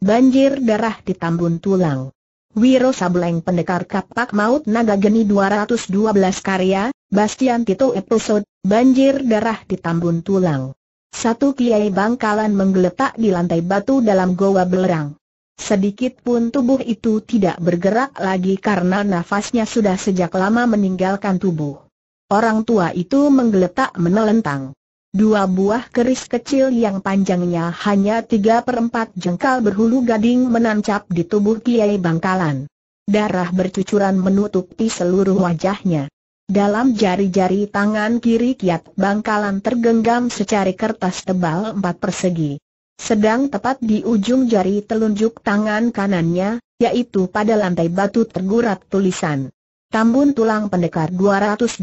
Banjir darah di tambun tulang. Wiro Sableng Pendekar Kapak Maut Naga Geni 212 karya, Bastian Tito episode, Banjir Darah di tambun Tulang. Satu kiai bangkalan menggeletak di lantai batu dalam goa belerang. Sedikit pun tubuh itu tidak bergerak lagi karena nafasnya sudah sejak lama meninggalkan tubuh. Orang tua itu menggeletak menelentang. Dua buah keris kecil yang panjangnya hanya tiga perempat jengkal berhulu gading menancap di tubuh Kiai Bangkalan. Darah bercucuran menutupi seluruh wajahnya. Dalam jari-jari tangan kiri kiat bangkalan tergenggam secari kertas tebal empat persegi. Sedang tepat di ujung jari telunjuk tangan kanannya, yaitu pada lantai batu tergurat tulisan Tambun tulang pendekar 212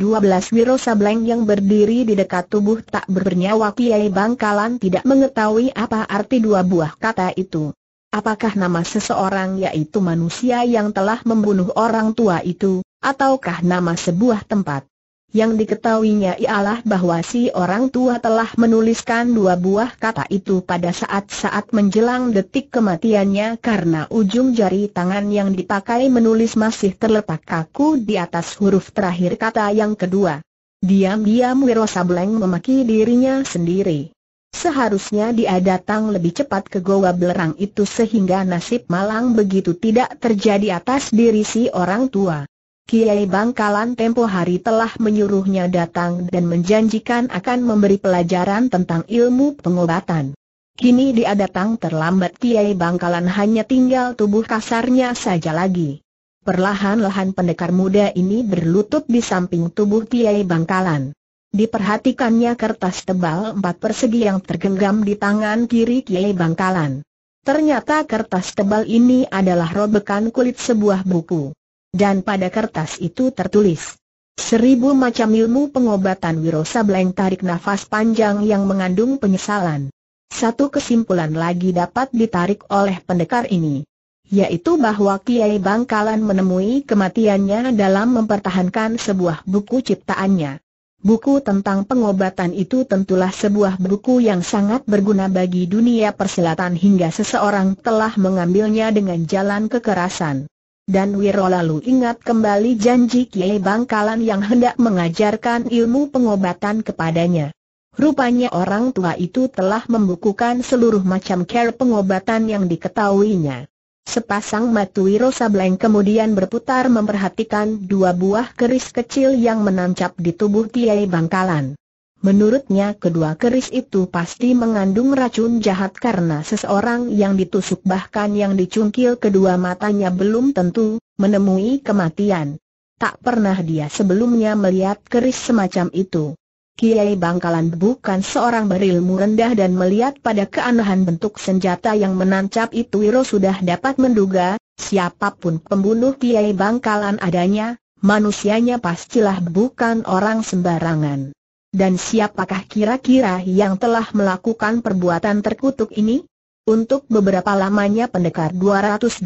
Wiro Sableng yang berdiri di dekat tubuh tak bernyawa Kiai Bangkalan tidak mengetahui apa arti dua buah kata itu. Apakah nama seseorang yaitu manusia yang telah membunuh orang tua itu, ataukah nama sebuah tempat? Yang diketahuinya ialah bahwa si orang tua telah menuliskan dua buah kata itu pada saat-saat menjelang detik kematiannya karena ujung jari tangan yang dipakai menulis masih terletak kaku di atas huruf terakhir kata yang kedua. Diam-diam Wiro Sableng memaki dirinya sendiri. Seharusnya dia datang lebih cepat ke Goa Belerang itu sehingga nasib malang begitu tidak terjadi atas diri si orang tua. Kiai Bangkalan tempo hari telah menyuruhnya datang dan menjanjikan akan memberi pelajaran tentang ilmu pengobatan. Kini dia datang terlambat Kiai Bangkalan hanya tinggal tubuh kasarnya saja lagi. Perlahan-lahan pendekar muda ini berlutut di samping tubuh Kiai Bangkalan. Diperhatikannya kertas tebal empat persegi yang tergenggam di tangan kiri Kiai Bangkalan. Ternyata kertas tebal ini adalah robekan kulit sebuah buku dan pada kertas itu tertulis Seribu macam ilmu pengobatan Wirosa Bleng tarik nafas panjang yang mengandung penyesalan. Satu kesimpulan lagi dapat ditarik oleh pendekar ini, yaitu bahwa Kiai Bangkalan menemui kematiannya dalam mempertahankan sebuah buku ciptaannya. Buku tentang pengobatan itu tentulah sebuah buku yang sangat berguna bagi dunia persilatan hingga seseorang telah mengambilnya dengan jalan kekerasan. Dan Wiro lalu ingat kembali janji Kiai Bangkalan yang hendak mengajarkan ilmu pengobatan kepadanya. Rupanya orang tua itu telah membukukan seluruh macam care pengobatan yang diketahuinya. Sepasang mata Wiro Sableng kemudian berputar memerhatikan dua buah keris kecil yang menancap di tubuh Kiai Bangkalan. Menurutnya kedua keris itu pasti mengandung racun jahat karena seseorang yang ditusuk bahkan yang dicungkil kedua matanya belum tentu menemui kematian. Tak pernah dia sebelumnya melihat keris semacam itu. Kiai Bangkalan bukan seorang berilmu rendah dan melihat pada keanehan bentuk senjata yang menancap itu Wiro sudah dapat menduga, siapapun pembunuh Kiai Bangkalan adanya, manusianya pastilah bukan orang sembarangan. Dan siapakah kira-kira yang telah melakukan perbuatan terkutuk ini? Untuk beberapa lamanya pendekar 212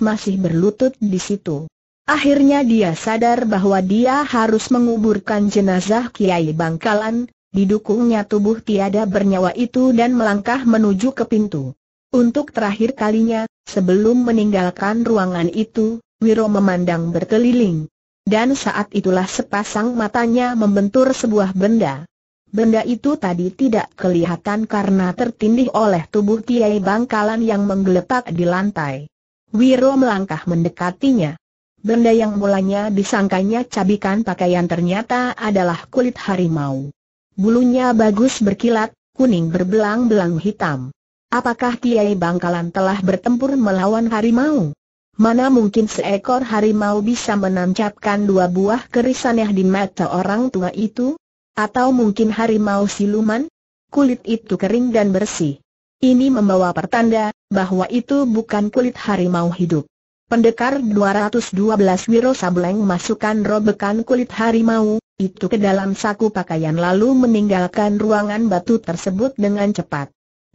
masih berlutut di situ. Akhirnya dia sadar bahwa dia harus menguburkan jenazah Kiai Bangkalan, didukungnya tubuh tiada bernyawa itu dan melangkah menuju ke pintu. Untuk terakhir kalinya, sebelum meninggalkan ruangan itu, Wiro memandang berkeliling. Dan saat itulah sepasang matanya membentur sebuah benda. Benda itu tadi tidak kelihatan karena tertindih oleh tubuh Kiai Bangkalan yang menggeletak di lantai. Wiro melangkah mendekatinya. Benda yang mulanya disangkanya cabikan pakaian ternyata adalah kulit harimau. Bulunya bagus berkilat, kuning berbelang-belang hitam. Apakah Kiai Bangkalan telah bertempur melawan harimau? Mana mungkin seekor harimau bisa menancapkan dua buah keris di mata orang tua itu? Atau mungkin harimau siluman? Kulit itu kering dan bersih. Ini membawa pertanda bahwa itu bukan kulit harimau hidup. Pendekar 212 Wiro Sableng masukkan robekan kulit harimau itu ke dalam saku pakaian lalu meninggalkan ruangan batu tersebut dengan cepat.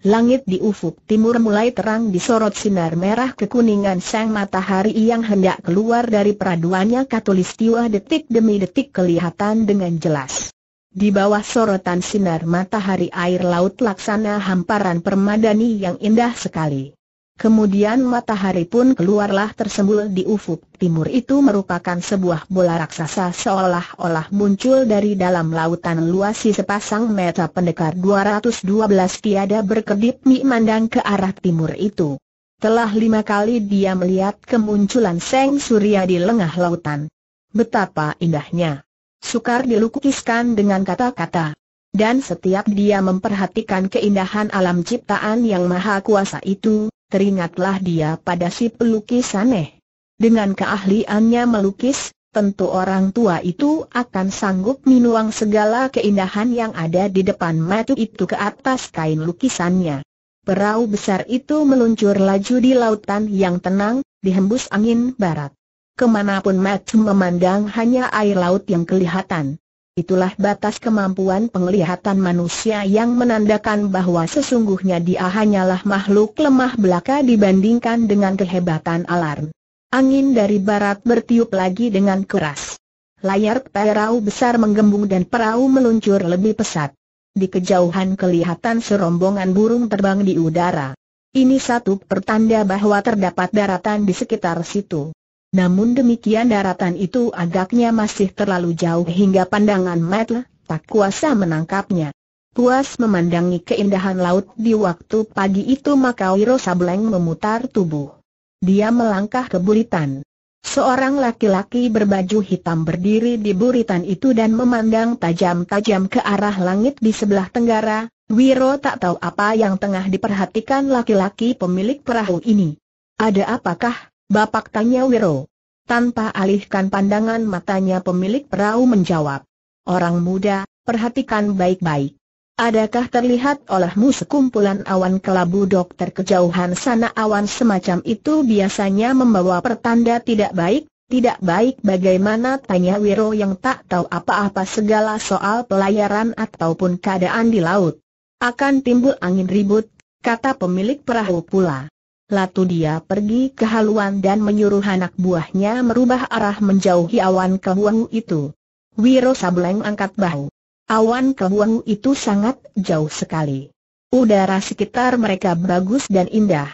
Langit di ufuk timur mulai terang disorot sinar merah kekuningan sang matahari yang hendak keluar dari peraduannya katulistiwa detik demi detik kelihatan dengan jelas. Di bawah sorotan sinar matahari air laut laksana hamparan permadani yang indah sekali. Kemudian matahari pun keluarlah tersembul di ufuk timur itu merupakan sebuah bola raksasa seolah-olah muncul dari dalam lautan luas si sepasang meta pendekar 212 tiada berkedip mandang ke arah timur itu. Telah lima kali dia melihat kemunculan Seng Surya di lengah lautan. Betapa indahnya. Sukar dilukiskan dengan kata-kata. Dan setiap dia memperhatikan keindahan alam ciptaan yang maha kuasa itu, teringatlah dia pada si pelukis aneh. Dengan keahliannya melukis, tentu orang tua itu akan sanggup minuang segala keindahan yang ada di depan mata itu ke atas kain lukisannya. Perahu besar itu meluncur laju di lautan yang tenang, dihembus angin barat. Kemanapun Matu memandang hanya air laut yang kelihatan itulah batas kemampuan penglihatan manusia yang menandakan bahwa sesungguhnya dia hanyalah makhluk lemah belaka dibandingkan dengan kehebatan alarm. Angin dari barat bertiup lagi dengan keras. Layar perahu besar menggembung dan perahu meluncur lebih pesat. Di kejauhan kelihatan serombongan burung terbang di udara. Ini satu pertanda bahwa terdapat daratan di sekitar situ. Namun demikian daratan itu agaknya masih terlalu jauh hingga pandangan Matle tak kuasa menangkapnya. Puas memandangi keindahan laut di waktu pagi itu maka Wiro Sableng memutar tubuh. Dia melangkah ke buritan. Seorang laki-laki berbaju hitam berdiri di buritan itu dan memandang tajam-tajam ke arah langit di sebelah tenggara, Wiro tak tahu apa yang tengah diperhatikan laki-laki pemilik perahu ini. Ada apakah? Bapak tanya Wiro. Tanpa alihkan pandangan matanya pemilik perahu menjawab. Orang muda, perhatikan baik-baik. Adakah terlihat olehmu sekumpulan awan kelabu dokter kejauhan sana awan semacam itu biasanya membawa pertanda tidak baik? Tidak baik bagaimana tanya Wiro yang tak tahu apa-apa segala soal pelayaran ataupun keadaan di laut. Akan timbul angin ribut, kata pemilik perahu pula. Latu dia pergi ke haluan dan menyuruh anak buahnya merubah arah menjauhi awan kehuahu itu. Wiro Sableng angkat bahu. Awan kehuahu itu sangat jauh sekali. Udara sekitar mereka bagus dan indah.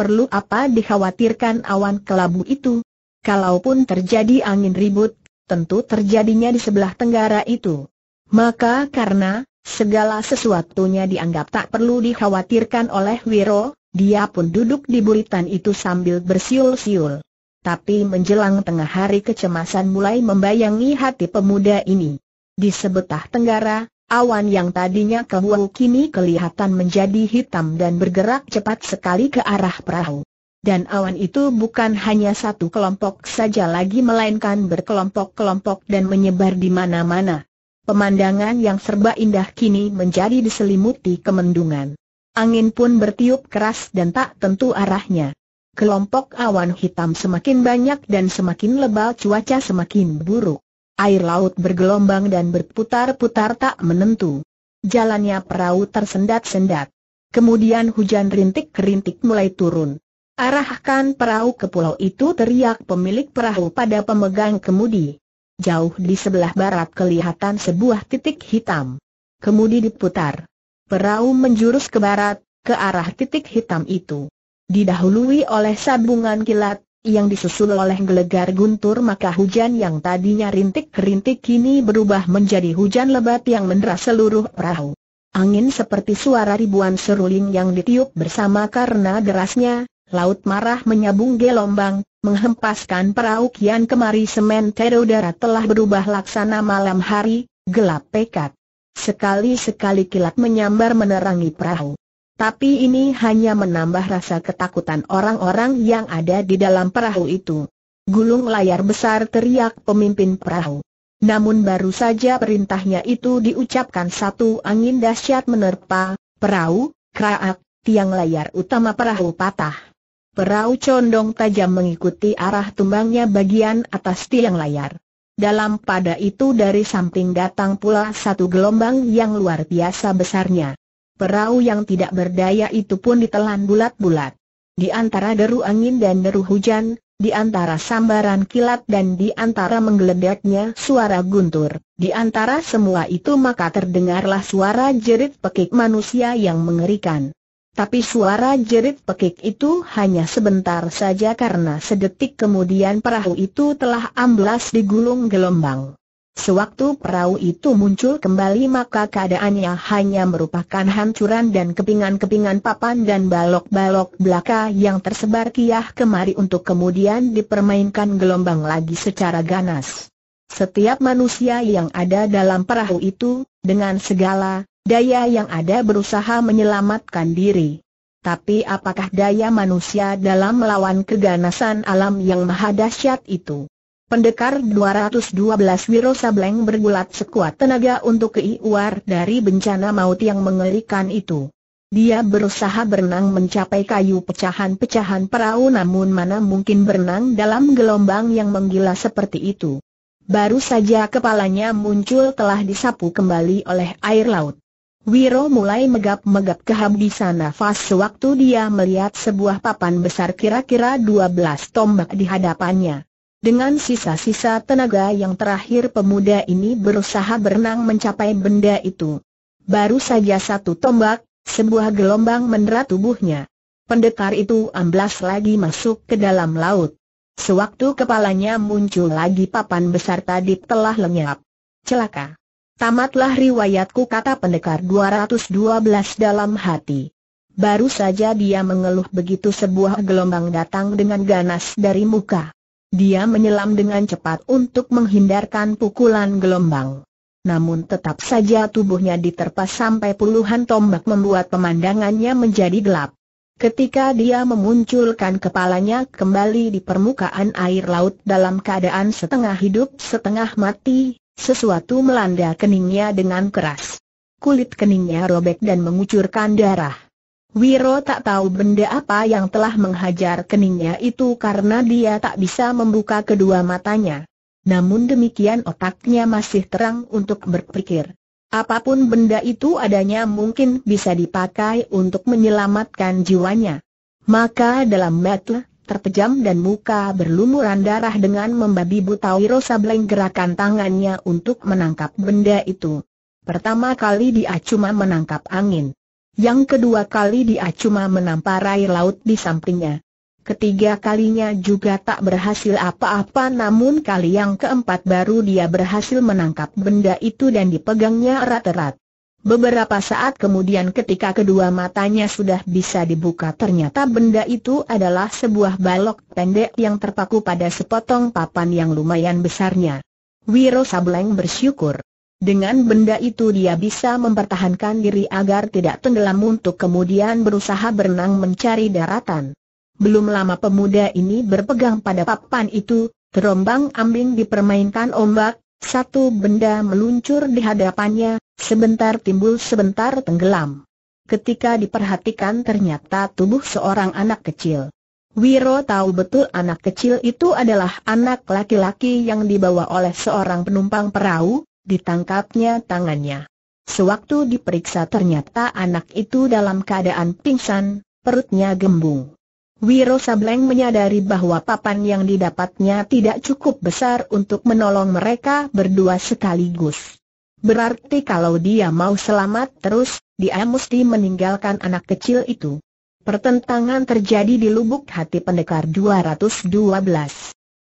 Perlu apa dikhawatirkan awan kelabu itu? Kalaupun terjadi angin ribut, tentu terjadinya di sebelah tenggara itu. Maka karena segala sesuatunya dianggap tak perlu dikhawatirkan oleh Wiro, dia pun duduk di buritan itu sambil bersiul-siul. Tapi menjelang tengah hari kecemasan mulai membayangi hati pemuda ini. Di sebetah tenggara, awan yang tadinya kehuau kini kelihatan menjadi hitam dan bergerak cepat sekali ke arah perahu. Dan awan itu bukan hanya satu kelompok saja lagi melainkan berkelompok-kelompok dan menyebar di mana-mana. Pemandangan yang serba indah kini menjadi diselimuti kemendungan. Angin pun bertiup keras dan tak tentu arahnya. Kelompok awan hitam semakin banyak dan semakin lebal cuaca semakin buruk. Air laut bergelombang dan berputar-putar tak menentu. Jalannya perahu tersendat-sendat. Kemudian hujan rintik-rintik mulai turun. Arahkan perahu ke pulau itu teriak pemilik perahu pada pemegang kemudi. Jauh di sebelah barat kelihatan sebuah titik hitam. Kemudi diputar. Perahu menjurus ke barat, ke arah titik hitam itu. Didahului oleh sabungan kilat, yang disusul oleh gelegar guntur maka hujan yang tadinya rintik-rintik kini berubah menjadi hujan lebat yang mendera seluruh perahu. Angin seperti suara ribuan seruling yang ditiup bersama karena derasnya, laut marah menyabung gelombang, menghempaskan perahu kian kemari semen terudara telah berubah laksana malam hari, gelap pekat. Sekali-sekali kilat menyambar menerangi perahu. Tapi ini hanya menambah rasa ketakutan orang-orang yang ada di dalam perahu itu. Gulung layar besar teriak pemimpin perahu. Namun baru saja perintahnya itu diucapkan satu angin dahsyat menerpa, perahu, kraak, tiang layar utama perahu patah. Perahu condong tajam mengikuti arah tumbangnya bagian atas tiang layar. Dalam pada itu dari samping datang pula satu gelombang yang luar biasa besarnya. Perahu yang tidak berdaya itu pun ditelan bulat-bulat. Di antara deru angin dan deru hujan, di antara sambaran kilat dan di antara menggeledaknya suara guntur, di antara semua itu maka terdengarlah suara jerit pekik manusia yang mengerikan. Tapi suara jerit pekik itu hanya sebentar saja karena sedetik kemudian perahu itu telah amblas digulung gelombang. Sewaktu perahu itu muncul kembali maka keadaannya hanya merupakan hancuran dan kepingan-kepingan papan dan balok-balok belaka yang tersebar kiah kemari untuk kemudian dipermainkan gelombang lagi secara ganas. Setiap manusia yang ada dalam perahu itu, dengan segala Daya yang ada berusaha menyelamatkan diri. Tapi apakah daya manusia dalam melawan keganasan alam yang maha dahsyat itu? Pendekar 212 Wiro Sableng bergulat sekuat tenaga untuk keiwar dari bencana maut yang mengerikan itu. Dia berusaha berenang mencapai kayu pecahan-pecahan perahu namun mana mungkin berenang dalam gelombang yang menggila seperti itu. Baru saja kepalanya muncul telah disapu kembali oleh air laut. Wiro mulai megap-megap kehabisan nafas sewaktu dia melihat sebuah papan besar kira-kira 12 tombak di hadapannya. Dengan sisa-sisa tenaga yang terakhir pemuda ini berusaha berenang mencapai benda itu. Baru saja satu tombak, sebuah gelombang mendera tubuhnya. Pendekar itu amblas lagi masuk ke dalam laut. Sewaktu kepalanya muncul lagi papan besar tadi telah lenyap. Celaka. Tamatlah riwayatku kata pendekar 212 dalam hati. Baru saja dia mengeluh begitu sebuah gelombang datang dengan ganas dari muka. Dia menyelam dengan cepat untuk menghindarkan pukulan gelombang. Namun tetap saja tubuhnya diterpa sampai puluhan tombak membuat pemandangannya menjadi gelap. Ketika dia memunculkan kepalanya kembali di permukaan air laut dalam keadaan setengah hidup setengah mati, sesuatu melanda keningnya dengan keras. Kulit keningnya robek dan mengucurkan darah. Wiro tak tahu benda apa yang telah menghajar keningnya itu karena dia tak bisa membuka kedua matanya. Namun demikian otaknya masih terang untuk berpikir. Apapun benda itu adanya mungkin bisa dipakai untuk menyelamatkan jiwanya. Maka dalam metel, terpejam dan muka berlumuran darah dengan membabi buta Wiro Sableng gerakan tangannya untuk menangkap benda itu. Pertama kali dia cuma menangkap angin. Yang kedua kali dia cuma menampar air laut di sampingnya. Ketiga kalinya juga tak berhasil apa-apa namun kali yang keempat baru dia berhasil menangkap benda itu dan dipegangnya erat-erat. Beberapa saat kemudian ketika kedua matanya sudah bisa dibuka ternyata benda itu adalah sebuah balok pendek yang terpaku pada sepotong papan yang lumayan besarnya. Wiro Sableng bersyukur. Dengan benda itu dia bisa mempertahankan diri agar tidak tenggelam untuk kemudian berusaha berenang mencari daratan. Belum lama pemuda ini berpegang pada papan itu, terombang ambing dipermainkan ombak, satu benda meluncur di hadapannya, sebentar timbul sebentar tenggelam. Ketika diperhatikan ternyata tubuh seorang anak kecil. Wiro tahu betul anak kecil itu adalah anak laki-laki yang dibawa oleh seorang penumpang perahu, ditangkapnya tangannya. Sewaktu diperiksa ternyata anak itu dalam keadaan pingsan, perutnya gembung. Wiro Sableng menyadari bahwa papan yang didapatnya tidak cukup besar untuk menolong mereka berdua sekaligus. Berarti kalau dia mau selamat terus, dia mesti meninggalkan anak kecil itu. Pertentangan terjadi di lubuk hati pendekar 212.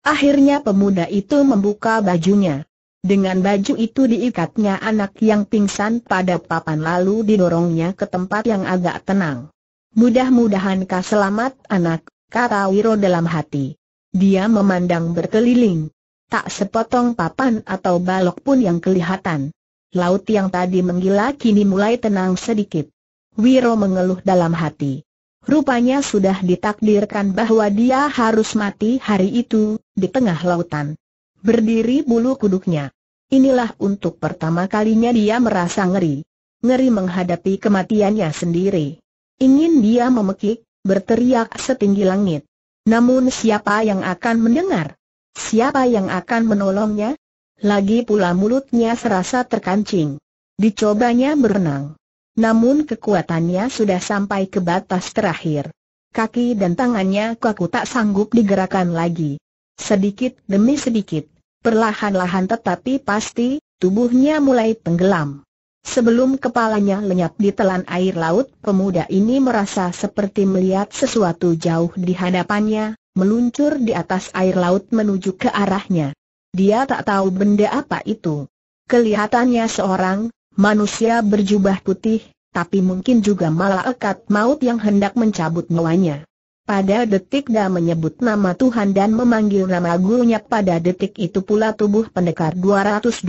Akhirnya pemuda itu membuka bajunya. Dengan baju itu diikatnya anak yang pingsan pada papan lalu didorongnya ke tempat yang agak tenang. Mudah-mudahan kau selamat anak, kata Wiro dalam hati. Dia memandang berkeliling. Tak sepotong papan atau balok pun yang kelihatan. Laut yang tadi menggila kini mulai tenang sedikit. Wiro mengeluh dalam hati. Rupanya sudah ditakdirkan bahwa dia harus mati hari itu, di tengah lautan. Berdiri bulu kuduknya. Inilah untuk pertama kalinya dia merasa ngeri. Ngeri menghadapi kematiannya sendiri. Ingin dia memekik, berteriak setinggi langit. Namun siapa yang akan mendengar? Siapa yang akan menolongnya? Lagi pula mulutnya serasa terkancing. Dicobanya berenang. Namun kekuatannya sudah sampai ke batas terakhir. Kaki dan tangannya kaku tak sanggup digerakkan lagi. Sedikit demi sedikit, perlahan-lahan tetapi pasti, tubuhnya mulai tenggelam. Sebelum kepalanya lenyap di telan air laut, pemuda ini merasa seperti melihat sesuatu jauh di hadapannya, meluncur di atas air laut menuju ke arahnya. Dia tak tahu benda apa itu. Kelihatannya seorang manusia berjubah putih, tapi mungkin juga malaikat maut yang hendak mencabut nyawanya. Pada detik dia menyebut nama Tuhan dan memanggil nama gurunya pada detik itu pula tubuh pendekar 212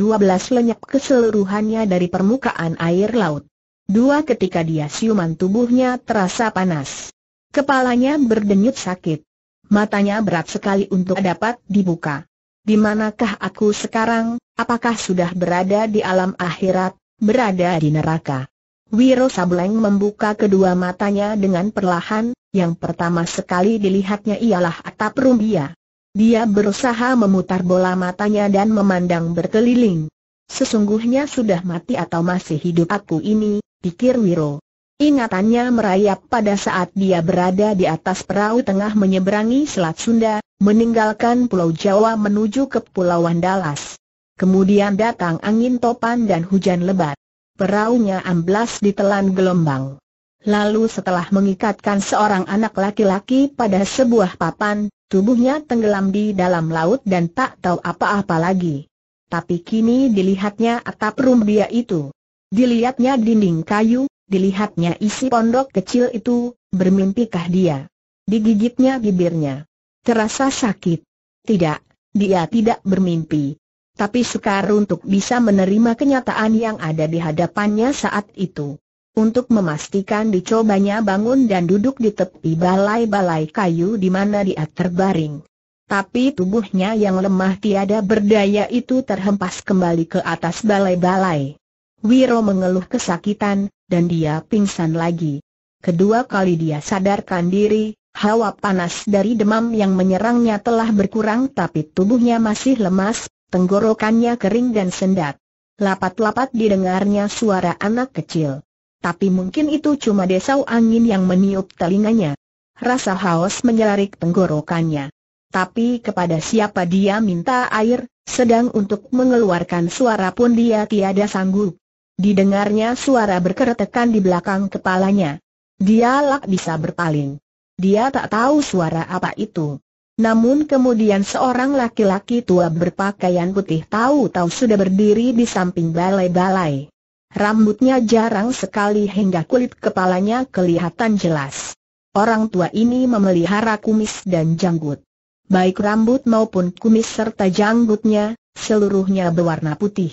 lenyap keseluruhannya dari permukaan air laut. Dua ketika dia siuman tubuhnya terasa panas. Kepalanya berdenyut sakit. Matanya berat sekali untuk dapat dibuka. Di manakah aku sekarang? Apakah sudah berada di alam akhirat, berada di neraka? Wiro Sableng membuka kedua matanya dengan perlahan, yang pertama sekali dilihatnya ialah atap rumbia. Dia berusaha memutar bola matanya dan memandang berkeliling. Sesungguhnya sudah mati atau masih hidup aku ini, pikir Wiro. Ingatannya merayap pada saat dia berada di atas perahu tengah menyeberangi Selat Sunda, meninggalkan Pulau Jawa menuju ke Kepulauan Dallas. Kemudian datang angin topan dan hujan lebat. Perahunya amblas ditelan gelombang. Lalu setelah mengikatkan seorang anak laki-laki pada sebuah papan, tubuhnya tenggelam di dalam laut dan tak tahu apa-apa lagi. Tapi kini dilihatnya atap rumbia itu. Dilihatnya dinding kayu, dilihatnya isi pondok kecil itu, bermimpikah dia? Digigitnya bibirnya. Terasa sakit. Tidak, dia tidak bermimpi. Tapi sukar untuk bisa menerima kenyataan yang ada di hadapannya saat itu untuk memastikan dicobanya bangun dan duduk di tepi balai-balai kayu di mana dia terbaring. Tapi tubuhnya yang lemah tiada berdaya itu terhempas kembali ke atas balai-balai. Wiro mengeluh kesakitan, dan dia pingsan lagi. Kedua kali dia sadarkan diri, hawa panas dari demam yang menyerangnya telah berkurang tapi tubuhnya masih lemas, tenggorokannya kering dan sendat. Lapat-lapat didengarnya suara anak kecil tapi mungkin itu cuma desau angin yang meniup telinganya. Rasa haus menyelarik tenggorokannya. Tapi kepada siapa dia minta air, sedang untuk mengeluarkan suara pun dia tiada sanggup. Didengarnya suara berkeretekan di belakang kepalanya. Dia lak bisa berpaling. Dia tak tahu suara apa itu. Namun kemudian seorang laki-laki tua berpakaian putih tahu-tahu sudah berdiri di samping balai-balai. Rambutnya jarang sekali hingga kulit kepalanya kelihatan jelas. Orang tua ini memelihara kumis dan janggut. Baik rambut maupun kumis serta janggutnya, seluruhnya berwarna putih.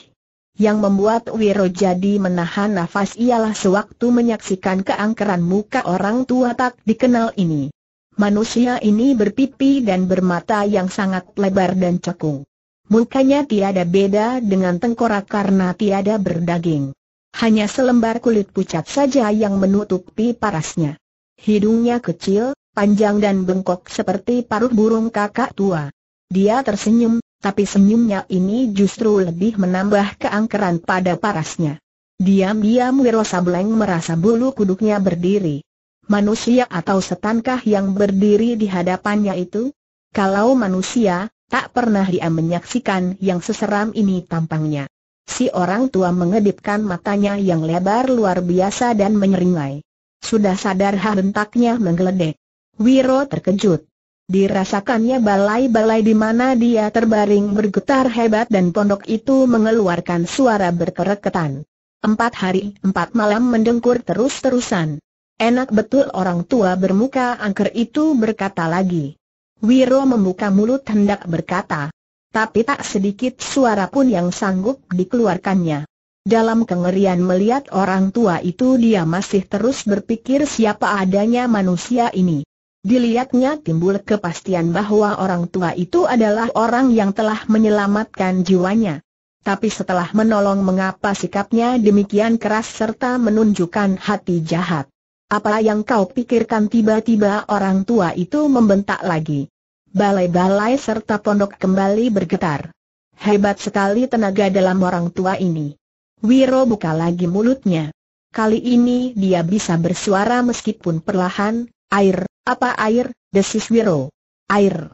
Yang membuat Wiro jadi menahan nafas ialah sewaktu menyaksikan keangkeran muka orang tua tak dikenal ini. Manusia ini berpipi dan bermata yang sangat lebar dan cekung. Mukanya tiada beda dengan tengkorak karena tiada berdaging. Hanya selembar kulit pucat saja yang menutupi parasnya. Hidungnya kecil, panjang dan bengkok seperti paruh burung kakak tua. Dia tersenyum, tapi senyumnya ini justru lebih menambah keangkeran pada parasnya. Diam-diam Wiro Sableng merasa bulu kuduknya berdiri. Manusia atau setankah yang berdiri di hadapannya itu? Kalau manusia, tak pernah dia menyaksikan yang seseram ini tampangnya. Si orang tua mengedipkan matanya yang lebar luar biasa dan menyeringai. Sudah sadar ha bentaknya menggeledek. Wiro terkejut. Dirasakannya balai-balai di mana dia terbaring bergetar hebat dan pondok itu mengeluarkan suara berkereketan. Empat hari, empat malam mendengkur terus-terusan. Enak betul orang tua bermuka angker itu berkata lagi. Wiro membuka mulut hendak berkata, tapi tak sedikit suara pun yang sanggup dikeluarkannya. Dalam kengerian melihat orang tua itu dia masih terus berpikir siapa adanya manusia ini. Dilihatnya timbul kepastian bahwa orang tua itu adalah orang yang telah menyelamatkan jiwanya. Tapi setelah menolong mengapa sikapnya demikian keras serta menunjukkan hati jahat. Apa yang kau pikirkan tiba-tiba orang tua itu membentak lagi balai-balai serta pondok kembali bergetar. Hebat sekali tenaga dalam orang tua ini. Wiro buka lagi mulutnya. Kali ini dia bisa bersuara meskipun perlahan, air, apa air, desis Wiro. Air.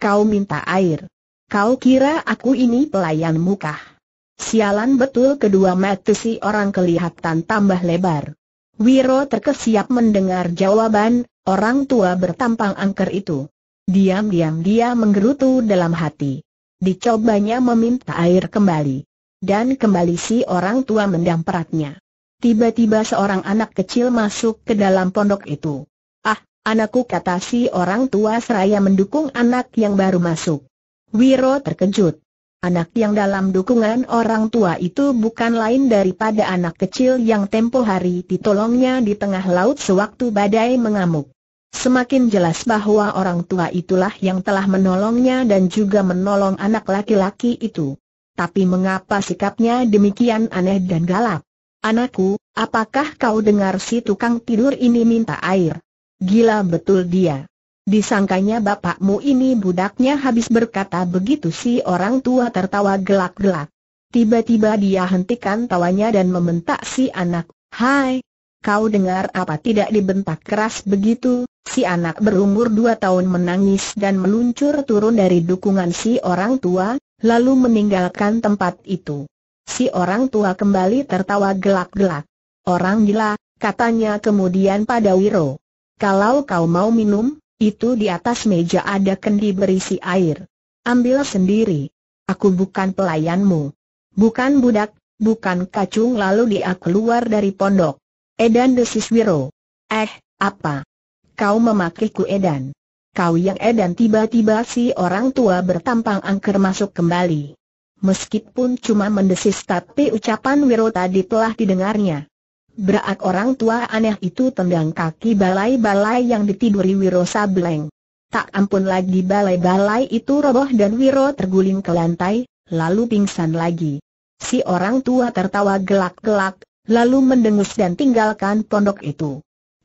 Kau minta air. Kau kira aku ini pelayan mukah? Sialan betul kedua mata si orang kelihatan tambah lebar. Wiro terkesiap mendengar jawaban, orang tua bertampang angker itu. Diam-diam dia menggerutu dalam hati. Dicobanya meminta air kembali. Dan kembali si orang tua mendamperatnya. Tiba-tiba seorang anak kecil masuk ke dalam pondok itu. Ah, anakku kata si orang tua seraya mendukung anak yang baru masuk. Wiro terkejut. Anak yang dalam dukungan orang tua itu bukan lain daripada anak kecil yang tempo hari ditolongnya di tengah laut sewaktu badai mengamuk. Semakin jelas bahwa orang tua itulah yang telah menolongnya dan juga menolong anak laki-laki itu. Tapi mengapa sikapnya demikian aneh dan galak? Anakku, apakah kau dengar si tukang tidur ini minta air? Gila betul dia. Disangkanya bapakmu ini budaknya habis berkata begitu si orang tua tertawa gelak-gelak. Tiba-tiba dia hentikan tawanya dan membentak si anak, Hai, kau dengar apa tidak dibentak keras begitu? Si anak berumur dua tahun menangis dan meluncur turun dari dukungan si orang tua, lalu meninggalkan tempat itu. Si orang tua kembali tertawa gelak-gelak. Orang gila, katanya kemudian pada Wiro. Kalau kau mau minum, itu di atas meja ada kendi berisi air. Ambil sendiri. Aku bukan pelayanmu. Bukan budak, bukan kacung lalu dia keluar dari pondok. Edan desis Wiro. Eh, apa? kau memakiku Edan. Kau yang Edan tiba-tiba si orang tua bertampang angker masuk kembali. Meskipun cuma mendesis tapi ucapan Wiro tadi telah didengarnya. Berat orang tua aneh itu tendang kaki balai-balai yang ditiduri Wiro Sableng. Tak ampun lagi balai-balai itu roboh dan Wiro terguling ke lantai, lalu pingsan lagi. Si orang tua tertawa gelak-gelak, lalu mendengus dan tinggalkan pondok itu.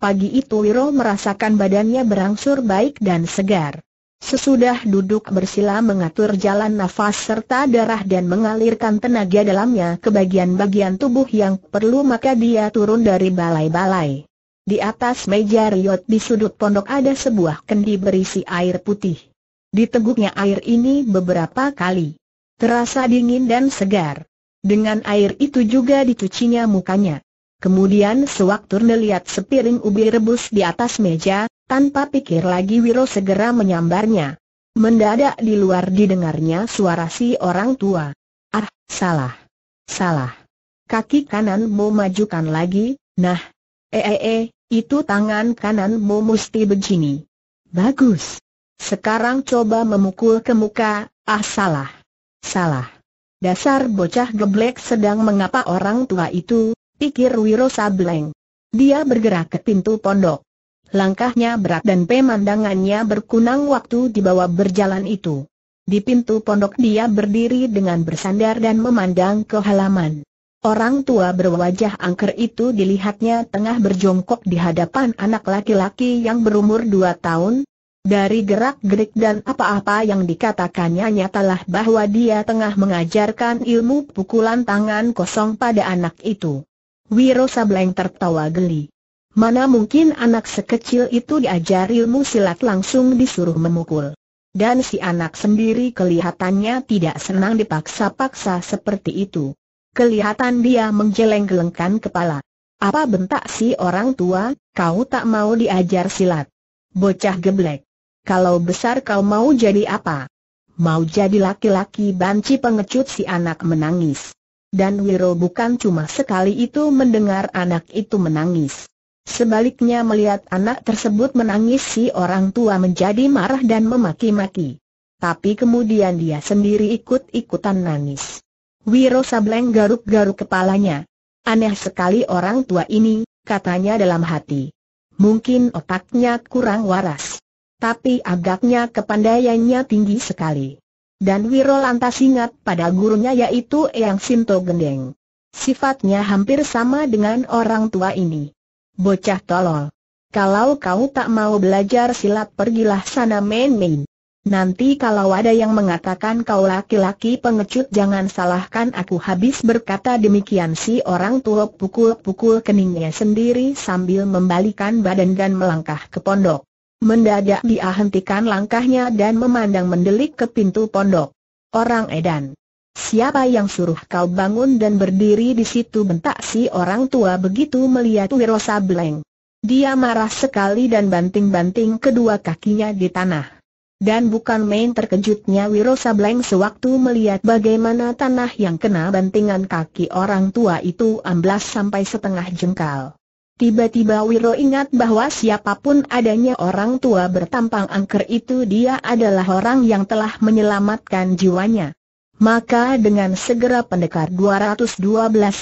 Pagi itu Wiro merasakan badannya berangsur baik dan segar. Sesudah duduk bersila mengatur jalan nafas serta darah dan mengalirkan tenaga dalamnya ke bagian-bagian tubuh yang perlu maka dia turun dari balai-balai. Di atas meja riot di sudut pondok ada sebuah kendi berisi air putih. Diteguknya air ini beberapa kali. Terasa dingin dan segar. Dengan air itu juga dicucinya mukanya. Kemudian sewaktu melihat sepiring ubi rebus di atas meja, tanpa pikir lagi Wiro segera menyambarnya. Mendadak di luar didengarnya suara si orang tua. Ah, salah. Salah. Kaki kanan mau majukan lagi, nah. Eh eh eh, itu tangan kanan mau mesti begini. Bagus. Sekarang coba memukul ke muka, ah salah. Salah. Dasar bocah geblek sedang mengapa orang tua itu, pikir Wiro Sableng. Dia bergerak ke pintu pondok. Langkahnya berat dan pemandangannya berkunang waktu dibawa berjalan itu. Di pintu pondok dia berdiri dengan bersandar dan memandang ke halaman. Orang tua berwajah angker itu dilihatnya tengah berjongkok di hadapan anak laki-laki yang berumur dua tahun. Dari gerak-gerik dan apa-apa yang dikatakannya nyatalah bahwa dia tengah mengajarkan ilmu pukulan tangan kosong pada anak itu. Wiro Sableng tertawa geli. Mana mungkin anak sekecil itu diajar ilmu silat langsung disuruh memukul. Dan si anak sendiri kelihatannya tidak senang dipaksa-paksa seperti itu. Kelihatan dia menggeleng-gelengkan kepala. Apa bentak si orang tua, kau tak mau diajar silat? Bocah geblek. Kalau besar kau mau jadi apa? Mau jadi laki-laki banci pengecut si anak menangis. Dan Wiro bukan cuma sekali itu mendengar anak itu menangis. Sebaliknya melihat anak tersebut menangis si orang tua menjadi marah dan memaki-maki. Tapi kemudian dia sendiri ikut-ikutan nangis. Wiro Sableng garuk-garuk kepalanya. Aneh sekali orang tua ini, katanya dalam hati. Mungkin otaknya kurang waras. Tapi agaknya kepandaiannya tinggi sekali. Dan Wiro lantas ingat pada gurunya yaitu Eyang Sinto Gendeng. Sifatnya hampir sama dengan orang tua ini. Bocah tolol. Kalau kau tak mau belajar silat pergilah sana main-main. Nanti kalau ada yang mengatakan kau laki-laki pengecut jangan salahkan aku habis berkata demikian si orang tua pukul-pukul keningnya sendiri sambil membalikan badan dan melangkah ke pondok. Mendadak dia hentikan langkahnya dan memandang mendelik ke pintu pondok. Orang edan. Siapa yang suruh kau bangun dan berdiri di situ bentak si orang tua begitu melihat Wiro Sableng. Dia marah sekali dan banting-banting kedua kakinya di tanah. Dan bukan main terkejutnya Wiro Sableng sewaktu melihat bagaimana tanah yang kena bantingan kaki orang tua itu amblas sampai setengah jengkal. Tiba-tiba Wiro ingat bahwa siapapun adanya orang tua bertampang angker itu dia adalah orang yang telah menyelamatkan jiwanya. Maka dengan segera pendekar 212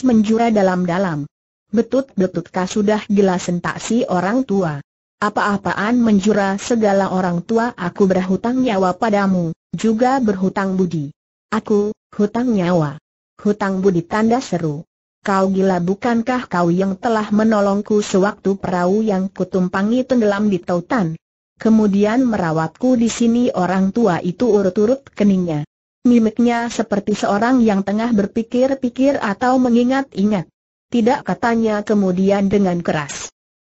menjura dalam-dalam. betut betut kah sudah gila sentak orang tua? Apa-apaan menjura segala orang tua aku berhutang nyawa padamu, juga berhutang budi. Aku, hutang nyawa. Hutang budi tanda seru kau gila bukankah kau yang telah menolongku sewaktu perahu yang kutumpangi tenggelam di tautan? Kemudian merawatku di sini orang tua itu urut-urut keningnya. Mimiknya seperti seorang yang tengah berpikir-pikir atau mengingat-ingat. Tidak katanya kemudian dengan keras.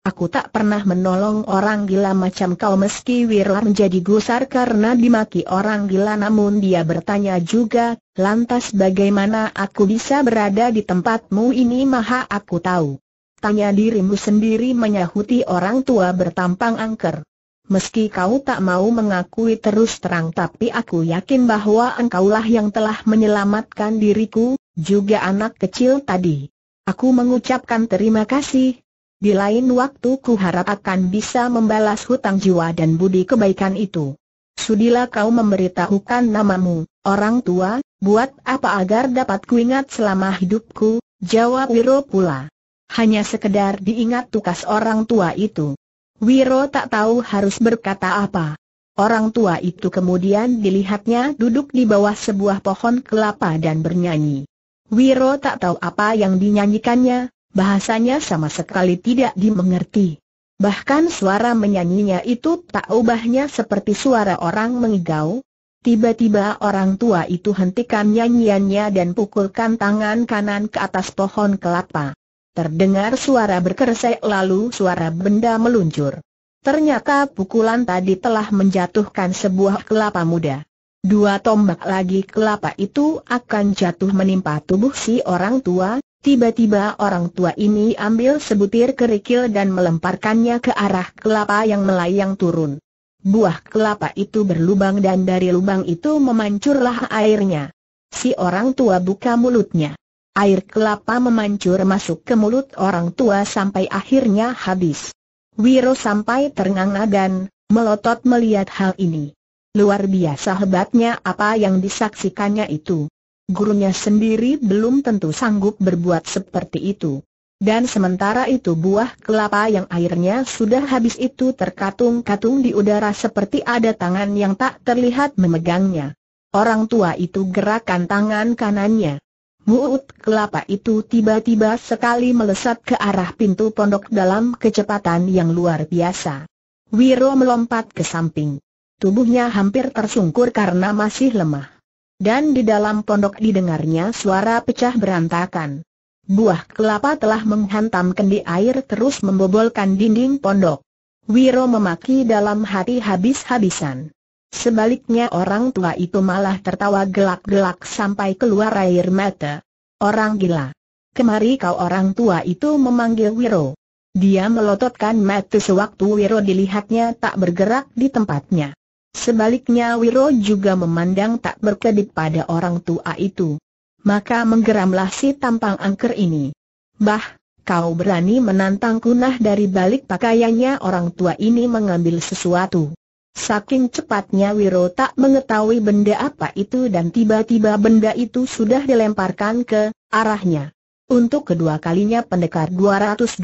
Aku tak pernah menolong orang gila macam kau meski Wirla menjadi gusar karena dimaki orang gila namun dia bertanya juga, lantas bagaimana aku bisa berada di tempatmu ini maha aku tahu. Tanya dirimu sendiri menyahuti orang tua bertampang angker. Meski kau tak mau mengakui terus terang tapi aku yakin bahwa engkaulah yang telah menyelamatkan diriku, juga anak kecil tadi. Aku mengucapkan terima kasih, di lain waktu ku harap akan bisa membalas hutang jiwa dan budi kebaikan itu. Sudilah kau memberitahukan namamu, orang tua, buat apa agar dapat kuingat selama hidupku, jawab Wiro pula. Hanya sekedar diingat tukas orang tua itu. Wiro tak tahu harus berkata apa. Orang tua itu kemudian dilihatnya duduk di bawah sebuah pohon kelapa dan bernyanyi. Wiro tak tahu apa yang dinyanyikannya, bahasanya sama sekali tidak dimengerti. Bahkan suara menyanyinya itu tak ubahnya seperti suara orang mengigau. Tiba-tiba orang tua itu hentikan nyanyiannya dan pukulkan tangan kanan ke atas pohon kelapa. Terdengar suara berkeresek lalu suara benda meluncur. Ternyata pukulan tadi telah menjatuhkan sebuah kelapa muda. Dua tombak lagi kelapa itu akan jatuh menimpa tubuh si orang tua, Tiba-tiba orang tua ini ambil sebutir kerikil dan melemparkannya ke arah kelapa yang melayang turun. Buah kelapa itu berlubang dan dari lubang itu memancurlah airnya. Si orang tua buka mulutnya. Air kelapa memancur masuk ke mulut orang tua sampai akhirnya habis. Wiro sampai ternganga dan melotot melihat hal ini. Luar biasa hebatnya apa yang disaksikannya itu gurunya sendiri belum tentu sanggup berbuat seperti itu. Dan sementara itu buah kelapa yang airnya sudah habis itu terkatung-katung di udara seperti ada tangan yang tak terlihat memegangnya. Orang tua itu gerakan tangan kanannya. Muut kelapa itu tiba-tiba sekali melesat ke arah pintu pondok dalam kecepatan yang luar biasa. Wiro melompat ke samping. Tubuhnya hampir tersungkur karena masih lemah. Dan di dalam pondok didengarnya suara pecah berantakan. Buah kelapa telah menghantam kendi air terus membobolkan dinding pondok. Wiro memaki dalam hati habis-habisan. Sebaliknya orang tua itu malah tertawa gelak-gelak sampai keluar air mata. Orang gila. Kemari kau orang tua itu memanggil Wiro. Dia melototkan mata sewaktu Wiro dilihatnya tak bergerak di tempatnya. Sebaliknya Wiro juga memandang tak berkedip pada orang tua itu. Maka menggeramlah si tampang angker ini. Bah, kau berani menantang kunah dari balik pakaiannya orang tua ini mengambil sesuatu. Saking cepatnya Wiro tak mengetahui benda apa itu dan tiba-tiba benda itu sudah dilemparkan ke arahnya. Untuk kedua kalinya pendekar 212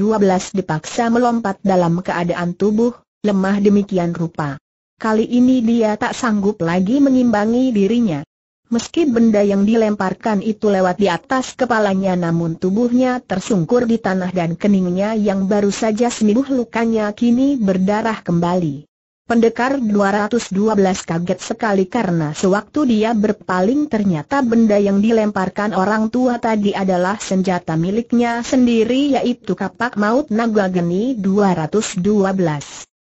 dipaksa melompat dalam keadaan tubuh, lemah demikian rupa. Kali ini dia tak sanggup lagi mengimbangi dirinya. Meski benda yang dilemparkan itu lewat di atas kepalanya namun tubuhnya tersungkur di tanah dan keningnya yang baru saja sembuh lukanya kini berdarah kembali. Pendekar 212 kaget sekali karena sewaktu dia berpaling ternyata benda yang dilemparkan orang tua tadi adalah senjata miliknya sendiri yaitu kapak maut naga geni 212.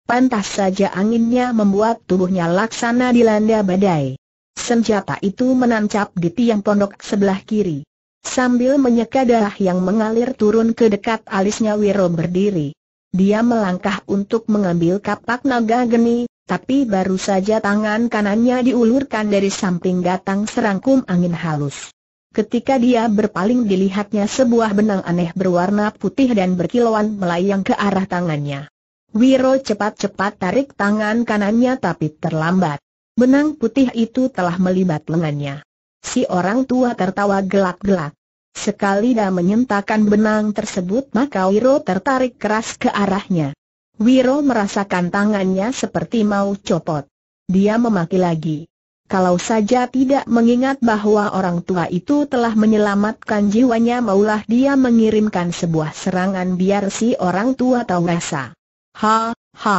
Pantas saja anginnya membuat tubuhnya laksana dilanda badai. Senjata itu menancap di tiang pondok sebelah kiri. Sambil menyeka darah yang mengalir turun ke dekat alisnya Wiro berdiri. Dia melangkah untuk mengambil kapak naga geni, tapi baru saja tangan kanannya diulurkan dari samping datang serangkum angin halus. Ketika dia berpaling dilihatnya sebuah benang aneh berwarna putih dan berkilauan melayang ke arah tangannya. Wiro cepat-cepat tarik tangan kanannya tapi terlambat. Benang putih itu telah melibat lengannya. Si orang tua tertawa gelak-gelak. Sekali dah menyentakan benang tersebut maka Wiro tertarik keras ke arahnya. Wiro merasakan tangannya seperti mau copot. Dia memaki lagi. Kalau saja tidak mengingat bahwa orang tua itu telah menyelamatkan jiwanya maulah dia mengirimkan sebuah serangan biar si orang tua tahu rasa. Ha, ha.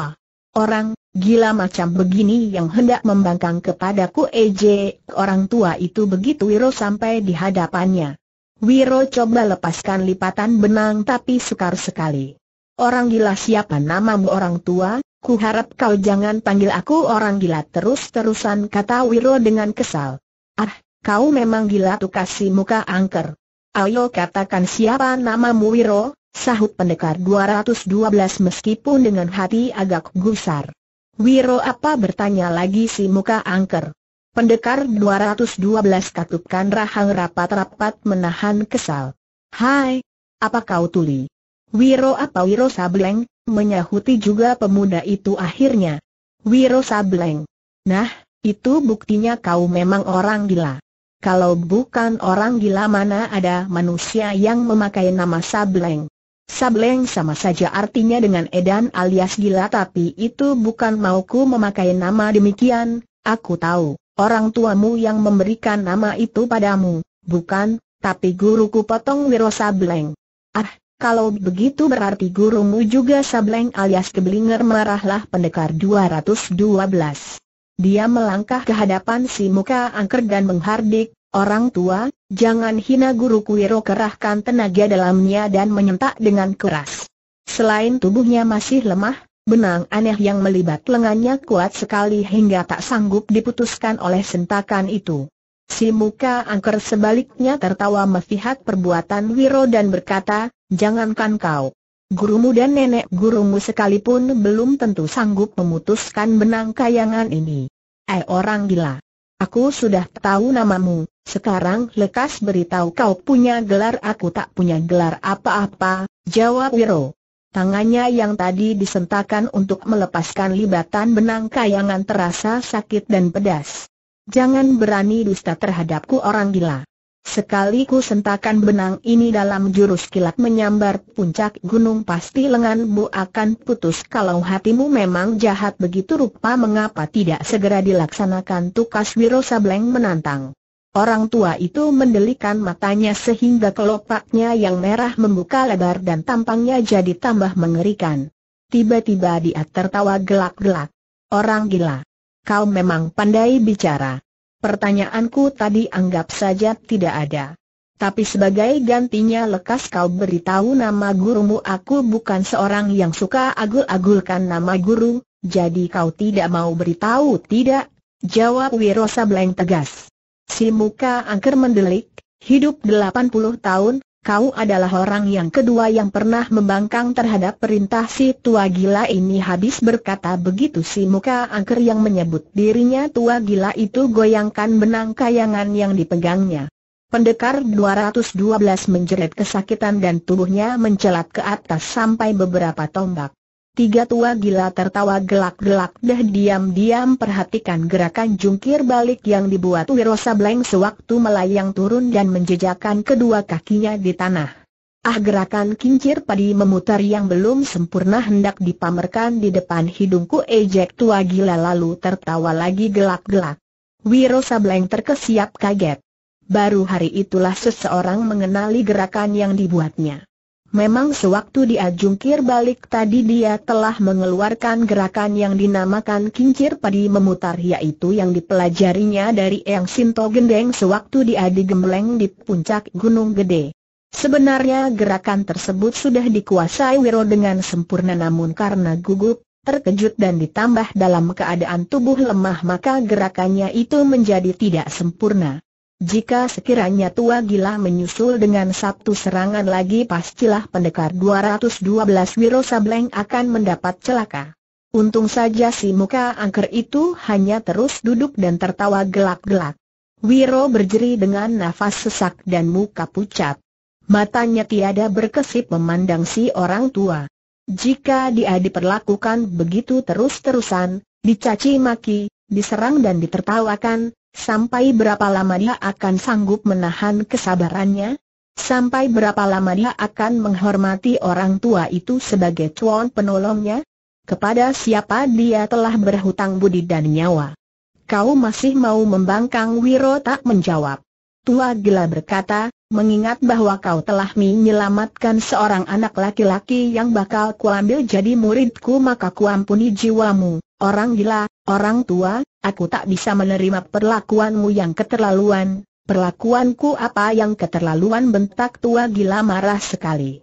Orang gila macam begini yang hendak membangkang kepadaku EJ, orang tua itu begitu Wiro sampai di hadapannya. Wiro coba lepaskan lipatan benang tapi sukar sekali. Orang gila siapa namamu orang tua? Ku harap kau jangan panggil aku orang gila terus-terusan kata Wiro dengan kesal. Ah, kau memang gila tuh kasih muka angker. Ayo katakan siapa namamu Wiro, sahut pendekar 212 meskipun dengan hati agak gusar. Wiro apa bertanya lagi si muka angker. Pendekar 212 katupkan rahang rapat-rapat menahan kesal. Hai, apa kau tuli? Wiro apa Wiro Sableng, menyahuti juga pemuda itu akhirnya. Wiro Sableng. Nah, itu buktinya kau memang orang gila. Kalau bukan orang gila mana ada manusia yang memakai nama Sableng. Sableng sama saja artinya dengan edan alias gila tapi itu bukan mauku memakai nama demikian, aku tahu, orang tuamu yang memberikan nama itu padamu, bukan, tapi guruku potong wiro Sableng. Ah, kalau begitu berarti gurumu juga Sableng alias keblinger marahlah pendekar 212. Dia melangkah ke hadapan si muka angker dan menghardik, Orang tua, jangan hina guru Kuiro kerahkan tenaga dalamnya dan menyentak dengan keras. Selain tubuhnya masih lemah, benang aneh yang melibat lengannya kuat sekali hingga tak sanggup diputuskan oleh sentakan itu. Si muka angker sebaliknya tertawa melihat perbuatan Wiro dan berkata, jangankan kau. Gurumu dan nenek gurumu sekalipun belum tentu sanggup memutuskan benang kayangan ini. Eh orang gila. Aku sudah tahu namamu, sekarang lekas beritahu kau punya gelar aku tak punya gelar apa-apa, jawab Wiro. Tangannya yang tadi disentakan untuk melepaskan libatan benang kayangan terasa sakit dan pedas. Jangan berani dusta terhadapku orang gila. Sekali ku sentakan benang ini dalam jurus kilat menyambar puncak gunung pasti lenganmu akan putus kalau hatimu memang jahat begitu rupa mengapa tidak segera dilaksanakan tukas Wiro Sableng menantang. Orang tua itu mendelikan matanya sehingga kelopaknya yang merah membuka lebar dan tampangnya jadi tambah mengerikan. Tiba-tiba dia tertawa gelak-gelak. Orang gila. Kau memang pandai bicara. Pertanyaanku tadi anggap saja tidak ada. Tapi sebagai gantinya lekas kau beritahu nama gurumu aku bukan seorang yang suka agul-agulkan nama guru, jadi kau tidak mau beritahu tidak? Jawab Wirosa Sableng tegas. Si muka angker mendelik, hidup 80 tahun, kau adalah orang yang kedua yang pernah membangkang terhadap perintah si tua gila ini habis berkata begitu si muka angker yang menyebut dirinya tua gila itu goyangkan benang kayangan yang dipegangnya. Pendekar 212 menjerit kesakitan dan tubuhnya mencelat ke atas sampai beberapa tombak. Tiga tua gila tertawa gelak-gelak dah diam-diam perhatikan gerakan jungkir balik yang dibuat Wiro Sableng sewaktu melayang turun dan menjejakkan kedua kakinya di tanah. Ah gerakan kincir padi memutar yang belum sempurna hendak dipamerkan di depan hidungku ejek tua gila lalu tertawa lagi gelak-gelak. Wiro Sableng terkesiap kaget. Baru hari itulah seseorang mengenali gerakan yang dibuatnya. Memang sewaktu dia jungkir balik tadi dia telah mengeluarkan gerakan yang dinamakan kincir padi memutar yaitu yang dipelajarinya dari Eang Sinto Gendeng sewaktu dia digembleng di puncak Gunung Gede. Sebenarnya gerakan tersebut sudah dikuasai Wiro dengan sempurna namun karena gugup, terkejut dan ditambah dalam keadaan tubuh lemah maka gerakannya itu menjadi tidak sempurna. Jika sekiranya tua gila menyusul dengan satu serangan lagi pastilah pendekar 212 Wiro Sableng akan mendapat celaka. Untung saja si muka angker itu hanya terus duduk dan tertawa gelak-gelak. Wiro berjeri dengan nafas sesak dan muka pucat. Matanya tiada berkesip memandang si orang tua. Jika dia diperlakukan begitu terus-terusan, dicaci maki, diserang dan ditertawakan, Sampai berapa lama dia akan sanggup menahan kesabarannya? Sampai berapa lama dia akan menghormati orang tua itu sebagai tuan penolongnya? Kepada siapa dia telah berhutang budi dan nyawa? Kau masih mau membangkang Wiro tak menjawab. Tua gila berkata, mengingat bahwa kau telah menyelamatkan seorang anak laki-laki yang bakal kuambil jadi muridku maka kuampuni jiwamu. Orang gila, orang tua, aku tak bisa menerima perlakuanmu yang keterlaluan, perlakuanku apa yang keterlaluan bentak tua gila marah sekali.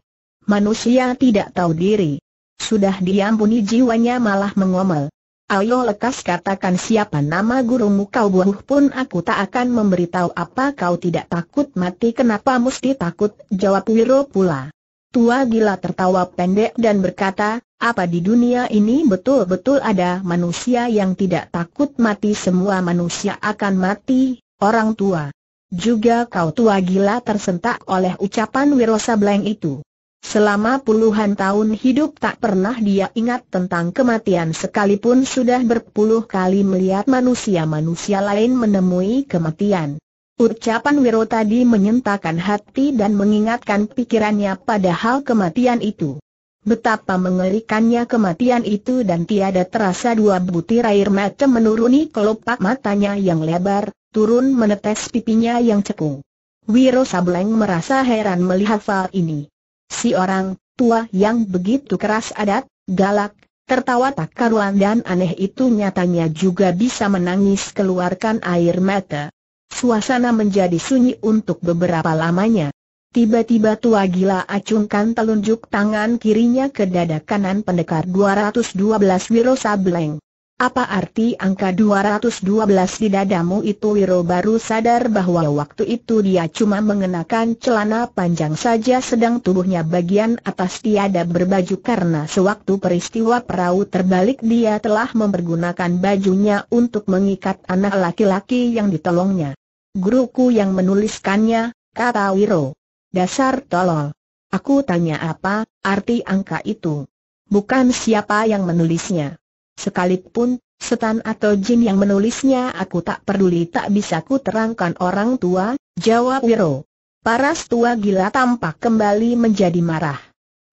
Manusia tidak tahu diri. Sudah diampuni jiwanya malah mengomel. Ayo lekas katakan siapa nama gurumu kau buah pun aku tak akan memberitahu apa kau tidak takut mati kenapa mesti takut jawab Wiro pula. Tua gila tertawa pendek dan berkata, apa di dunia ini betul-betul ada manusia yang tidak takut mati semua manusia akan mati, orang tua. Juga kau tua gila tersentak oleh ucapan Bleng itu. Selama puluhan tahun hidup tak pernah dia ingat tentang kematian sekalipun sudah berpuluh kali melihat manusia-manusia lain menemui kematian. Ucapan Wiro tadi menyentakan hati dan mengingatkan pikirannya pada hal kematian itu. Betapa mengerikannya kematian itu dan tiada terasa dua butir air mata menuruni kelopak matanya yang lebar, turun menetes pipinya yang cekung. Wiro Sableng merasa heran melihat hal ini. Si orang tua yang begitu keras adat, galak, tertawa tak karuan dan aneh itu nyatanya juga bisa menangis keluarkan air mata. Suasana menjadi sunyi untuk beberapa lamanya. Tiba-tiba tua gila acungkan telunjuk tangan kirinya ke dada kanan pendekar 212 Wiro Sableng. Apa arti angka 212 di dadamu itu Wiro baru sadar bahwa waktu itu dia cuma mengenakan celana panjang saja sedang tubuhnya bagian atas tiada berbaju karena sewaktu peristiwa perahu terbalik dia telah mempergunakan bajunya untuk mengikat anak laki-laki yang ditolongnya. Guruku yang menuliskannya, kata Wiro. Dasar tolol. Aku tanya apa, arti angka itu. Bukan siapa yang menulisnya. Sekalipun, setan atau jin yang menulisnya aku tak peduli tak bisa ku terangkan orang tua, jawab Wiro. Paras tua gila tampak kembali menjadi marah.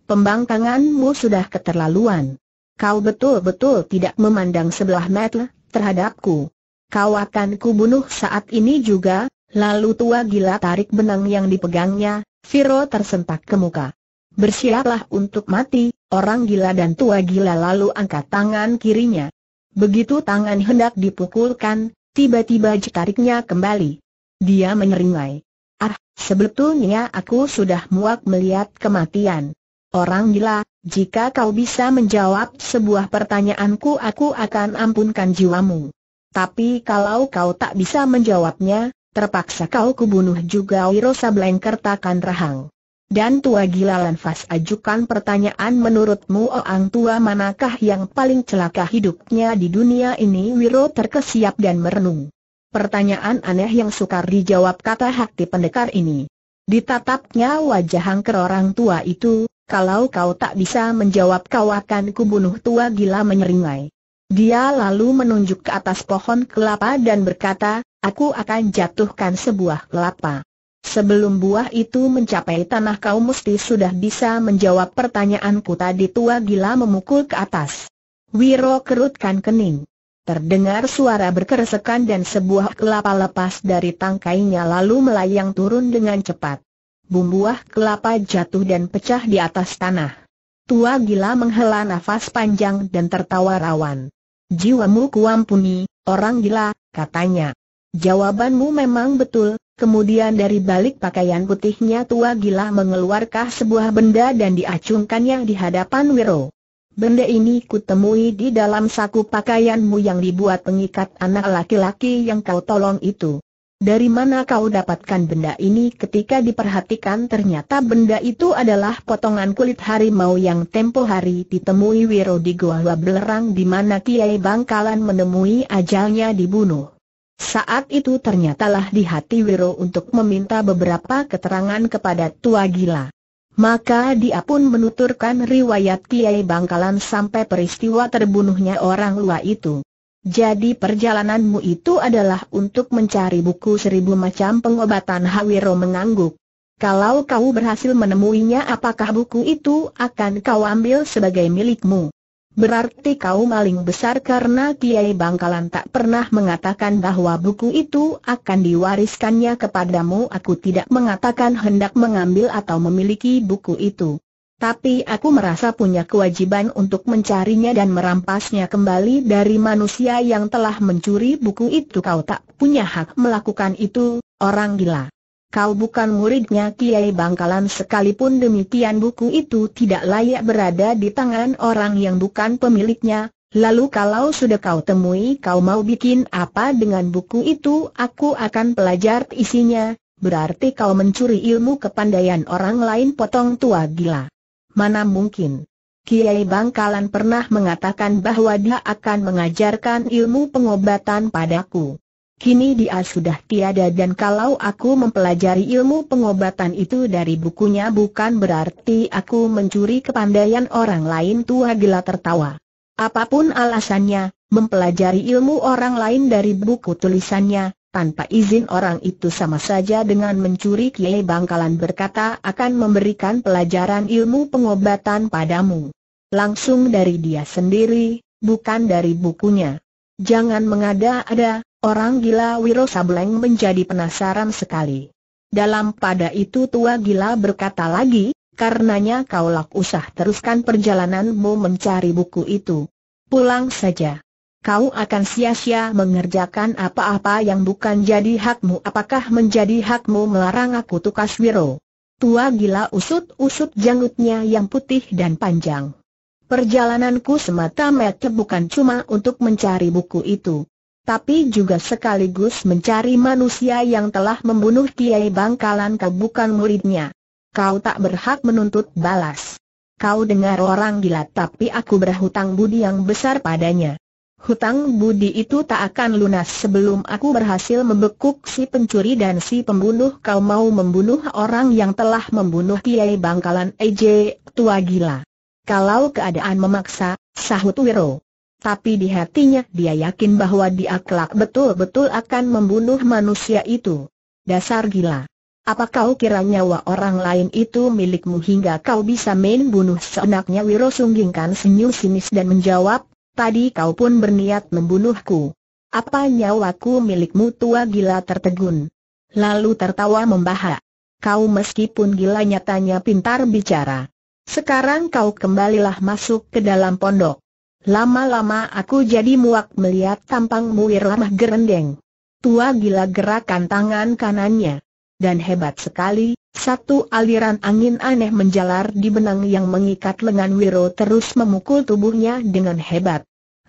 Pembangkanganmu sudah keterlaluan. Kau betul-betul tidak memandang sebelah mata terhadapku. Kau akan kubunuh saat ini juga, lalu tua gila tarik benang yang dipegangnya, Firo tersentak ke muka. Bersiaplah untuk mati, orang gila dan tua gila lalu angkat tangan kirinya. Begitu tangan hendak dipukulkan, tiba-tiba jitariknya kembali. Dia menyeringai. Ah, sebetulnya aku sudah muak melihat kematian. Orang gila, jika kau bisa menjawab sebuah pertanyaanku aku akan ampunkan jiwamu. Tapi kalau kau tak bisa menjawabnya, terpaksa kau kubunuh juga Wiro Sablengkerta rahang. Dan tua gila Lanfas ajukan pertanyaan menurutmu orang tua manakah yang paling celaka hidupnya di dunia ini Wiro terkesiap dan merenung. Pertanyaan aneh yang sukar dijawab kata hakti pendekar ini. Ditatapnya wajah hangker orang tua itu, kalau kau tak bisa menjawab kau akan kubunuh tua gila menyeringai. Dia lalu menunjuk ke atas pohon kelapa dan berkata, aku akan jatuhkan sebuah kelapa. Sebelum buah itu mencapai tanah kau mesti sudah bisa menjawab pertanyaanku tadi tua gila memukul ke atas. Wiro kerutkan kening. Terdengar suara berkeresekan dan sebuah kelapa lepas dari tangkainya lalu melayang turun dengan cepat. Bumbuah kelapa jatuh dan pecah di atas tanah. Tua gila menghela nafas panjang dan tertawa rawan. Jiwamu kuampuni, orang gila, katanya. Jawabanmu memang betul, kemudian dari balik pakaian putihnya tua gila mengeluarkan sebuah benda dan diacungkannya di hadapan Wiro. Benda ini kutemui di dalam saku pakaianmu yang dibuat pengikat anak laki-laki yang kau tolong itu. Dari mana kau dapatkan benda ini ketika diperhatikan ternyata benda itu adalah potongan kulit harimau yang tempo hari ditemui Wiro di Goa Belerang di mana Kiai Bangkalan menemui ajalnya dibunuh. Saat itu ternyatalah di hati Wiro untuk meminta beberapa keterangan kepada Tua Gila. Maka dia pun menuturkan riwayat Kiai Bangkalan sampai peristiwa terbunuhnya orang luar itu. Jadi perjalananmu itu adalah untuk mencari buku seribu macam pengobatan Hawiro mengangguk. Kalau kau berhasil menemuinya apakah buku itu akan kau ambil sebagai milikmu? Berarti kau maling besar karena Kiai Bangkalan tak pernah mengatakan bahwa buku itu akan diwariskannya kepadamu Aku tidak mengatakan hendak mengambil atau memiliki buku itu tapi aku merasa punya kewajiban untuk mencarinya dan merampasnya kembali dari manusia yang telah mencuri buku itu Kau tak punya hak melakukan itu, orang gila Kau bukan muridnya Kiai Bangkalan sekalipun demikian buku itu tidak layak berada di tangan orang yang bukan pemiliknya Lalu kalau sudah kau temui kau mau bikin apa dengan buku itu aku akan pelajar isinya, berarti kau mencuri ilmu kepandaian orang lain potong tua gila. Mana mungkin? Kiai Bangkalan pernah mengatakan bahwa dia akan mengajarkan ilmu pengobatan padaku. Kini dia sudah tiada dan kalau aku mempelajari ilmu pengobatan itu dari bukunya bukan berarti aku mencuri kepandaian orang lain tua gila tertawa. Apapun alasannya, mempelajari ilmu orang lain dari buku tulisannya, tanpa izin orang itu sama saja dengan mencuri Kiai Bangkalan berkata akan memberikan pelajaran ilmu pengobatan padamu. Langsung dari dia sendiri, bukan dari bukunya. Jangan mengada-ada, orang gila Wiro Sableng menjadi penasaran sekali. Dalam pada itu tua gila berkata lagi, karenanya kau kaulah usah teruskan perjalananmu mencari buku itu. Pulang saja kau akan sia-sia mengerjakan apa-apa yang bukan jadi hakmu. Apakah menjadi hakmu melarang aku tukas Wiro? Tua gila usut-usut janggutnya yang putih dan panjang. Perjalananku semata-mata bukan cuma untuk mencari buku itu. Tapi juga sekaligus mencari manusia yang telah membunuh Kiai Bangkalan ke bukan muridnya. Kau tak berhak menuntut balas. Kau dengar orang gila tapi aku berhutang budi yang besar padanya. Hutang budi itu tak akan lunas sebelum aku berhasil membekuk si pencuri dan si pembunuh Kau mau membunuh orang yang telah membunuh Kiai Bangkalan EJ, tua gila Kalau keadaan memaksa, sahut Wiro Tapi di hatinya dia yakin bahwa dia kelak betul-betul akan membunuh manusia itu Dasar gila Apa kau kira nyawa orang lain itu milikmu hingga kau bisa main bunuh seenaknya Wiro sunggingkan senyum sinis dan menjawab tadi kau pun berniat membunuhku. Apa nyawaku milikmu tua gila tertegun? Lalu tertawa membahak. Kau meskipun gila nyatanya pintar bicara. Sekarang kau kembalilah masuk ke dalam pondok. Lama-lama aku jadi muak melihat tampangmu wirlamah gerendeng. Tua gila gerakan tangan kanannya dan hebat sekali, satu aliran angin aneh menjalar di benang yang mengikat lengan Wiro terus memukul tubuhnya dengan hebat.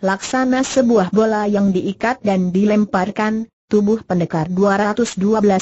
Laksana sebuah bola yang diikat dan dilemparkan, tubuh pendekar 212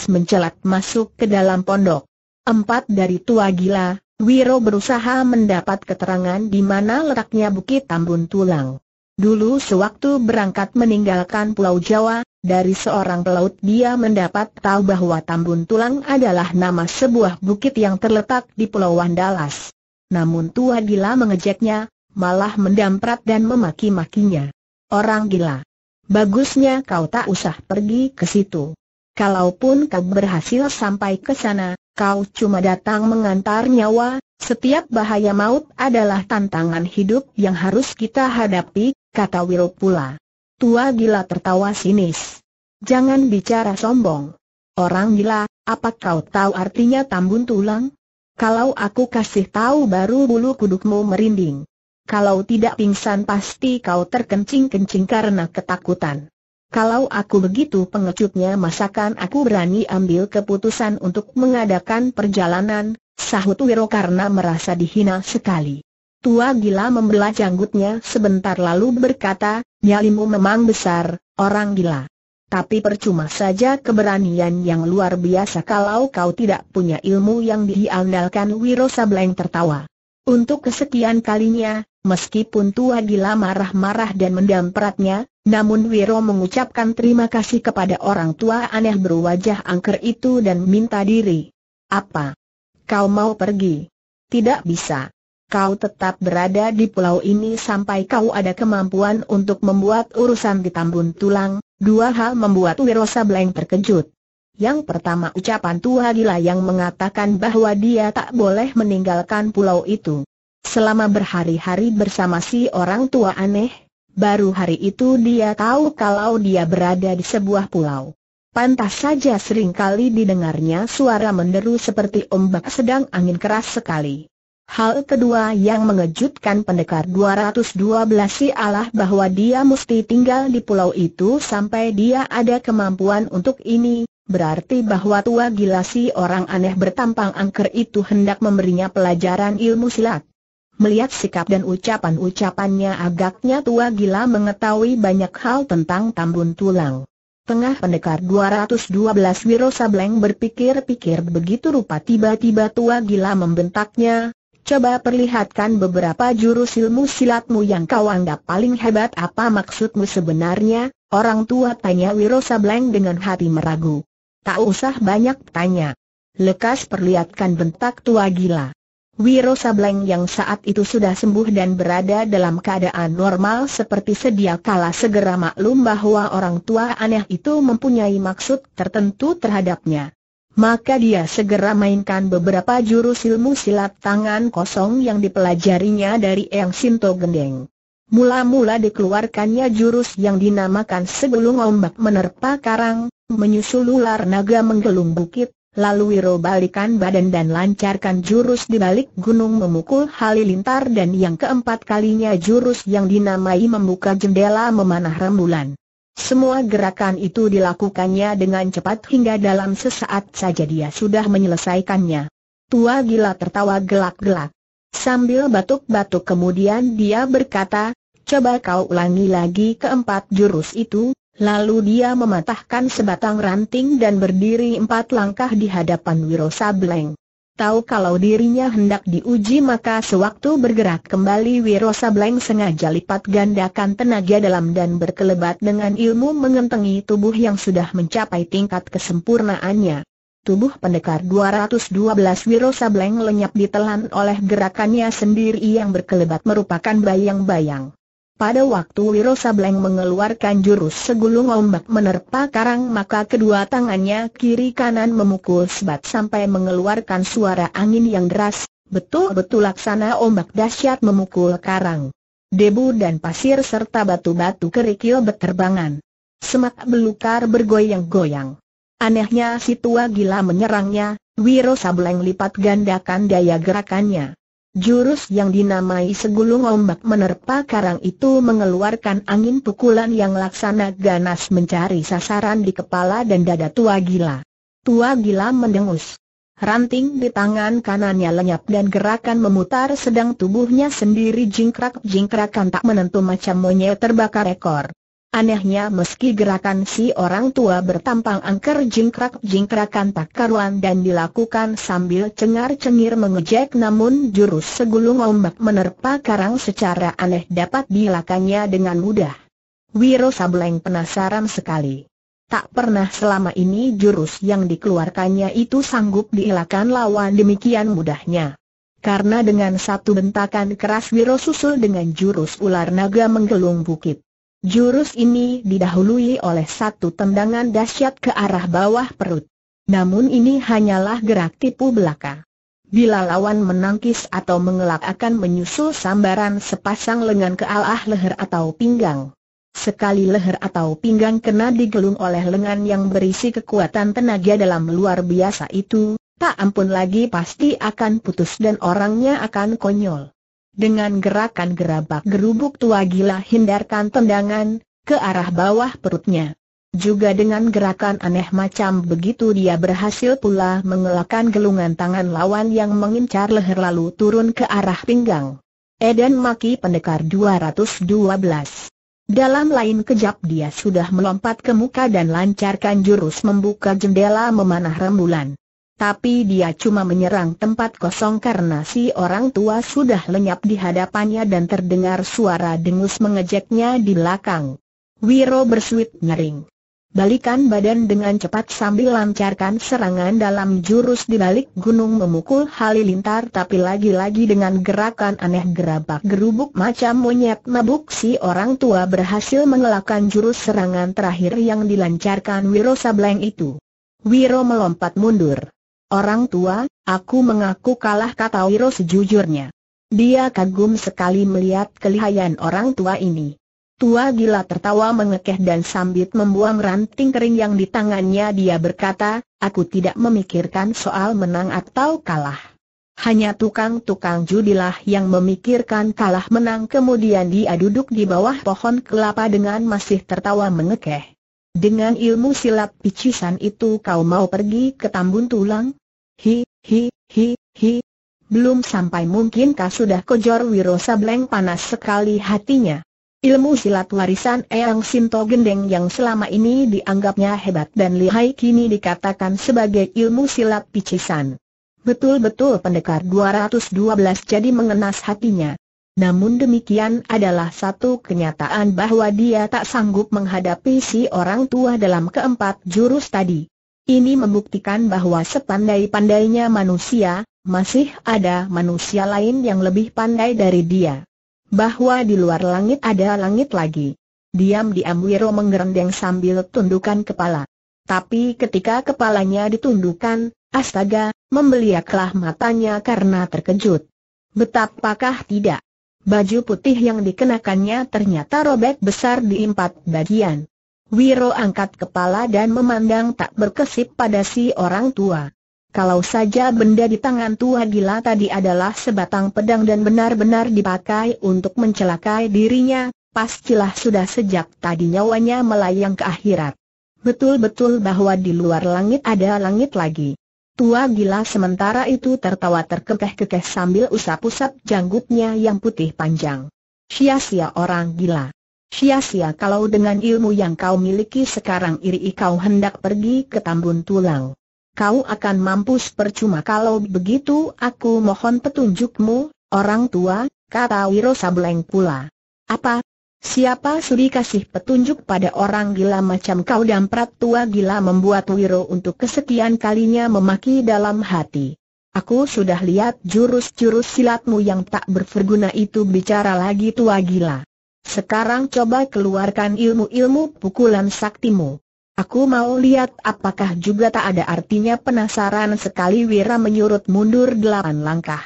mencelat masuk ke dalam pondok. Empat dari tua gila, Wiro berusaha mendapat keterangan di mana letaknya Bukit Tambun Tulang. Dulu sewaktu berangkat meninggalkan Pulau Jawa, dari seorang pelaut dia mendapat tahu bahwa Tambun Tulang adalah nama sebuah bukit yang terletak di Pulau Wandalas. Namun Tua Gila mengejeknya, malah mendamprat dan memaki-makinya. Orang gila. Bagusnya kau tak usah pergi ke situ. Kalaupun kau berhasil sampai ke sana, kau cuma datang mengantar nyawa, setiap bahaya maut adalah tantangan hidup yang harus kita hadapi, kata Will pula. Tua gila tertawa sinis. Jangan bicara sombong. Orang gila, apa kau tahu artinya tambun tulang? Kalau aku kasih tahu baru bulu kudukmu merinding. Kalau tidak pingsan pasti kau terkencing-kencing karena ketakutan. Kalau aku begitu pengecutnya masakan aku berani ambil keputusan untuk mengadakan perjalanan, sahut Wiro karena merasa dihina sekali. Tua gila membelah janggutnya sebentar lalu berkata, nyalimu memang besar, orang gila. Tapi percuma saja keberanian yang luar biasa kalau kau tidak punya ilmu yang diandalkan Wiro Sableng tertawa. Untuk kesekian kalinya, meskipun tua gila marah-marah dan mendamperatnya, namun Wiro mengucapkan terima kasih kepada orang tua aneh berwajah angker itu dan minta diri. Apa? Kau mau pergi? Tidak bisa kau tetap berada di pulau ini sampai kau ada kemampuan untuk membuat urusan di tambun tulang, dua hal membuat Wirosa Bleng terkejut. Yang pertama ucapan Tua Gila yang mengatakan bahwa dia tak boleh meninggalkan pulau itu. Selama berhari-hari bersama si orang tua aneh, baru hari itu dia tahu kalau dia berada di sebuah pulau. Pantas saja sering kali didengarnya suara menderu seperti ombak sedang angin keras sekali. Hal kedua yang mengejutkan pendekar 212 si Allah bahwa dia mesti tinggal di pulau itu sampai dia ada kemampuan untuk ini, berarti bahwa tua gila si orang aneh bertampang angker itu hendak memberinya pelajaran ilmu silat. Melihat sikap dan ucapan-ucapannya agaknya tua gila mengetahui banyak hal tentang tambun tulang. Tengah pendekar 212 Wiro Sableng berpikir-pikir begitu rupa tiba-tiba tua gila membentaknya, Coba perlihatkan beberapa jurus ilmu silatmu yang kau anggap paling hebat Apa maksudmu sebenarnya, orang tua tanya Wiro Sableng dengan hati meragu Tak usah banyak tanya Lekas perlihatkan bentak tua gila Wiro Sableng yang saat itu sudah sembuh dan berada dalam keadaan normal seperti sedia kala segera maklum bahwa orang tua aneh itu mempunyai maksud tertentu terhadapnya maka dia segera mainkan beberapa jurus ilmu silat tangan kosong yang dipelajarinya dari Eang Sinto Gendeng. Mula-mula dikeluarkannya jurus yang dinamakan sebelum ombak menerpa karang, menyusul ular naga menggelung bukit, lalu Wiro balikan badan dan lancarkan jurus di balik gunung memukul halilintar dan yang keempat kalinya jurus yang dinamai membuka jendela memanah rembulan. Semua gerakan itu dilakukannya dengan cepat hingga dalam sesaat saja dia sudah menyelesaikannya. Tua gila tertawa gelak-gelak. Sambil batuk-batuk kemudian dia berkata, coba kau ulangi lagi keempat jurus itu, lalu dia mematahkan sebatang ranting dan berdiri empat langkah di hadapan Wiro Sableng tahu kalau dirinya hendak diuji maka sewaktu bergerak kembali Wiro Sableng sengaja lipat gandakan tenaga dalam dan berkelebat dengan ilmu mengentengi tubuh yang sudah mencapai tingkat kesempurnaannya. Tubuh pendekar 212 Wiro Sableng lenyap ditelan oleh gerakannya sendiri yang berkelebat merupakan bayang-bayang. Pada waktu Wiro Sableng mengeluarkan jurus segulung ombak menerpa karang maka kedua tangannya kiri kanan memukul sebat sampai mengeluarkan suara angin yang deras, betul-betul laksana ombak dahsyat memukul karang. Debu dan pasir serta batu-batu kerikil berterbangan. Semak belukar bergoyang-goyang. Anehnya si tua gila menyerangnya, Wiro Sableng lipat gandakan daya gerakannya. Jurus yang dinamai segulung ombak menerpa karang itu mengeluarkan angin pukulan yang laksana ganas mencari sasaran di kepala dan dada tua gila. Tua gila mendengus. Ranting di tangan kanannya lenyap dan gerakan memutar sedang tubuhnya sendiri jingkrak-jingkrakan tak menentu macam monyet terbakar ekor. Anehnya meski gerakan si orang tua bertampang angker jingkrak-jingkrakan tak karuan dan dilakukan sambil cengar-cengir mengejek namun jurus segulung ombak menerpa karang secara aneh dapat dilakannya dengan mudah. Wiro Sableng penasaran sekali. Tak pernah selama ini jurus yang dikeluarkannya itu sanggup dielakkan lawan demikian mudahnya. Karena dengan satu bentakan keras Wiro susul dengan jurus ular naga menggelung bukit. Jurus ini didahului oleh satu tendangan dahsyat ke arah bawah perut. Namun ini hanyalah gerak tipu belaka. Bila lawan menangkis atau mengelak akan menyusul sambaran sepasang lengan ke alah leher atau pinggang. Sekali leher atau pinggang kena digelung oleh lengan yang berisi kekuatan tenaga dalam luar biasa itu, tak ampun lagi pasti akan putus dan orangnya akan konyol. Dengan gerakan gerabak gerubuk tua gila hindarkan tendangan, ke arah bawah perutnya. Juga dengan gerakan aneh macam begitu dia berhasil pula mengelakkan gelungan tangan lawan yang mengincar leher lalu turun ke arah pinggang. Eden Maki Pendekar 212 Dalam lain kejap dia sudah melompat ke muka dan lancarkan jurus membuka jendela memanah rembulan. Tapi dia cuma menyerang tempat kosong karena si orang tua sudah lenyap di hadapannya dan terdengar suara dengus mengejeknya di belakang. Wiro bersuit nyering. Balikan badan dengan cepat sambil lancarkan serangan dalam jurus di balik gunung memukul halilintar tapi lagi-lagi dengan gerakan aneh gerabak gerubuk macam monyet mabuk si orang tua berhasil mengelakkan jurus serangan terakhir yang dilancarkan Wiro Sableng itu. Wiro melompat mundur. Orang tua, aku mengaku kalah kata Wiro sejujurnya. Dia kagum sekali melihat kelihayan orang tua ini. Tua gila tertawa mengekeh dan sambil membuang ranting kering yang di tangannya dia berkata, aku tidak memikirkan soal menang atau kalah. Hanya tukang-tukang judilah yang memikirkan kalah menang kemudian dia duduk di bawah pohon kelapa dengan masih tertawa mengekeh. Dengan ilmu silat picisan itu kau mau pergi ke tambun tulang? Hi, hi, hi, hi. Belum sampai mungkinkah sudah kejor Wiro Sableng panas sekali hatinya. Ilmu silat warisan Eyang Sinto Gendeng yang selama ini dianggapnya hebat dan lihai kini dikatakan sebagai ilmu silat picisan. Betul-betul pendekar 212 jadi mengenas hatinya. Namun demikian adalah satu kenyataan bahwa dia tak sanggup menghadapi si orang tua dalam keempat jurus tadi. Ini membuktikan bahwa sepandai-pandainya manusia, masih ada manusia lain yang lebih pandai dari dia. Bahwa di luar langit ada langit lagi. Diam-diam Wiro menggerendeng sambil tundukan kepala. Tapi ketika kepalanya ditundukkan, astaga, membeliaklah matanya karena terkejut. Betapakah tidak? Baju putih yang dikenakannya ternyata robek besar di empat bagian. Wiro angkat kepala dan memandang tak berkesip pada si orang tua. Kalau saja benda di tangan tua gila tadi adalah sebatang pedang dan benar-benar dipakai untuk mencelakai dirinya, pastilah sudah sejak tadi nyawanya melayang ke akhirat. Betul-betul bahwa di luar langit ada langit lagi. Tua gila sementara itu tertawa terkekeh-kekeh sambil usap-usap janggutnya yang putih panjang. Sia-sia orang gila. Sia-sia kalau dengan ilmu yang kau miliki sekarang iri kau hendak pergi ke tambun tulang. Kau akan mampus percuma kalau begitu aku mohon petunjukmu, orang tua, kata Wiro Sableng pula. Apa? Siapa suri kasih petunjuk pada orang gila macam kau dan prat tua gila membuat Wiro untuk kesekian kalinya memaki dalam hati. Aku sudah lihat jurus-jurus silatmu yang tak berfungsi itu bicara lagi tua gila. Sekarang coba keluarkan ilmu-ilmu pukulan saktimu. Aku mau lihat apakah juga tak ada artinya penasaran sekali Wira menyurut mundur delapan langkah.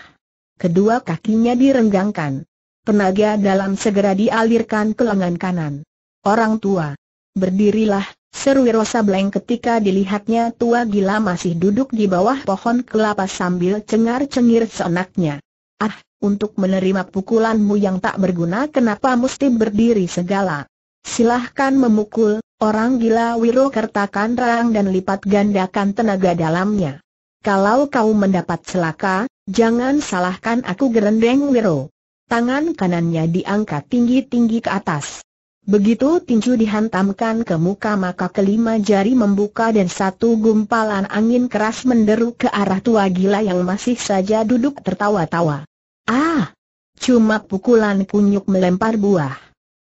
Kedua kakinya direnggangkan. Tenaga dalam segera dialirkan ke lengan kanan. Orang tua. Berdirilah, seru Wirosa Bleng ketika dilihatnya tua gila masih duduk di bawah pohon kelapa sambil cengar-cengir seenaknya. Ah, untuk menerima pukulanmu yang tak berguna kenapa mesti berdiri segala. Silahkan memukul, orang gila Wiro kertakan rang dan lipat gandakan tenaga dalamnya. Kalau kau mendapat celaka, jangan salahkan aku gerendeng Wiro. Tangan kanannya diangkat tinggi-tinggi ke atas. Begitu tinju dihantamkan ke muka maka kelima jari membuka dan satu gumpalan angin keras menderu ke arah tua gila yang masih saja duduk tertawa-tawa. Ah! Cuma pukulan kunyuk melempar buah.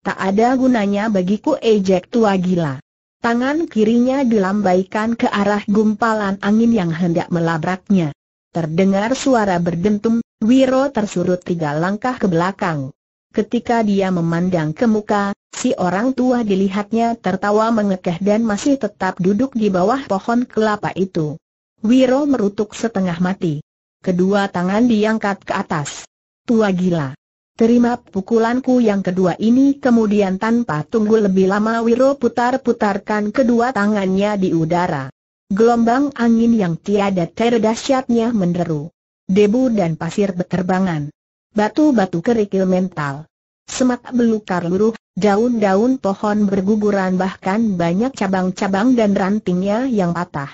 Tak ada gunanya bagiku ejek tua gila. Tangan kirinya dilambaikan ke arah gumpalan angin yang hendak melabraknya. Terdengar suara berdentum, Wiro tersurut tiga langkah ke belakang. Ketika dia memandang ke muka, si orang tua dilihatnya tertawa mengekeh dan masih tetap duduk di bawah pohon kelapa itu. Wiro merutuk setengah mati kedua tangan diangkat ke atas. Tua gila. Terima pukulanku yang kedua ini kemudian tanpa tunggu lebih lama Wiro putar-putarkan kedua tangannya di udara. Gelombang angin yang tiada terdahsyatnya menderu. Debu dan pasir berterbangan. Batu-batu kerikil mental. Semak belukar luruh, daun-daun pohon berguguran bahkan banyak cabang-cabang dan rantingnya yang patah.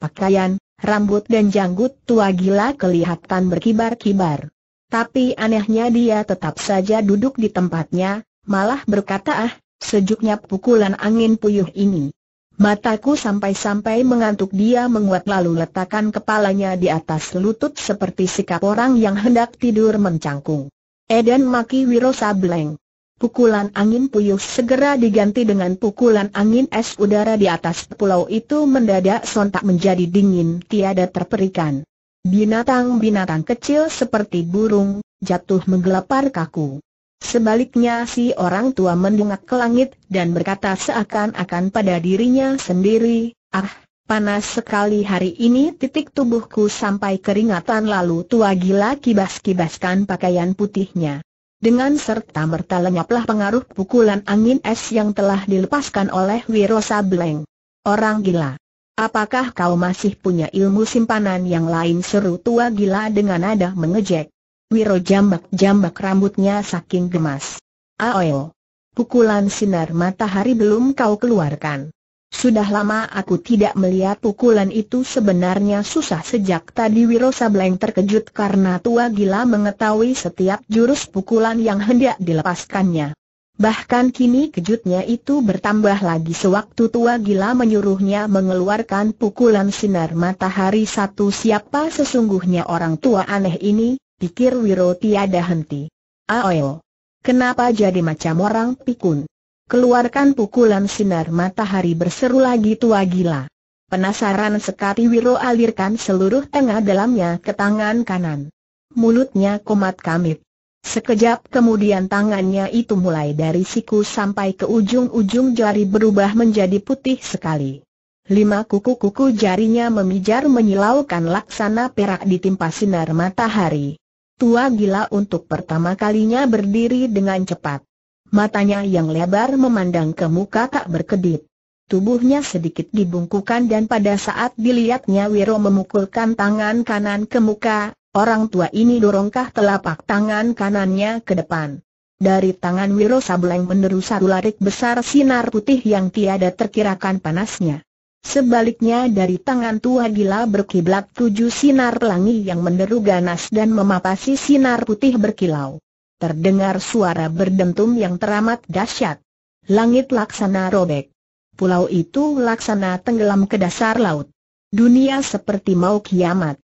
Pakaian, Rambut dan janggut tua gila kelihatan berkibar-kibar. Tapi anehnya dia tetap saja duduk di tempatnya, malah berkata ah, sejuknya pukulan angin puyuh ini. Mataku sampai-sampai mengantuk dia menguat lalu letakkan kepalanya di atas lutut seperti sikap orang yang hendak tidur mencangkung. Eden Maki Wiro Sableng Pukulan angin puyuh segera diganti dengan pukulan angin es udara di atas pulau itu mendadak sontak menjadi dingin tiada terperikan. Binatang-binatang kecil seperti burung, jatuh menggelapar kaku. Sebaliknya si orang tua mendungak ke langit dan berkata seakan-akan pada dirinya sendiri, Ah, panas sekali hari ini titik tubuhku sampai keringatan lalu tua gila kibas-kibaskan pakaian putihnya. Dengan serta merta lenyaplah pengaruh pukulan angin es yang telah dilepaskan oleh Wiro Sableng. Orang gila. Apakah kau masih punya ilmu simpanan yang lain seru tua gila dengan nada mengejek? Wiro jambak-jambak rambutnya saking gemas. Aoyo. Pukulan sinar matahari belum kau keluarkan. Sudah lama aku tidak melihat pukulan itu sebenarnya susah sejak tadi Wiro Sableng terkejut karena tua gila mengetahui setiap jurus pukulan yang hendak dilepaskannya. Bahkan kini kejutnya itu bertambah lagi sewaktu tua gila menyuruhnya mengeluarkan pukulan sinar matahari satu siapa sesungguhnya orang tua aneh ini, pikir Wiro tiada henti. Aoyo, kenapa jadi macam orang pikun? Keluarkan pukulan sinar matahari berseru lagi tua gila. Penasaran sekali Wiro alirkan seluruh tengah dalamnya ke tangan kanan. Mulutnya komat kamit. Sekejap kemudian tangannya itu mulai dari siku sampai ke ujung-ujung jari berubah menjadi putih sekali. Lima kuku-kuku jarinya memijar menyilaukan laksana perak ditimpa sinar matahari. Tua gila untuk pertama kalinya berdiri dengan cepat. Matanya yang lebar memandang ke muka tak berkedip. Tubuhnya sedikit dibungkukan dan pada saat dilihatnya Wiro memukulkan tangan kanan ke muka, orang tua ini dorongkah telapak tangan kanannya ke depan. Dari tangan Wiro Sableng satu larik besar sinar putih yang tiada terkirakan panasnya. Sebaliknya dari tangan tua gila berkiblat tujuh sinar pelangi yang meneru ganas dan memapasi sinar putih berkilau terdengar suara berdentum yang teramat dahsyat. Langit laksana robek. Pulau itu laksana tenggelam ke dasar laut. Dunia seperti mau kiamat.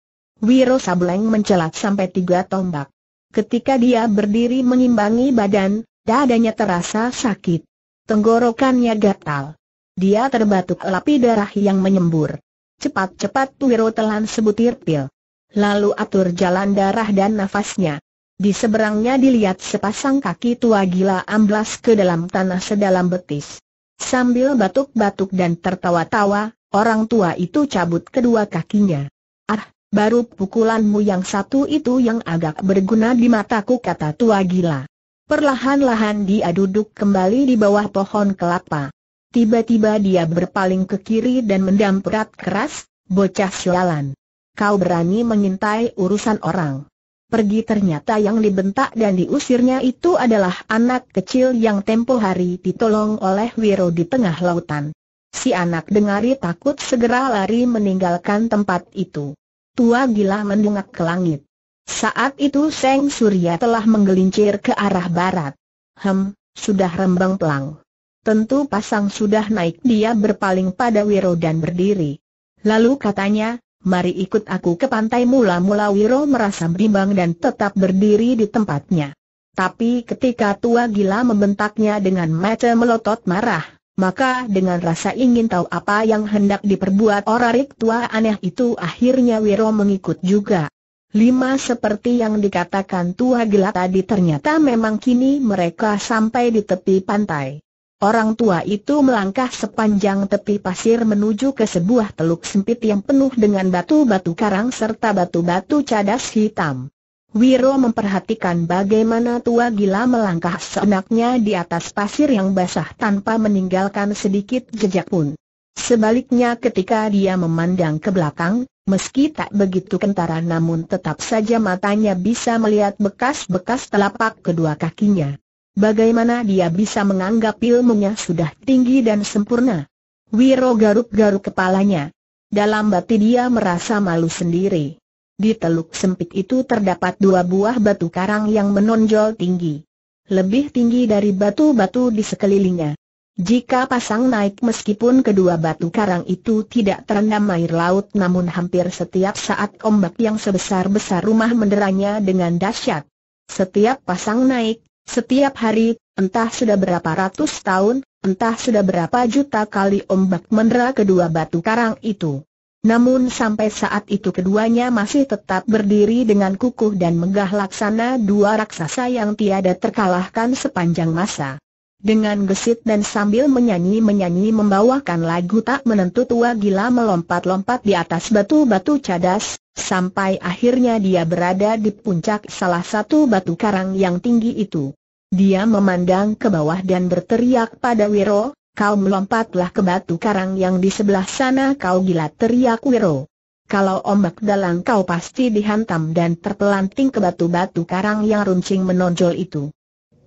Wiro Sableng mencelat sampai tiga tombak. Ketika dia berdiri mengimbangi badan, dadanya terasa sakit. Tenggorokannya gatal. Dia terbatuk lapi darah yang menyembur. Cepat-cepat Wiro telan sebutir pil. Lalu atur jalan darah dan nafasnya. Di seberangnya dilihat sepasang kaki tua gila amblas ke dalam tanah sedalam betis. Sambil batuk-batuk dan tertawa-tawa, orang tua itu cabut kedua kakinya. Ah, baru pukulanmu yang satu itu yang agak berguna di mataku kata tua gila. Perlahan-lahan dia duduk kembali di bawah pohon kelapa. Tiba-tiba dia berpaling ke kiri dan mendamprat keras, bocah sialan. Kau berani mengintai urusan orang pergi ternyata yang dibentak dan diusirnya itu adalah anak kecil yang tempo hari ditolong oleh Wiro di tengah lautan. Si anak dengari takut segera lari meninggalkan tempat itu. Tua gila mendungak ke langit. Saat itu Seng Surya telah menggelincir ke arah barat. Hem, sudah rembang pelang. Tentu pasang sudah naik dia berpaling pada Wiro dan berdiri. Lalu katanya, mari ikut aku ke pantai mula-mula Wiro merasa bimbang dan tetap berdiri di tempatnya. Tapi ketika tua gila membentaknya dengan mata melotot marah, maka dengan rasa ingin tahu apa yang hendak diperbuat orarik tua aneh itu akhirnya Wiro mengikut juga. Lima seperti yang dikatakan tua gila tadi ternyata memang kini mereka sampai di tepi pantai. Orang tua itu melangkah sepanjang tepi pasir menuju ke sebuah teluk sempit yang penuh dengan batu-batu karang serta batu-batu cadas hitam. Wiro memperhatikan bagaimana tua gila melangkah seenaknya di atas pasir yang basah tanpa meninggalkan sedikit jejak pun. Sebaliknya ketika dia memandang ke belakang, meski tak begitu kentara namun tetap saja matanya bisa melihat bekas-bekas telapak kedua kakinya. Bagaimana dia bisa menganggap ilmunya sudah tinggi dan sempurna? Wiro garuk-garuk kepalanya. Dalam batin dia merasa malu sendiri. Di teluk sempit itu terdapat dua buah batu karang yang menonjol tinggi. Lebih tinggi dari batu-batu di sekelilingnya. Jika pasang naik meskipun kedua batu karang itu tidak terendam air laut namun hampir setiap saat ombak yang sebesar-besar rumah menderanya dengan dahsyat. Setiap pasang naik, setiap hari, entah sudah berapa ratus tahun, entah sudah berapa juta kali ombak mendera kedua batu karang itu. Namun sampai saat itu keduanya masih tetap berdiri dengan kukuh dan megah laksana dua raksasa yang tiada terkalahkan sepanjang masa. Dengan gesit dan sambil menyanyi-menyanyi membawakan lagu tak menentu tua gila melompat-lompat di atas batu-batu cadas, sampai akhirnya dia berada di puncak salah satu batu karang yang tinggi itu. Dia memandang ke bawah dan berteriak pada Wiro, kau melompatlah ke batu karang yang di sebelah sana kau gila teriak Wiro. Kalau ombak dalang kau pasti dihantam dan terpelanting ke batu-batu karang yang runcing menonjol itu.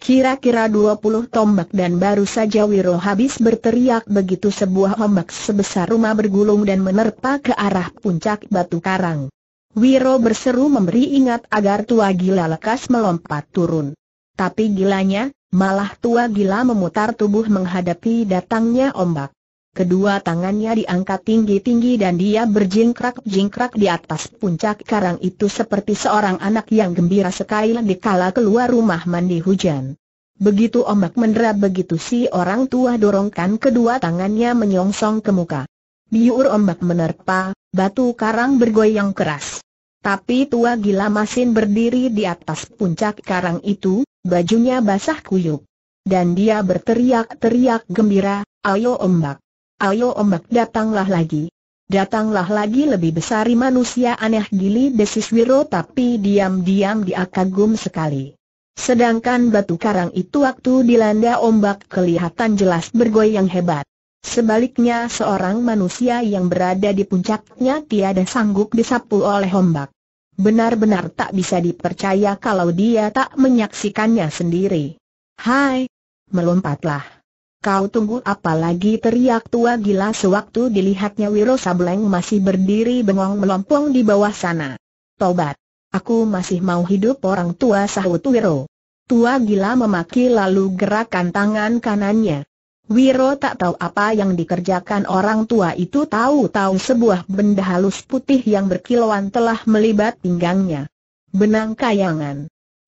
Kira-kira 20 tombak dan baru saja Wiro habis berteriak begitu sebuah ombak sebesar rumah bergulung dan menerpa ke arah puncak batu karang. Wiro berseru memberi ingat agar tua gila lekas melompat turun. Tapi gilanya, malah tua gila memutar tubuh menghadapi datangnya ombak. Kedua tangannya diangkat tinggi-tinggi dan dia berjingkrak-jingkrak di atas puncak karang itu seperti seorang anak yang gembira sekali dikala keluar rumah mandi hujan. Begitu ombak mendera begitu si orang tua dorongkan kedua tangannya menyongsong ke muka. Biur ombak menerpa, batu karang bergoyang keras. Tapi tua gila masin berdiri di atas puncak karang itu, bajunya basah kuyup. Dan dia berteriak-teriak gembira, ayo ombak. Ayo ombak datanglah lagi. Datanglah lagi lebih besar. manusia aneh gili desis Wiro tapi diam-diam dia kagum sekali. Sedangkan batu karang itu waktu dilanda ombak kelihatan jelas bergoyang hebat. Sebaliknya seorang manusia yang berada di puncaknya tiada sanggup disapu oleh ombak. Benar-benar tak bisa dipercaya kalau dia tak menyaksikannya sendiri. Hai! Melompatlah. Kau tunggu apa lagi teriak tua gila sewaktu dilihatnya Wiro Sableng masih berdiri bengong melompong di bawah sana. Tobat! Aku masih mau hidup orang tua sahut Wiro. Tua gila memaki lalu gerakan tangan kanannya. Wiro tak tahu apa yang dikerjakan orang tua itu tahu-tahu sebuah benda halus putih yang berkilauan telah melibat pinggangnya. Benang kayangan.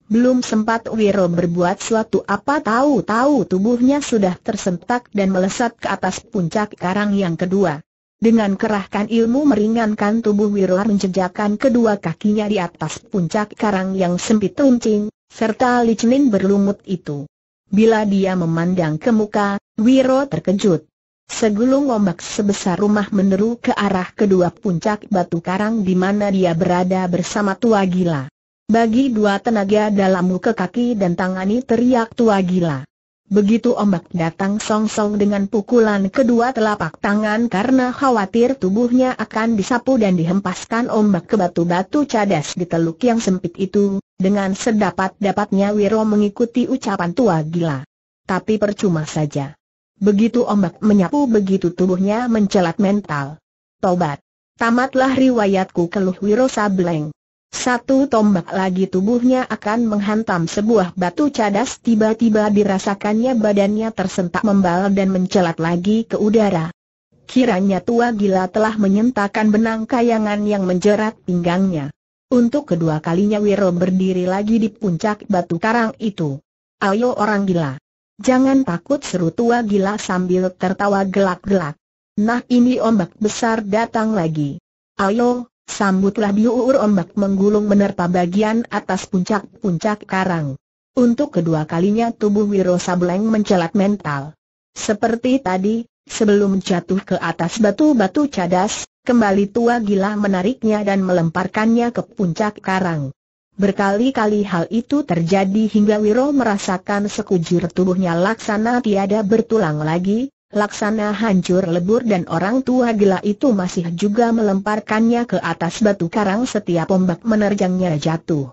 Belum sempat Wiro berbuat suatu apa tahu-tahu tubuhnya sudah tersentak dan melesat ke atas puncak karang yang kedua. Dengan kerahkan ilmu meringankan tubuh Wiro menjejakkan kedua kakinya di atas puncak karang yang sempit runcing, serta licinin berlumut itu. Bila dia memandang ke muka, Wiro terkejut. Segulung ombak sebesar rumah meneru ke arah kedua puncak batu karang di mana dia berada bersama tua gila. Bagi dua tenaga dalammu ke kaki dan tangani teriak tua gila. Begitu ombak datang Song -song dengan pukulan kedua telapak tangan karena khawatir tubuhnya akan disapu dan dihempaskan ombak ke batu-batu cadas di teluk yang sempit itu, dengan sedapat-dapatnya Wiro mengikuti ucapan tua gila. Tapi percuma saja. Begitu ombak menyapu begitu tubuhnya mencelat mental. Tobat. Tamatlah riwayatku keluh Wiro Sableng. Satu tombak lagi tubuhnya akan menghantam sebuah batu cadas tiba-tiba dirasakannya badannya tersentak membal dan mencelat lagi ke udara. Kiranya tua gila telah menyentakan benang kayangan yang menjerat pinggangnya. Untuk kedua kalinya Wiro berdiri lagi di puncak batu karang itu. Ayo orang gila. Jangan takut seru tua gila sambil tertawa gelak-gelak. Nah ini ombak besar datang lagi. Ayo, Sambutlah biur ombak menggulung menerpa bagian atas puncak-puncak karang. Untuk kedua kalinya tubuh Wiro Sableng mencelat mental. Seperti tadi, sebelum jatuh ke atas batu-batu cadas, kembali tua gila menariknya dan melemparkannya ke puncak karang. Berkali-kali hal itu terjadi hingga Wiro merasakan sekujur tubuhnya laksana tiada bertulang lagi, Laksana hancur lebur dan orang tua gila itu masih juga melemparkannya ke atas batu karang setiap ombak menerjangnya jatuh.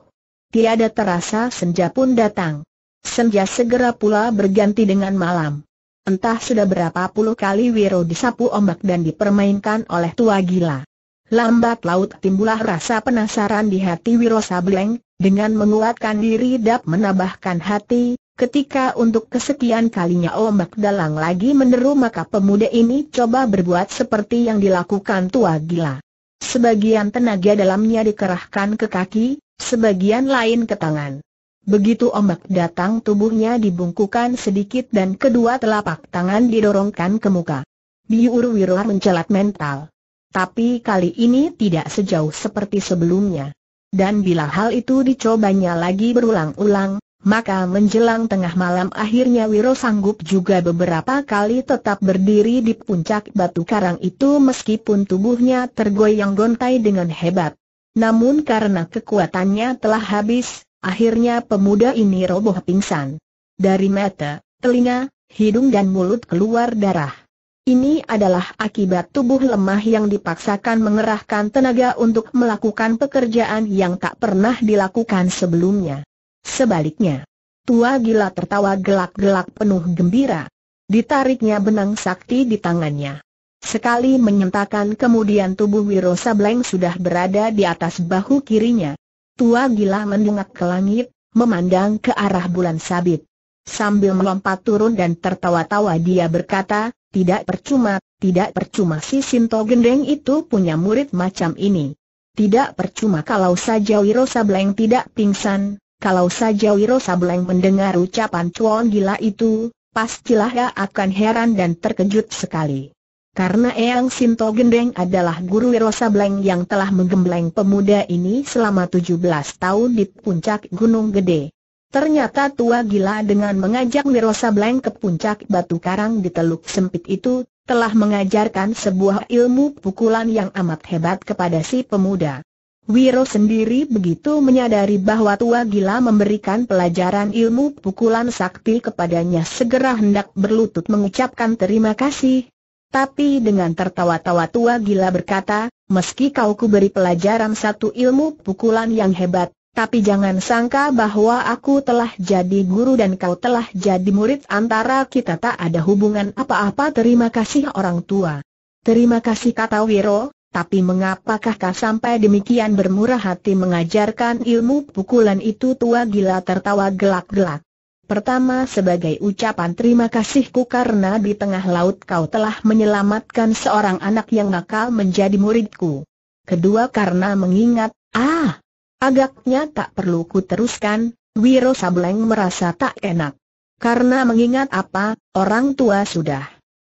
Tiada terasa senja pun datang. Senja segera pula berganti dengan malam. Entah sudah berapa puluh kali Wiro disapu ombak dan dipermainkan oleh tua gila. Lambat laut timbulah rasa penasaran di hati Wiro Sableng, dengan menguatkan diri dap menambahkan hati, Ketika untuk kesekian kalinya ombak dalang lagi meneru, maka pemuda ini coba berbuat seperti yang dilakukan tua gila. Sebagian tenaga dalamnya dikerahkan ke kaki, sebagian lain ke tangan. Begitu ombak datang tubuhnya dibungkukan sedikit dan kedua telapak tangan didorongkan ke muka. Biur Wiro mencelat mental. Tapi kali ini tidak sejauh seperti sebelumnya. Dan bila hal itu dicobanya lagi berulang-ulang, maka menjelang tengah malam akhirnya Wiro sanggup juga beberapa kali tetap berdiri di puncak batu karang itu meskipun tubuhnya tergoyang gontai dengan hebat. Namun karena kekuatannya telah habis, akhirnya pemuda ini roboh pingsan. Dari mata, telinga, hidung dan mulut keluar darah. Ini adalah akibat tubuh lemah yang dipaksakan mengerahkan tenaga untuk melakukan pekerjaan yang tak pernah dilakukan sebelumnya. Sebaliknya, tua gila tertawa gelak-gelak penuh gembira. Ditariknya benang sakti di tangannya. Sekali menyentakan kemudian tubuh Wiro Sableng sudah berada di atas bahu kirinya. Tua gila mendengak ke langit, memandang ke arah bulan sabit. Sambil melompat turun dan tertawa-tawa dia berkata, tidak percuma, tidak percuma si Sinto Gendeng itu punya murid macam ini. Tidak percuma kalau saja Wiro Sableng tidak pingsan, kalau saja Wiro Sableng mendengar ucapan cuan gila itu, pastilah ia akan heran dan terkejut sekali. Karena Eyang Sinto Gendeng adalah guru Wiro Sableng yang telah menggembleng pemuda ini selama 17 tahun di puncak Gunung Gede. Ternyata tua gila dengan mengajak Wiro Sableng ke puncak batu karang di teluk sempit itu, telah mengajarkan sebuah ilmu pukulan yang amat hebat kepada si pemuda. Wiro sendiri begitu menyadari bahwa tua gila memberikan pelajaran ilmu pukulan sakti kepadanya segera hendak berlutut mengucapkan terima kasih. Tapi dengan tertawa-tawa tua gila berkata, meski kau kuberi pelajaran satu ilmu pukulan yang hebat, tapi jangan sangka bahwa aku telah jadi guru dan kau telah jadi murid antara kita tak ada hubungan apa-apa terima kasih orang tua. Terima kasih kata Wiro, tapi mengapakah kau sampai demikian bermurah hati mengajarkan ilmu pukulan itu tua gila tertawa gelak-gelak. Pertama sebagai ucapan terima kasihku karena di tengah laut kau telah menyelamatkan seorang anak yang nakal menjadi muridku. Kedua karena mengingat, ah, agaknya tak perlu ku teruskan, Wiro Sableng merasa tak enak. Karena mengingat apa, orang tua sudah.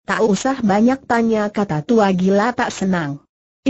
Tak usah banyak tanya kata tua gila tak senang.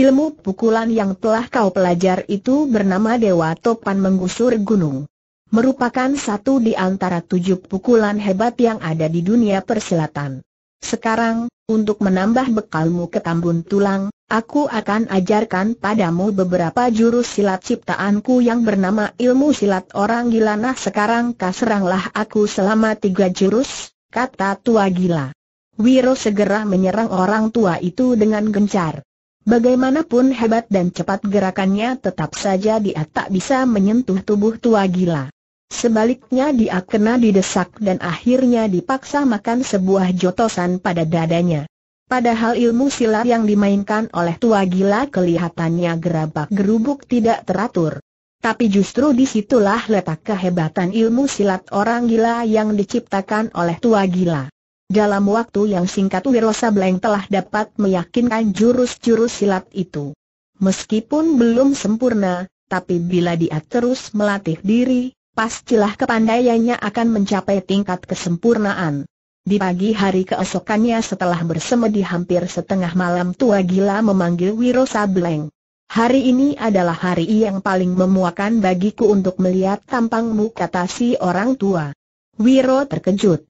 Ilmu pukulan yang telah kau pelajar itu bernama Dewa Topan Menggusur Gunung. Merupakan satu di antara tujuh pukulan hebat yang ada di dunia persilatan. Sekarang, untuk menambah bekalmu ke tambun tulang, aku akan ajarkan padamu beberapa jurus silat ciptaanku yang bernama ilmu silat orang gila. Nah sekarang kaseranglah aku selama tiga jurus, kata tua gila. Wiro segera menyerang orang tua itu dengan gencar. Bagaimanapun hebat dan cepat gerakannya tetap saja dia tak bisa menyentuh tubuh tua gila. Sebaliknya dia kena didesak dan akhirnya dipaksa makan sebuah jotosan pada dadanya. Padahal ilmu silat yang dimainkan oleh tua gila kelihatannya gerabak gerubuk tidak teratur. Tapi justru disitulah letak kehebatan ilmu silat orang gila yang diciptakan oleh tua gila. Dalam waktu yang singkat Wiro Sableng telah dapat meyakinkan jurus-jurus silat itu. Meskipun belum sempurna, tapi bila dia terus melatih diri, pastilah kepandaiannya akan mencapai tingkat kesempurnaan. Di pagi hari keesokannya setelah bersemedi hampir setengah malam tua gila memanggil Wiro Sableng. Hari ini adalah hari yang paling memuakan bagiku untuk melihat tampangmu kata si orang tua. Wiro terkejut.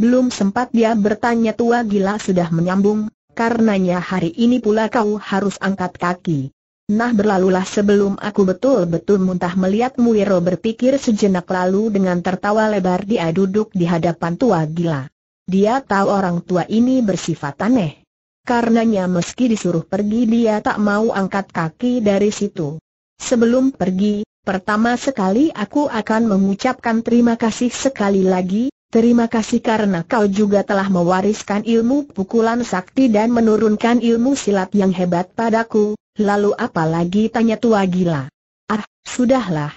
Belum sempat dia bertanya tua gila sudah menyambung, karenanya hari ini pula kau harus angkat kaki. Nah berlalulah sebelum aku betul-betul muntah melihat Muiro berpikir sejenak lalu dengan tertawa lebar dia duduk di hadapan tua gila. Dia tahu orang tua ini bersifat aneh. Karenanya meski disuruh pergi dia tak mau angkat kaki dari situ. Sebelum pergi, pertama sekali aku akan mengucapkan terima kasih sekali lagi, Terima kasih karena kau juga telah mewariskan ilmu pukulan sakti dan menurunkan ilmu silat yang hebat padaku, lalu apalagi tanya tua gila. Ah, sudahlah.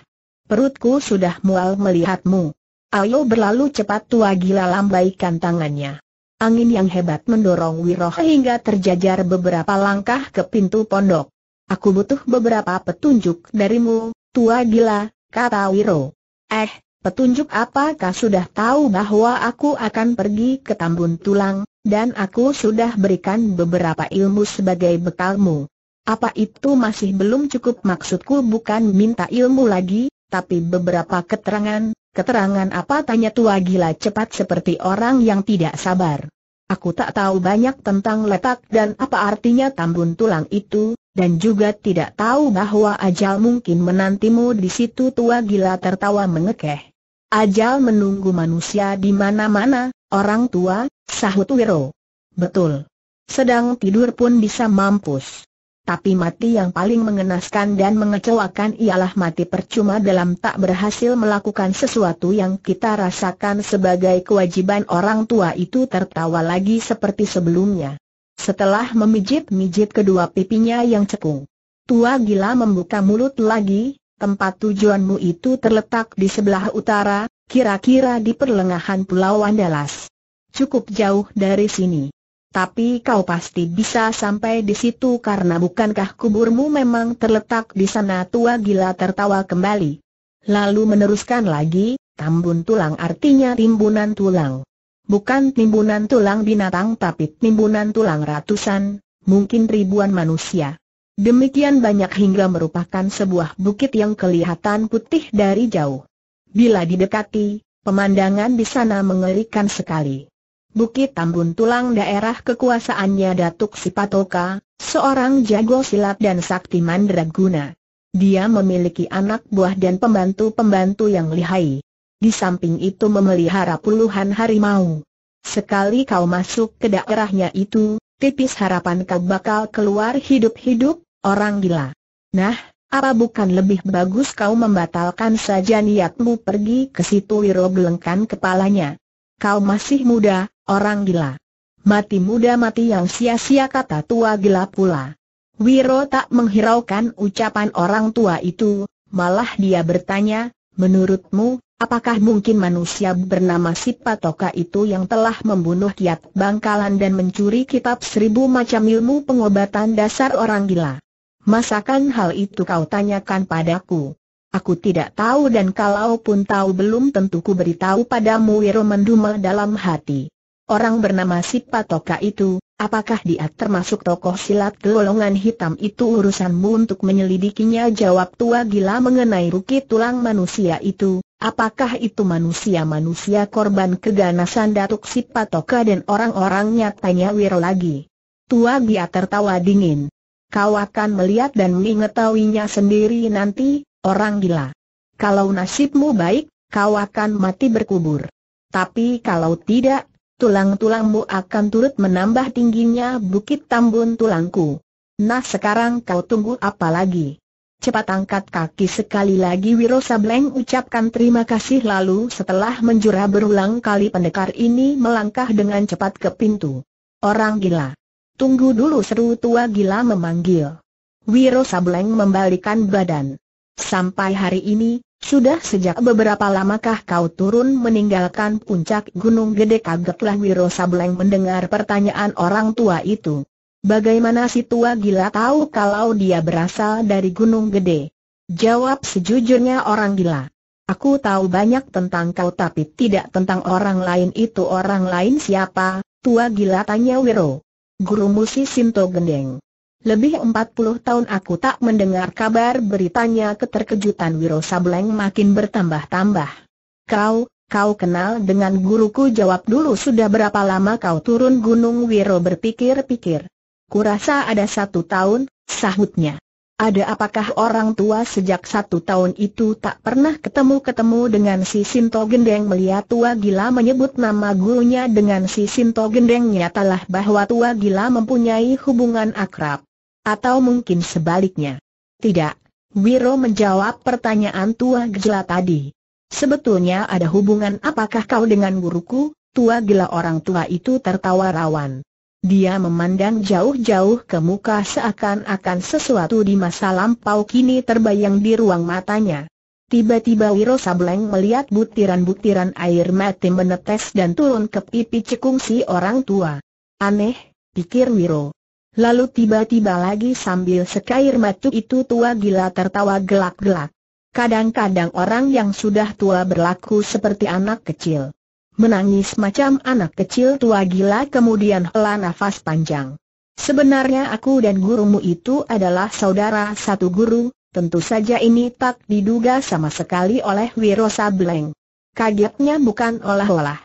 Perutku sudah mual melihatmu. Ayo berlalu cepat tua gila lambaikan tangannya. Angin yang hebat mendorong Wiroh hingga terjajar beberapa langkah ke pintu pondok. Aku butuh beberapa petunjuk darimu, tua gila, kata Wiro. Eh, Petunjuk apakah sudah tahu bahwa aku akan pergi ke Tambun Tulang, dan aku sudah berikan beberapa ilmu sebagai bekalmu. Apa itu masih belum cukup maksudku bukan minta ilmu lagi, tapi beberapa keterangan, keterangan apa tanya tua gila cepat seperti orang yang tidak sabar. Aku tak tahu banyak tentang letak dan apa artinya Tambun Tulang itu, dan juga tidak tahu bahwa ajal mungkin menantimu di situ tua gila tertawa mengekeh. Ajal menunggu manusia di mana-mana, orang tua, sahut Wiro. Betul. Sedang tidur pun bisa mampus. Tapi mati yang paling mengenaskan dan mengecewakan ialah mati percuma dalam tak berhasil melakukan sesuatu yang kita rasakan sebagai kewajiban orang tua itu tertawa lagi seperti sebelumnya. Setelah memijit-mijit kedua pipinya yang cekung, tua gila membuka mulut lagi, Tempat tujuanmu itu terletak di sebelah utara, kira-kira di perlengahan Pulau Andalas. Cukup jauh dari sini. Tapi kau pasti bisa sampai di situ karena bukankah kuburmu memang terletak di sana tua gila tertawa kembali. Lalu meneruskan lagi, tambun tulang artinya timbunan tulang. Bukan timbunan tulang binatang tapi timbunan tulang ratusan, mungkin ribuan manusia. Demikian banyak hingga merupakan sebuah bukit yang kelihatan putih dari jauh. Bila didekati, pemandangan di sana mengerikan sekali. Bukit Tambun Tulang daerah kekuasaannya Datuk Sipatoka, seorang jago silat dan sakti mandraguna. Dia memiliki anak buah dan pembantu-pembantu yang lihai. Di samping itu memelihara puluhan harimau. Sekali kau masuk ke daerahnya itu, tipis harapan kau bakal keluar hidup-hidup, orang gila. Nah, apa bukan lebih bagus kau membatalkan saja niatmu pergi ke situ Wiro gelengkan kepalanya. Kau masih muda, orang gila. Mati muda mati yang sia-sia kata tua gila pula. Wiro tak menghiraukan ucapan orang tua itu, malah dia bertanya, menurutmu, Apakah mungkin manusia bernama Sipatoka itu yang telah membunuh kiat bangkalan dan mencuri kitab seribu macam ilmu pengobatan dasar orang gila? Masakan hal itu kau tanyakan padaku? Aku tidak tahu dan kalaupun tahu belum tentu ku beritahu padamu Wiro mendumel dalam hati. Orang bernama Sipatoka itu, apakah dia termasuk tokoh silat golongan hitam itu urusanmu untuk menyelidikinya jawab tua gila mengenai rukit tulang manusia itu, Apakah itu manusia-manusia korban keganasan Datuk Sipatoka dan orang-orangnya? Tanya Wiro lagi. Tua Bia tertawa dingin. Kau akan melihat dan mengetahuinya sendiri nanti, orang gila. Kalau nasibmu baik, kau akan mati berkubur. Tapi kalau tidak, tulang-tulangmu akan turut menambah tingginya bukit tambun tulangku. Nah sekarang kau tunggu apa lagi? Cepat angkat kaki sekali lagi Wiro Sableng ucapkan terima kasih lalu setelah menjura berulang kali pendekar ini melangkah dengan cepat ke pintu. Orang gila. Tunggu dulu seru tua gila memanggil. Wiro Sableng membalikan badan. Sampai hari ini, sudah sejak beberapa lamakah kau turun meninggalkan puncak Gunung Gede kagetlah Wiro Sableng mendengar pertanyaan orang tua itu. Bagaimana si tua gila tahu kalau dia berasal dari Gunung Gede? Jawab sejujurnya orang gila. Aku tahu banyak tentang kau tapi tidak tentang orang lain itu orang lain siapa, tua gila tanya Wiro. Guru musi Sinto Gendeng. Lebih empat puluh tahun aku tak mendengar kabar beritanya keterkejutan Wiro Sableng makin bertambah-tambah. Kau, Kau kenal dengan guruku jawab dulu sudah berapa lama kau turun gunung Wiro berpikir-pikir. Kurasa ada satu tahun, sahutnya. Ada apakah orang tua sejak satu tahun itu tak pernah ketemu-ketemu dengan si Sinto Gendeng melihat tua gila menyebut nama gurunya dengan si Sinto Gendeng nyatalah bahwa tua gila mempunyai hubungan akrab. Atau mungkin sebaliknya. Tidak, Wiro menjawab pertanyaan tua gila tadi. Sebetulnya ada hubungan apakah kau dengan guruku? Tua gila orang tua itu tertawa rawan. Dia memandang jauh-jauh ke muka seakan-akan sesuatu di masa lampau kini terbayang di ruang matanya. Tiba-tiba Wiro Sableng melihat butiran-butiran air mati menetes dan turun ke pipi cekung si orang tua. Aneh, pikir Wiro. Lalu tiba-tiba lagi sambil sekair matu itu tua gila tertawa gelak-gelak. Kadang-kadang orang yang sudah tua berlaku seperti anak kecil menangis macam anak kecil tua gila kemudian hela nafas panjang. Sebenarnya aku dan gurumu itu adalah saudara satu guru, tentu saja ini tak diduga sama sekali oleh Wiro Sableng. Kagetnya bukan olah-olah.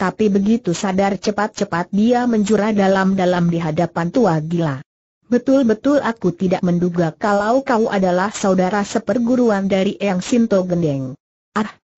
Tapi begitu sadar cepat-cepat dia menjura dalam-dalam di hadapan tua gila. Betul-betul aku tidak menduga kalau kau adalah saudara seperguruan dari Eyang Sinto Gendeng.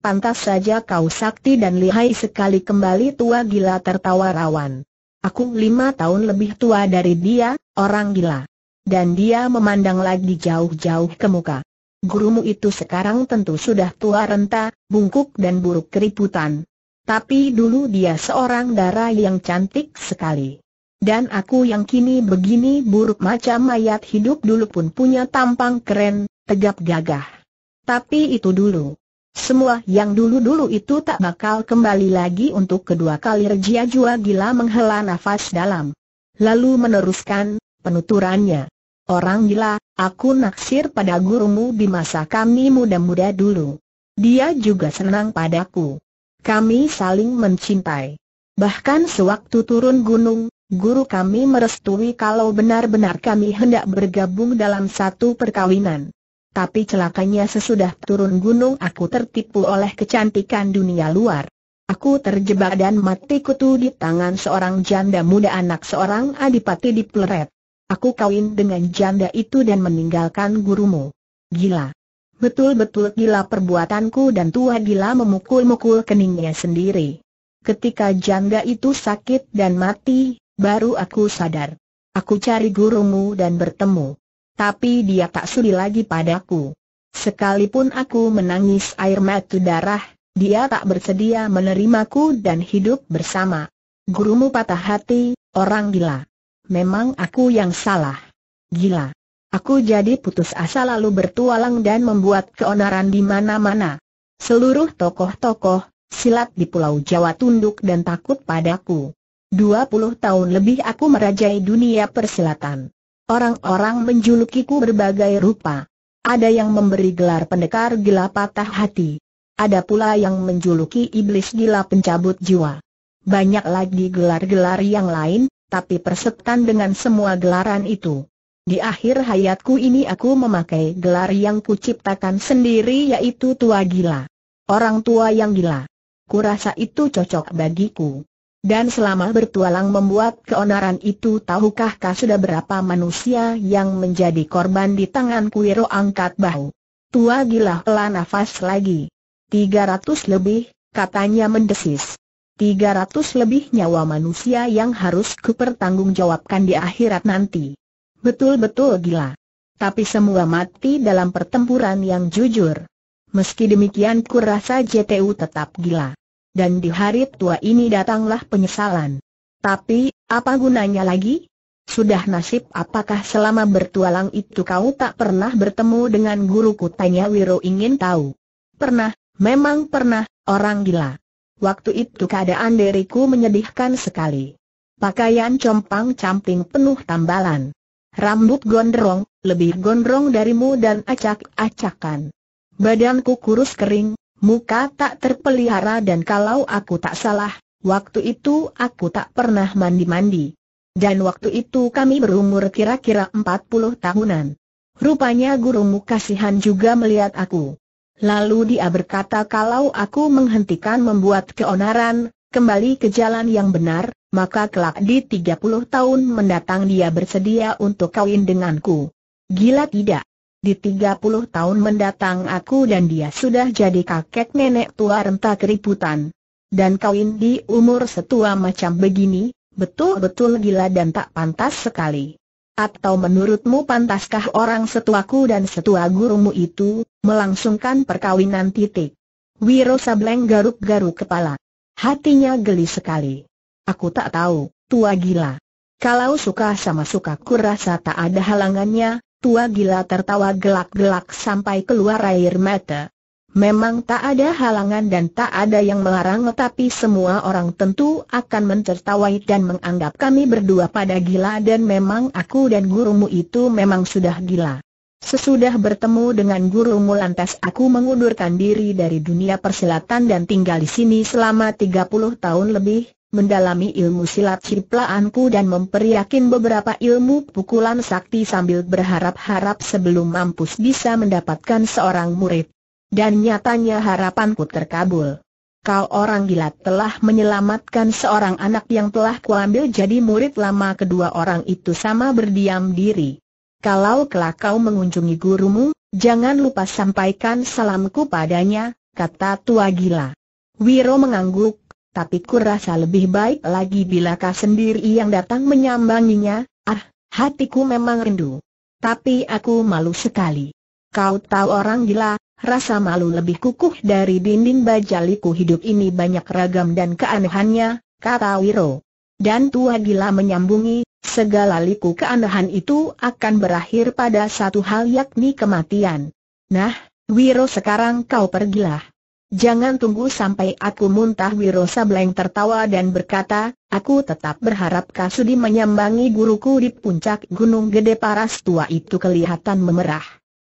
Pantas saja kau sakti dan lihai sekali kembali tua gila tertawa rawan. Aku lima tahun lebih tua dari dia, orang gila. Dan dia memandang lagi jauh-jauh ke muka. Gurumu itu sekarang tentu sudah tua renta, bungkuk dan buruk keriputan. Tapi dulu dia seorang darah yang cantik sekali. Dan aku yang kini begini buruk macam mayat hidup dulu pun punya tampang keren, tegap gagah. Tapi itu dulu. Semua yang dulu-dulu itu tak bakal kembali lagi untuk kedua kali Rejia Jua Gila menghela nafas dalam. Lalu meneruskan penuturannya. Orang gila, aku naksir pada gurumu di masa kami muda-muda dulu. Dia juga senang padaku. Kami saling mencintai. Bahkan sewaktu turun gunung, guru kami merestui kalau benar-benar kami hendak bergabung dalam satu perkawinan. Tapi celakanya sesudah turun gunung aku tertipu oleh kecantikan dunia luar. Aku terjebak dan mati kutu di tangan seorang janda muda anak seorang adipati di pleret. Aku kawin dengan janda itu dan meninggalkan gurumu. Gila. Betul-betul gila perbuatanku dan tua gila memukul-mukul keningnya sendiri. Ketika janda itu sakit dan mati, baru aku sadar. Aku cari gurumu dan bertemu tapi dia tak sudi lagi padaku. Sekalipun aku menangis air mata darah, dia tak bersedia menerimaku dan hidup bersama. Gurumu patah hati, orang gila. Memang aku yang salah. Gila. Aku jadi putus asa lalu bertualang dan membuat keonaran di mana-mana. Seluruh tokoh-tokoh silat di Pulau Jawa tunduk dan takut padaku. Dua puluh tahun lebih aku merajai dunia persilatan. Orang-orang menjulukiku berbagai rupa. Ada yang memberi gelar pendekar gila patah hati. Ada pula yang menjuluki iblis gila pencabut jiwa. Banyak lagi gelar-gelar yang lain, tapi persetan dengan semua gelaran itu. Di akhir hayatku ini aku memakai gelar yang kuciptakan sendiri yaitu tua gila. Orang tua yang gila. Kurasa itu cocok bagiku. Dan selama bertualang membuat keonaran itu tahukah kah sudah berapa manusia yang menjadi korban di tangan Kuiro angkat bahu. Tua gila lah nafas lagi. Tiga ratus lebih, katanya mendesis. Tiga ratus lebih nyawa manusia yang harus kupertanggungjawabkan di akhirat nanti. Betul-betul gila. Tapi semua mati dalam pertempuran yang jujur. Meski demikian kurasa JTU tetap gila dan di hari tua ini datanglah penyesalan. Tapi, apa gunanya lagi? Sudah nasib apakah selama bertualang itu kau tak pernah bertemu dengan guruku? Tanya Wiro ingin tahu. Pernah, memang pernah, orang gila. Waktu itu keadaan diriku menyedihkan sekali. Pakaian compang camping penuh tambalan. Rambut gondrong, lebih gondrong darimu dan acak-acakan. Badanku kurus kering, muka tak terpelihara dan kalau aku tak salah, waktu itu aku tak pernah mandi-mandi. Dan waktu itu kami berumur kira-kira 40 tahunan. Rupanya gurumu kasihan juga melihat aku. Lalu dia berkata kalau aku menghentikan membuat keonaran, kembali ke jalan yang benar, maka kelak di 30 tahun mendatang dia bersedia untuk kawin denganku. Gila tidak? Di 30 tahun mendatang aku dan dia sudah jadi kakek nenek tua renta keriputan. Dan kawin di umur setua macam begini, betul-betul gila dan tak pantas sekali. Atau menurutmu pantaskah orang setuaku dan setua gurumu itu, melangsungkan perkawinan titik? Wiro Sableng garuk-garuk kepala. Hatinya geli sekali. Aku tak tahu, tua gila. Kalau suka sama suka ku rasa tak ada halangannya, Tua gila tertawa gelak-gelak sampai keluar air mata. Memang tak ada halangan dan tak ada yang melarang tetapi semua orang tentu akan mencertawai dan menganggap kami berdua pada gila dan memang aku dan gurumu itu memang sudah gila. Sesudah bertemu dengan gurumu lantas aku mengundurkan diri dari dunia persilatan dan tinggal di sini selama 30 tahun lebih, mendalami ilmu silat ciplaanku dan memperyakin beberapa ilmu pukulan sakti sambil berharap-harap sebelum mampus bisa mendapatkan seorang murid. Dan nyatanya harapanku terkabul. Kau orang gila telah menyelamatkan seorang anak yang telah kuambil jadi murid lama kedua orang itu sama berdiam diri. Kalau kelak kau mengunjungi gurumu, jangan lupa sampaikan salamku padanya, kata tua gila. Wiro mengangguk, tapi ku rasa lebih baik lagi bila kau sendiri yang datang menyambanginya, ah, hatiku memang rindu. Tapi aku malu sekali. Kau tahu orang gila, rasa malu lebih kukuh dari dinding bajaliku hidup ini banyak ragam dan keanehannya, kata Wiro. Dan tua gila menyambungi, segala liku keanehan itu akan berakhir pada satu hal yakni kematian. Nah, Wiro sekarang kau pergilah. Jangan tunggu sampai aku muntah Wiro Sableng tertawa dan berkata, aku tetap berharap Kasudi menyambangi guruku di puncak Gunung Gede Paras tua itu kelihatan memerah.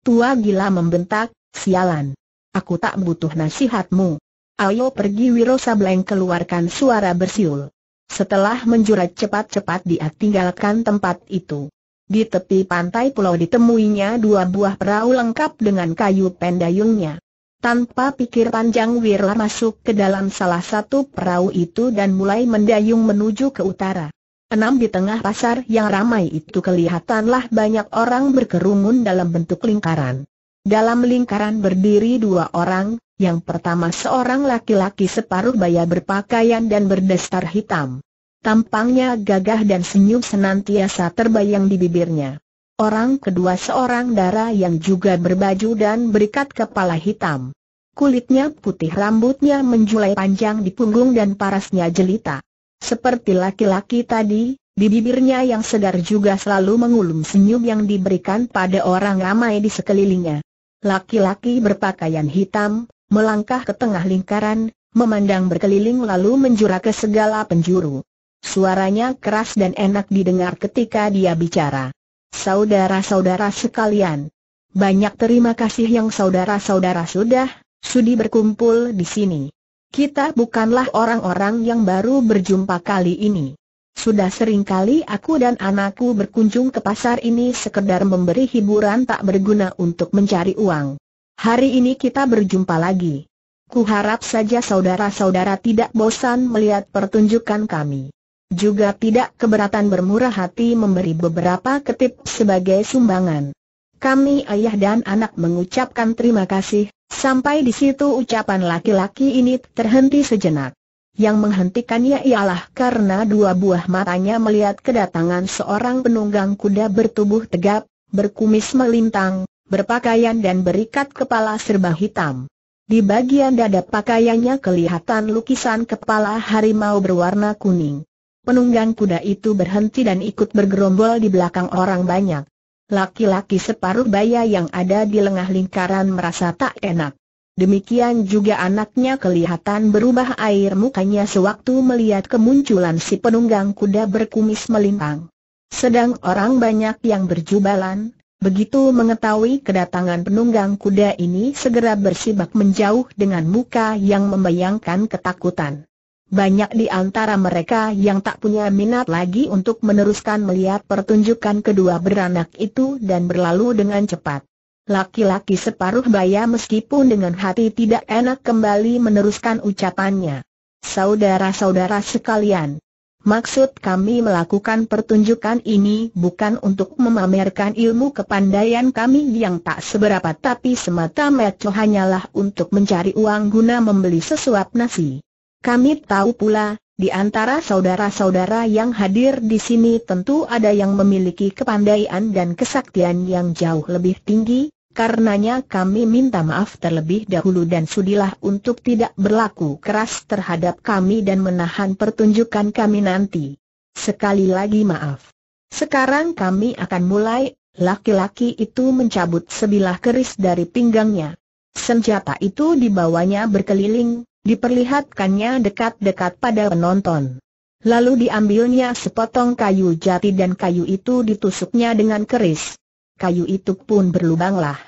Tua gila membentak, sialan. Aku tak butuh nasihatmu. Ayo pergi Wiro Sableng keluarkan suara bersiul. Setelah menjurat cepat-cepat dia tinggalkan tempat itu. Di tepi pantai pulau ditemuinya dua buah perahu lengkap dengan kayu pendayungnya. Tanpa pikir panjang Wirla masuk ke dalam salah satu perahu itu dan mulai mendayung menuju ke utara. Enam di tengah pasar yang ramai itu kelihatanlah banyak orang berkerumun dalam bentuk lingkaran. Dalam lingkaran berdiri dua orang, yang pertama seorang laki-laki separuh baya berpakaian dan berdestar hitam. Tampangnya gagah dan senyum senantiasa terbayang di bibirnya. Orang kedua seorang dara yang juga berbaju dan berikat kepala hitam. Kulitnya putih rambutnya menjulai panjang di punggung dan parasnya jelita. Seperti laki-laki tadi, di bibirnya yang segar juga selalu mengulum senyum yang diberikan pada orang ramai di sekelilingnya. Laki-laki berpakaian hitam, melangkah ke tengah lingkaran, memandang berkeliling lalu menjura ke segala penjuru. Suaranya keras dan enak didengar ketika dia bicara. Saudara-saudara sekalian, banyak terima kasih yang saudara-saudara sudah, sudi berkumpul di sini. Kita bukanlah orang-orang yang baru berjumpa kali ini. Sudah sering kali aku dan anakku berkunjung ke pasar ini sekedar memberi hiburan tak berguna untuk mencari uang. Hari ini kita berjumpa lagi. Kuharap saja saudara-saudara tidak bosan melihat pertunjukan kami. Juga tidak keberatan bermurah hati memberi beberapa ketip sebagai sumbangan. Kami ayah dan anak mengucapkan terima kasih, sampai di situ ucapan laki-laki ini terhenti sejenak. Yang menghentikannya ialah karena dua buah matanya melihat kedatangan seorang penunggang kuda bertubuh tegap, berkumis melintang, berpakaian dan berikat kepala serba hitam. Di bagian dada pakaiannya kelihatan lukisan kepala harimau berwarna kuning penunggang kuda itu berhenti dan ikut bergerombol di belakang orang banyak. Laki-laki separuh baya yang ada di lengah lingkaran merasa tak enak. Demikian juga anaknya kelihatan berubah air mukanya sewaktu melihat kemunculan si penunggang kuda berkumis melintang. Sedang orang banyak yang berjubalan, begitu mengetahui kedatangan penunggang kuda ini segera bersibak menjauh dengan muka yang membayangkan ketakutan. Banyak di antara mereka yang tak punya minat lagi untuk meneruskan melihat pertunjukan kedua beranak itu dan berlalu dengan cepat. Laki-laki separuh baya meskipun dengan hati tidak enak kembali meneruskan ucapannya. Saudara-saudara sekalian, maksud kami melakukan pertunjukan ini bukan untuk memamerkan ilmu kepandaian kami yang tak seberapa tapi semata-mata hanyalah untuk mencari uang guna membeli sesuap nasi. Kami tahu pula, di antara saudara-saudara yang hadir di sini tentu ada yang memiliki kepandaian dan kesaktian yang jauh lebih tinggi, karenanya kami minta maaf terlebih dahulu dan sudilah untuk tidak berlaku keras terhadap kami dan menahan pertunjukan kami nanti. Sekali lagi maaf. Sekarang kami akan mulai, laki-laki itu mencabut sebilah keris dari pinggangnya. Senjata itu dibawanya berkeliling, Diperlihatkannya dekat-dekat pada penonton. Lalu diambilnya sepotong kayu jati dan kayu itu ditusuknya dengan keris. Kayu itu pun berlubanglah.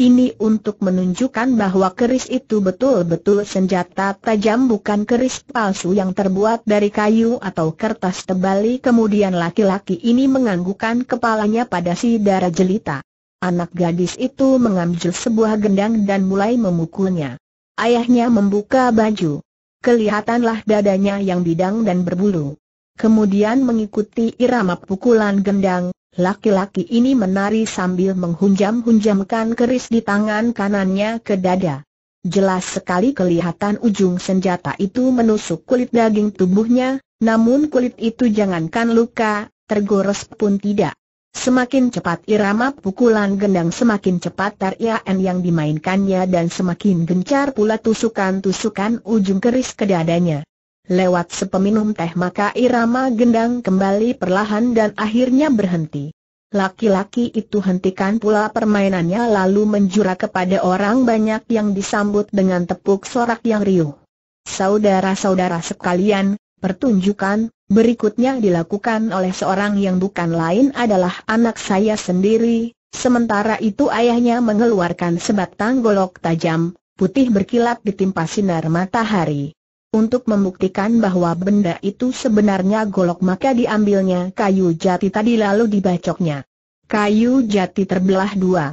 Ini untuk menunjukkan bahwa keris itu betul-betul senjata tajam bukan keris palsu yang terbuat dari kayu atau kertas tebali kemudian laki-laki ini menganggukkan kepalanya pada si darah jelita. Anak gadis itu mengambil sebuah gendang dan mulai memukulnya. Ayahnya membuka baju. Kelihatanlah dadanya yang bidang dan berbulu. Kemudian mengikuti irama pukulan gendang, laki-laki ini menari sambil menghunjam-hunjamkan keris di tangan kanannya ke dada. Jelas sekali kelihatan ujung senjata itu menusuk kulit daging tubuhnya, namun kulit itu jangankan luka, tergores pun tidak. Semakin cepat irama pukulan gendang semakin cepat tarian yang dimainkannya dan semakin gencar pula tusukan-tusukan ujung keris ke dadanya. Lewat sepeminum teh maka irama gendang kembali perlahan dan akhirnya berhenti. Laki-laki itu hentikan pula permainannya lalu menjura kepada orang banyak yang disambut dengan tepuk sorak yang riuh. Saudara-saudara sekalian, pertunjukan, berikutnya dilakukan oleh seorang yang bukan lain adalah anak saya sendiri, sementara itu ayahnya mengeluarkan sebatang golok tajam, putih berkilat ditimpa sinar matahari. Untuk membuktikan bahwa benda itu sebenarnya golok maka diambilnya kayu jati tadi lalu dibacoknya. Kayu jati terbelah dua.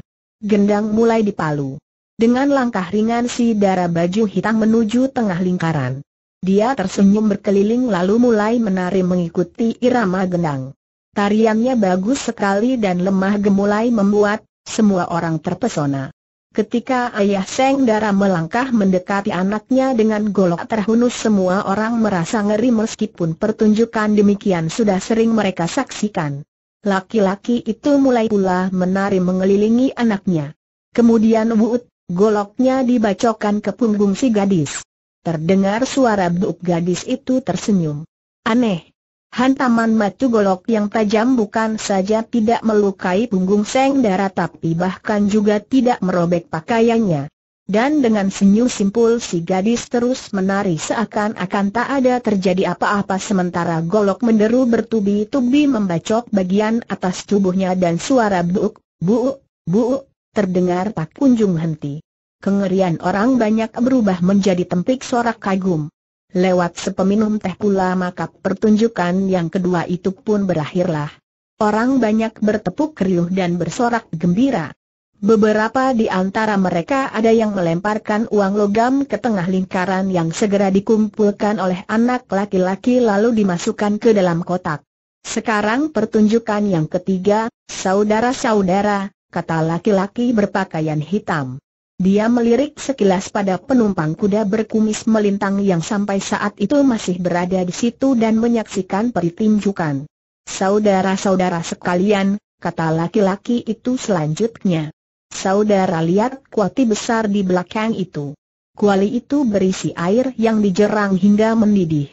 Gendang mulai dipalu. Dengan langkah ringan si darah baju hitam menuju tengah lingkaran. Dia tersenyum berkeliling lalu mulai menari mengikuti irama gendang. Tariannya bagus sekali dan lemah gemulai membuat semua orang terpesona. Ketika ayah Seng Dara melangkah mendekati anaknya dengan golok terhunus semua orang merasa ngeri meskipun pertunjukan demikian sudah sering mereka saksikan. Laki-laki itu mulai pula menari mengelilingi anaknya. Kemudian wuut, goloknya dibacokan ke punggung si gadis. Terdengar suara buk gadis itu tersenyum. Aneh. Hantaman matu golok yang tajam bukan saja tidak melukai punggung Seng Dara tapi bahkan juga tidak merobek pakaiannya. Dan dengan senyum simpul si gadis terus menari seakan-akan tak ada terjadi apa-apa sementara golok menderu bertubi-tubi membacok bagian atas tubuhnya dan suara buuk, buuk, buuk, terdengar tak kunjung henti. Kengerian orang banyak berubah menjadi tempik sorak kagum. Lewat sepeminum teh pula maka pertunjukan yang kedua itu pun berakhirlah. Orang banyak bertepuk riuh dan bersorak gembira. Beberapa di antara mereka ada yang melemparkan uang logam ke tengah lingkaran yang segera dikumpulkan oleh anak laki-laki lalu dimasukkan ke dalam kotak. Sekarang pertunjukan yang ketiga, saudara-saudara, kata laki-laki berpakaian hitam. Dia melirik sekilas pada penumpang kuda berkumis melintang yang sampai saat itu masih berada di situ dan menyaksikan pertunjukan. Saudara-saudara sekalian, kata laki-laki itu selanjutnya. Saudara lihat kuati besar di belakang itu. Kuali itu berisi air yang dijerang hingga mendidih.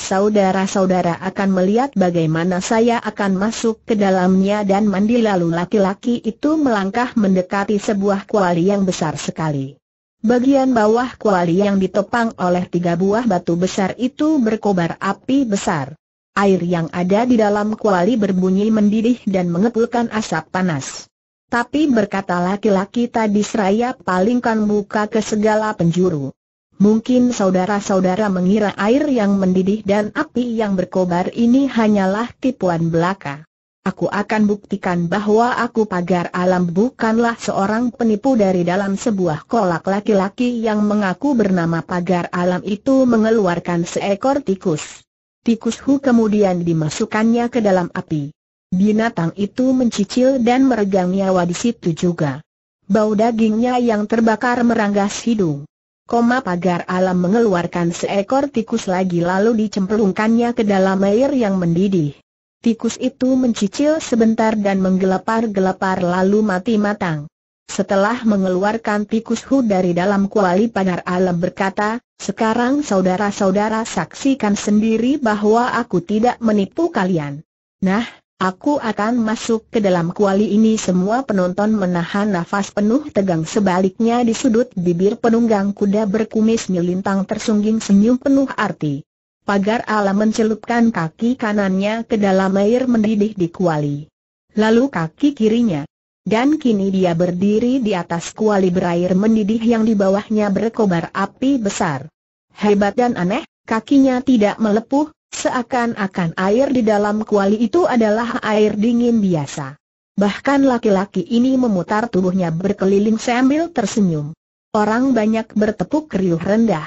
Saudara-saudara akan melihat bagaimana saya akan masuk ke dalamnya dan mandi lalu laki-laki itu melangkah mendekati sebuah kuali yang besar sekali. Bagian bawah kuali yang ditopang oleh tiga buah batu besar itu berkobar api besar. Air yang ada di dalam kuali berbunyi mendidih dan mengepulkan asap panas. Tapi berkata laki-laki tadi seraya palingkan muka ke segala penjuru. Mungkin saudara-saudara mengira air yang mendidih dan api yang berkobar ini hanyalah tipuan belaka. Aku akan buktikan bahwa aku pagar alam bukanlah seorang penipu dari dalam sebuah kolak laki-laki yang mengaku bernama pagar alam itu mengeluarkan seekor tikus. Tikus Hu kemudian dimasukkannya ke dalam api. Binatang itu mencicil dan meregang nyawa di situ juga. Bau dagingnya yang terbakar meranggas hidung. Koma pagar alam mengeluarkan seekor tikus lagi lalu dicemplungkannya ke dalam air yang mendidih. Tikus itu mencicil sebentar dan menggelepar-gelepar lalu mati matang. Setelah mengeluarkan tikus Hu dari dalam kuali pagar alam berkata, sekarang saudara-saudara saksikan sendiri bahwa aku tidak menipu kalian. Nah, Aku akan masuk ke dalam kuali ini semua penonton menahan nafas penuh tegang sebaliknya di sudut bibir penunggang kuda berkumis melintang tersungging senyum penuh arti. Pagar ala mencelupkan kaki kanannya ke dalam air mendidih di kuali. Lalu kaki kirinya. Dan kini dia berdiri di atas kuali berair mendidih yang di bawahnya berkobar api besar. Hebat dan aneh, kakinya tidak melepuh, Seakan-akan air di dalam kuali itu adalah air dingin biasa. Bahkan laki-laki ini memutar tubuhnya berkeliling sambil tersenyum. Orang banyak bertepuk keriuh rendah.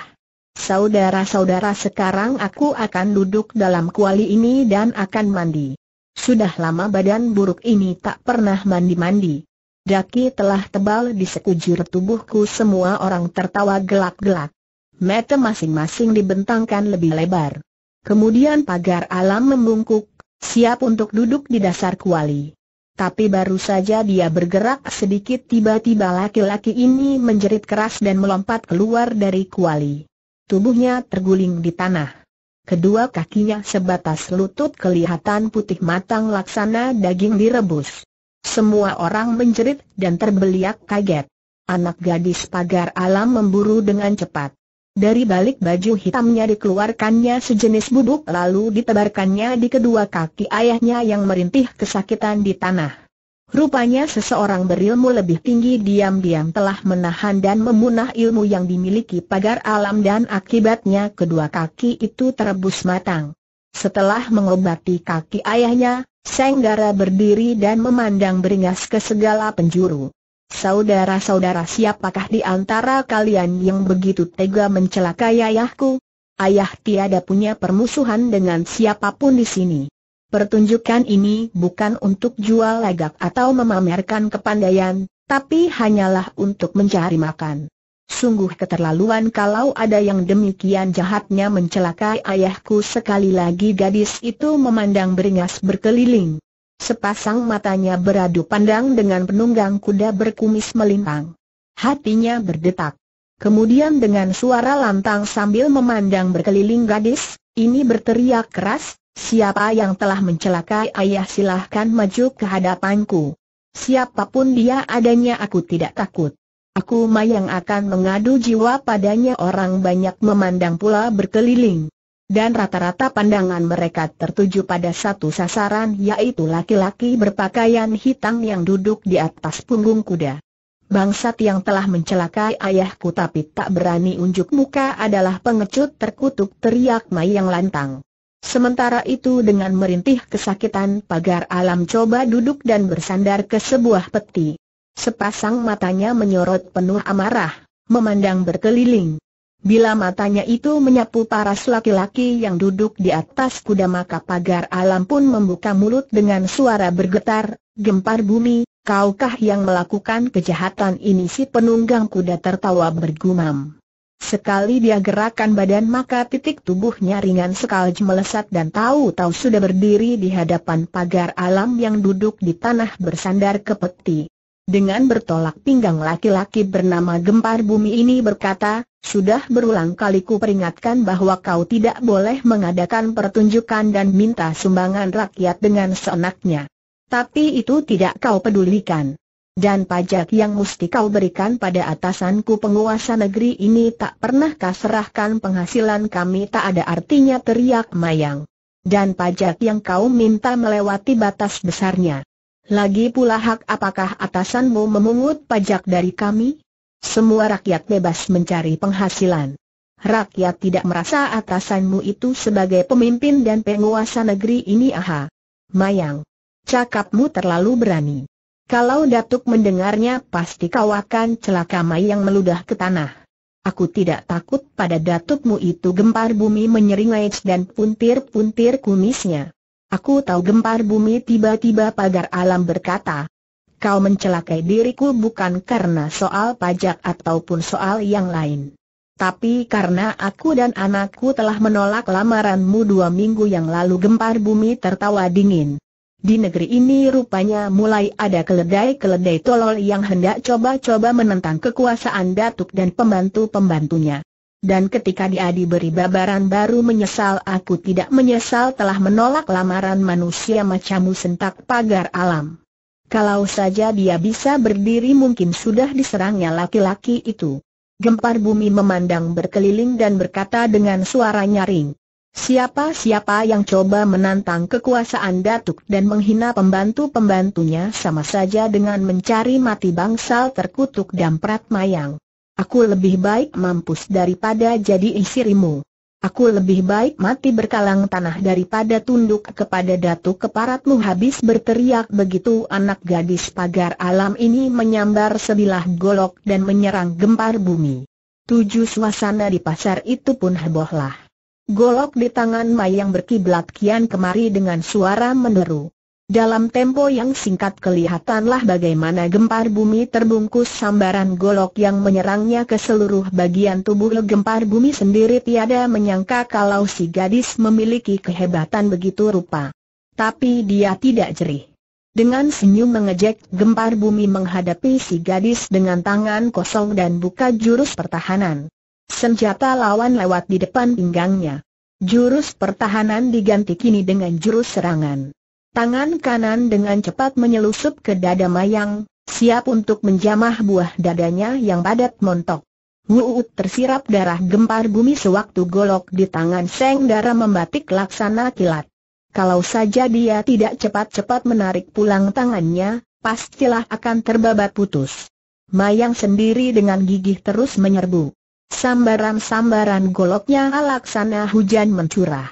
Saudara-saudara sekarang aku akan duduk dalam kuali ini dan akan mandi. Sudah lama badan buruk ini tak pernah mandi-mandi. Daki telah tebal di sekujur tubuhku semua orang tertawa gelak-gelak. Mata masing-masing dibentangkan lebih lebar. Kemudian pagar alam membungkuk, siap untuk duduk di dasar kuali. Tapi baru saja dia bergerak sedikit tiba-tiba laki-laki ini menjerit keras dan melompat keluar dari kuali. Tubuhnya terguling di tanah. Kedua kakinya sebatas lutut kelihatan putih matang laksana daging direbus. Semua orang menjerit dan terbeliak kaget. Anak gadis pagar alam memburu dengan cepat. Dari balik baju hitamnya dikeluarkannya sejenis bubuk lalu ditebarkannya di kedua kaki ayahnya yang merintih kesakitan di tanah. Rupanya seseorang berilmu lebih tinggi diam-diam telah menahan dan memunah ilmu yang dimiliki pagar alam dan akibatnya kedua kaki itu terbus matang. Setelah mengobati kaki ayahnya, Senggara berdiri dan memandang beringas ke segala penjuru. Saudara-saudara siapakah di antara kalian yang begitu tega mencelakai ayahku? Ayah tiada punya permusuhan dengan siapapun di sini. Pertunjukan ini bukan untuk jual lagak atau memamerkan kepandaian, tapi hanyalah untuk mencari makan. Sungguh keterlaluan kalau ada yang demikian jahatnya mencelakai ayahku sekali lagi gadis itu memandang beringas berkeliling sepasang matanya beradu pandang dengan penunggang kuda berkumis melintang. Hatinya berdetak. Kemudian dengan suara lantang sambil memandang berkeliling gadis, ini berteriak keras, siapa yang telah mencelakai ayah silahkan maju ke hadapanku. Siapapun dia adanya aku tidak takut. Aku mayang akan mengadu jiwa padanya orang banyak memandang pula berkeliling dan rata-rata pandangan mereka tertuju pada satu sasaran yaitu laki-laki berpakaian hitam yang duduk di atas punggung kuda. Bangsat yang telah mencelakai ayahku tapi tak berani unjuk muka adalah pengecut terkutuk teriak Mai yang lantang. Sementara itu dengan merintih kesakitan pagar alam coba duduk dan bersandar ke sebuah peti. Sepasang matanya menyorot penuh amarah, memandang berkeliling. Bila matanya itu menyapu paras laki-laki yang duduk di atas kuda maka pagar alam pun membuka mulut dengan suara bergetar, gempar bumi, kaukah yang melakukan kejahatan ini si penunggang kuda tertawa bergumam. Sekali dia gerakan badan maka titik tubuhnya ringan sekali melesat dan tahu-tahu sudah berdiri di hadapan pagar alam yang duduk di tanah bersandar ke peti dengan bertolak pinggang laki-laki bernama Gempar Bumi ini berkata, sudah berulang kali ku peringatkan bahwa kau tidak boleh mengadakan pertunjukan dan minta sumbangan rakyat dengan senangnya. Tapi itu tidak kau pedulikan. Dan pajak yang mesti kau berikan pada atasanku penguasa negeri ini tak pernah serahkan penghasilan kami tak ada artinya teriak Mayang. Dan pajak yang kau minta melewati batas besarnya. Lagi pula hak apakah atasanmu memungut pajak dari kami? Semua rakyat bebas mencari penghasilan. Rakyat tidak merasa atasanmu itu sebagai pemimpin dan penguasa negeri ini aha. Mayang. Cakapmu terlalu berani. Kalau Datuk mendengarnya pasti kau akan celaka Mayang meludah ke tanah. Aku tidak takut pada Datukmu itu gempar bumi menyeringai dan puntir-puntir kumisnya. Aku tahu gempar bumi tiba-tiba pagar alam berkata. Kau mencelakai diriku bukan karena soal pajak ataupun soal yang lain. Tapi karena aku dan anakku telah menolak lamaranmu dua minggu yang lalu gempar bumi tertawa dingin. Di negeri ini rupanya mulai ada keledai-keledai tolol yang hendak coba-coba menentang kekuasaan datuk dan pembantu-pembantunya. Dan ketika dia diberi babaran baru menyesal aku tidak menyesal telah menolak lamaran manusia macammu sentak pagar alam. Kalau saja dia bisa berdiri mungkin sudah diserangnya laki-laki itu. Gempar bumi memandang berkeliling dan berkata dengan suara nyaring. Siapa-siapa yang coba menantang kekuasaan Datuk dan menghina pembantu-pembantunya sama saja dengan mencari mati bangsal terkutuk dan mayang. Aku lebih baik mampus daripada jadi isirimu. Aku lebih baik mati berkalang tanah daripada tunduk kepada datu keparatmu habis berteriak begitu anak gadis pagar alam ini menyambar sebilah golok dan menyerang gempar bumi. Tujuh suasana di pasar itu pun hebohlah. Golok di tangan Mayang berkiblat kian kemari dengan suara meneru. Dalam tempo yang singkat kelihatanlah bagaimana gempar bumi terbungkus sambaran golok yang menyerangnya ke seluruh bagian tubuh gempar bumi sendiri tiada menyangka kalau si gadis memiliki kehebatan begitu rupa. Tapi dia tidak jerih. Dengan senyum mengejek gempar bumi menghadapi si gadis dengan tangan kosong dan buka jurus pertahanan. Senjata lawan lewat di depan pinggangnya. Jurus pertahanan diganti kini dengan jurus serangan. Tangan kanan dengan cepat menyelusup ke dada Mayang, siap untuk menjamah buah dadanya yang padat montok. Wuut tersirap darah gempar bumi sewaktu golok di tangan Seng Dara membatik laksana kilat. Kalau saja dia tidak cepat-cepat menarik pulang tangannya, pastilah akan terbabat putus. Mayang sendiri dengan gigih terus menyerbu. Sambaran-sambaran goloknya laksana hujan mencurah.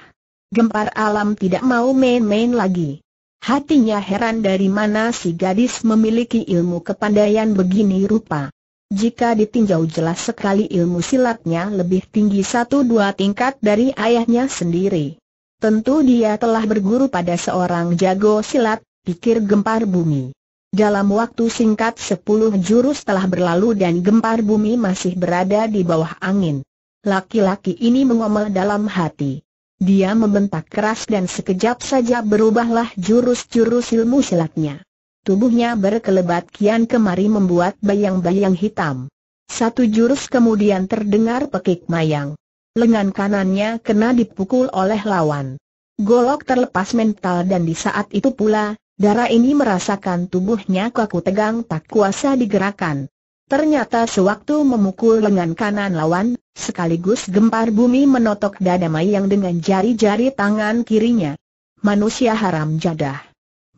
Gempar alam tidak mau main-main lagi. Hatinya heran dari mana si gadis memiliki ilmu kepandaian begini rupa. Jika ditinjau jelas sekali ilmu silatnya lebih tinggi satu dua tingkat dari ayahnya sendiri. Tentu dia telah berguru pada seorang jago silat, pikir gempar bumi. Dalam waktu singkat sepuluh jurus telah berlalu dan gempar bumi masih berada di bawah angin. Laki-laki ini mengomel dalam hati. Dia membentak keras dan sekejap saja berubahlah jurus-jurus ilmu silatnya. Tubuhnya berkelebat kian kemari membuat bayang-bayang hitam. Satu jurus kemudian terdengar pekik mayang. Lengan kanannya kena dipukul oleh lawan. Golok terlepas mental dan di saat itu pula, darah ini merasakan tubuhnya kaku tegang tak kuasa digerakkan. Ternyata sewaktu memukul lengan kanan lawan, Sekaligus gempar bumi menotok dada Mayang dengan jari-jari tangan kirinya. Manusia haram jadah.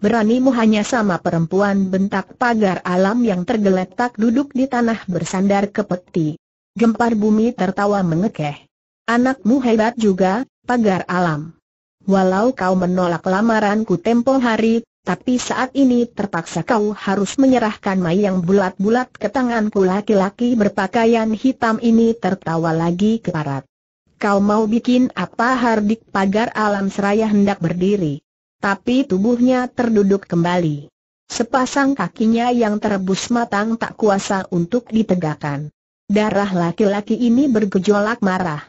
Beranimu hanya sama perempuan bentak pagar alam yang tergeletak duduk di tanah bersandar ke peti. Gempar bumi tertawa mengekeh. Anakmu hebat juga, pagar alam. Walau kau menolak lamaranku tempo hari, tapi saat ini terpaksa kau harus menyerahkan mai yang bulat-bulat ke tanganku laki-laki berpakaian hitam ini tertawa lagi ke parat. Kau mau bikin apa hardik pagar alam seraya hendak berdiri. Tapi tubuhnya terduduk kembali. Sepasang kakinya yang terebus matang tak kuasa untuk ditegakkan. Darah laki-laki ini bergejolak marah.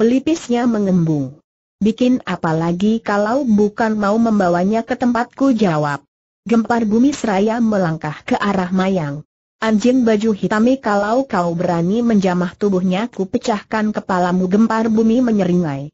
Pelipisnya mengembung. Bikin apa lagi kalau bukan mau membawanya ke tempatku jawab. Gempar bumi seraya melangkah ke arah Mayang. Anjing baju hitami kalau kau berani menjamah tubuhnya ku pecahkan kepalamu gempar bumi menyeringai.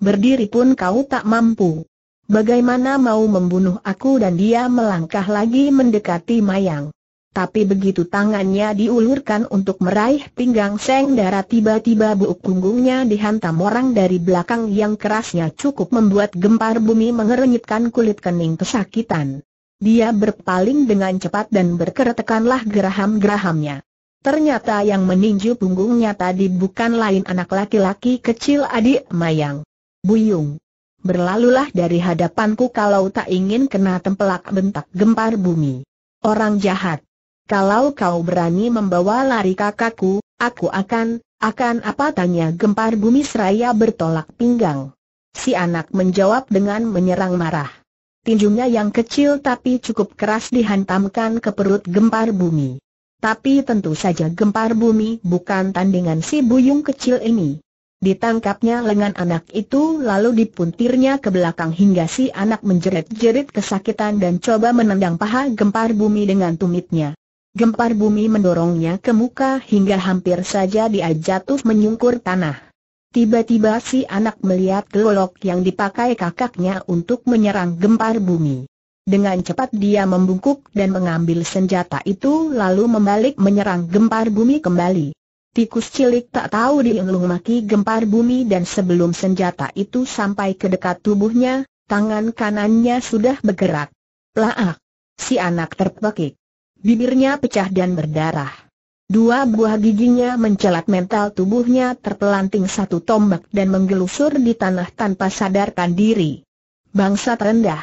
Berdiri pun kau tak mampu. Bagaimana mau membunuh aku dan dia melangkah lagi mendekati Mayang. Tapi begitu tangannya diulurkan untuk meraih pinggang Seng Dara tiba-tiba buuk punggungnya dihantam orang dari belakang yang kerasnya cukup membuat gempar bumi mengerenyitkan kulit kening kesakitan. Dia berpaling dengan cepat dan berkeretekanlah geraham-gerahamnya. Ternyata yang meninju punggungnya tadi bukan lain anak laki-laki kecil adik Mayang. Buyung. Berlalulah dari hadapanku kalau tak ingin kena tempelak bentak gempar bumi. Orang jahat kalau kau berani membawa lari kakakku, aku akan, akan apa tanya gempar bumi seraya bertolak pinggang. Si anak menjawab dengan menyerang marah. Tinjunya yang kecil tapi cukup keras dihantamkan ke perut gempar bumi. Tapi tentu saja gempar bumi bukan tandingan si buyung kecil ini. Ditangkapnya lengan anak itu lalu dipuntirnya ke belakang hingga si anak menjerit-jerit kesakitan dan coba menendang paha gempar bumi dengan tumitnya. Gempar bumi mendorongnya ke muka hingga hampir saja dia jatuh menyungkur tanah. Tiba-tiba si anak melihat gelolok yang dipakai kakaknya untuk menyerang gempar bumi. Dengan cepat dia membungkuk dan mengambil senjata itu lalu membalik menyerang gempar bumi kembali. Tikus cilik tak tahu diinlung maki gempar bumi dan sebelum senjata itu sampai ke dekat tubuhnya, tangan kanannya sudah bergerak. Laak! Si anak terpekik. Bibirnya pecah dan berdarah. Dua buah giginya mencelat mental tubuhnya terpelanting satu tombak dan menggelusur di tanah tanpa sadarkan diri. Bangsa rendah.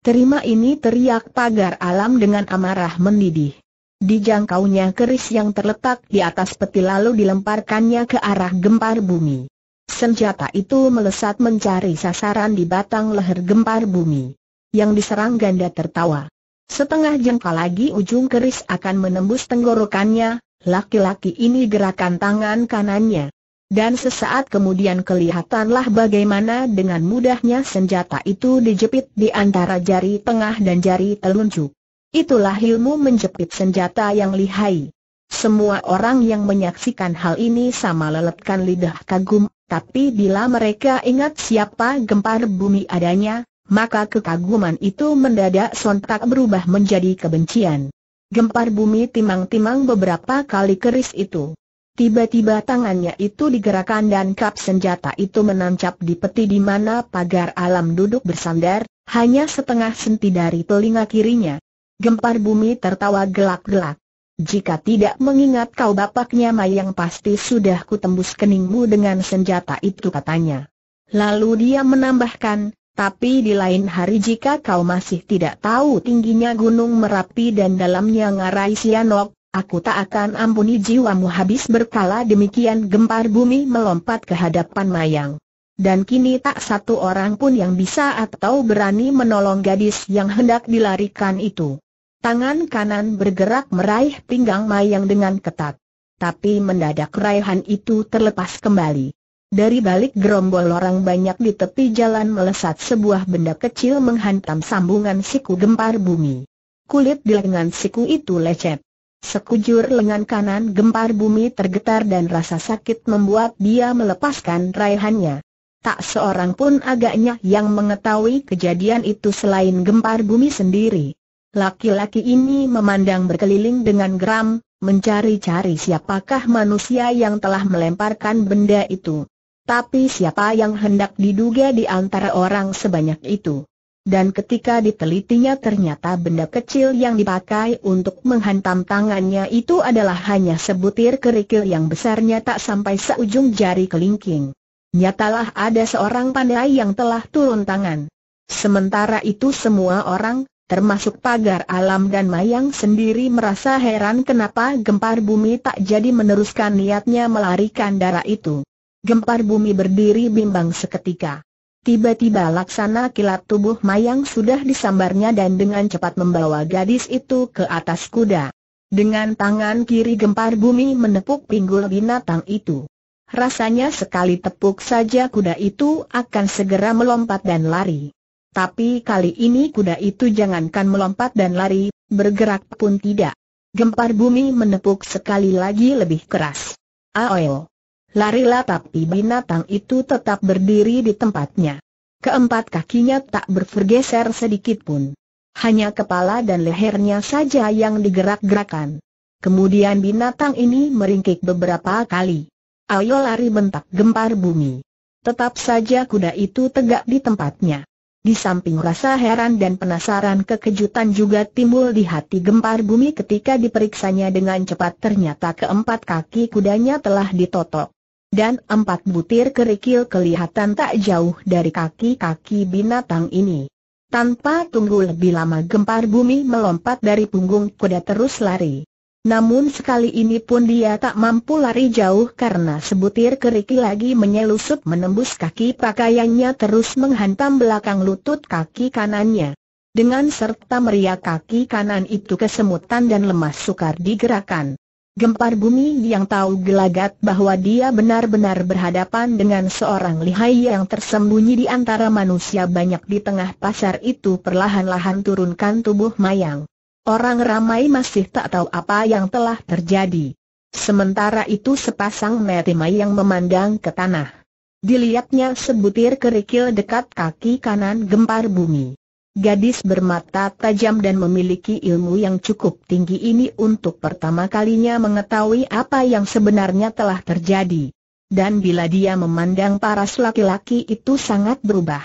Terima ini teriak pagar alam dengan amarah mendidih. Dijangkaunya keris yang terletak di atas peti lalu dilemparkannya ke arah gempar bumi. Senjata itu melesat mencari sasaran di batang leher gempar bumi. Yang diserang ganda tertawa. Setengah jengkal lagi ujung keris akan menembus tenggorokannya, laki-laki ini gerakan tangan kanannya. Dan sesaat kemudian kelihatanlah bagaimana dengan mudahnya senjata itu dijepit di antara jari tengah dan jari telunjuk. Itulah ilmu menjepit senjata yang lihai. Semua orang yang menyaksikan hal ini sama leletkan lidah kagum, tapi bila mereka ingat siapa gempar bumi adanya, maka kekaguman itu mendadak sontak berubah menjadi kebencian. Gempar bumi timang-timang beberapa kali keris itu. Tiba-tiba tangannya itu digerakkan dan kap senjata itu menancap di peti di mana pagar alam duduk bersandar, hanya setengah senti dari telinga kirinya. Gempar bumi tertawa gelak-gelak. Jika tidak mengingat kau bapaknya Mayang pasti sudah kutembus keningmu dengan senjata itu katanya. Lalu dia menambahkan, tapi di lain hari jika kau masih tidak tahu tingginya gunung Merapi dan dalamnya ngarai Sianok, aku tak akan ampuni jiwamu habis berkala demikian gempar bumi melompat ke hadapan Mayang. Dan kini tak satu orang pun yang bisa atau berani menolong gadis yang hendak dilarikan itu. Tangan kanan bergerak meraih pinggang Mayang dengan ketat. Tapi mendadak raihan itu terlepas kembali. Dari balik gerombol orang banyak di tepi jalan melesat sebuah benda kecil menghantam sambungan siku gempar bumi. Kulit di lengan siku itu lecet. Sekujur lengan kanan gempar bumi tergetar dan rasa sakit membuat dia melepaskan raihannya. Tak seorang pun agaknya yang mengetahui kejadian itu selain gempar bumi sendiri. Laki-laki ini memandang berkeliling dengan geram, mencari-cari siapakah manusia yang telah melemparkan benda itu. Tapi siapa yang hendak diduga di antara orang sebanyak itu? Dan ketika ditelitinya ternyata benda kecil yang dipakai untuk menghantam tangannya itu adalah hanya sebutir kerikil yang besarnya tak sampai seujung jari kelingking. Nyatalah ada seorang pandai yang telah turun tangan. Sementara itu semua orang, termasuk pagar alam dan mayang sendiri merasa heran kenapa gempar bumi tak jadi meneruskan niatnya melarikan darah itu. Gempar bumi berdiri bimbang seketika. Tiba-tiba laksana kilat tubuh Mayang sudah disambarnya dan dengan cepat membawa gadis itu ke atas kuda. Dengan tangan kiri gempar bumi menepuk pinggul binatang itu. Rasanya sekali tepuk saja kuda itu akan segera melompat dan lari. Tapi kali ini kuda itu jangankan melompat dan lari, bergerak pun tidak. Gempar bumi menepuk sekali lagi lebih keras. Aoyo larilah tapi binatang itu tetap berdiri di tempatnya. Keempat kakinya tak bergeser sedikit pun. Hanya kepala dan lehernya saja yang digerak-gerakan. Kemudian binatang ini meringkik beberapa kali. Ayo lari bentak gempar bumi. Tetap saja kuda itu tegak di tempatnya. Di samping rasa heran dan penasaran kekejutan juga timbul di hati gempar bumi ketika diperiksanya dengan cepat ternyata keempat kaki kudanya telah ditotok dan empat butir kerikil kelihatan tak jauh dari kaki-kaki binatang ini. Tanpa tunggu lebih lama gempar bumi melompat dari punggung kuda terus lari. Namun sekali ini pun dia tak mampu lari jauh karena sebutir kerikil lagi menyelusup menembus kaki pakaiannya terus menghantam belakang lutut kaki kanannya. Dengan serta meriah kaki kanan itu kesemutan dan lemas sukar digerakkan. Gempar bumi yang tahu gelagat bahwa dia benar-benar berhadapan dengan seorang lihai yang tersembunyi di antara manusia banyak di tengah pasar itu perlahan-lahan turunkan tubuh Mayang. Orang ramai masih tak tahu apa yang telah terjadi. Sementara itu sepasang mata Mayang memandang ke tanah. Dilihatnya sebutir kerikil dekat kaki kanan gempar bumi. Gadis bermata tajam dan memiliki ilmu yang cukup tinggi ini untuk pertama kalinya mengetahui apa yang sebenarnya telah terjadi. Dan bila dia memandang paras laki-laki itu sangat berubah.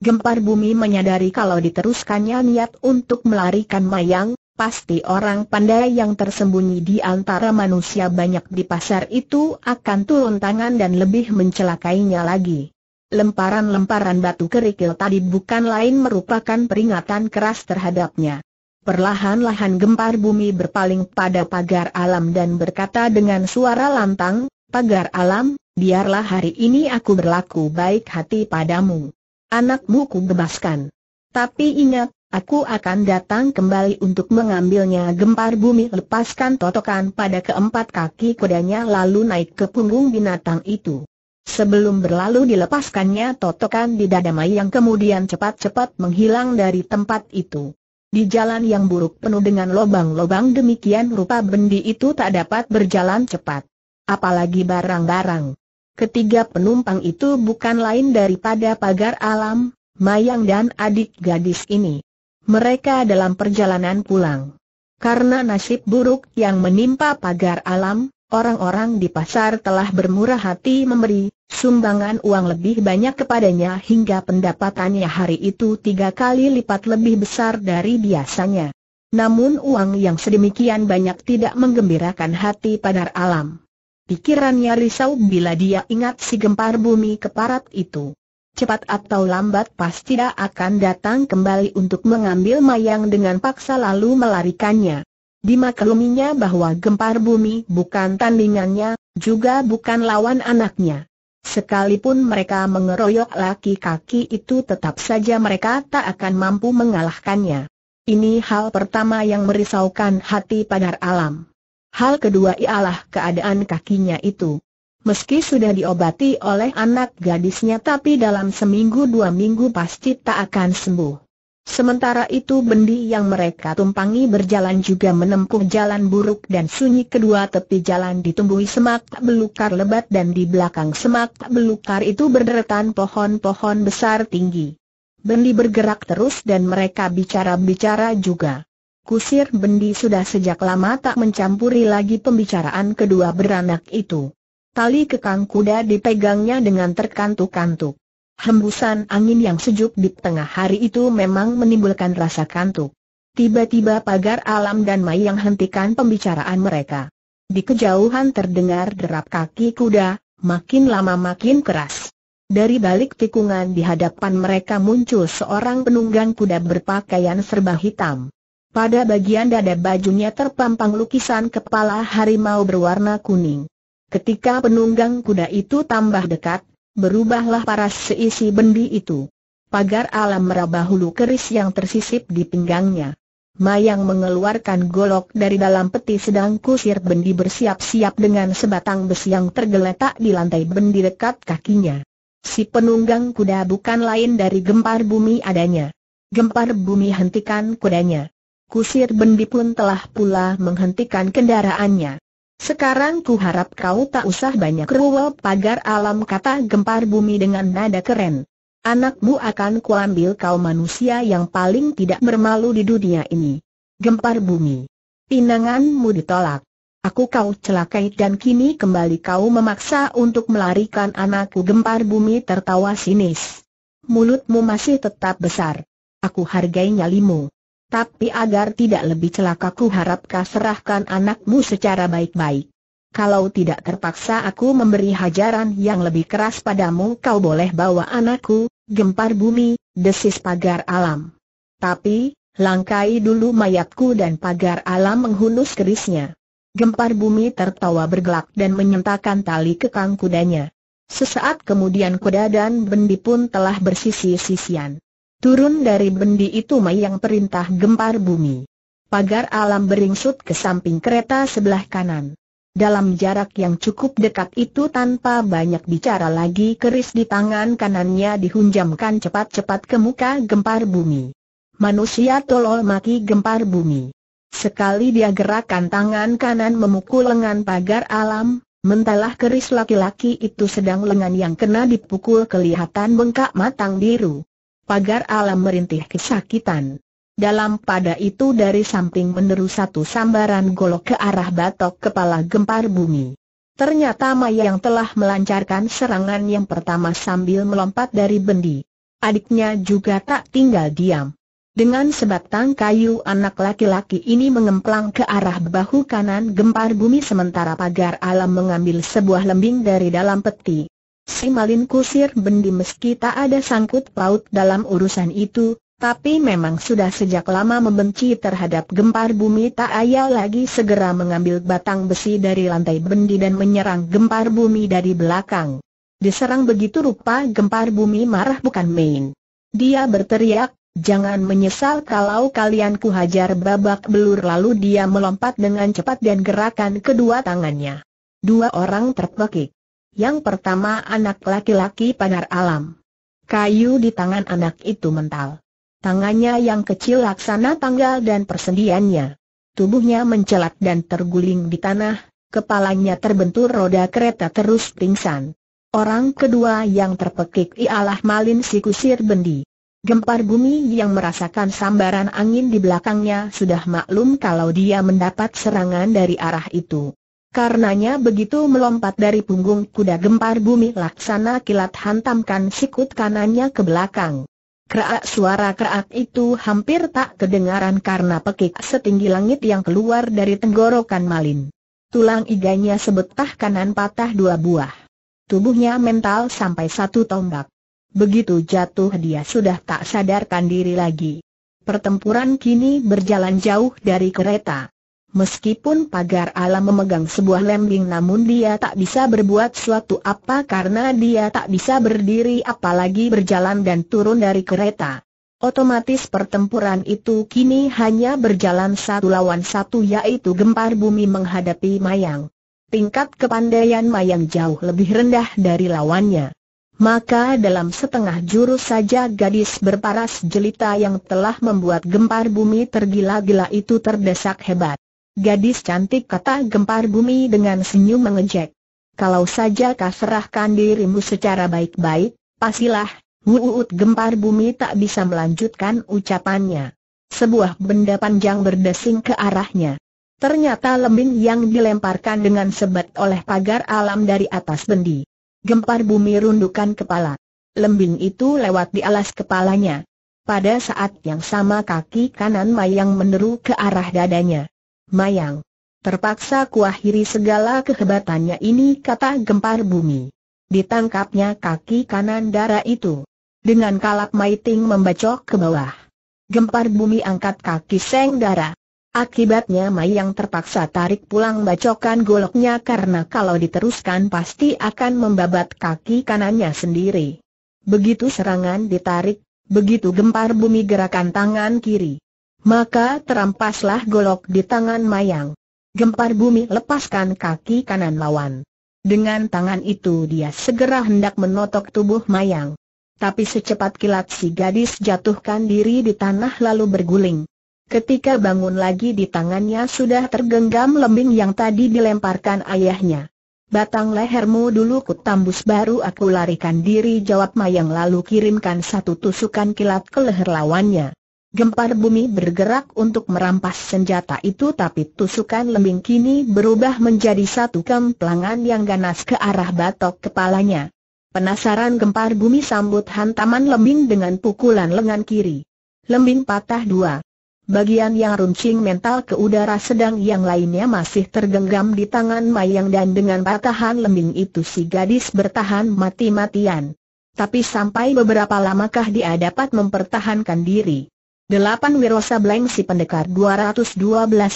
Gempar bumi menyadari kalau diteruskannya niat untuk melarikan Mayang, pasti orang pandai yang tersembunyi di antara manusia banyak di pasar itu akan turun tangan dan lebih mencelakainya lagi. Lemparan-lemparan batu kerikil tadi bukan lain merupakan peringatan keras terhadapnya. Perlahan-lahan gempar bumi berpaling pada pagar alam dan berkata dengan suara lantang, pagar alam, biarlah hari ini aku berlaku baik hati padamu. Anakmu ku bebaskan. Tapi ingat, aku akan datang kembali untuk mengambilnya gempar bumi lepaskan totokan pada keempat kaki kudanya lalu naik ke punggung binatang itu. Sebelum berlalu dilepaskannya totokan di dada Mai yang kemudian cepat-cepat menghilang dari tempat itu. Di jalan yang buruk penuh dengan lobang-lobang demikian rupa bendi itu tak dapat berjalan cepat. Apalagi barang-barang. Ketiga penumpang itu bukan lain daripada pagar alam, Mayang dan adik gadis ini. Mereka dalam perjalanan pulang. Karena nasib buruk yang menimpa pagar alam, Orang-orang di pasar telah bermurah hati memberi sumbangan uang lebih banyak kepadanya hingga pendapatannya hari itu tiga kali lipat lebih besar dari biasanya. Namun uang yang sedemikian banyak tidak menggembirakan hati Padar Alam. Pikirannya risau bila dia ingat si gempar bumi keparat itu. Cepat atau lambat pasti dia akan datang kembali untuk mengambil mayang dengan paksa lalu melarikannya. Dimakluminya bahwa gempar bumi bukan tandingannya, juga bukan lawan anaknya. Sekalipun mereka mengeroyok laki kaki itu tetap saja mereka tak akan mampu mengalahkannya. Ini hal pertama yang merisaukan hati padar alam. Hal kedua ialah keadaan kakinya itu. Meski sudah diobati oleh anak gadisnya tapi dalam seminggu dua minggu pasti tak akan sembuh. Sementara itu bendi yang mereka tumpangi berjalan juga menempuh jalan buruk dan sunyi kedua tepi jalan ditumbuhi semak belukar lebat dan di belakang semak belukar itu berderetan pohon-pohon besar tinggi. Bendi bergerak terus dan mereka bicara-bicara juga. Kusir Bendi sudah sejak lama tak mencampuri lagi pembicaraan kedua beranak itu. Tali kekang kuda dipegangnya dengan terkantuk-kantuk. Hembusan angin yang sejuk di tengah hari itu memang menimbulkan rasa kantuk. Tiba-tiba pagar alam dan Mayang hentikan pembicaraan mereka. Di kejauhan terdengar derap kaki kuda, makin lama makin keras. Dari balik tikungan di hadapan mereka muncul seorang penunggang kuda berpakaian serba hitam. Pada bagian dada bajunya terpampang lukisan kepala harimau berwarna kuning. Ketika penunggang kuda itu tambah dekat, berubahlah paras seisi bendi itu. Pagar alam meraba hulu keris yang tersisip di pinggangnya. Mayang mengeluarkan golok dari dalam peti sedang kusir bendi bersiap-siap dengan sebatang besi yang tergeletak di lantai bendi dekat kakinya. Si penunggang kuda bukan lain dari gempar bumi adanya. Gempar bumi hentikan kudanya. Kusir bendi pun telah pula menghentikan kendaraannya. Sekarang ku harap kau tak usah banyak ruwel pagar alam kata gempar bumi dengan nada keren. Anakmu akan kuambil kau manusia yang paling tidak bermalu di dunia ini. Gempar bumi. Pinanganmu ditolak. Aku kau celakai dan kini kembali kau memaksa untuk melarikan anakku gempar bumi tertawa sinis. Mulutmu masih tetap besar. Aku hargai nyalimu. Tapi agar tidak lebih celaka ku harap kau serahkan anakmu secara baik-baik. Kalau tidak terpaksa aku memberi hajaran yang lebih keras padamu kau boleh bawa anakku, gempar bumi, desis pagar alam. Tapi, langkai dulu mayatku dan pagar alam menghunus kerisnya. Gempar bumi tertawa bergelak dan menyentakan tali kekang kudanya. Sesaat kemudian kuda dan bendi pun telah bersisi-sisian. Turun dari bendi itu Mayang perintah gempar bumi. Pagar alam beringsut ke samping kereta sebelah kanan. Dalam jarak yang cukup dekat itu tanpa banyak bicara lagi keris di tangan kanannya dihunjamkan cepat-cepat ke muka gempar bumi. Manusia tolol maki gempar bumi. Sekali dia gerakkan tangan kanan memukul lengan pagar alam, mentalah keris laki-laki itu sedang lengan yang kena dipukul kelihatan bengkak matang biru pagar alam merintih kesakitan. Dalam pada itu dari samping menerus satu sambaran golok ke arah batok kepala gempar bumi. Ternyata Maya yang telah melancarkan serangan yang pertama sambil melompat dari bendi. Adiknya juga tak tinggal diam. Dengan sebatang kayu anak laki-laki ini mengemplang ke arah bahu kanan gempar bumi sementara pagar alam mengambil sebuah lembing dari dalam peti. Si Malin Kusir Bendi meski tak ada sangkut paut dalam urusan itu, tapi memang sudah sejak lama membenci terhadap gempar bumi tak ayal lagi segera mengambil batang besi dari lantai bendi dan menyerang gempar bumi dari belakang. Diserang begitu rupa gempar bumi marah bukan main. Dia berteriak, Jangan menyesal kalau kalian kuhajar babak belur lalu dia melompat dengan cepat dan gerakan kedua tangannya. Dua orang terpekik. Yang pertama anak laki-laki panar alam. Kayu di tangan anak itu mental. Tangannya yang kecil laksana tanggal dan persendiannya. Tubuhnya mencelat dan terguling di tanah, kepalanya terbentur roda kereta terus pingsan. Orang kedua yang terpekik ialah Malin Sikusir Bendi. Gempar bumi yang merasakan sambaran angin di belakangnya sudah maklum kalau dia mendapat serangan dari arah itu. Karenanya begitu melompat dari punggung kuda gempar bumi laksana kilat hantamkan sikut kanannya ke belakang. Kerak suara kerak itu hampir tak kedengaran karena pekik setinggi langit yang keluar dari tenggorokan Malin. Tulang iganya sebetah kanan patah dua buah. Tubuhnya mental sampai satu tombak. Begitu jatuh dia sudah tak sadarkan diri lagi. Pertempuran kini berjalan jauh dari kereta. Meskipun pagar alam memegang sebuah lembing namun dia tak bisa berbuat suatu apa karena dia tak bisa berdiri apalagi berjalan dan turun dari kereta. Otomatis pertempuran itu kini hanya berjalan satu lawan satu yaitu gempar bumi menghadapi Mayang. Tingkat kepandaian Mayang jauh lebih rendah dari lawannya. Maka dalam setengah jurus saja gadis berparas jelita yang telah membuat gempar bumi tergila-gila itu terdesak hebat. Gadis cantik kata gempar bumi dengan senyum mengejek. Kalau saja kau serahkan dirimu secara baik-baik, pastilah, wuut gempar bumi tak bisa melanjutkan ucapannya. Sebuah benda panjang berdesing ke arahnya. Ternyata lembin yang dilemparkan dengan sebat oleh pagar alam dari atas bendi. Gempar bumi rundukan kepala. Lembing itu lewat di alas kepalanya. Pada saat yang sama kaki kanan Mayang meneru ke arah dadanya. Mayang. Terpaksa kuahiri segala kehebatannya ini kata gempar bumi. Ditangkapnya kaki kanan darah itu. Dengan kalap maiting membacok ke bawah. Gempar bumi angkat kaki seng darah. Akibatnya Mayang terpaksa tarik pulang bacokan goloknya karena kalau diteruskan pasti akan membabat kaki kanannya sendiri. Begitu serangan ditarik, begitu gempar bumi gerakan tangan kiri. Maka terampaslah golok di tangan Mayang. Gempar bumi lepaskan kaki kanan lawan. Dengan tangan itu dia segera hendak menotok tubuh Mayang. Tapi secepat kilat si gadis jatuhkan diri di tanah lalu berguling. Ketika bangun lagi di tangannya sudah tergenggam lembing yang tadi dilemparkan ayahnya. Batang lehermu dulu kutambus baru aku larikan diri jawab Mayang lalu kirimkan satu tusukan kilat ke leher lawannya. Gempar bumi bergerak untuk merampas senjata itu tapi tusukan lembing kini berubah menjadi satu kemplangan yang ganas ke arah batok kepalanya. Penasaran gempar bumi sambut hantaman lembing dengan pukulan lengan kiri. Lembing patah dua. Bagian yang runcing mental ke udara sedang yang lainnya masih tergenggam di tangan Mayang dan dengan patahan lembing itu si gadis bertahan mati-matian. Tapi sampai beberapa lamakah dia dapat mempertahankan diri. Delapan Wirosa Bleng si pendekar 212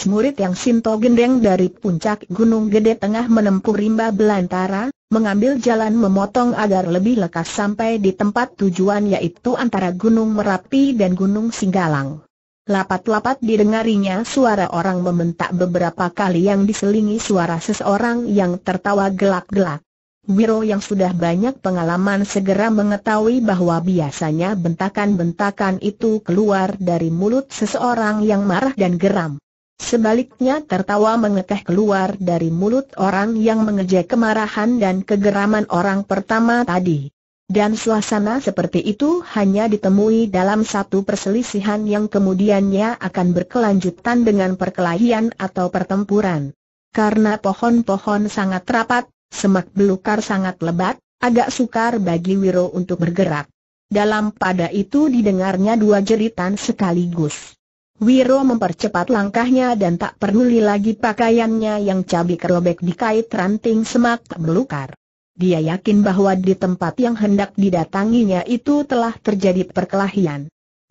murid yang Sinto gendeng dari puncak Gunung Gede tengah menempuh rimba belantara, mengambil jalan memotong agar lebih lekas sampai di tempat tujuan yaitu antara Gunung Merapi dan Gunung Singgalang. Lapat-lapat didengarinya suara orang membentak beberapa kali yang diselingi suara seseorang yang tertawa gelak-gelak. Wiro yang sudah banyak pengalaman segera mengetahui bahwa biasanya bentakan-bentakan itu keluar dari mulut seseorang yang marah dan geram. Sebaliknya tertawa mengekeh keluar dari mulut orang yang mengejek kemarahan dan kegeraman orang pertama tadi. Dan suasana seperti itu hanya ditemui dalam satu perselisihan yang kemudiannya akan berkelanjutan dengan perkelahian atau pertempuran. Karena pohon-pohon sangat rapat, Semak belukar sangat lebat, agak sukar bagi Wiro untuk bergerak. Dalam pada itu didengarnya dua jeritan sekaligus. Wiro mempercepat langkahnya dan tak peduli lagi pakaiannya yang cabik robek dikait ranting semak belukar. Dia yakin bahwa di tempat yang hendak didatanginya itu telah terjadi perkelahian.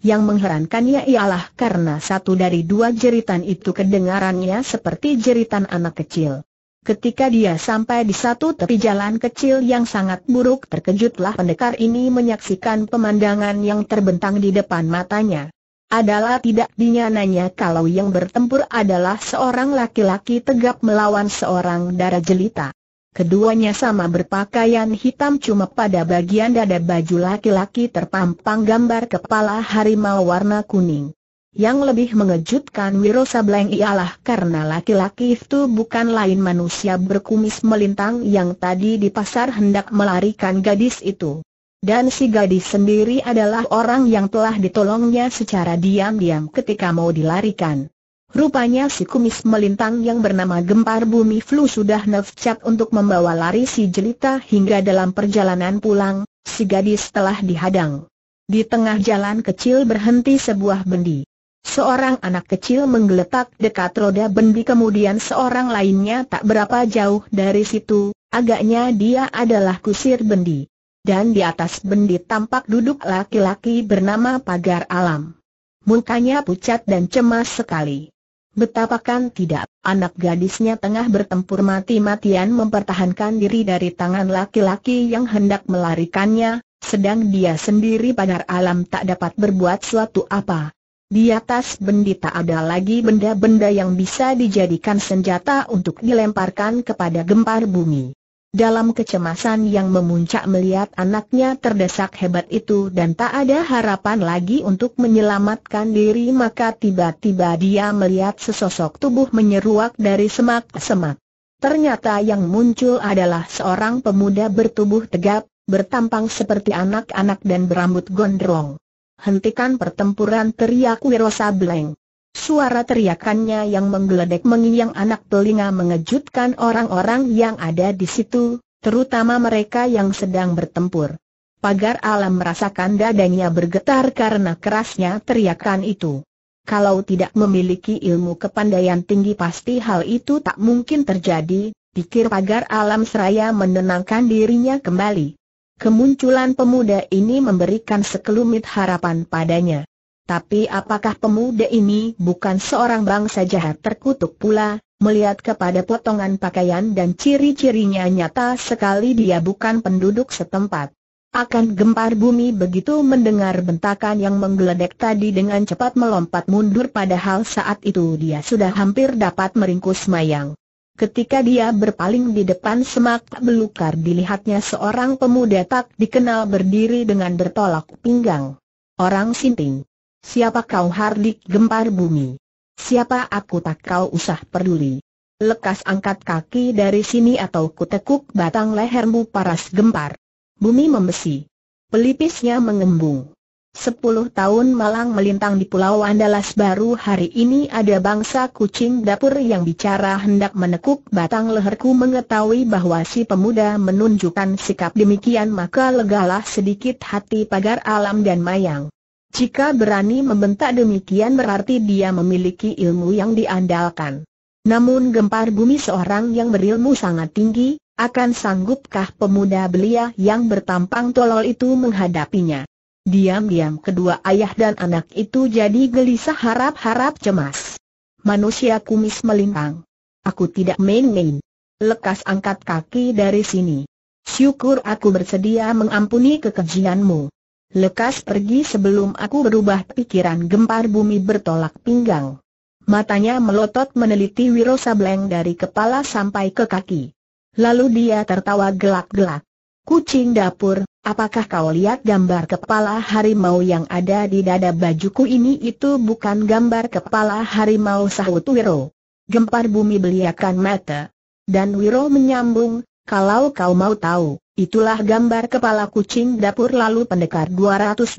Yang mengherankannya ialah karena satu dari dua jeritan itu kedengarannya seperti jeritan anak kecil. Ketika dia sampai di satu tepi jalan kecil yang sangat buruk terkejutlah pendekar ini menyaksikan pemandangan yang terbentang di depan matanya. Adalah tidak dinyananya kalau yang bertempur adalah seorang laki-laki tegap melawan seorang darah jelita. Keduanya sama berpakaian hitam cuma pada bagian dada baju laki-laki terpampang gambar kepala harimau warna kuning. Yang lebih mengejutkan Wiro Sableng ialah karena laki-laki itu bukan lain manusia berkumis melintang yang tadi di pasar hendak melarikan gadis itu. Dan si gadis sendiri adalah orang yang telah ditolongnya secara diam-diam ketika mau dilarikan. Rupanya si kumis melintang yang bernama Gempar Bumi Flu sudah nefcat untuk membawa lari si jelita hingga dalam perjalanan pulang, si gadis telah dihadang. Di tengah jalan kecil berhenti sebuah bendi. Seorang anak kecil menggeletak dekat roda bendi kemudian seorang lainnya tak berapa jauh dari situ, agaknya dia adalah kusir bendi. Dan di atas bendi tampak duduk laki-laki bernama Pagar Alam. Mukanya pucat dan cemas sekali. Betapakan tidak, anak gadisnya tengah bertempur mati-matian mempertahankan diri dari tangan laki-laki yang hendak melarikannya, sedang dia sendiri Pagar Alam tak dapat berbuat suatu apa. Di atas bendita ada lagi benda-benda yang bisa dijadikan senjata untuk dilemparkan kepada gempar bumi. Dalam kecemasan yang memuncak melihat anaknya terdesak hebat itu dan tak ada harapan lagi untuk menyelamatkan diri maka tiba-tiba dia melihat sesosok tubuh menyeruak dari semak-semak. Ternyata yang muncul adalah seorang pemuda bertubuh tegap, bertampang seperti anak-anak dan berambut gondrong hentikan pertempuran teriak Wiro Sableng. Suara teriakannya yang menggeledek mengiang anak telinga mengejutkan orang-orang yang ada di situ, terutama mereka yang sedang bertempur. Pagar alam merasakan dadanya bergetar karena kerasnya teriakan itu. Kalau tidak memiliki ilmu kepandaian tinggi pasti hal itu tak mungkin terjadi, pikir pagar alam seraya menenangkan dirinya kembali. Kemunculan pemuda ini memberikan sekelumit harapan padanya. Tapi apakah pemuda ini bukan seorang bangsa jahat terkutuk pula, melihat kepada potongan pakaian dan ciri-cirinya nyata sekali dia bukan penduduk setempat. Akan gempar bumi begitu mendengar bentakan yang menggeledek tadi dengan cepat melompat mundur padahal saat itu dia sudah hampir dapat meringkus mayang. Ketika dia berpaling di depan semak belukar dilihatnya seorang pemuda tak dikenal berdiri dengan bertolak pinggang. Orang sinting. Siapa kau hardik gempar bumi? Siapa aku tak kau usah peduli. Lekas angkat kaki dari sini atau kutekuk batang lehermu paras gempar. Bumi membesi. Pelipisnya mengembung. Sepuluh tahun malang melintang di Pulau Andalas baru hari ini ada bangsa kucing dapur yang bicara hendak menekuk batang leherku mengetahui bahwa si pemuda menunjukkan sikap demikian maka legalah sedikit hati pagar alam dan mayang. Jika berani membentak demikian berarti dia memiliki ilmu yang diandalkan. Namun gempar bumi seorang yang berilmu sangat tinggi, akan sanggupkah pemuda belia yang bertampang tolol itu menghadapinya? Diam-diam kedua ayah dan anak itu jadi gelisah harap-harap cemas. Manusia kumis melintang. Aku tidak main-main. Lekas angkat kaki dari sini. Syukur aku bersedia mengampuni kekejianmu. Lekas pergi sebelum aku berubah pikiran gempar bumi bertolak pinggang. Matanya melotot meneliti Wiro Sableng dari kepala sampai ke kaki. Lalu dia tertawa gelak-gelak. Kucing dapur, Apakah kau lihat gambar kepala harimau yang ada di dada bajuku ini itu bukan gambar kepala harimau sahut Wiro? Gempar bumi beliakan mata. Dan Wiro menyambung, kalau kau mau tahu, itulah gambar kepala kucing dapur lalu pendekar 212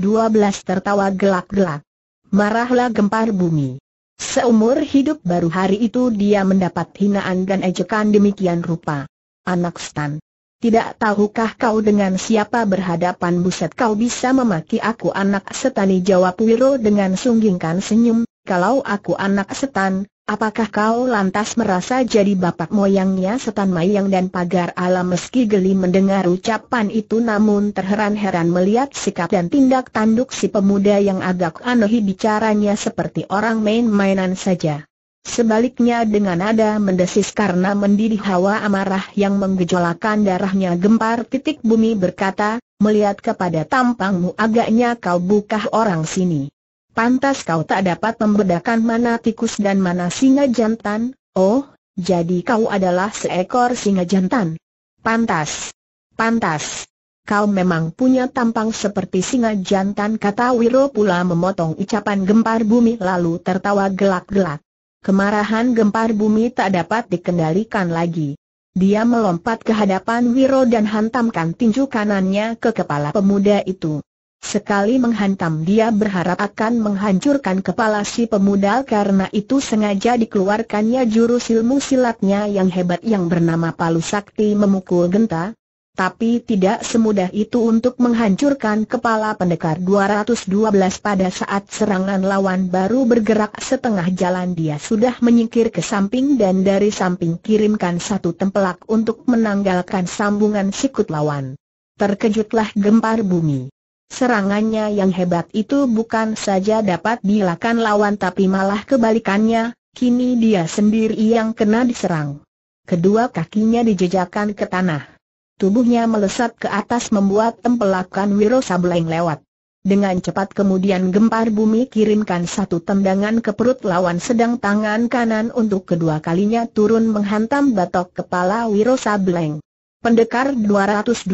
tertawa gelak-gelak. Marahlah gempar bumi. Seumur hidup baru hari itu dia mendapat hinaan dan ejekan demikian rupa. Anak stan. Tidak tahukah kau dengan siapa berhadapan buset kau bisa memaki aku anak setani jawab Wiro dengan sunggingkan senyum, kalau aku anak setan, apakah kau lantas merasa jadi bapak moyangnya setan mayang dan pagar alam meski geli mendengar ucapan itu namun terheran-heran melihat sikap dan tindak tanduk si pemuda yang agak aneh bicaranya seperti orang main-mainan saja. Sebaliknya dengan nada mendesis karena mendidih hawa amarah yang menggejolakan darahnya gempar titik bumi berkata, melihat kepada tampangmu agaknya kau bukah orang sini. Pantas kau tak dapat membedakan mana tikus dan mana singa jantan, oh, jadi kau adalah seekor singa jantan. Pantas. Pantas. Kau memang punya tampang seperti singa jantan kata Wiro pula memotong ucapan gempar bumi lalu tertawa gelak-gelak. Kemarahan gempar bumi tak dapat dikendalikan lagi. Dia melompat ke hadapan Wiro dan hantamkan tinju kanannya ke kepala pemuda itu. Sekali menghantam dia berharap akan menghancurkan kepala si pemuda karena itu sengaja dikeluarkannya jurus ilmu silatnya yang hebat yang bernama Palu Sakti memukul genta, tapi tidak semudah itu untuk menghancurkan kepala pendekar 212 pada saat serangan lawan baru bergerak setengah jalan dia sudah menyingkir ke samping dan dari samping kirimkan satu tempelak untuk menanggalkan sambungan sikut lawan. Terkejutlah gempar bumi. Serangannya yang hebat itu bukan saja dapat dilakukan lawan tapi malah kebalikannya, kini dia sendiri yang kena diserang. Kedua kakinya dijejakkan ke tanah. Tubuhnya melesat ke atas membuat tempelakan Wiro Sableng lewat. Dengan cepat kemudian gempar bumi kirimkan satu tendangan ke perut lawan sedang tangan kanan untuk kedua kalinya turun menghantam batok kepala Wiro Sableng. Pendekar 212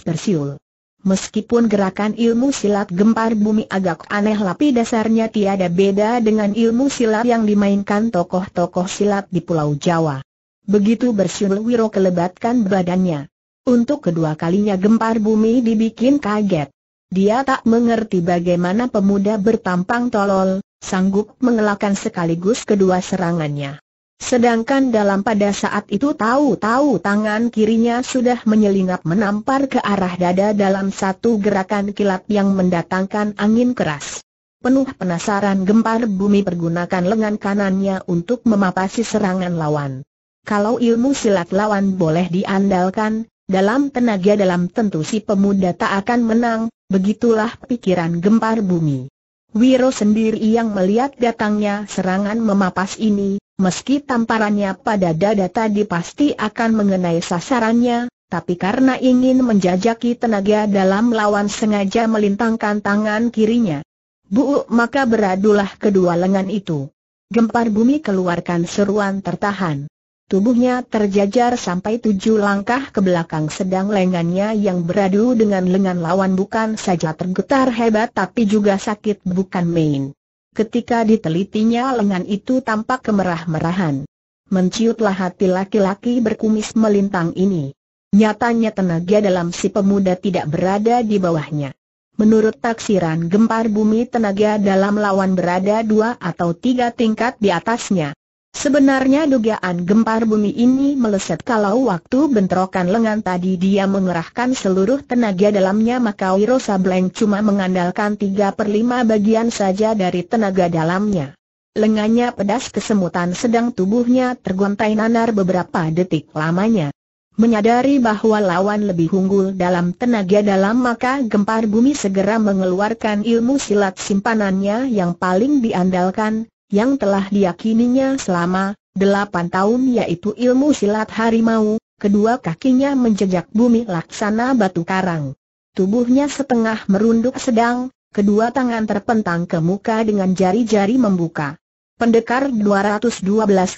Persiul Meskipun gerakan ilmu silat gempar bumi agak aneh tapi dasarnya tiada beda dengan ilmu silat yang dimainkan tokoh-tokoh silat di Pulau Jawa. Begitu bersiul Wiro kelebatkan badannya. Untuk kedua kalinya gempar bumi dibikin kaget. Dia tak mengerti bagaimana pemuda bertampang tolol, sanggup mengelakkan sekaligus kedua serangannya. Sedangkan dalam pada saat itu tahu-tahu tangan kirinya sudah menyelinap menampar ke arah dada dalam satu gerakan kilat yang mendatangkan angin keras. Penuh penasaran gempar bumi pergunakan lengan kanannya untuk memapasi serangan lawan. Kalau ilmu silat lawan boleh diandalkan, dalam tenaga dalam tentu si pemuda tak akan menang, begitulah pikiran gempar bumi. Wiro sendiri yang melihat datangnya serangan memapas ini, meski tamparannya pada dada tadi pasti akan mengenai sasarannya, tapi karena ingin menjajaki tenaga dalam lawan sengaja melintangkan tangan kirinya. Bu, maka beradulah kedua lengan itu. Gempar bumi keluarkan seruan tertahan. Tubuhnya terjajar sampai tujuh langkah ke belakang sedang lengannya yang beradu dengan lengan lawan bukan saja tergetar hebat tapi juga sakit bukan main. Ketika ditelitinya lengan itu tampak kemerah-merahan. Menciutlah hati laki-laki berkumis melintang ini. Nyatanya tenaga dalam si pemuda tidak berada di bawahnya. Menurut taksiran gempar bumi tenaga dalam lawan berada dua atau tiga tingkat di atasnya. Sebenarnya dugaan gempar bumi ini meleset kalau waktu bentrokan lengan tadi dia mengerahkan seluruh tenaga dalamnya maka Wiro Sableng cuma mengandalkan 3 per 5 bagian saja dari tenaga dalamnya. Lengannya pedas kesemutan sedang tubuhnya tergontai nanar beberapa detik lamanya. Menyadari bahwa lawan lebih unggul dalam tenaga dalam maka gempar bumi segera mengeluarkan ilmu silat simpanannya yang paling diandalkan, yang telah diyakininya selama delapan tahun yaitu ilmu silat harimau, kedua kakinya menjejak bumi laksana batu karang. Tubuhnya setengah merunduk sedang, kedua tangan terpentang ke muka dengan jari-jari membuka. Pendekar 212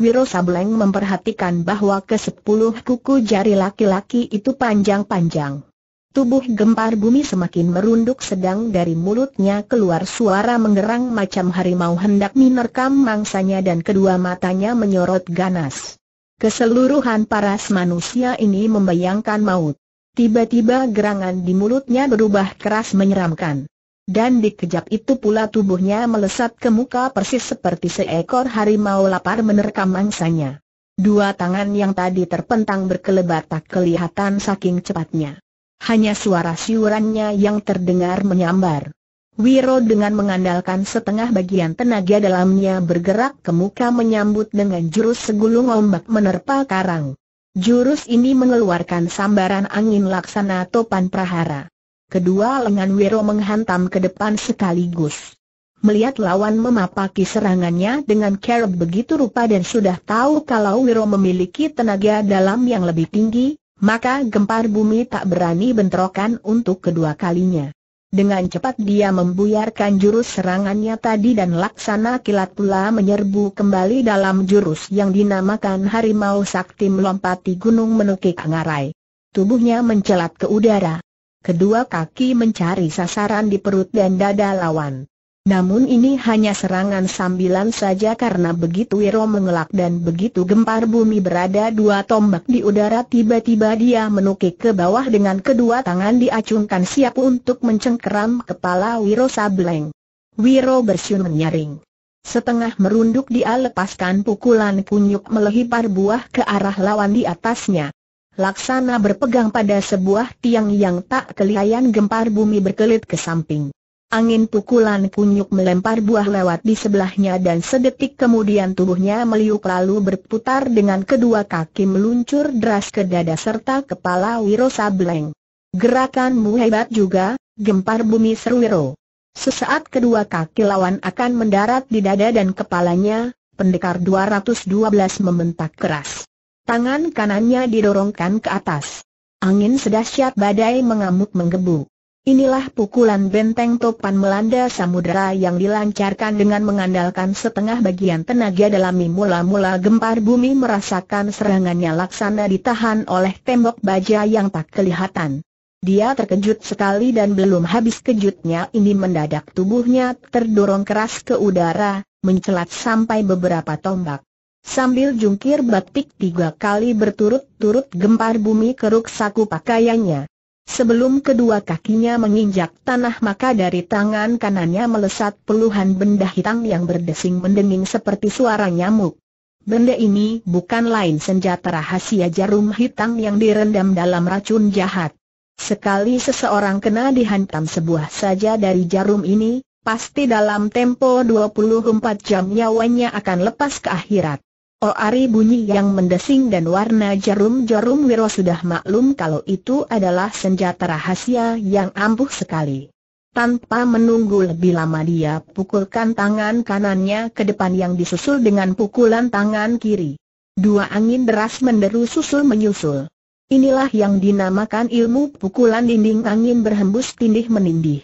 Wiro Sableng memperhatikan bahwa kesepuluh kuku jari laki-laki itu panjang-panjang. Tubuh gempar bumi semakin merunduk sedang dari mulutnya keluar suara menggerang macam harimau hendak menerkam mangsanya dan kedua matanya menyorot ganas. Keseluruhan paras manusia ini membayangkan maut. Tiba-tiba gerangan di mulutnya berubah keras menyeramkan. Dan di kejap itu pula tubuhnya melesat ke muka persis seperti seekor harimau lapar menerkam mangsanya. Dua tangan yang tadi terpentang berkelebat tak kelihatan saking cepatnya. Hanya suara siurannya yang terdengar menyambar. Wiro dengan mengandalkan setengah bagian tenaga dalamnya bergerak ke muka menyambut dengan jurus segulung ombak menerpa karang. Jurus ini mengeluarkan sambaran angin laksana topan prahara. Kedua lengan Wiro menghantam ke depan sekaligus. Melihat lawan memapaki serangannya dengan kerap begitu rupa dan sudah tahu kalau Wiro memiliki tenaga dalam yang lebih tinggi, maka gempar bumi tak berani bentrokan untuk kedua kalinya. Dengan cepat dia membuyarkan jurus serangannya tadi dan laksana kilat pula menyerbu kembali dalam jurus yang dinamakan Harimau Sakti melompati gunung menukik angarai. Tubuhnya mencelat ke udara. Kedua kaki mencari sasaran di perut dan dada lawan. Namun ini hanya serangan sambilan saja karena begitu Wiro mengelak dan begitu gempar bumi berada dua tombak di udara tiba-tiba dia menukik ke bawah dengan kedua tangan diacungkan siap untuk mencengkeram kepala Wiro Sableng. Wiro bersiul menyaring. Setengah merunduk dia lepaskan pukulan kunyuk melehipar buah ke arah lawan di atasnya. Laksana berpegang pada sebuah tiang yang tak kelihayan gempar bumi berkelit ke samping. Angin pukulan kunyuk melempar buah lewat di sebelahnya dan sedetik kemudian tubuhnya meliuk lalu berputar dengan kedua kaki meluncur deras ke dada serta kepala Wiro Sableng. Gerakanmu hebat juga, gempar bumi seru Sesaat kedua kaki lawan akan mendarat di dada dan kepalanya, pendekar 212 membentak keras. Tangan kanannya didorongkan ke atas. Angin sedahsyat badai mengamuk menggebu. Inilah pukulan benteng topan melanda samudera yang dilancarkan dengan mengandalkan setengah bagian tenaga Dalam mula-mula gempar bumi merasakan serangannya laksana ditahan oleh tembok baja yang tak kelihatan. Dia terkejut sekali dan belum habis kejutnya ini mendadak tubuhnya terdorong keras ke udara, mencelat sampai beberapa tombak. Sambil jungkir batik tiga kali berturut-turut gempar bumi keruk saku pakaiannya. Sebelum kedua kakinya menginjak tanah maka dari tangan kanannya melesat puluhan benda hitam yang berdesing mendenging seperti suara nyamuk. Benda ini bukan lain senjata rahasia jarum hitam yang direndam dalam racun jahat. Sekali seseorang kena dihantam sebuah saja dari jarum ini, pasti dalam tempo 24 jam nyawanya akan lepas ke akhirat. Oari oh, bunyi yang mendesing dan warna jarum-jarum Wiro sudah maklum kalau itu adalah senjata rahasia yang ampuh sekali. Tanpa menunggu lebih lama dia pukulkan tangan kanannya ke depan yang disusul dengan pukulan tangan kiri. Dua angin deras menderu susul menyusul. Inilah yang dinamakan ilmu pukulan dinding angin berhembus tindih menindih.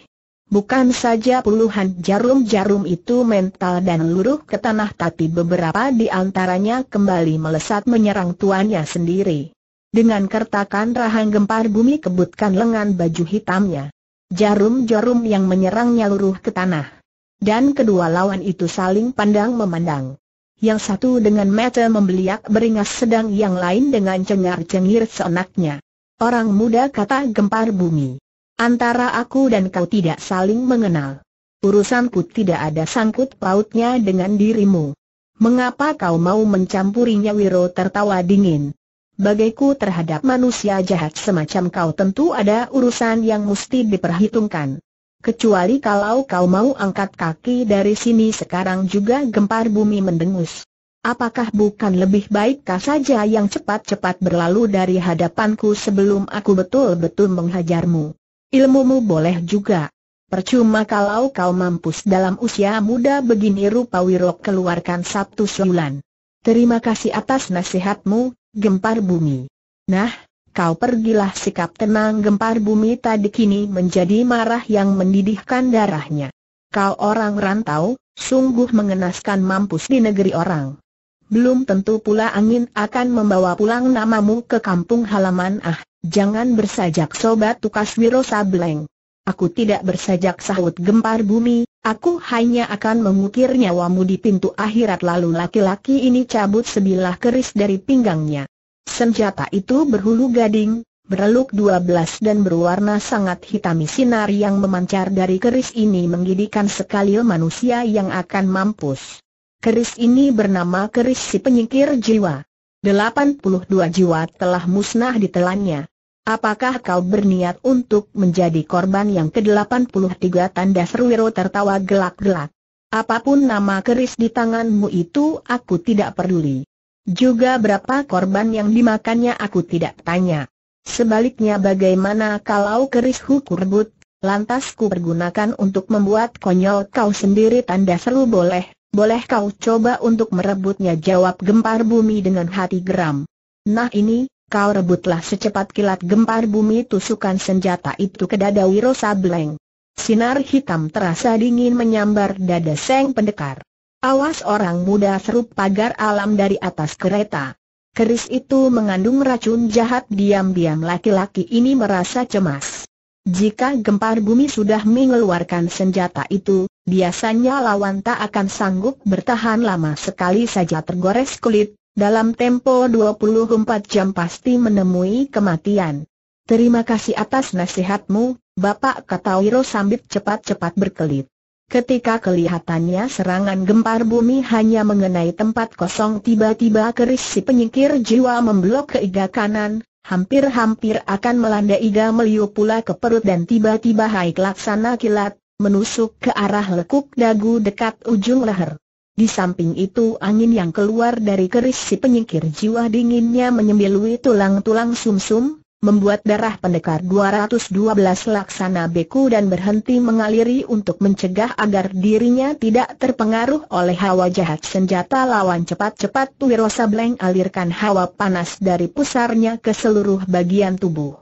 Bukan saja puluhan jarum-jarum itu mental dan luruh ke tanah tapi beberapa di antaranya kembali melesat menyerang tuannya sendiri. Dengan kertakan rahang gempar bumi kebutkan lengan baju hitamnya. Jarum-jarum yang menyerangnya luruh ke tanah. Dan kedua lawan itu saling pandang memandang. Yang satu dengan mata membeliak beringas sedang yang lain dengan cengar-cengir seenaknya. Orang muda kata gempar bumi. Antara aku dan kau tidak saling mengenal. Urusanku tidak ada sangkut pautnya dengan dirimu. Mengapa kau mau mencampurinya Wiro tertawa dingin? Bagiku terhadap manusia jahat semacam kau tentu ada urusan yang mesti diperhitungkan. Kecuali kalau kau mau angkat kaki dari sini sekarang juga gempar bumi mendengus. Apakah bukan lebih baikkah saja yang cepat-cepat berlalu dari hadapanku sebelum aku betul-betul menghajarmu? Ilmumu boleh juga. Percuma kalau kau mampus dalam usia muda begini rupa Wirok keluarkan sabtu sulan. Terima kasih atas nasihatmu, gempar bumi. Nah, kau pergilah sikap tenang gempar bumi tadi kini menjadi marah yang mendidihkan darahnya. Kau orang rantau, sungguh mengenaskan mampus di negeri orang. Belum tentu pula angin akan membawa pulang namamu ke kampung halaman ah. Jangan bersajak sobat tukas Wiro Sableng. Aku tidak bersajak sahut gempar bumi, aku hanya akan mengukir nyawamu di pintu akhirat lalu laki-laki ini cabut sebilah keris dari pinggangnya. Senjata itu berhulu gading, bereluk belas dan berwarna sangat hitami sinar yang memancar dari keris ini menggidikan sekali manusia yang akan mampus. Keris ini bernama keris si penyingkir jiwa. 82 jiwa telah musnah ditelannya. Apakah kau berniat untuk menjadi korban yang ke-83 tanda Serwiro tertawa gelak-gelak? Apapun nama keris di tanganmu itu aku tidak peduli. Juga berapa korban yang dimakannya aku tidak tanya. Sebaliknya bagaimana kalau keris hukurbut, lantas ku pergunakan untuk membuat konyol kau sendiri tanda seru boleh boleh kau coba untuk merebutnya jawab gempar bumi dengan hati geram. Nah ini, kau rebutlah secepat kilat gempar bumi tusukan senjata itu ke dada Wiro Sableng. Sinar hitam terasa dingin menyambar dada Seng Pendekar. Awas orang muda seru pagar alam dari atas kereta. Keris itu mengandung racun jahat diam-diam laki-laki ini merasa cemas. Jika gempar bumi sudah mengeluarkan senjata itu, biasanya lawan tak akan sanggup bertahan lama sekali saja tergores kulit, dalam tempo 24 jam pasti menemui kematian. Terima kasih atas nasihatmu, Bapak kata Wiro sambil cepat-cepat berkelit. Ketika kelihatannya serangan gempar bumi hanya mengenai tempat kosong tiba-tiba keris si penyingkir jiwa memblok ke iga kanan, hampir-hampir akan melanda iga Meliu pula ke perut dan tiba-tiba Haik Laksana kilat, menusuk ke arah lekuk dagu dekat ujung leher. Di samping itu angin yang keluar dari keris si penyingkir jiwa dinginnya menyembilui tulang-tulang sumsum, membuat darah pendekar 212 laksana beku dan berhenti mengaliri untuk mencegah agar dirinya tidak terpengaruh oleh hawa jahat senjata lawan cepat-cepat Wirosa Bleng alirkan hawa panas dari pusarnya ke seluruh bagian tubuh.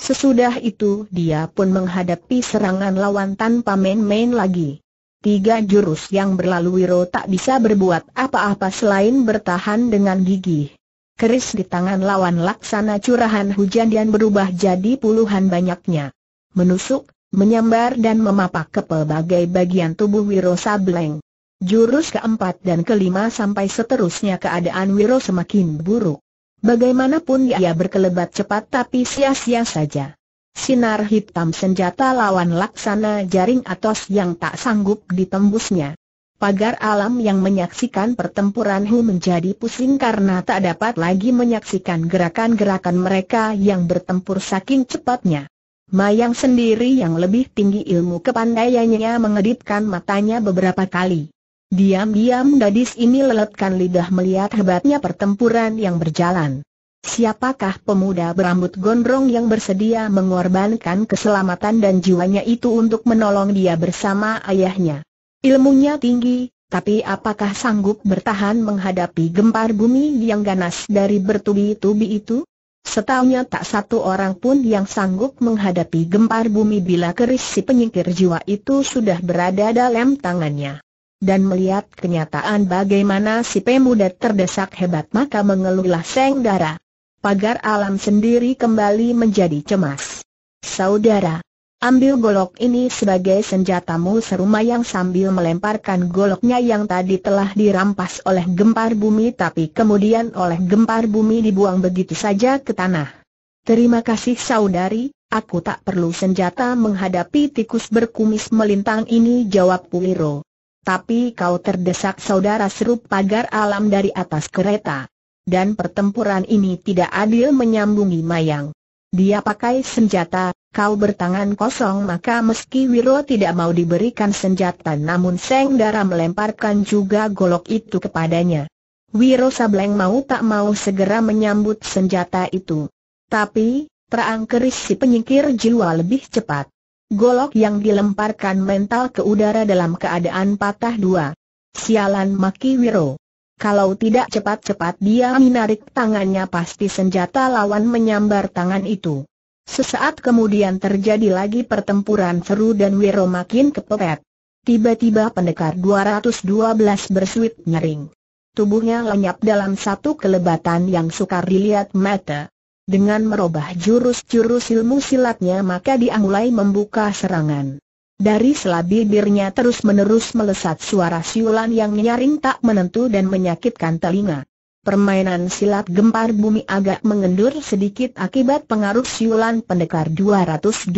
Sesudah itu dia pun menghadapi serangan lawan tanpa main-main lagi. Tiga jurus yang berlalu Wiro tak bisa berbuat apa-apa selain bertahan dengan gigih keris di tangan lawan laksana curahan hujan dan berubah jadi puluhan banyaknya. Menusuk, menyambar dan memapak ke pelbagai bagian tubuh Wiro Sableng. Jurus keempat dan kelima sampai seterusnya keadaan Wiro semakin buruk. Bagaimanapun ia berkelebat cepat tapi sia-sia saja. Sinar hitam senjata lawan laksana jaring atos yang tak sanggup ditembusnya. Pagar alam yang menyaksikan pertempuran Hu menjadi pusing karena tak dapat lagi menyaksikan gerakan-gerakan mereka yang bertempur saking cepatnya. Mayang sendiri yang lebih tinggi ilmu kepandaiannya mengedipkan matanya beberapa kali. Diam-diam gadis ini leletkan lidah melihat hebatnya pertempuran yang berjalan. Siapakah pemuda berambut gondrong yang bersedia mengorbankan keselamatan dan jiwanya itu untuk menolong dia bersama ayahnya? Ilmunya tinggi, tapi apakah sanggup bertahan menghadapi gempar bumi yang ganas dari bertubi-tubi itu? Setahunya tak satu orang pun yang sanggup menghadapi gempar bumi bila keris si penyingkir jiwa itu sudah berada dalam tangannya. Dan melihat kenyataan bagaimana si pemuda terdesak hebat maka mengeluhlah seng darah. Pagar alam sendiri kembali menjadi cemas. Saudara, Ambil golok ini sebagai senjatamu seru Mayang sambil melemparkan goloknya yang tadi telah dirampas oleh gempar bumi tapi kemudian oleh gempar bumi dibuang begitu saja ke tanah. Terima kasih saudari, aku tak perlu senjata menghadapi tikus berkumis melintang ini jawab Puiro. Tapi kau terdesak saudara seru pagar alam dari atas kereta. Dan pertempuran ini tidak adil menyambungi Mayang. Dia pakai senjata, kau bertangan kosong maka meski Wiro tidak mau diberikan senjata namun Seng Dara melemparkan juga golok itu kepadanya. Wiro Sableng mau tak mau segera menyambut senjata itu. Tapi, terang keris si penyingkir jiwa lebih cepat. Golok yang dilemparkan mental ke udara dalam keadaan patah dua. Sialan maki Wiro. Kalau tidak cepat-cepat dia menarik tangannya pasti senjata lawan menyambar tangan itu. Sesaat kemudian terjadi lagi pertempuran seru dan Wiro makin kepepet. Tiba-tiba pendekar 212 bersuit nyering. Tubuhnya lenyap dalam satu kelebatan yang sukar dilihat mata. Dengan merubah jurus-jurus ilmu silatnya maka dia mulai membuka serangan. Dari selah bibirnya terus-menerus melesat suara siulan yang nyaring tak menentu dan menyakitkan telinga. Permainan silat gempar bumi agak mengendur sedikit akibat pengaruh siulan pendekar 212.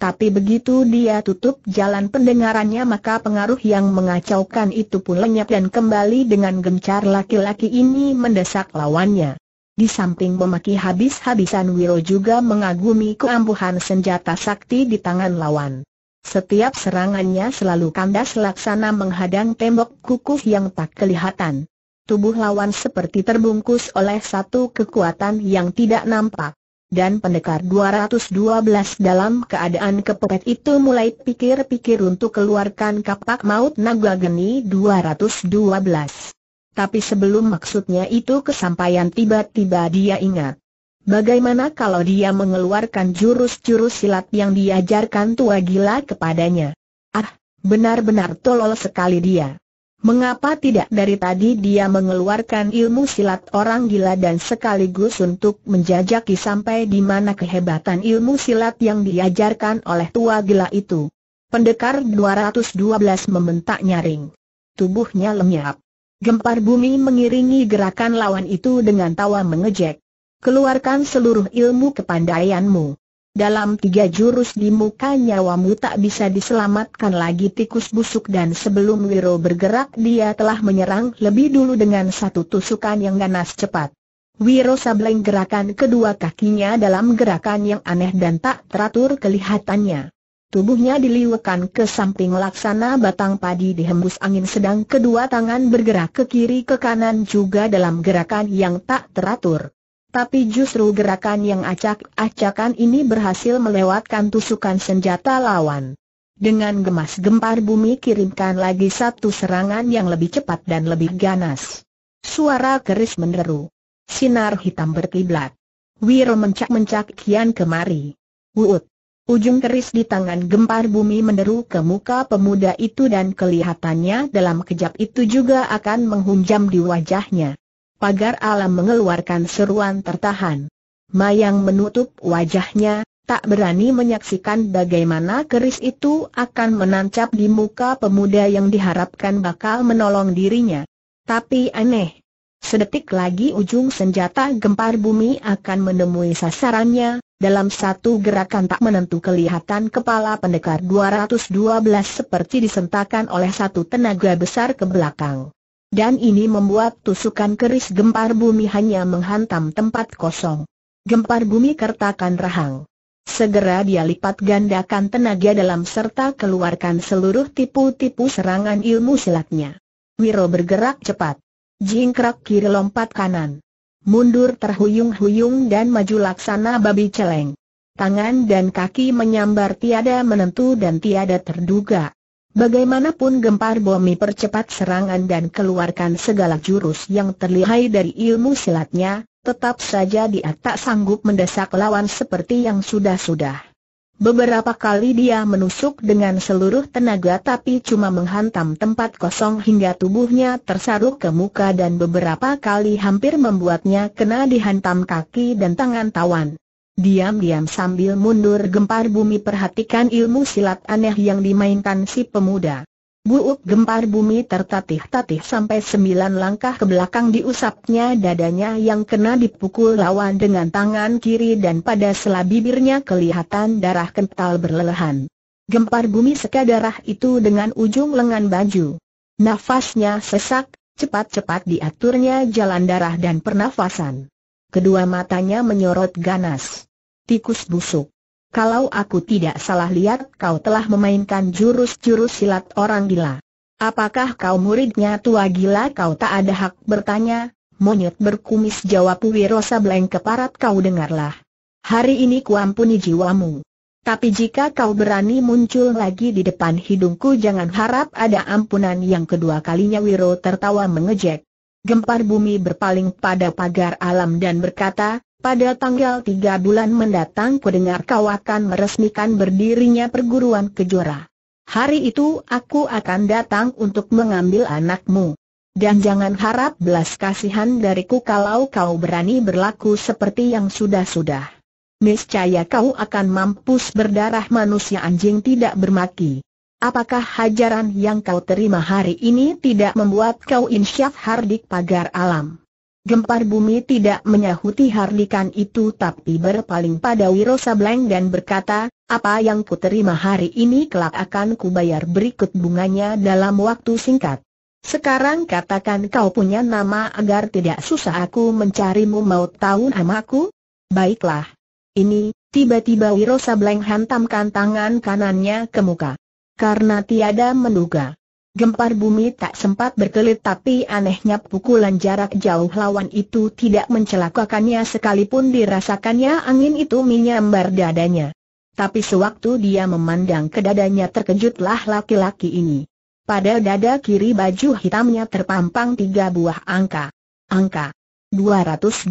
Tapi begitu dia tutup jalan pendengarannya maka pengaruh yang mengacaukan itu pun lenyap dan kembali dengan gencar laki-laki ini mendesak lawannya. Di samping memaki habis-habisan Wiro juga mengagumi keampuhan senjata sakti di tangan lawan. Setiap serangannya selalu kandas laksana menghadang tembok kukuh yang tak kelihatan. Tubuh lawan seperti terbungkus oleh satu kekuatan yang tidak nampak. Dan pendekar 212 dalam keadaan kepepet itu mulai pikir-pikir untuk keluarkan kapak maut naga geni 212. Tapi sebelum maksudnya itu kesampaian tiba-tiba dia ingat. Bagaimana kalau dia mengeluarkan jurus-jurus silat yang diajarkan tua gila kepadanya? Ah, benar-benar tolol sekali dia. Mengapa tidak dari tadi dia mengeluarkan ilmu silat orang gila dan sekaligus untuk menjajaki sampai di mana kehebatan ilmu silat yang diajarkan oleh tua gila itu? Pendekar 212 membentak nyaring. Tubuhnya lenyap. Gempar bumi mengiringi gerakan lawan itu dengan tawa mengejek keluarkan seluruh ilmu kepandaianmu. Dalam tiga jurus di muka nyawamu tak bisa diselamatkan lagi tikus busuk dan sebelum Wiro bergerak dia telah menyerang lebih dulu dengan satu tusukan yang ganas cepat. Wiro Sableng gerakan kedua kakinya dalam gerakan yang aneh dan tak teratur kelihatannya. Tubuhnya diliwekan ke samping laksana batang padi dihembus angin sedang kedua tangan bergerak ke kiri ke kanan juga dalam gerakan yang tak teratur. Tapi justru gerakan yang acak-acakan ini berhasil melewatkan tusukan senjata lawan. Dengan gemas gempar bumi kirimkan lagi satu serangan yang lebih cepat dan lebih ganas. Suara keris meneru, Sinar hitam berkiblat. Wiro mencak-mencak kian kemari. Wuut. Ujung keris di tangan gempar bumi meneru ke muka pemuda itu dan kelihatannya dalam kejap itu juga akan menghunjam di wajahnya pagar alam mengeluarkan seruan tertahan. Mayang menutup wajahnya, tak berani menyaksikan bagaimana keris itu akan menancap di muka pemuda yang diharapkan bakal menolong dirinya. Tapi aneh. Sedetik lagi ujung senjata gempar bumi akan menemui sasarannya, dalam satu gerakan tak menentu kelihatan kepala pendekar 212 seperti disentakan oleh satu tenaga besar ke belakang dan ini membuat tusukan keris gempar bumi hanya menghantam tempat kosong. Gempar bumi kertakan rahang. Segera dia lipat gandakan tenaga dalam serta keluarkan seluruh tipu-tipu serangan ilmu silatnya. Wiro bergerak cepat. Jingkrak kiri lompat kanan. Mundur terhuyung-huyung dan maju laksana babi celeng. Tangan dan kaki menyambar tiada menentu dan tiada terduga. Bagaimanapun gempar bumi percepat serangan dan keluarkan segala jurus yang terlihai dari ilmu silatnya, tetap saja dia tak sanggup mendesak lawan seperti yang sudah-sudah. Beberapa kali dia menusuk dengan seluruh tenaga tapi cuma menghantam tempat kosong hingga tubuhnya tersaruk ke muka dan beberapa kali hampir membuatnya kena dihantam kaki dan tangan tawan. Diam-diam sambil mundur gempar bumi perhatikan ilmu silat aneh yang dimainkan si pemuda. Buuk gempar bumi tertatih-tatih sampai sembilan langkah ke belakang diusapnya dadanya yang kena dipukul lawan dengan tangan kiri dan pada sela bibirnya kelihatan darah kental berlelehan. Gempar bumi seka darah itu dengan ujung lengan baju. Nafasnya sesak, cepat-cepat diaturnya jalan darah dan pernafasan kedua matanya menyorot ganas. Tikus busuk. Kalau aku tidak salah lihat kau telah memainkan jurus-jurus silat orang gila. Apakah kau muridnya tua gila kau tak ada hak bertanya? Monyet berkumis jawab Wirosa Bleng keparat kau dengarlah. Hari ini kuampuni jiwamu. Tapi jika kau berani muncul lagi di depan hidungku jangan harap ada ampunan yang kedua kalinya Wiro tertawa mengejek gempar bumi berpaling pada pagar alam dan berkata, pada tanggal tiga bulan mendatang kudengar kau akan meresmikan berdirinya perguruan kejora. Hari itu aku akan datang untuk mengambil anakmu. Dan jangan harap belas kasihan dariku kalau kau berani berlaku seperti yang sudah-sudah. Niscaya kau akan mampus berdarah manusia anjing tidak bermaki. Apakah hajaran yang kau terima hari ini tidak membuat kau insyaf hardik pagar alam? Gempar bumi tidak menyahuti hardikan itu tapi berpaling pada Wiro Sableng dan berkata, apa yang ku terima hari ini kelak akan kubayar berikut bunganya dalam waktu singkat. Sekarang katakan kau punya nama agar tidak susah aku mencarimu mau tahu namaku? Baiklah. Ini, tiba-tiba Wiro Sableng hantamkan tangan kanannya ke muka karena tiada menduga. Gempar bumi tak sempat berkelit tapi anehnya pukulan jarak jauh lawan itu tidak mencelakakannya sekalipun dirasakannya angin itu menyambar dadanya. Tapi sewaktu dia memandang ke dadanya terkejutlah laki-laki ini. Pada dada kiri baju hitamnya terpampang tiga buah angka. Angka 212.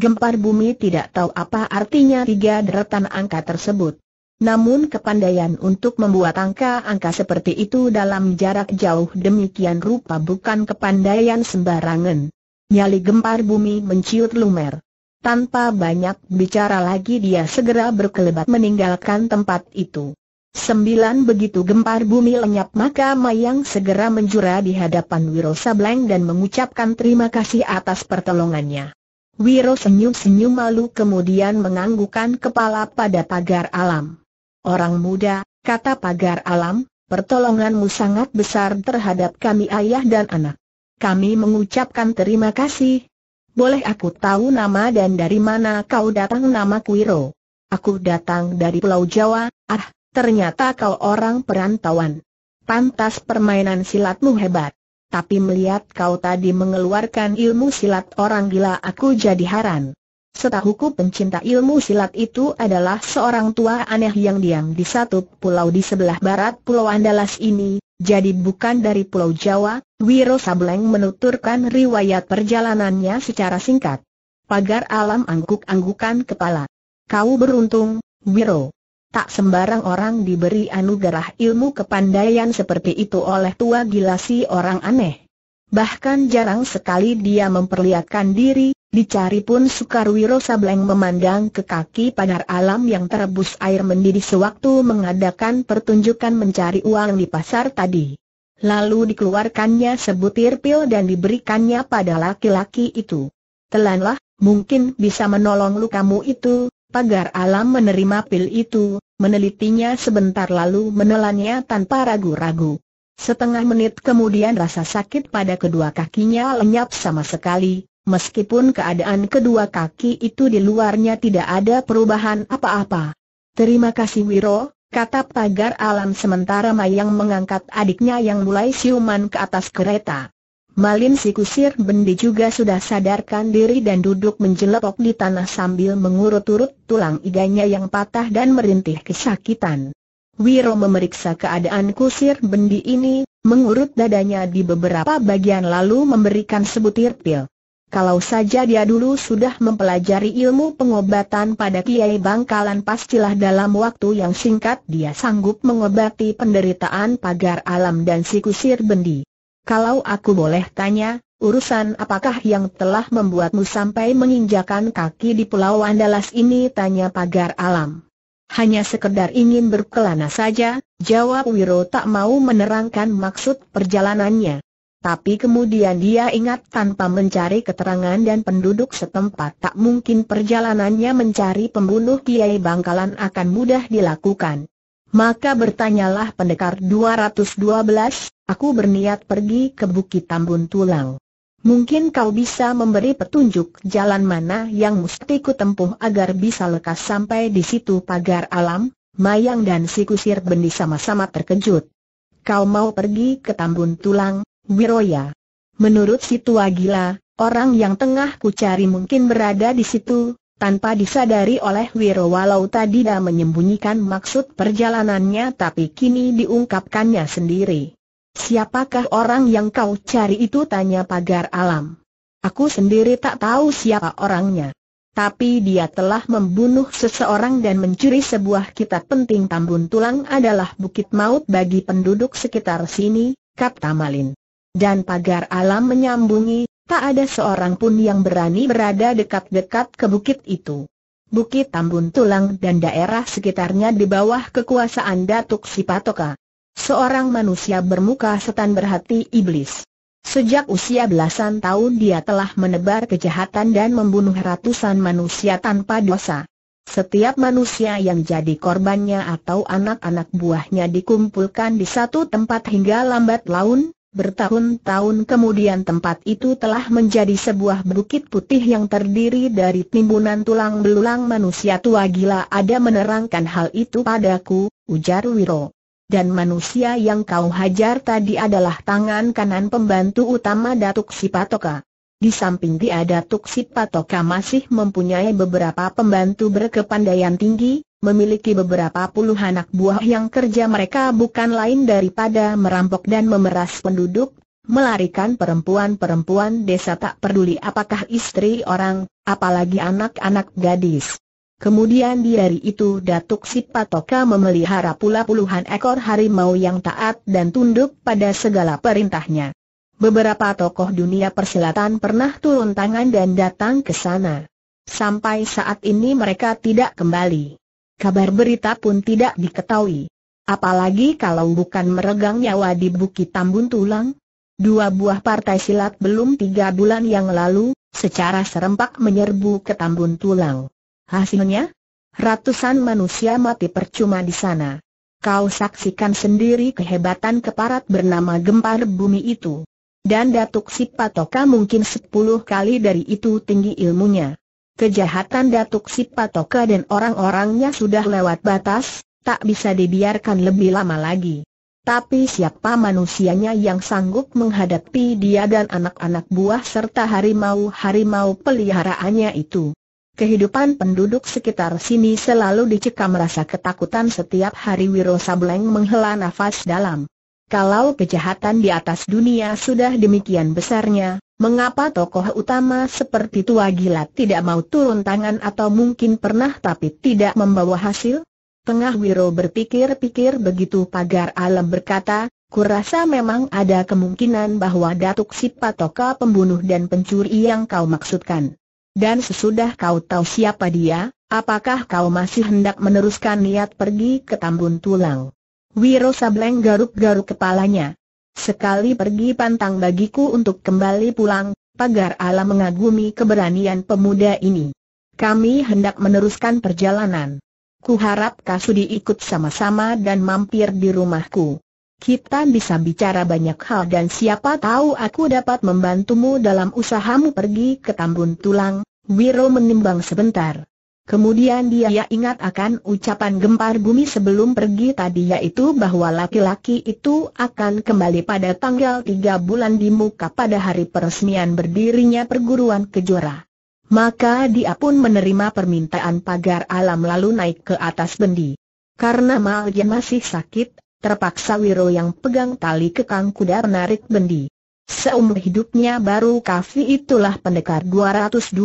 Gempar bumi tidak tahu apa artinya tiga deretan angka tersebut. Namun kepandaian untuk membuat angka-angka seperti itu dalam jarak jauh demikian rupa bukan kepandaian sembarangan. Nyali gempar bumi menciut lumer. Tanpa banyak bicara lagi dia segera berkelebat meninggalkan tempat itu. Sembilan begitu gempar bumi lenyap maka Mayang segera menjura di hadapan Wiro Sableng dan mengucapkan terima kasih atas pertolongannya. Wiro senyum-senyum malu kemudian menganggukkan kepala pada pagar alam. Orang muda, kata pagar alam, pertolonganmu sangat besar terhadap kami ayah dan anak. Kami mengucapkan terima kasih. Boleh aku tahu nama dan dari mana kau datang nama Kuiro? Aku datang dari Pulau Jawa, ah, ternyata kau orang perantauan. Pantas permainan silatmu hebat. Tapi melihat kau tadi mengeluarkan ilmu silat orang gila aku jadi haran. Setahuku pencinta ilmu silat itu adalah seorang tua aneh yang diam di satu pulau di sebelah barat Pulau Andalas ini, jadi bukan dari Pulau Jawa, Wiro Sableng menuturkan riwayat perjalanannya secara singkat. Pagar alam angguk-anggukan kepala. Kau beruntung, Wiro. Tak sembarang orang diberi anugerah ilmu kepandaian seperti itu oleh tua gila si orang aneh. Bahkan jarang sekali dia memperlihatkan diri, Dicari pun Sukarwiro Sableng memandang ke kaki pagar alam yang terebus air mendidih sewaktu mengadakan pertunjukan mencari uang di pasar tadi. Lalu dikeluarkannya sebutir pil dan diberikannya pada laki-laki itu. Telanlah, mungkin bisa menolong lukamu itu, pagar alam menerima pil itu, menelitinya sebentar lalu menelannya tanpa ragu-ragu. Setengah menit kemudian rasa sakit pada kedua kakinya lenyap sama sekali, meskipun keadaan kedua kaki itu di luarnya tidak ada perubahan apa-apa. Terima kasih Wiro, kata pagar alam sementara Mayang mengangkat adiknya yang mulai siuman ke atas kereta. Malin si kusir bendi juga sudah sadarkan diri dan duduk menjelepok di tanah sambil mengurut-urut tulang iganya yang patah dan merintih kesakitan. Wiro memeriksa keadaan kusir bendi ini, mengurut dadanya di beberapa bagian lalu memberikan sebutir pil. Kalau saja dia dulu sudah mempelajari ilmu pengobatan pada Kiai Bangkalan pastilah dalam waktu yang singkat dia sanggup mengobati penderitaan pagar alam dan Si Kusir bendi. Kalau aku boleh tanya, urusan apakah yang telah membuatmu sampai menginjakan kaki di Pulau Andalas ini tanya pagar alam. Hanya sekedar ingin berkelana saja, jawab Wiro tak mau menerangkan maksud perjalanannya. Tapi kemudian dia ingat tanpa mencari keterangan dan penduduk setempat tak mungkin perjalanannya mencari pembunuh Kiai Bangkalan akan mudah dilakukan. Maka bertanyalah pendekar 212, aku berniat pergi ke Bukit Tambun Tulang. Mungkin kau bisa memberi petunjuk jalan mana yang mesti ku tempuh agar bisa lekas sampai di situ pagar alam, Mayang dan si kusir bendi sama-sama terkejut. Kau mau pergi ke Tambun Tulang, Wiroya. Menurut si tua gila, orang yang tengah ku cari mungkin berada di situ, tanpa disadari oleh Wiro walau tadi dah menyembunyikan maksud perjalanannya tapi kini diungkapkannya sendiri. Siapakah orang yang kau cari itu tanya pagar alam. Aku sendiri tak tahu siapa orangnya. Tapi dia telah membunuh seseorang dan mencuri sebuah kitab penting Tambun Tulang adalah bukit maut bagi penduduk sekitar sini, Kapta Malin dan pagar alam menyambungi, tak ada seorang pun yang berani berada dekat-dekat ke bukit itu. Bukit Tambun Tulang dan daerah sekitarnya di bawah kekuasaan Datuk Sipatoka. Seorang manusia bermuka setan berhati iblis. Sejak usia belasan tahun dia telah menebar kejahatan dan membunuh ratusan manusia tanpa dosa. Setiap manusia yang jadi korbannya atau anak-anak buahnya dikumpulkan di satu tempat hingga lambat laun, Bertahun-tahun kemudian tempat itu telah menjadi sebuah bukit putih yang terdiri dari timbunan tulang belulang manusia tua gila ada menerangkan hal itu padaku, ujar Wiro. Dan manusia yang kau hajar tadi adalah tangan kanan pembantu utama Datuk Sipatoka. Di samping dia ada Datuk Patoka masih mempunyai beberapa pembantu berkepandaian tinggi, memiliki beberapa puluh anak buah yang kerja mereka bukan lain daripada merampok dan memeras penduduk, melarikan perempuan-perempuan desa tak peduli apakah istri orang, apalagi anak-anak gadis. Kemudian di hari itu Datuk Sipatoka memelihara pula puluhan ekor harimau yang taat dan tunduk pada segala perintahnya. Beberapa tokoh dunia persilatan pernah turun tangan dan datang ke sana. Sampai saat ini mereka tidak kembali. Kabar berita pun tidak diketahui. Apalagi kalau bukan meregang nyawa di Bukit Tambun Tulang. Dua buah partai silat belum tiga bulan yang lalu, secara serempak menyerbu ke Tambun Tulang. Hasilnya? Ratusan manusia mati percuma di sana. Kau saksikan sendiri kehebatan keparat bernama gempar bumi itu. Dan Datuk Sipatoka mungkin sepuluh kali dari itu tinggi ilmunya. Kejahatan Datuk Sipatoka dan orang-orangnya sudah lewat batas, tak bisa dibiarkan lebih lama lagi. Tapi siapa manusianya yang sanggup menghadapi dia dan anak-anak buah serta harimau-harimau peliharaannya itu? Kehidupan penduduk sekitar sini selalu dicekam rasa ketakutan setiap hari Wiro Sableng menghela nafas dalam. Kalau kejahatan di atas dunia sudah demikian besarnya, mengapa tokoh utama seperti Tua Gilat tidak mau turun tangan atau mungkin pernah tapi tidak membawa hasil? Tengah Wiro berpikir-pikir begitu pagar alam berkata, Kurasa memang ada kemungkinan bahwa Datuk Sipatoka pembunuh dan pencuri yang kau maksudkan. Dan sesudah kau tahu siapa dia, apakah kau masih hendak meneruskan niat pergi ke Tambun Tulang? Wiro Sableng garuk-garuk kepalanya. Sekali pergi pantang bagiku untuk kembali pulang, pagar alam mengagumi keberanian pemuda ini. Kami hendak meneruskan perjalanan. Kuharap Kasudi ikut sama-sama dan mampir di rumahku. Kita bisa bicara banyak hal dan siapa tahu aku dapat membantumu dalam usahamu pergi ke Tambun Tulang. Wiro menimbang sebentar. Kemudian dia ya, ingat akan ucapan gempar bumi sebelum pergi tadi yaitu bahwa laki-laki itu akan kembali pada tanggal tiga bulan di muka pada hari peresmian berdirinya perguruan kejora. Maka dia pun menerima permintaan pagar alam lalu naik ke atas bendi. Karena Maljan masih sakit, terpaksa Wiro yang pegang tali kekang kuda menarik bendi. Seumur hidupnya baru Kafi itulah pendekar 212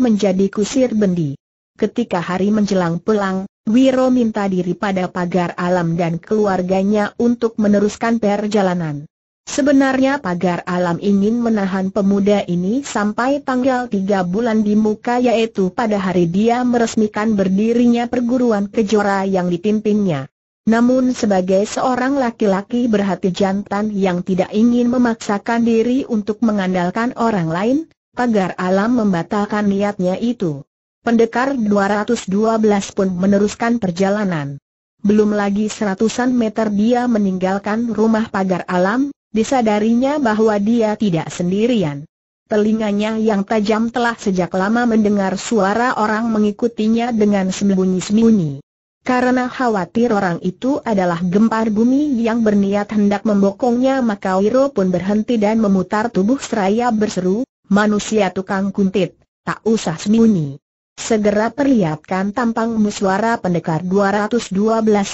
menjadi kusir bendi. Ketika hari menjelang pulang, Wiro minta diri pada pagar alam dan keluarganya untuk meneruskan perjalanan. Sebenarnya pagar alam ingin menahan pemuda ini sampai tanggal tiga bulan di muka yaitu pada hari dia meresmikan berdirinya perguruan kejora yang dipimpinnya. Namun sebagai seorang laki-laki berhati jantan yang tidak ingin memaksakan diri untuk mengandalkan orang lain, pagar alam membatalkan niatnya itu. Pendekar 212 pun meneruskan perjalanan. Belum lagi seratusan meter dia meninggalkan rumah pagar alam, disadarinya bahwa dia tidak sendirian. Telinganya yang tajam telah sejak lama mendengar suara orang mengikutinya dengan sembunyi-sembunyi. Karena khawatir orang itu adalah gempar bumi yang berniat hendak membokongnya maka Wiro pun berhenti dan memutar tubuh seraya berseru, manusia tukang kuntit, tak usah sembunyi. Segera perlihatkan tampang suara pendekar 212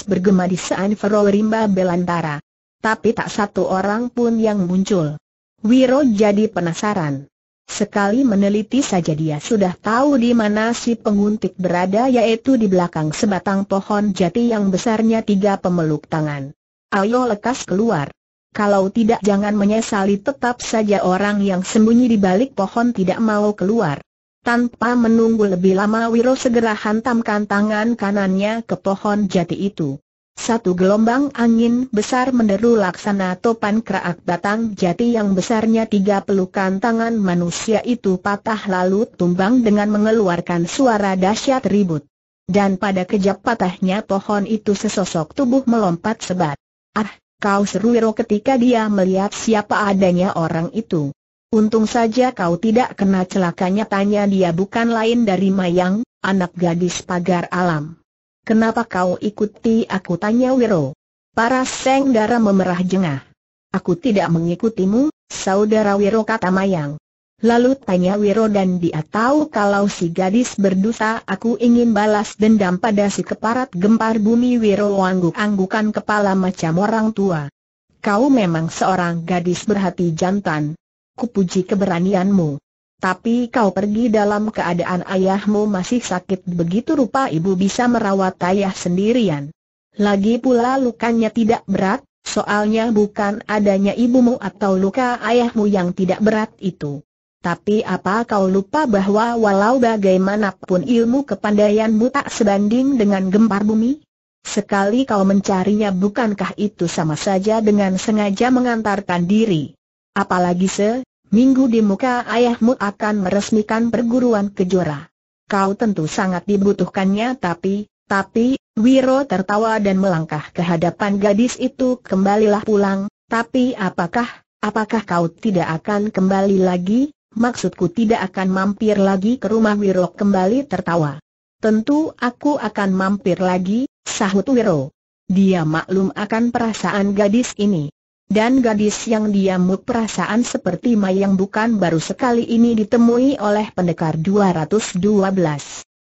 bergema di Sanfero Rimba Belantara. Tapi tak satu orang pun yang muncul. Wiro jadi penasaran. Sekali meneliti saja dia sudah tahu di mana si penguntik berada yaitu di belakang sebatang pohon jati yang besarnya tiga pemeluk tangan. Ayo lekas keluar. Kalau tidak jangan menyesali tetap saja orang yang sembunyi di balik pohon tidak mau keluar. Tanpa menunggu lebih lama Wiro segera hantamkan tangan kanannya ke pohon jati itu. Satu gelombang angin besar menderu laksana topan kerak batang jati yang besarnya tiga pelukan tangan manusia itu patah lalu tumbang dengan mengeluarkan suara dahsyat ribut. Dan pada kejap patahnya pohon itu sesosok tubuh melompat sebat. Ah, kau seru Wiro ketika dia melihat siapa adanya orang itu. Untung saja kau tidak kena celakanya tanya dia bukan lain dari Mayang, anak gadis pagar alam. Kenapa kau ikuti aku tanya Wiro. Para seng memerah jengah. Aku tidak mengikutimu, saudara Wiro kata Mayang. Lalu tanya Wiro dan dia tahu kalau si gadis berdosa aku ingin balas dendam pada si keparat gempar bumi Wiro angguk-anggukan kepala macam orang tua. Kau memang seorang gadis berhati jantan, puji keberanianmu. Tapi kau pergi dalam keadaan ayahmu masih sakit begitu rupa ibu bisa merawat ayah sendirian. Lagi pula lukanya tidak berat, soalnya bukan adanya ibumu atau luka ayahmu yang tidak berat itu. Tapi apa kau lupa bahwa walau bagaimanapun ilmu kepandaianmu tak sebanding dengan gempar bumi? Sekali kau mencarinya bukankah itu sama saja dengan sengaja mengantarkan diri? Apalagi se, Minggu di muka ayahmu akan meresmikan perguruan kejora. Kau tentu sangat dibutuhkannya tapi, tapi, Wiro tertawa dan melangkah ke hadapan gadis itu kembalilah pulang, tapi apakah, apakah kau tidak akan kembali lagi? Maksudku tidak akan mampir lagi ke rumah Wiro kembali tertawa. Tentu aku akan mampir lagi, sahut Wiro. Dia maklum akan perasaan gadis ini. Dan gadis yang diamuk perasaan seperti Mayang bukan baru sekali ini ditemui oleh pendekar 212.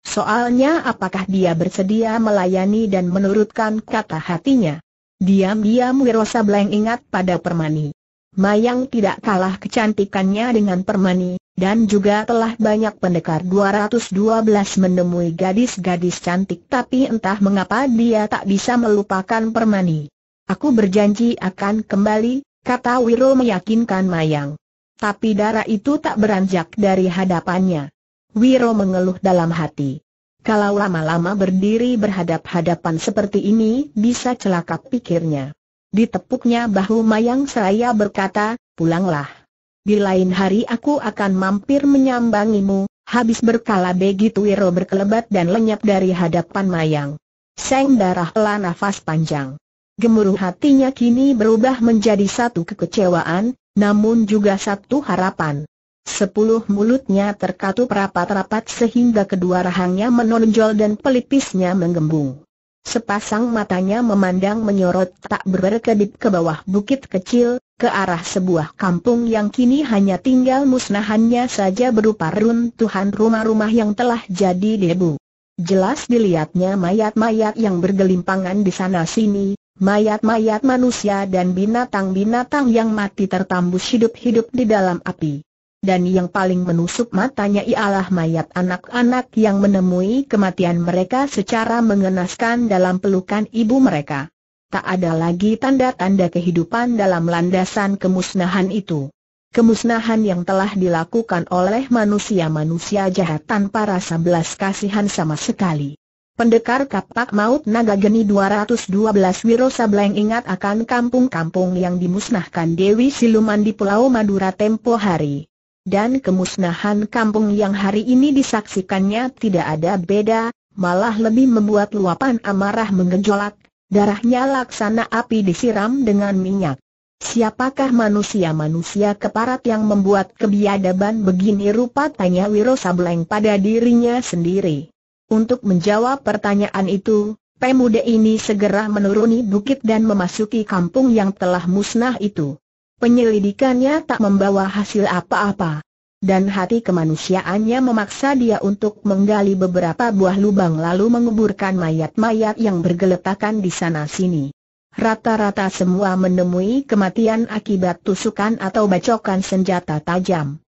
Soalnya apakah dia bersedia melayani dan menurutkan kata hatinya. Diam-diam Wirosa Bleng ingat pada Permani. Mayang tidak kalah kecantikannya dengan Permani, dan juga telah banyak pendekar 212 menemui gadis-gadis cantik tapi entah mengapa dia tak bisa melupakan Permani. Aku berjanji akan kembali, kata Wiro meyakinkan Mayang. Tapi darah itu tak beranjak dari hadapannya. Wiro mengeluh dalam hati. Kalau lama-lama berdiri berhadap-hadapan seperti ini, bisa celaka pikirnya. Ditepuknya bahu Mayang seraya berkata, pulanglah. Di lain hari aku akan mampir menyambangimu, habis berkala begitu Wiro berkelebat dan lenyap dari hadapan Mayang. Seng darah nafas panjang. Gemuruh hatinya kini berubah menjadi satu kekecewaan, namun juga satu harapan. Sepuluh mulutnya terkatup rapat-rapat sehingga kedua rahangnya menonjol dan pelipisnya menggembung. Sepasang matanya memandang menyorot tak berkedip ke bawah bukit kecil, ke arah sebuah kampung yang kini hanya tinggal musnahannya saja berupa runtuhan rumah-rumah yang telah jadi debu. Jelas dilihatnya mayat-mayat yang bergelimpangan di sana-sini, Mayat-mayat manusia dan binatang-binatang yang mati tertambus hidup-hidup di dalam api. Dan yang paling menusuk matanya ialah mayat anak-anak yang menemui kematian mereka secara mengenaskan dalam pelukan ibu mereka. Tak ada lagi tanda-tanda kehidupan dalam landasan kemusnahan itu. Kemusnahan yang telah dilakukan oleh manusia-manusia jahat tanpa rasa belas kasihan sama sekali. Pendekar kapak maut naga geni 212 Wiro Sableng ingat akan kampung-kampung yang dimusnahkan Dewi Siluman di Pulau Madura tempo hari. Dan kemusnahan kampung yang hari ini disaksikannya tidak ada beda, malah lebih membuat luapan amarah mengejolak darahnya laksana api disiram dengan minyak. Siapakah manusia-manusia keparat yang membuat kebiadaban begini rupa tanya Wiro Sableng pada dirinya sendiri. Untuk menjawab pertanyaan itu, pemuda ini segera menuruni bukit dan memasuki kampung yang telah musnah itu. Penyelidikannya tak membawa hasil apa-apa. Dan hati kemanusiaannya memaksa dia untuk menggali beberapa buah lubang lalu menguburkan mayat-mayat yang bergeletakan di sana-sini. Rata-rata semua menemui kematian akibat tusukan atau bacokan senjata tajam.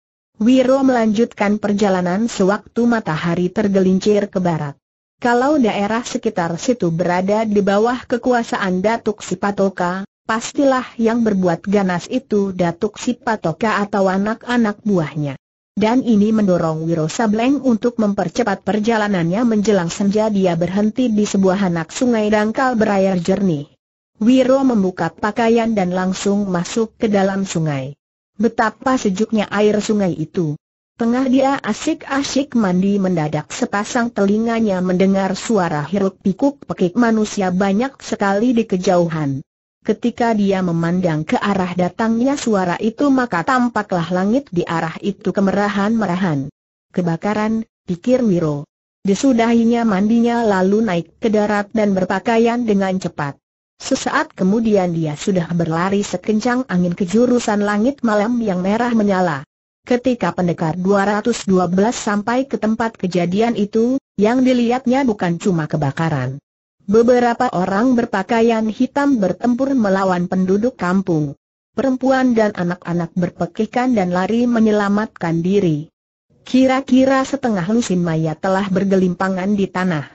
Wiro melanjutkan perjalanan sewaktu matahari tergelincir ke barat. Kalau daerah sekitar situ berada di bawah kekuasaan Datuk Sipatoka, pastilah yang berbuat ganas itu Datuk Sipatoka atau anak-anak buahnya. Dan ini mendorong Wiro Sableng untuk mempercepat perjalanannya menjelang senja dia berhenti di sebuah anak sungai dangkal berair jernih. Wiro membuka pakaian dan langsung masuk ke dalam sungai. Betapa sejuknya air sungai itu. Tengah dia asik-asik mandi mendadak sepasang telinganya mendengar suara hiruk pikuk pekik manusia banyak sekali di kejauhan. Ketika dia memandang ke arah datangnya suara itu maka tampaklah langit di arah itu kemerahan-merahan. Kebakaran, pikir Wiro. Disudahinya mandinya lalu naik ke darat dan berpakaian dengan cepat. Sesaat kemudian dia sudah berlari sekencang angin ke jurusan langit malam yang merah menyala. Ketika pendekar 212 sampai ke tempat kejadian itu, yang dilihatnya bukan cuma kebakaran. Beberapa orang berpakaian hitam bertempur melawan penduduk kampung. Perempuan dan anak-anak berpekikan dan lari menyelamatkan diri. Kira-kira setengah lusin mayat telah bergelimpangan di tanah.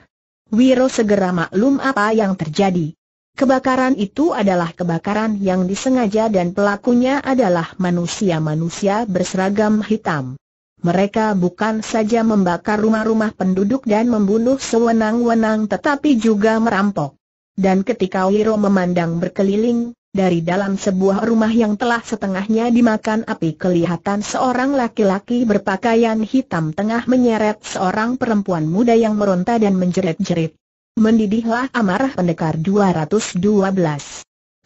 Wiro segera maklum apa yang terjadi. Kebakaran itu adalah kebakaran yang disengaja dan pelakunya adalah manusia-manusia berseragam hitam. Mereka bukan saja membakar rumah-rumah penduduk dan membunuh sewenang-wenang tetapi juga merampok. Dan ketika Wiro memandang berkeliling, dari dalam sebuah rumah yang telah setengahnya dimakan api kelihatan seorang laki-laki berpakaian hitam tengah menyeret seorang perempuan muda yang meronta dan menjerit-jerit. Mendidihlah amarah pendekar 212.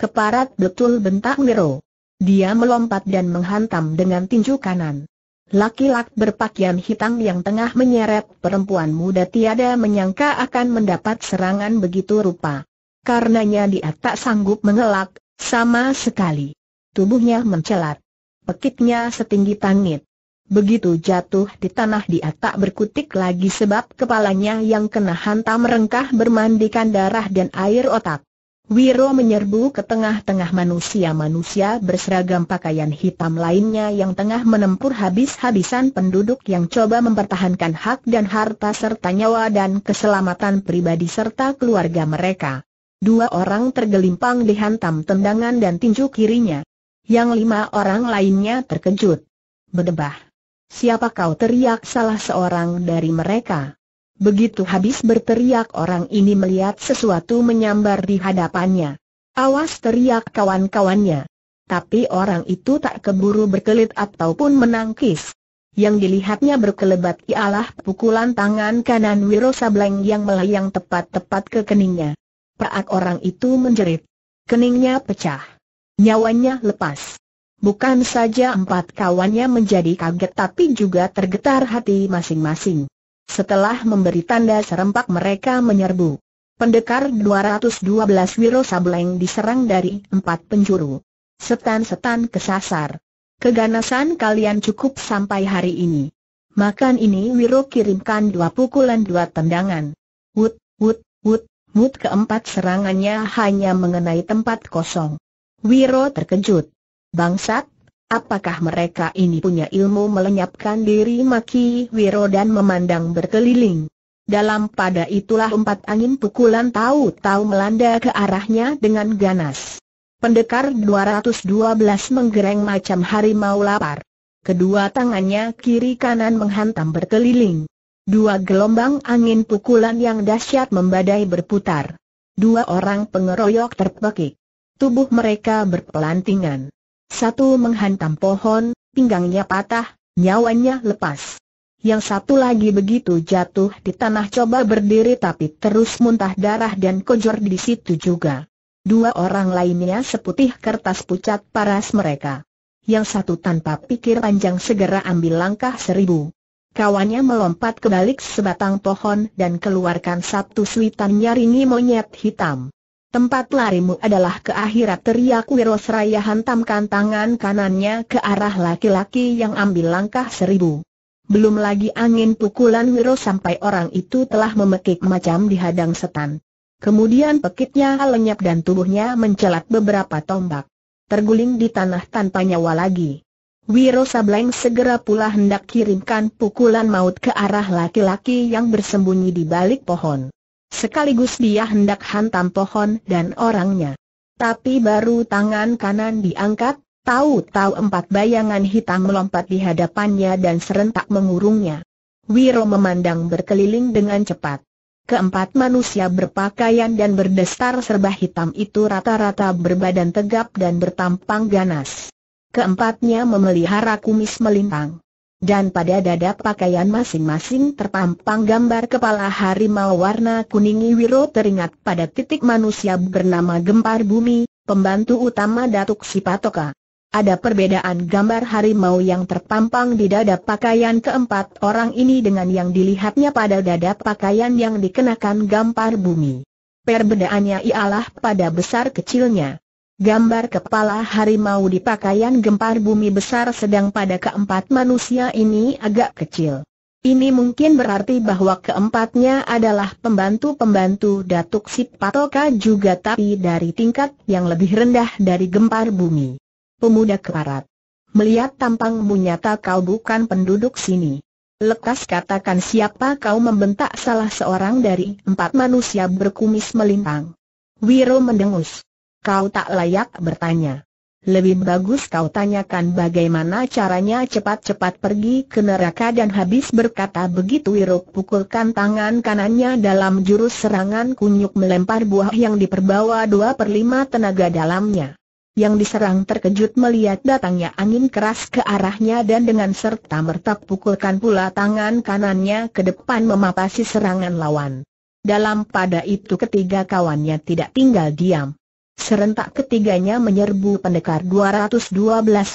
Keparat betul bentak Nero. Dia melompat dan menghantam dengan tinju kanan. Laki-laki berpakaian hitam yang tengah menyeret perempuan muda tiada menyangka akan mendapat serangan begitu rupa. Karenanya dia tak sanggup mengelak, sama sekali. Tubuhnya mencelat. Pekitnya setinggi tangit. Begitu jatuh di tanah dia tak berkutik lagi sebab kepalanya yang kena hantam rengkah bermandikan darah dan air otak. Wiro menyerbu ke tengah-tengah manusia-manusia berseragam pakaian hitam lainnya yang tengah menempur habis-habisan penduduk yang coba mempertahankan hak dan harta serta nyawa dan keselamatan pribadi serta keluarga mereka. Dua orang tergelimpang dihantam tendangan dan tinju kirinya. Yang lima orang lainnya terkejut. Berdebah. Siapa kau teriak salah seorang dari mereka? Begitu habis berteriak orang ini melihat sesuatu menyambar di hadapannya. Awas teriak kawan-kawannya. Tapi orang itu tak keburu berkelit ataupun menangkis. Yang dilihatnya berkelebat ialah pukulan tangan kanan Wiro Sableng yang melayang tepat-tepat ke keningnya. Paak orang itu menjerit. Keningnya pecah. Nyawanya lepas. Bukan saja empat kawannya menjadi kaget tapi juga tergetar hati masing-masing. Setelah memberi tanda serempak mereka menyerbu. Pendekar 212 Wiro Sableng diserang dari empat penjuru. Setan-setan kesasar. Keganasan kalian cukup sampai hari ini. Makan ini Wiro kirimkan dua pukulan dua tendangan. Wut, wut, wut, wut keempat serangannya hanya mengenai tempat kosong. Wiro terkejut. Bangsat, apakah mereka ini punya ilmu melenyapkan diri Maki Wiro dan memandang berkeliling? Dalam pada itulah empat angin pukulan tahu-tahu melanda ke arahnya dengan ganas. Pendekar 212 menggereng macam harimau lapar. Kedua tangannya kiri kanan menghantam berkeliling. Dua gelombang angin pukulan yang dahsyat membadai berputar. Dua orang pengeroyok terpekik. Tubuh mereka berpelantingan. Satu menghantam pohon, pinggangnya patah, nyawanya lepas. Yang satu lagi begitu jatuh di tanah coba berdiri tapi terus muntah darah dan kojor di situ juga. Dua orang lainnya seputih kertas pucat paras mereka. Yang satu tanpa pikir panjang segera ambil langkah seribu. Kawannya melompat ke balik sebatang pohon dan keluarkan satu suitan nyaringi monyet hitam. Tempat larimu adalah ke akhirat teriak Wiro Wirosraya hantamkan tangan kanannya ke arah laki-laki yang ambil langkah seribu. Belum lagi angin pukulan Wiro sampai orang itu telah memekik macam dihadang setan. Kemudian pekitnya, lenyap dan tubuhnya mencelat beberapa tombak. Terguling di tanah tanpa nyawa lagi. Wiro Sableng segera pula hendak kirimkan pukulan maut ke arah laki-laki yang bersembunyi di balik pohon. Sekaligus dia hendak hantam pohon dan orangnya. Tapi baru tangan kanan diangkat, tahu-tahu empat bayangan hitam melompat di hadapannya dan serentak mengurungnya. Wiro memandang berkeliling dengan cepat. Keempat manusia berpakaian dan berdestar serba hitam itu rata-rata berbadan tegap dan bertampang ganas. Keempatnya memelihara kumis melintang dan pada dada pakaian masing-masing terpampang gambar kepala harimau warna kuningi Wiro teringat pada titik manusia bernama Gempar Bumi, pembantu utama Datuk Sipatoka. Ada perbedaan gambar harimau yang terpampang di dada pakaian keempat orang ini dengan yang dilihatnya pada dada pakaian yang dikenakan Gempar Bumi. Perbedaannya ialah pada besar kecilnya. Gambar kepala harimau di pakaian gempar bumi besar sedang pada keempat manusia ini agak kecil. Ini mungkin berarti bahwa keempatnya adalah pembantu-pembantu Datuk Sipatoka juga tapi dari tingkat yang lebih rendah dari gempar bumi. Pemuda keparat. Melihat tampang nyata kau bukan penduduk sini. Lekas katakan siapa kau membentak salah seorang dari empat manusia berkumis melintang. Wiro mendengus kau tak layak bertanya. Lebih bagus kau tanyakan bagaimana caranya cepat-cepat pergi ke neraka dan habis berkata begitu Wiruk pukulkan tangan kanannya dalam jurus serangan kunyuk melempar buah yang diperbawa dua per lima tenaga dalamnya. Yang diserang terkejut melihat datangnya angin keras ke arahnya dan dengan serta merta pukulkan pula tangan kanannya ke depan memapasi serangan lawan. Dalam pada itu ketiga kawannya tidak tinggal diam. Serentak ketiganya menyerbu pendekar 212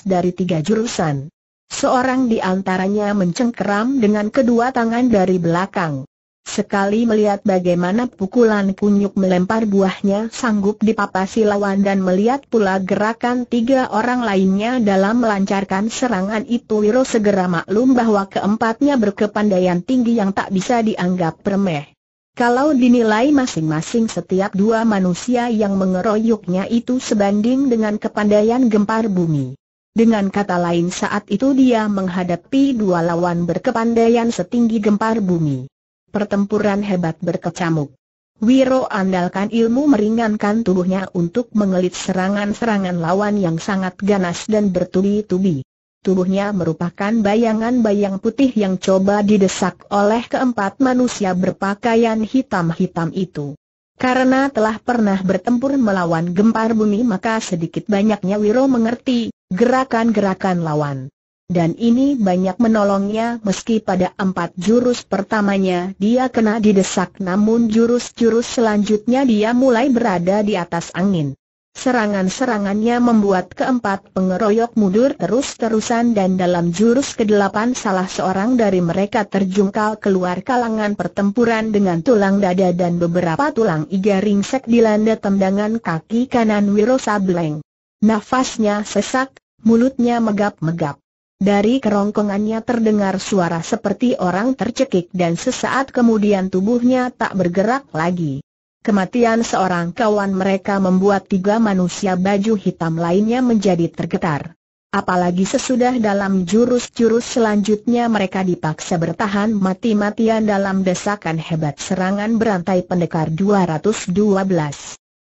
dari tiga jurusan. Seorang di antaranya mencengkeram dengan kedua tangan dari belakang. Sekali melihat bagaimana pukulan kunyuk melempar buahnya sanggup dipapasi lawan dan melihat pula gerakan tiga orang lainnya dalam melancarkan serangan itu Wiro segera maklum bahwa keempatnya berkepandaian tinggi yang tak bisa dianggap remeh. Kalau dinilai masing-masing setiap dua manusia yang mengeroyoknya itu sebanding dengan kepandaian gempar bumi. Dengan kata lain saat itu dia menghadapi dua lawan berkepandaian setinggi gempar bumi. Pertempuran hebat berkecamuk. Wiro andalkan ilmu meringankan tubuhnya untuk mengelit serangan-serangan lawan yang sangat ganas dan bertubi-tubi tubuhnya merupakan bayangan-bayang putih yang coba didesak oleh keempat manusia berpakaian hitam-hitam itu. Karena telah pernah bertempur melawan gempar bumi maka sedikit banyaknya Wiro mengerti gerakan-gerakan lawan. Dan ini banyak menolongnya meski pada empat jurus pertamanya dia kena didesak namun jurus-jurus selanjutnya dia mulai berada di atas angin. Serangan-serangannya membuat keempat pengeroyok mundur terus-terusan dan dalam jurus kedelapan salah seorang dari mereka terjungkal keluar kalangan pertempuran dengan tulang dada dan beberapa tulang iga ringsek dilanda tendangan kaki kanan Wiro Sableng. Nafasnya sesak, mulutnya megap-megap. Dari kerongkongannya terdengar suara seperti orang tercekik dan sesaat kemudian tubuhnya tak bergerak lagi. Kematian seorang kawan mereka membuat tiga manusia baju hitam lainnya menjadi tergetar. Apalagi sesudah dalam jurus-jurus selanjutnya mereka dipaksa bertahan mati-matian dalam desakan hebat serangan berantai pendekar 212.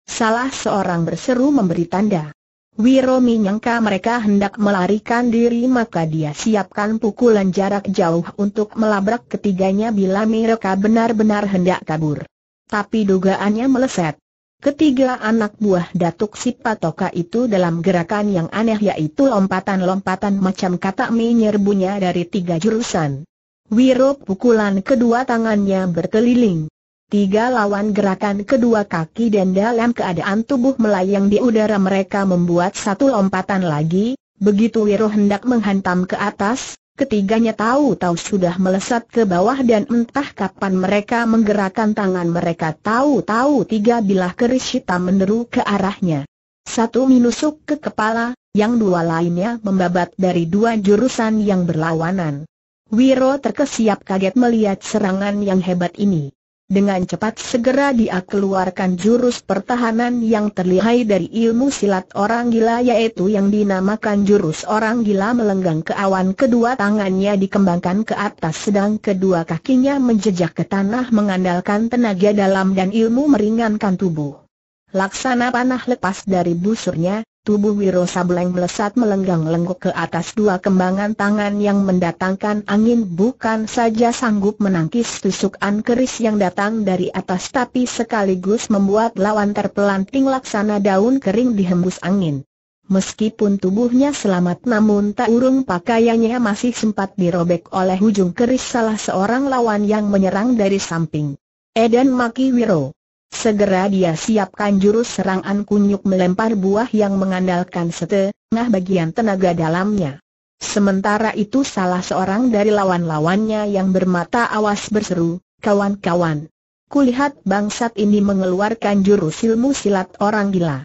Salah seorang berseru memberi tanda. Wiro menyangka mereka hendak melarikan diri maka dia siapkan pukulan jarak jauh untuk melabrak ketiganya bila mereka benar-benar hendak kabur. Tapi dugaannya meleset. Ketiga anak buah Datuk Sipatoka itu dalam gerakan yang aneh yaitu lompatan-lompatan macam kata menyerbunya dari tiga jurusan. Wiro pukulan kedua tangannya berkeliling. Tiga lawan gerakan kedua kaki dan dalam keadaan tubuh melayang di udara mereka membuat satu lompatan lagi, begitu Wiro hendak menghantam ke atas, Ketiganya tahu-tahu sudah melesat ke bawah dan entah kapan mereka menggerakkan tangan mereka tahu-tahu tiga bilah keris hitam meneru ke arahnya. Satu menusuk ke kepala, yang dua lainnya membabat dari dua jurusan yang berlawanan. Wiro terkesiap kaget melihat serangan yang hebat ini. Dengan cepat segera dia keluarkan jurus pertahanan yang terlihai dari ilmu silat orang gila yaitu yang dinamakan jurus orang gila melenggang ke awan kedua tangannya dikembangkan ke atas sedang kedua kakinya menjejak ke tanah mengandalkan tenaga dalam dan ilmu meringankan tubuh. Laksana panah lepas dari busurnya, Tubuh Wiro Sableng melesat melenggang lengkuk ke atas dua kembangan tangan yang mendatangkan angin bukan saja sanggup menangkis tusukan keris yang datang dari atas tapi sekaligus membuat lawan terpelanting laksana daun kering dihembus angin. Meskipun tubuhnya selamat namun tak urung pakaiannya masih sempat dirobek oleh ujung keris salah seorang lawan yang menyerang dari samping. Eden Maki Wiro Segera dia siapkan jurus serangan kunyuk melempar buah yang mengandalkan setengah bagian tenaga dalamnya. Sementara itu salah seorang dari lawan-lawannya yang bermata awas berseru, kawan-kawan. Kulihat bangsat ini mengeluarkan jurus ilmu silat orang gila.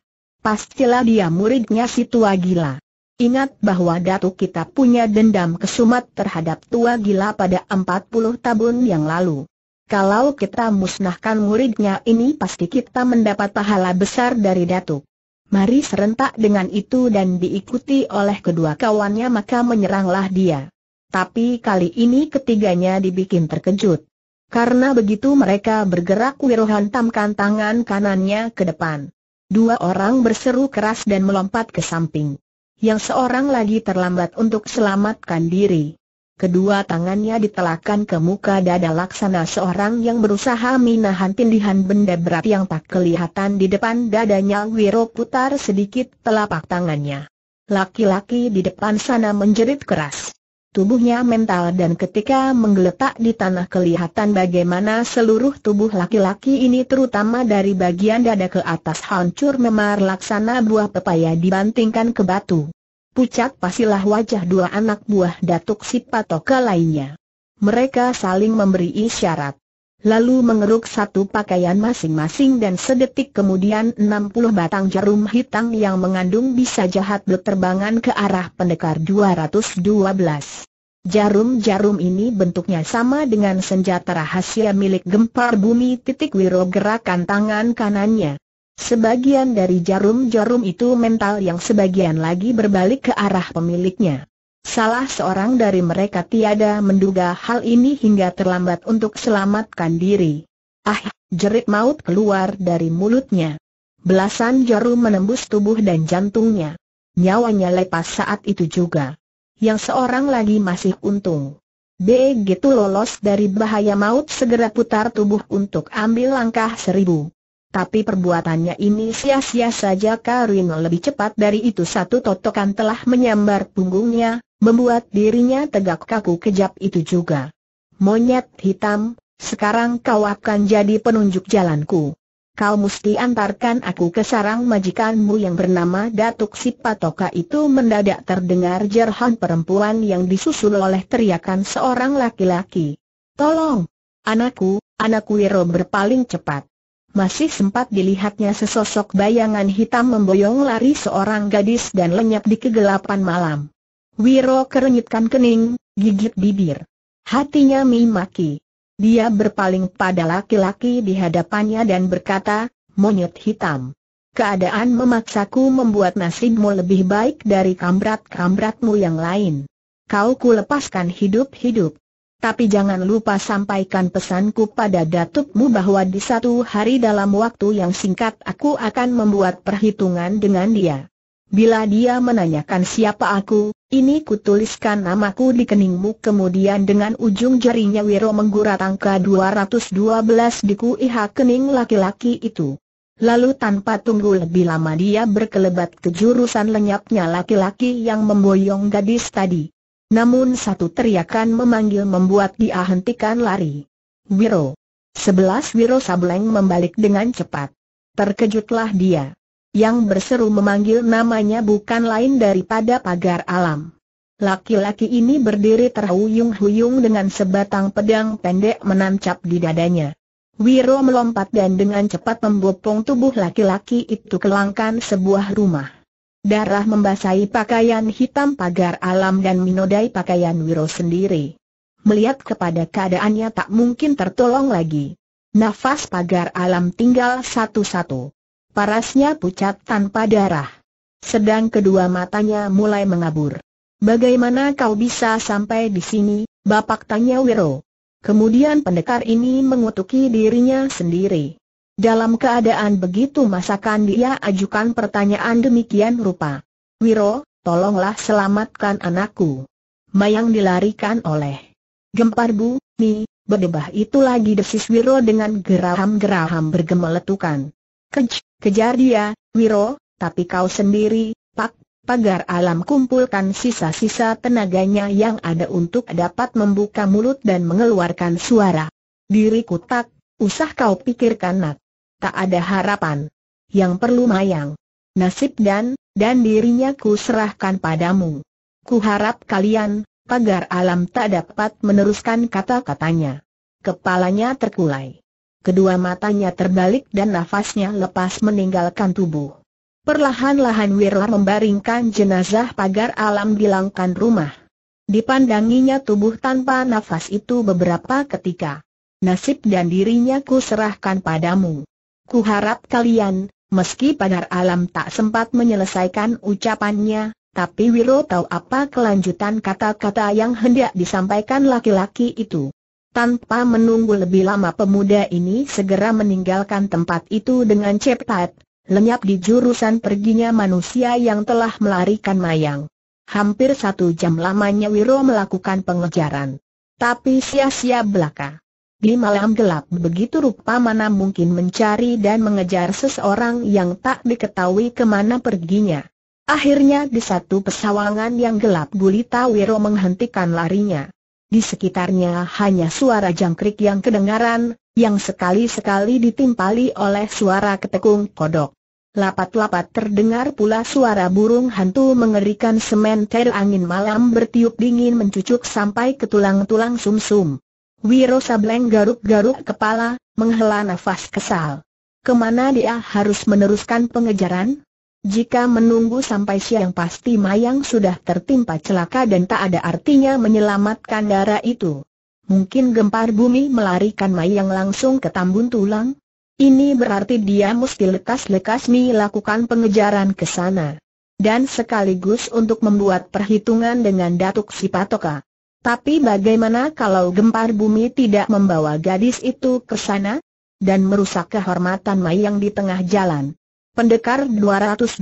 Pastilah dia muridnya si tua gila. Ingat bahwa datu kita punya dendam kesumat terhadap tua gila pada 40 tahun yang lalu. Kalau kita musnahkan muridnya ini pasti kita mendapat pahala besar dari Datuk. Mari serentak dengan itu dan diikuti oleh kedua kawannya maka menyeranglah dia. Tapi kali ini ketiganya dibikin terkejut. Karena begitu mereka bergerak Wirohan tamkan tangan kanannya ke depan. Dua orang berseru keras dan melompat ke samping. Yang seorang lagi terlambat untuk selamatkan diri. Kedua tangannya ditelakkan ke muka dada laksana seorang yang berusaha menahan tindihan benda berat yang tak kelihatan di depan dadanya Wiro putar sedikit telapak tangannya. Laki-laki di depan sana menjerit keras. Tubuhnya mental dan ketika menggeletak di tanah kelihatan bagaimana seluruh tubuh laki-laki ini terutama dari bagian dada ke atas hancur memar laksana buah pepaya dibantingkan ke batu pucat pasilah wajah dua anak buah Datuk Sipatoka lainnya. Mereka saling memberi isyarat. Lalu mengeruk satu pakaian masing-masing dan sedetik kemudian 60 batang jarum hitam yang mengandung bisa jahat berterbangan ke arah pendekar 212. Jarum-jarum ini bentuknya sama dengan senjata rahasia milik gempar bumi titik wiro gerakan tangan kanannya. Sebagian dari jarum-jarum itu mental yang sebagian lagi berbalik ke arah pemiliknya. Salah seorang dari mereka tiada menduga hal ini hingga terlambat untuk selamatkan diri. Ah, jerit maut keluar dari mulutnya. Belasan jarum menembus tubuh dan jantungnya. Nyawanya lepas saat itu juga. Yang seorang lagi masih untung. Begitu lolos dari bahaya maut segera putar tubuh untuk ambil langkah seribu. Tapi perbuatannya ini sia-sia saja Karin lebih cepat dari itu satu totokan telah menyambar punggungnya, membuat dirinya tegak kaku kejap itu juga. Monyet hitam, sekarang kau akan jadi penunjuk jalanku. Kau mesti antarkan aku ke sarang majikanmu yang bernama Datuk Sipatoka itu mendadak terdengar jerhan perempuan yang disusul oleh teriakan seorang laki-laki. Tolong! Anakku, anak Wiro berpaling cepat masih sempat dilihatnya sesosok bayangan hitam memboyong lari seorang gadis dan lenyap di kegelapan malam. Wiro kerenyitkan kening, gigit bibir. Hatinya mimaki. Dia berpaling pada laki-laki di hadapannya dan berkata, monyet hitam. Keadaan memaksaku membuat nasibmu lebih baik dari kambrat-kambratmu yang lain. Kau kulepaskan hidup-hidup. Tapi jangan lupa sampaikan pesanku pada datukmu bahwa di satu hari dalam waktu yang singkat aku akan membuat perhitungan dengan dia. Bila dia menanyakan siapa aku, ini kutuliskan namaku di keningmu kemudian dengan ujung jarinya Wiro menggurat angka 212 di kuiha kening laki-laki itu. Lalu tanpa tunggu lebih lama dia berkelebat ke jurusan lenyapnya laki-laki yang memboyong gadis tadi. Namun satu teriakan memanggil membuat dia hentikan lari. Wiro. Sebelas Wiro Sableng membalik dengan cepat. Terkejutlah dia. Yang berseru memanggil namanya bukan lain daripada pagar alam. Laki-laki ini berdiri terhuyung-huyung dengan sebatang pedang pendek menancap di dadanya. Wiro melompat dan dengan cepat membopong tubuh laki-laki itu kelangkan sebuah rumah. Darah membasahi pakaian hitam pagar alam dan menodai pakaian Wiro sendiri. Melihat kepada keadaannya tak mungkin tertolong lagi. Nafas pagar alam tinggal satu-satu. Parasnya pucat tanpa darah. Sedang kedua matanya mulai mengabur. Bagaimana kau bisa sampai di sini, Bapak tanya Wiro. Kemudian pendekar ini mengutuki dirinya sendiri. Dalam keadaan begitu masakan dia ajukan pertanyaan demikian rupa. Wiro, tolonglah selamatkan anakku. Mayang dilarikan oleh gempar bu, ni, berdebah itu lagi desis Wiro dengan geraham-geraham bergemeletukan. Kej, kejar dia, Wiro, tapi kau sendiri, pak, pagar alam kumpulkan sisa-sisa tenaganya yang ada untuk dapat membuka mulut dan mengeluarkan suara. Diriku tak, usah kau pikirkan nak tak ada harapan. Yang perlu Mayang, nasib dan, dan dirinya ku serahkan padamu. Ku harap kalian, pagar alam tak dapat meneruskan kata-katanya. Kepalanya terkulai. Kedua matanya terbalik dan nafasnya lepas meninggalkan tubuh. Perlahan-lahan Wirla membaringkan jenazah pagar alam di langkan rumah. Dipandanginya tubuh tanpa nafas itu beberapa ketika. Nasib dan dirinya ku serahkan padamu. Kuharap kalian, meski pagar Alam tak sempat menyelesaikan ucapannya, tapi Wiro tahu apa kelanjutan kata-kata yang hendak disampaikan laki-laki itu. Tanpa menunggu lebih lama pemuda ini segera meninggalkan tempat itu dengan cepat, lenyap di jurusan perginya manusia yang telah melarikan mayang. Hampir satu jam lamanya Wiro melakukan pengejaran. Tapi sia-sia belaka. Di malam gelap begitu rupa mana mungkin mencari dan mengejar seseorang yang tak diketahui kemana perginya. Akhirnya di satu pesawangan yang gelap Gulita Wiro menghentikan larinya. Di sekitarnya hanya suara jangkrik yang kedengaran, yang sekali-sekali ditimpali oleh suara ketekung kodok. Lapat-lapat terdengar pula suara burung hantu mengerikan sementer angin malam bertiup dingin mencucuk sampai ke tulang-tulang sumsum. Wiro Sableng garuk-garuk kepala, menghela nafas kesal. Kemana dia harus meneruskan pengejaran? Jika menunggu sampai siang pasti Mayang sudah tertimpa celaka dan tak ada artinya menyelamatkan darah itu. Mungkin gempar bumi melarikan Mayang langsung ke tambun tulang? Ini berarti dia mesti lekas-lekas melakukan pengejaran ke sana. Dan sekaligus untuk membuat perhitungan dengan Datuk Sipatoka. Tapi bagaimana kalau gempar bumi tidak membawa gadis itu ke sana? Dan merusak kehormatan Mayang di tengah jalan. Pendekar 212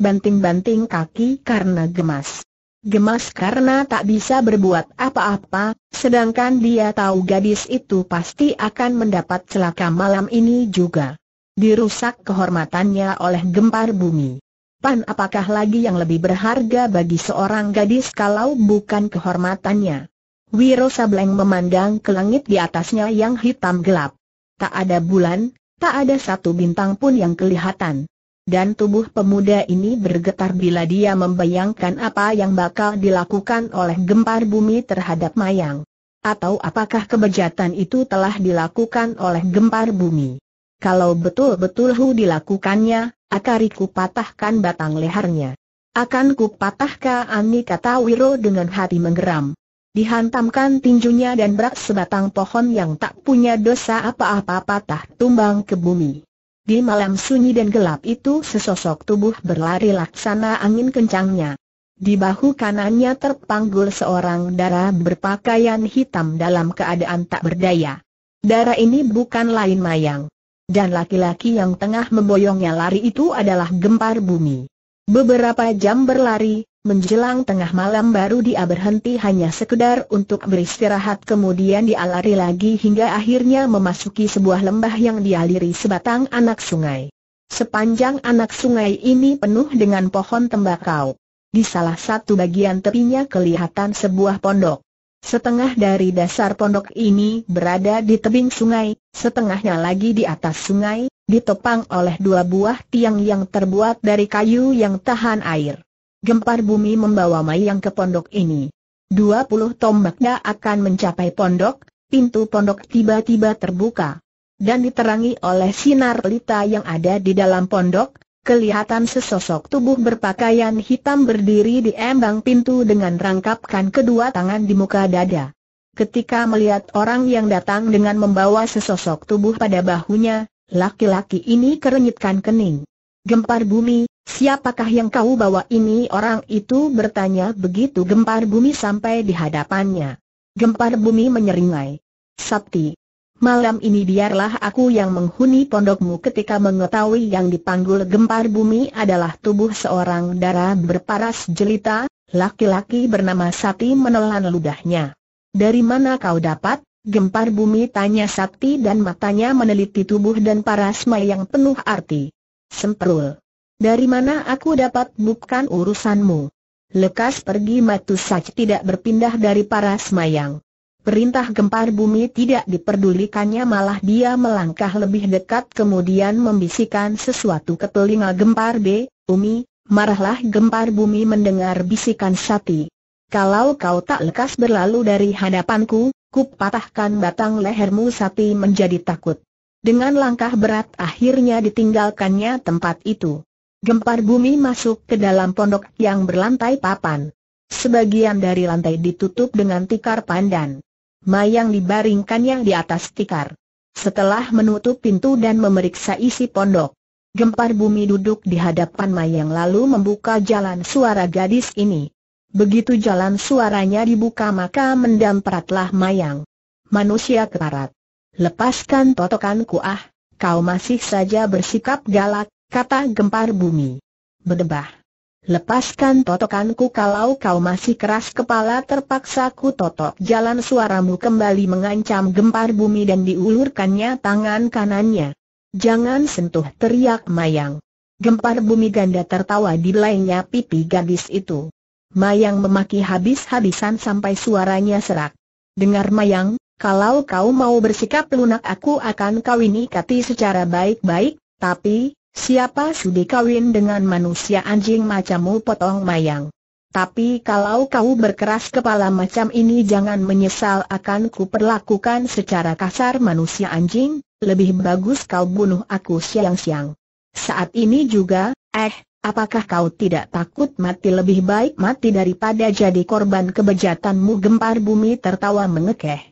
banting-banting kaki karena gemas. Gemas karena tak bisa berbuat apa-apa, sedangkan dia tahu gadis itu pasti akan mendapat celaka malam ini juga. Dirusak kehormatannya oleh gempar bumi. Pan apakah lagi yang lebih berharga bagi seorang gadis kalau bukan kehormatannya? Wiro Sableng memandang ke langit di atasnya yang hitam gelap. Tak ada bulan, tak ada satu bintang pun yang kelihatan. Dan tubuh pemuda ini bergetar bila dia membayangkan apa yang bakal dilakukan oleh gempar bumi terhadap Mayang. Atau apakah kebejatan itu telah dilakukan oleh gempar bumi? Kalau betul-betul hu dilakukannya, Akariku patahkan batang lehernya. Akan ku patahkan Ani kata Wiro dengan hati menggeram. Dihantamkan tinjunya dan berak sebatang pohon yang tak punya dosa apa-apa patah tumbang ke bumi. Di malam sunyi dan gelap itu sesosok tubuh berlari laksana angin kencangnya. Di bahu kanannya terpanggul seorang darah berpakaian hitam dalam keadaan tak berdaya. Darah ini bukan lain mayang dan laki-laki yang tengah memboyongnya lari itu adalah gempar bumi. Beberapa jam berlari, menjelang tengah malam baru dia berhenti hanya sekedar untuk beristirahat kemudian dia lari lagi hingga akhirnya memasuki sebuah lembah yang dialiri sebatang anak sungai. Sepanjang anak sungai ini penuh dengan pohon tembakau. Di salah satu bagian tepinya kelihatan sebuah pondok. Setengah dari dasar pondok ini berada di tebing sungai, setengahnya lagi di atas sungai, ditopang oleh dua buah tiang yang terbuat dari kayu yang tahan air. Gempar bumi membawa Mayang ke pondok ini. 20 tombaknya akan mencapai pondok, pintu pondok tiba-tiba terbuka. Dan diterangi oleh sinar pelita yang ada di dalam pondok, kelihatan sesosok tubuh berpakaian hitam berdiri di embang pintu dengan rangkapkan kedua tangan di muka dada. Ketika melihat orang yang datang dengan membawa sesosok tubuh pada bahunya, laki-laki ini kerenyitkan kening. Gempar bumi, siapakah yang kau bawa ini? Orang itu bertanya begitu gempar bumi sampai di hadapannya. Gempar bumi menyeringai. Sakti, Malam ini biarlah aku yang menghuni pondokmu ketika mengetahui yang dipanggul gempar bumi adalah tubuh seorang darah berparas jelita, laki-laki bernama Sati menelan ludahnya. Dari mana kau dapat? Gempar bumi tanya Sati dan matanya meneliti tubuh dan parasma yang penuh arti. Semperul. Dari mana aku dapat bukan urusanmu. Lekas pergi Matu saja tidak berpindah dari parasmayang. yang Perintah gempar bumi tidak diperdulikannya malah dia melangkah lebih dekat kemudian membisikkan sesuatu ke telinga gempar B, Umi, marahlah gempar bumi mendengar bisikan Sati. Kalau kau tak lekas berlalu dari hadapanku, ku patahkan batang lehermu Sati menjadi takut. Dengan langkah berat akhirnya ditinggalkannya tempat itu. Gempar bumi masuk ke dalam pondok yang berlantai papan. Sebagian dari lantai ditutup dengan tikar pandan mayang dibaringkan yang di atas tikar. Setelah menutup pintu dan memeriksa isi pondok, gempar bumi duduk di hadapan mayang lalu membuka jalan suara gadis ini. Begitu jalan suaranya dibuka maka mendampratlah mayang. Manusia keparat. Lepaskan totokanku ah, kau masih saja bersikap galak, kata gempar bumi. Berdebah. Lepaskan totokanku kalau kau masih keras kepala terpaksa ku totok Jalan suaramu kembali mengancam gempar bumi dan diulurkannya tangan kanannya Jangan sentuh teriak Mayang Gempar bumi ganda tertawa di belainya pipi gadis itu Mayang memaki habis-habisan sampai suaranya serak Dengar Mayang, kalau kau mau bersikap lunak aku akan kawini kati secara baik-baik Tapi, Siapa sudi kawin dengan manusia anjing macammu potong mayang? Tapi kalau kau berkeras kepala macam ini jangan menyesal akan kuperlakukan secara kasar manusia anjing, lebih bagus kau bunuh aku siang-siang. Saat ini juga, eh, apakah kau tidak takut mati lebih baik mati daripada jadi korban kebejatanmu gempar bumi tertawa mengekeh.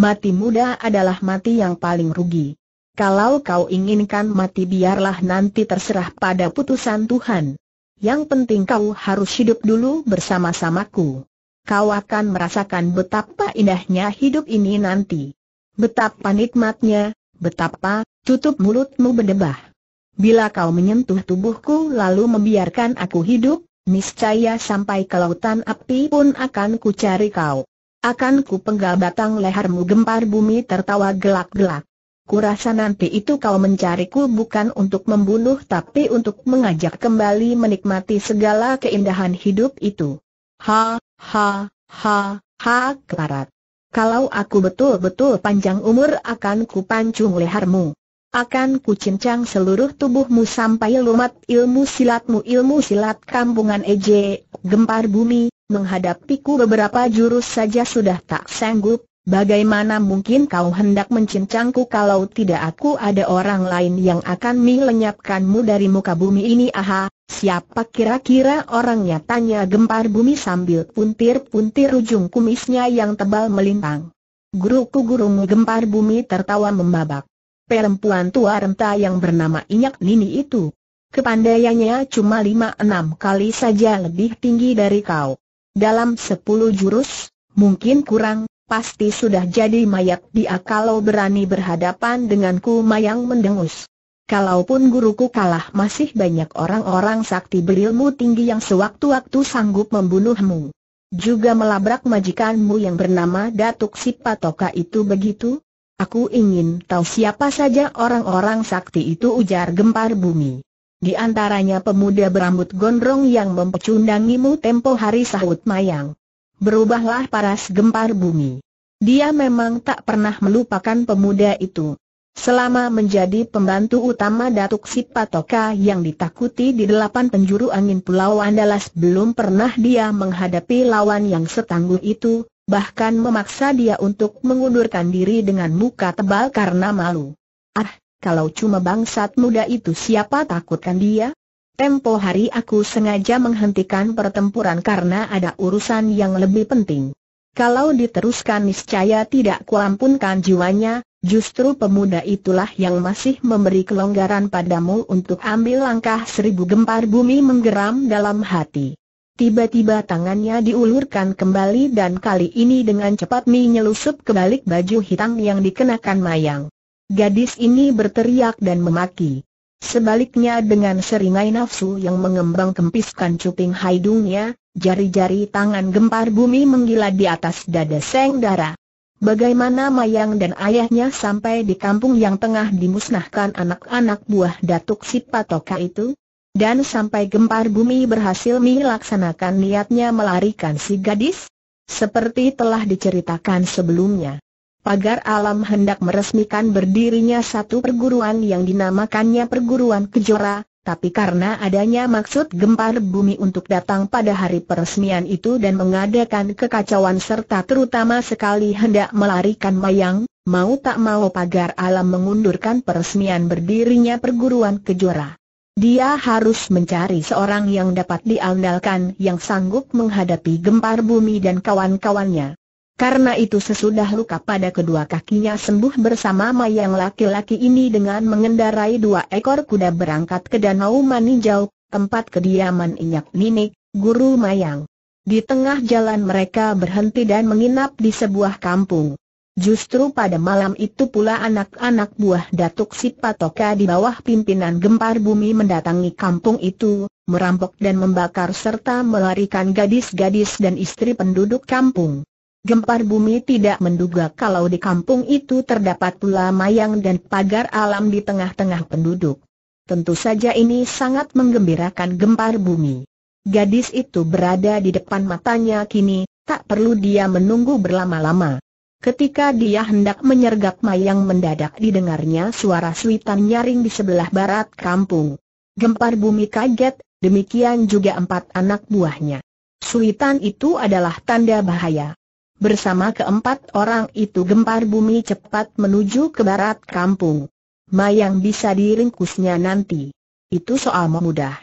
Mati muda adalah mati yang paling rugi. Kalau kau inginkan mati biarlah nanti terserah pada putusan Tuhan. Yang penting kau harus hidup dulu bersama-samaku. Kau akan merasakan betapa indahnya hidup ini nanti. Betapa nikmatnya, betapa, tutup mulutmu berdebah. Bila kau menyentuh tubuhku lalu membiarkan aku hidup, niscaya sampai ke lautan api pun akan ku kau. Akan ku penggal batang lehermu gempar bumi tertawa gelak-gelak. Kurasa nanti itu kau mencariku bukan untuk membunuh tapi untuk mengajak kembali menikmati segala keindahan hidup itu. Ha, ha, ha, ha, keparat. Kalau aku betul-betul panjang umur akan ku pancung lehermu. Akan ku cincang seluruh tubuhmu sampai lumat ilmu silatmu ilmu silat kampungan EJ, gempar bumi, menghadapiku beberapa jurus saja sudah tak sanggup, Bagaimana mungkin kau hendak mencincangku kalau tidak aku ada orang lain yang akan melenyapkanmu dari muka bumi ini aha, siapa kira-kira orangnya tanya gempar bumi sambil puntir-puntir ujung kumisnya yang tebal melintang. Guruku mu gempar bumi tertawa membabak. Perempuan tua renta yang bernama Inyak Nini itu. Kepandaiannya cuma lima enam kali saja lebih tinggi dari kau. Dalam sepuluh jurus, mungkin kurang, pasti sudah jadi mayat dia kalau berani berhadapan denganku Mayang mendengus. Kalaupun guruku kalah masih banyak orang-orang sakti berilmu tinggi yang sewaktu-waktu sanggup membunuhmu. Juga melabrak majikanmu yang bernama Datuk Sipatoka itu begitu? Aku ingin tahu siapa saja orang-orang sakti itu ujar gempar bumi. Di antaranya pemuda berambut gondrong yang mempecundangimu tempo hari sahut mayang berubahlah paras gempar bumi. Dia memang tak pernah melupakan pemuda itu. Selama menjadi pembantu utama Datuk Sipatoka yang ditakuti di delapan penjuru angin Pulau Andalas belum pernah dia menghadapi lawan yang setangguh itu, bahkan memaksa dia untuk mengundurkan diri dengan muka tebal karena malu. Ah, kalau cuma bangsat muda itu siapa takutkan dia? Tempo hari aku sengaja menghentikan pertempuran karena ada urusan yang lebih penting. Kalau diteruskan niscaya tidak kuampunkan jiwanya, justru pemuda itulah yang masih memberi kelonggaran padamu untuk ambil langkah seribu gempar bumi menggeram dalam hati. Tiba-tiba tangannya diulurkan kembali dan kali ini dengan cepat Mi nyelusup ke balik baju hitam yang dikenakan Mayang. Gadis ini berteriak dan memaki. Sebaliknya dengan seringai nafsu yang mengembang kempiskan cuping hidungnya, jari-jari tangan gempar bumi menggila di atas dada Seng darah. Bagaimana Mayang dan ayahnya sampai di kampung yang tengah dimusnahkan anak-anak buah Datuk Sipatoka itu? Dan sampai gempar bumi berhasil melaksanakan niatnya melarikan si gadis? Seperti telah diceritakan sebelumnya pagar alam hendak meresmikan berdirinya satu perguruan yang dinamakannya perguruan kejora, tapi karena adanya maksud gempar bumi untuk datang pada hari peresmian itu dan mengadakan kekacauan serta terutama sekali hendak melarikan mayang, mau tak mau pagar alam mengundurkan peresmian berdirinya perguruan kejora. Dia harus mencari seorang yang dapat diandalkan yang sanggup menghadapi gempar bumi dan kawan-kawannya. Karena itu sesudah luka pada kedua kakinya sembuh bersama mayang laki-laki ini dengan mengendarai dua ekor kuda berangkat ke Danau Maninjau, tempat kediaman Inyak Ninik, guru mayang. Di tengah jalan mereka berhenti dan menginap di sebuah kampung. Justru pada malam itu pula anak-anak buah Datuk Sipatoka di bawah pimpinan gempar bumi mendatangi kampung itu, merampok dan membakar serta melarikan gadis-gadis dan istri penduduk kampung. Gempar bumi tidak menduga kalau di kampung itu terdapat pula mayang dan pagar alam di tengah-tengah penduduk. Tentu saja ini sangat menggembirakan gempar bumi. Gadis itu berada di depan matanya kini, tak perlu dia menunggu berlama-lama. Ketika dia hendak menyergap mayang mendadak didengarnya suara suitan nyaring di sebelah barat kampung. Gempar bumi kaget, demikian juga empat anak buahnya. Suitan itu adalah tanda bahaya. Bersama keempat orang itu gempar bumi cepat menuju ke barat kampung. Mayang bisa diringkusnya nanti. Itu soal mudah.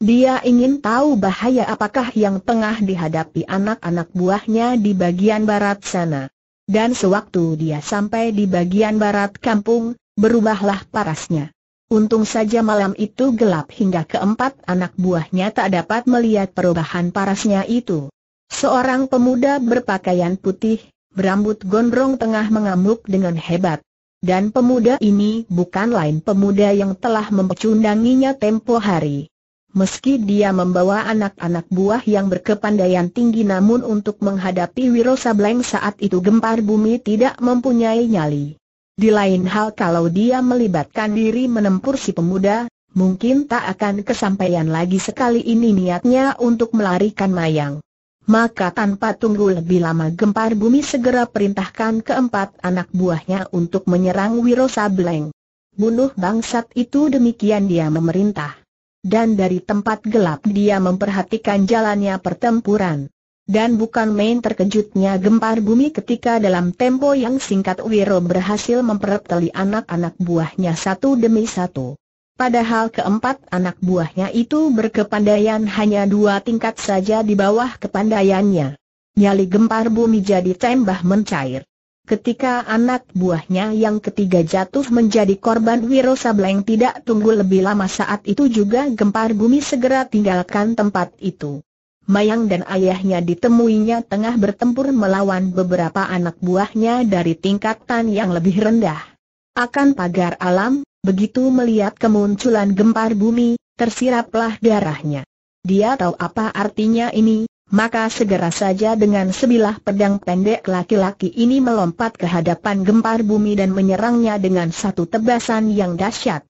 Dia ingin tahu bahaya apakah yang tengah dihadapi anak-anak buahnya di bagian barat sana. Dan sewaktu dia sampai di bagian barat kampung, berubahlah parasnya. Untung saja malam itu gelap hingga keempat anak buahnya tak dapat melihat perubahan parasnya itu. Seorang pemuda berpakaian putih, berambut gondrong tengah mengamuk dengan hebat. Dan pemuda ini bukan lain pemuda yang telah mempecundanginya tempo hari. Meski dia membawa anak-anak buah yang berkepandaian tinggi namun untuk menghadapi Wiro Sableng saat itu gempar bumi tidak mempunyai nyali. Di lain hal kalau dia melibatkan diri menempur si pemuda, mungkin tak akan kesampaian lagi sekali ini niatnya untuk melarikan Mayang. Maka tanpa tunggu lebih lama gempar bumi segera perintahkan keempat anak buahnya untuk menyerang Wiro Sableng. Bunuh bangsat itu demikian dia memerintah. Dan dari tempat gelap dia memperhatikan jalannya pertempuran. Dan bukan main terkejutnya gempar bumi ketika dalam tempo yang singkat Wiro berhasil memperteli anak-anak buahnya satu demi satu. Padahal keempat anak buahnya itu berkepandaian hanya dua tingkat saja di bawah kepandaiannya. Nyali gempar bumi jadi tembah mencair. Ketika anak buahnya yang ketiga jatuh menjadi korban Wiro Sableng tidak tunggu lebih lama saat itu juga gempar bumi segera tinggalkan tempat itu. Mayang dan ayahnya ditemuinya tengah bertempur melawan beberapa anak buahnya dari tingkatan yang lebih rendah. Akan pagar alam, Begitu melihat kemunculan gempar bumi, tersiraplah darahnya. Dia tahu apa artinya ini, maka segera saja dengan sebilah pedang pendek laki-laki ini melompat ke hadapan gempar bumi dan menyerangnya dengan satu tebasan yang dahsyat.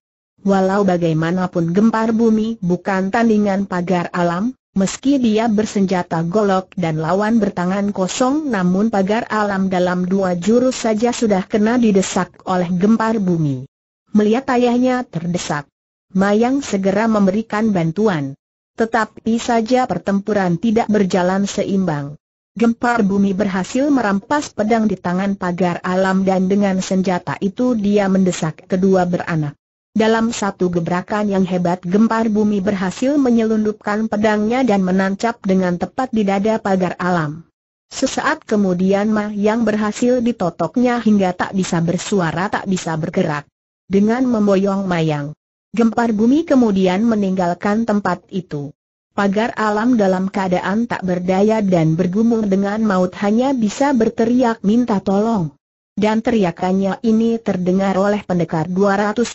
Walau bagaimanapun gempar bumi bukan tandingan pagar alam, Meski dia bersenjata golok dan lawan bertangan kosong namun pagar alam dalam dua jurus saja sudah kena didesak oleh gempar bumi melihat ayahnya terdesak. Mayang segera memberikan bantuan. Tetapi saja pertempuran tidak berjalan seimbang. Gempar bumi berhasil merampas pedang di tangan pagar alam dan dengan senjata itu dia mendesak kedua beranak. Dalam satu gebrakan yang hebat gempar bumi berhasil menyelundupkan pedangnya dan menancap dengan tepat di dada pagar alam. Sesaat kemudian Ma yang berhasil ditotoknya hingga tak bisa bersuara tak bisa bergerak dengan memboyong-mayang. Gempar bumi kemudian meninggalkan tempat itu. Pagar alam dalam keadaan tak berdaya dan bergumul dengan maut hanya bisa berteriak minta tolong. Dan teriakannya ini terdengar oleh pendekar 212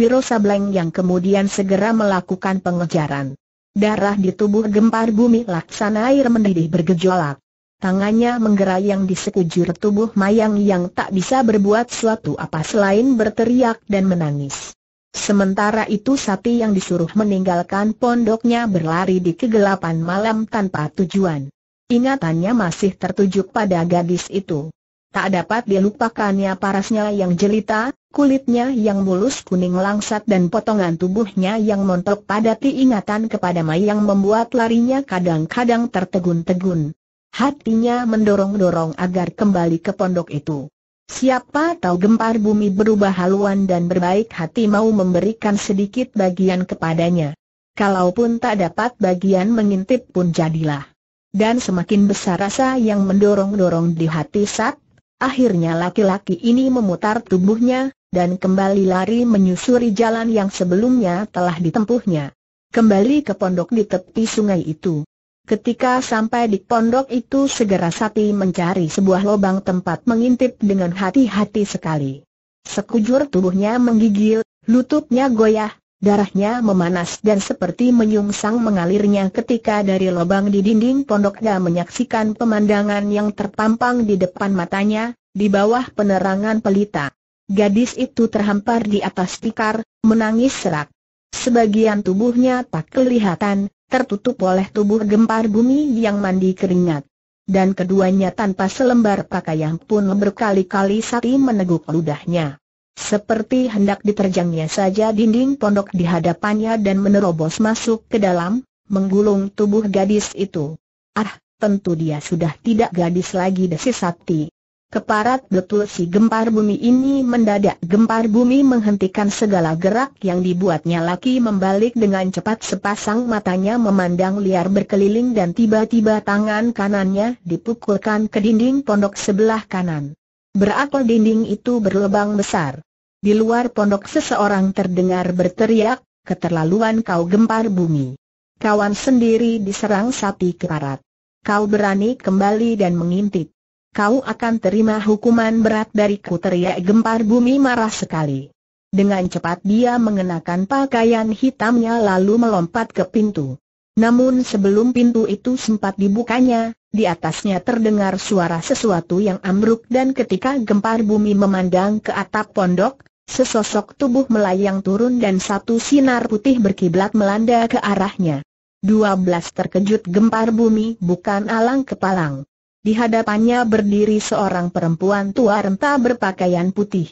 Wiro Sableng yang kemudian segera melakukan pengejaran. Darah di tubuh gempar bumi laksana air mendidih bergejolak. Tangannya menggerayang di sekujur tubuh Mayang yang tak bisa berbuat suatu apa selain berteriak dan menangis. Sementara itu sapi yang disuruh meninggalkan pondoknya berlari di kegelapan malam tanpa tujuan. Ingatannya masih tertuju pada gadis itu. Tak dapat dilupakannya parasnya yang jelita, kulitnya yang mulus kuning langsat dan potongan tubuhnya yang montok padati ingatan kepada Mayang membuat larinya kadang-kadang tertegun-tegun. Hatinya mendorong-dorong agar kembali ke pondok itu. Siapa tahu gempar bumi berubah haluan dan berbaik hati mau memberikan sedikit bagian kepadanya. Kalaupun tak dapat bagian mengintip pun jadilah. Dan semakin besar rasa yang mendorong-dorong di hati Sat, akhirnya laki-laki ini memutar tubuhnya, dan kembali lari menyusuri jalan yang sebelumnya telah ditempuhnya. Kembali ke pondok di tepi sungai itu. Ketika sampai di pondok itu segera Sati mencari sebuah lubang tempat mengintip dengan hati-hati sekali. Sekujur tubuhnya menggigil, lututnya goyah, darahnya memanas dan seperti menyungsang mengalirnya ketika dari lubang di dinding pondok dia menyaksikan pemandangan yang terpampang di depan matanya, di bawah penerangan pelita. Gadis itu terhampar di atas tikar, menangis serak. Sebagian tubuhnya tak kelihatan, tertutup oleh tubuh gempar bumi yang mandi keringat. Dan keduanya tanpa selembar pakaian pun berkali-kali Sati meneguk ludahnya. Seperti hendak diterjangnya saja dinding pondok di hadapannya dan menerobos masuk ke dalam, menggulung tubuh gadis itu. Ah, tentu dia sudah tidak gadis lagi desi Sakti. Keparat betul si gempar bumi ini mendadak gempar bumi menghentikan segala gerak yang dibuatnya laki membalik dengan cepat sepasang matanya memandang liar berkeliling dan tiba-tiba tangan kanannya dipukulkan ke dinding pondok sebelah kanan. Berakal dinding itu berlubang besar. Di luar pondok seseorang terdengar berteriak, keterlaluan kau gempar bumi. Kawan sendiri diserang sapi keparat. Kau berani kembali dan mengintip kau akan terima hukuman berat dariku teriak gempar bumi marah sekali. Dengan cepat dia mengenakan pakaian hitamnya lalu melompat ke pintu. Namun sebelum pintu itu sempat dibukanya, di atasnya terdengar suara sesuatu yang ambruk dan ketika gempar bumi memandang ke atap pondok, sesosok tubuh melayang turun dan satu sinar putih berkiblat melanda ke arahnya. Dua terkejut gempar bumi bukan alang kepalang. Di hadapannya berdiri seorang perempuan tua renta berpakaian putih.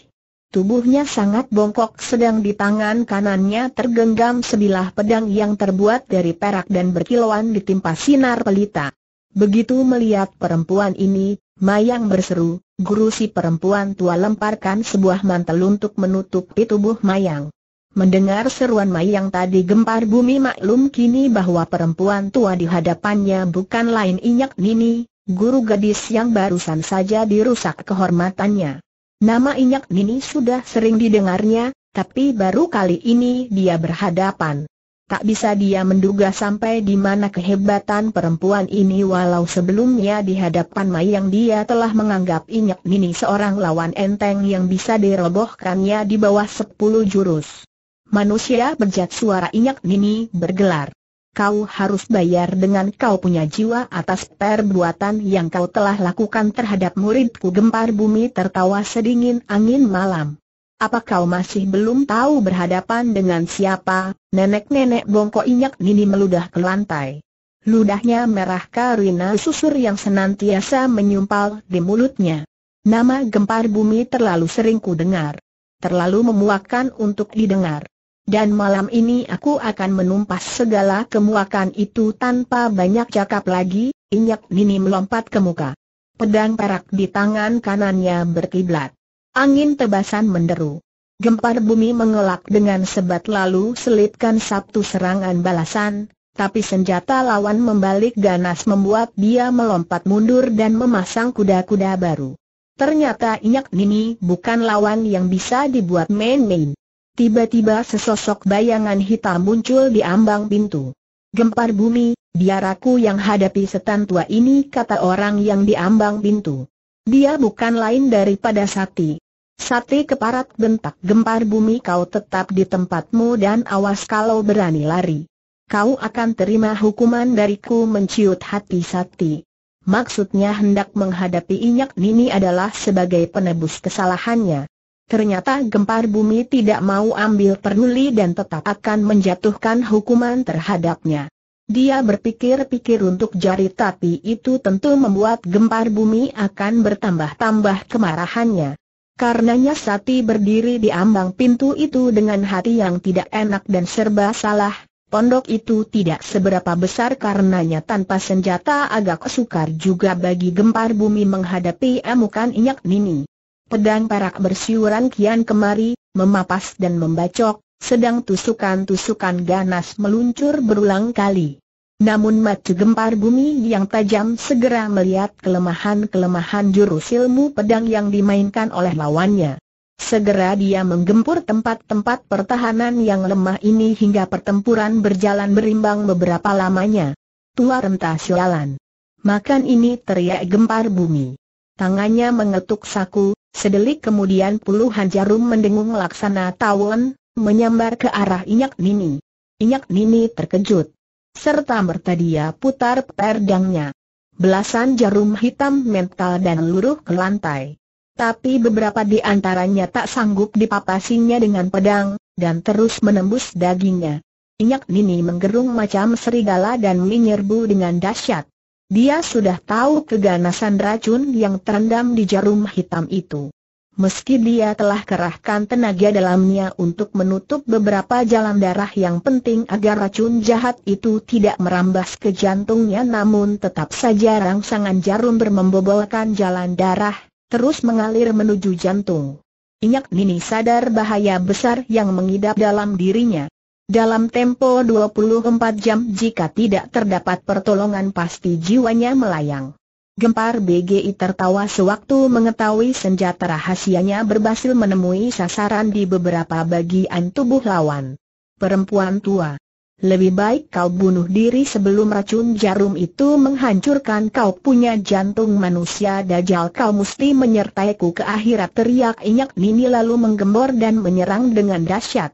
Tubuhnya sangat bongkok sedang di tangan kanannya tergenggam sebilah pedang yang terbuat dari perak dan berkilauan ditimpa sinar pelita. Begitu melihat perempuan ini, Mayang berseru, guru si perempuan tua lemparkan sebuah mantel untuk menutupi tubuh Mayang. Mendengar seruan Mayang tadi gempar bumi maklum kini bahwa perempuan tua di hadapannya bukan lain Inyak Nini, guru gadis yang barusan saja dirusak kehormatannya. Nama Inyak Nini sudah sering didengarnya, tapi baru kali ini dia berhadapan. Tak bisa dia menduga sampai di mana kehebatan perempuan ini walau sebelumnya di hadapan Mayang dia telah menganggap Inyak Nini seorang lawan enteng yang bisa dirobohkannya di bawah sepuluh jurus. Manusia berjat suara Inyak Nini bergelar kau harus bayar dengan kau punya jiwa atas perbuatan yang kau telah lakukan terhadap muridku gempar bumi tertawa sedingin angin malam. Apa kau masih belum tahu berhadapan dengan siapa? Nenek-nenek bongkok inyak Nini meludah ke lantai. Ludahnya merah karina susur yang senantiasa menyumpal di mulutnya. Nama gempar bumi terlalu sering ku dengar. Terlalu memuakkan untuk didengar. Dan malam ini aku akan menumpas segala kemuakan itu tanpa banyak cakap lagi, inyak Nini melompat ke muka. Pedang perak di tangan kanannya berkiblat. Angin tebasan menderu. Gempar bumi mengelak dengan sebat lalu selipkan sabtu serangan balasan, tapi senjata lawan membalik ganas membuat dia melompat mundur dan memasang kuda-kuda baru. Ternyata Inyak Nini bukan lawan yang bisa dibuat main-main. Tiba-tiba sesosok bayangan hitam muncul di ambang pintu. Gempar bumi, biar aku yang hadapi setan tua ini kata orang yang di ambang pintu. Dia bukan lain daripada Sati. Sati keparat bentak gempar bumi kau tetap di tempatmu dan awas kalau berani lari. Kau akan terima hukuman dariku menciut hati Sati. Maksudnya hendak menghadapi Inyak Nini adalah sebagai penebus kesalahannya. Ternyata gempar bumi tidak mau ambil peduli dan tetap akan menjatuhkan hukuman terhadapnya. Dia berpikir-pikir untuk jari tapi itu tentu membuat gempar bumi akan bertambah-tambah kemarahannya. Karenanya Sati berdiri di ambang pintu itu dengan hati yang tidak enak dan serba salah, pondok itu tidak seberapa besar karenanya tanpa senjata agak sukar juga bagi gempar bumi menghadapi emukan Inyak Nini. Pedang parak bersiuran kian kemari, memapas dan membacok, sedang tusukan-tusukan ganas meluncur berulang kali. Namun mata gempar bumi yang tajam segera melihat kelemahan-kelemahan jurus ilmu pedang yang dimainkan oleh lawannya. Segera dia menggempur tempat-tempat pertahanan yang lemah ini hingga pertempuran berjalan berimbang beberapa lamanya. Tua rentah sialan. Makan ini teriak gempar bumi. Tangannya mengetuk saku, Sedelik kemudian puluhan jarum mendengung laksana tawon, menyambar ke arah Inyak Nini. Inyak Nini terkejut. Serta merta dia putar perdangnya. Belasan jarum hitam mental dan luruh ke lantai. Tapi beberapa di antaranya tak sanggup dipapasinya dengan pedang, dan terus menembus dagingnya. Inyak Nini menggerung macam serigala dan menyerbu dengan dahsyat. Dia sudah tahu keganasan racun yang terendam di jarum hitam itu. Meski dia telah kerahkan tenaga dalamnya untuk menutup beberapa jalan darah yang penting agar racun jahat itu tidak merambas ke jantungnya namun tetap saja rangsangan jarum bermembobolkan jalan darah, terus mengalir menuju jantung. Inyak Nini sadar bahaya besar yang mengidap dalam dirinya. Dalam tempo 24 jam jika tidak terdapat pertolongan pasti jiwanya melayang. Gempar BGI tertawa sewaktu mengetahui senjata rahasianya berhasil menemui sasaran di beberapa bagian tubuh lawan. Perempuan tua. Lebih baik kau bunuh diri sebelum racun jarum itu menghancurkan kau punya jantung manusia dajal kau mesti menyertaiku ke akhirat teriak inyak Nini lalu menggembor dan menyerang dengan dahsyat.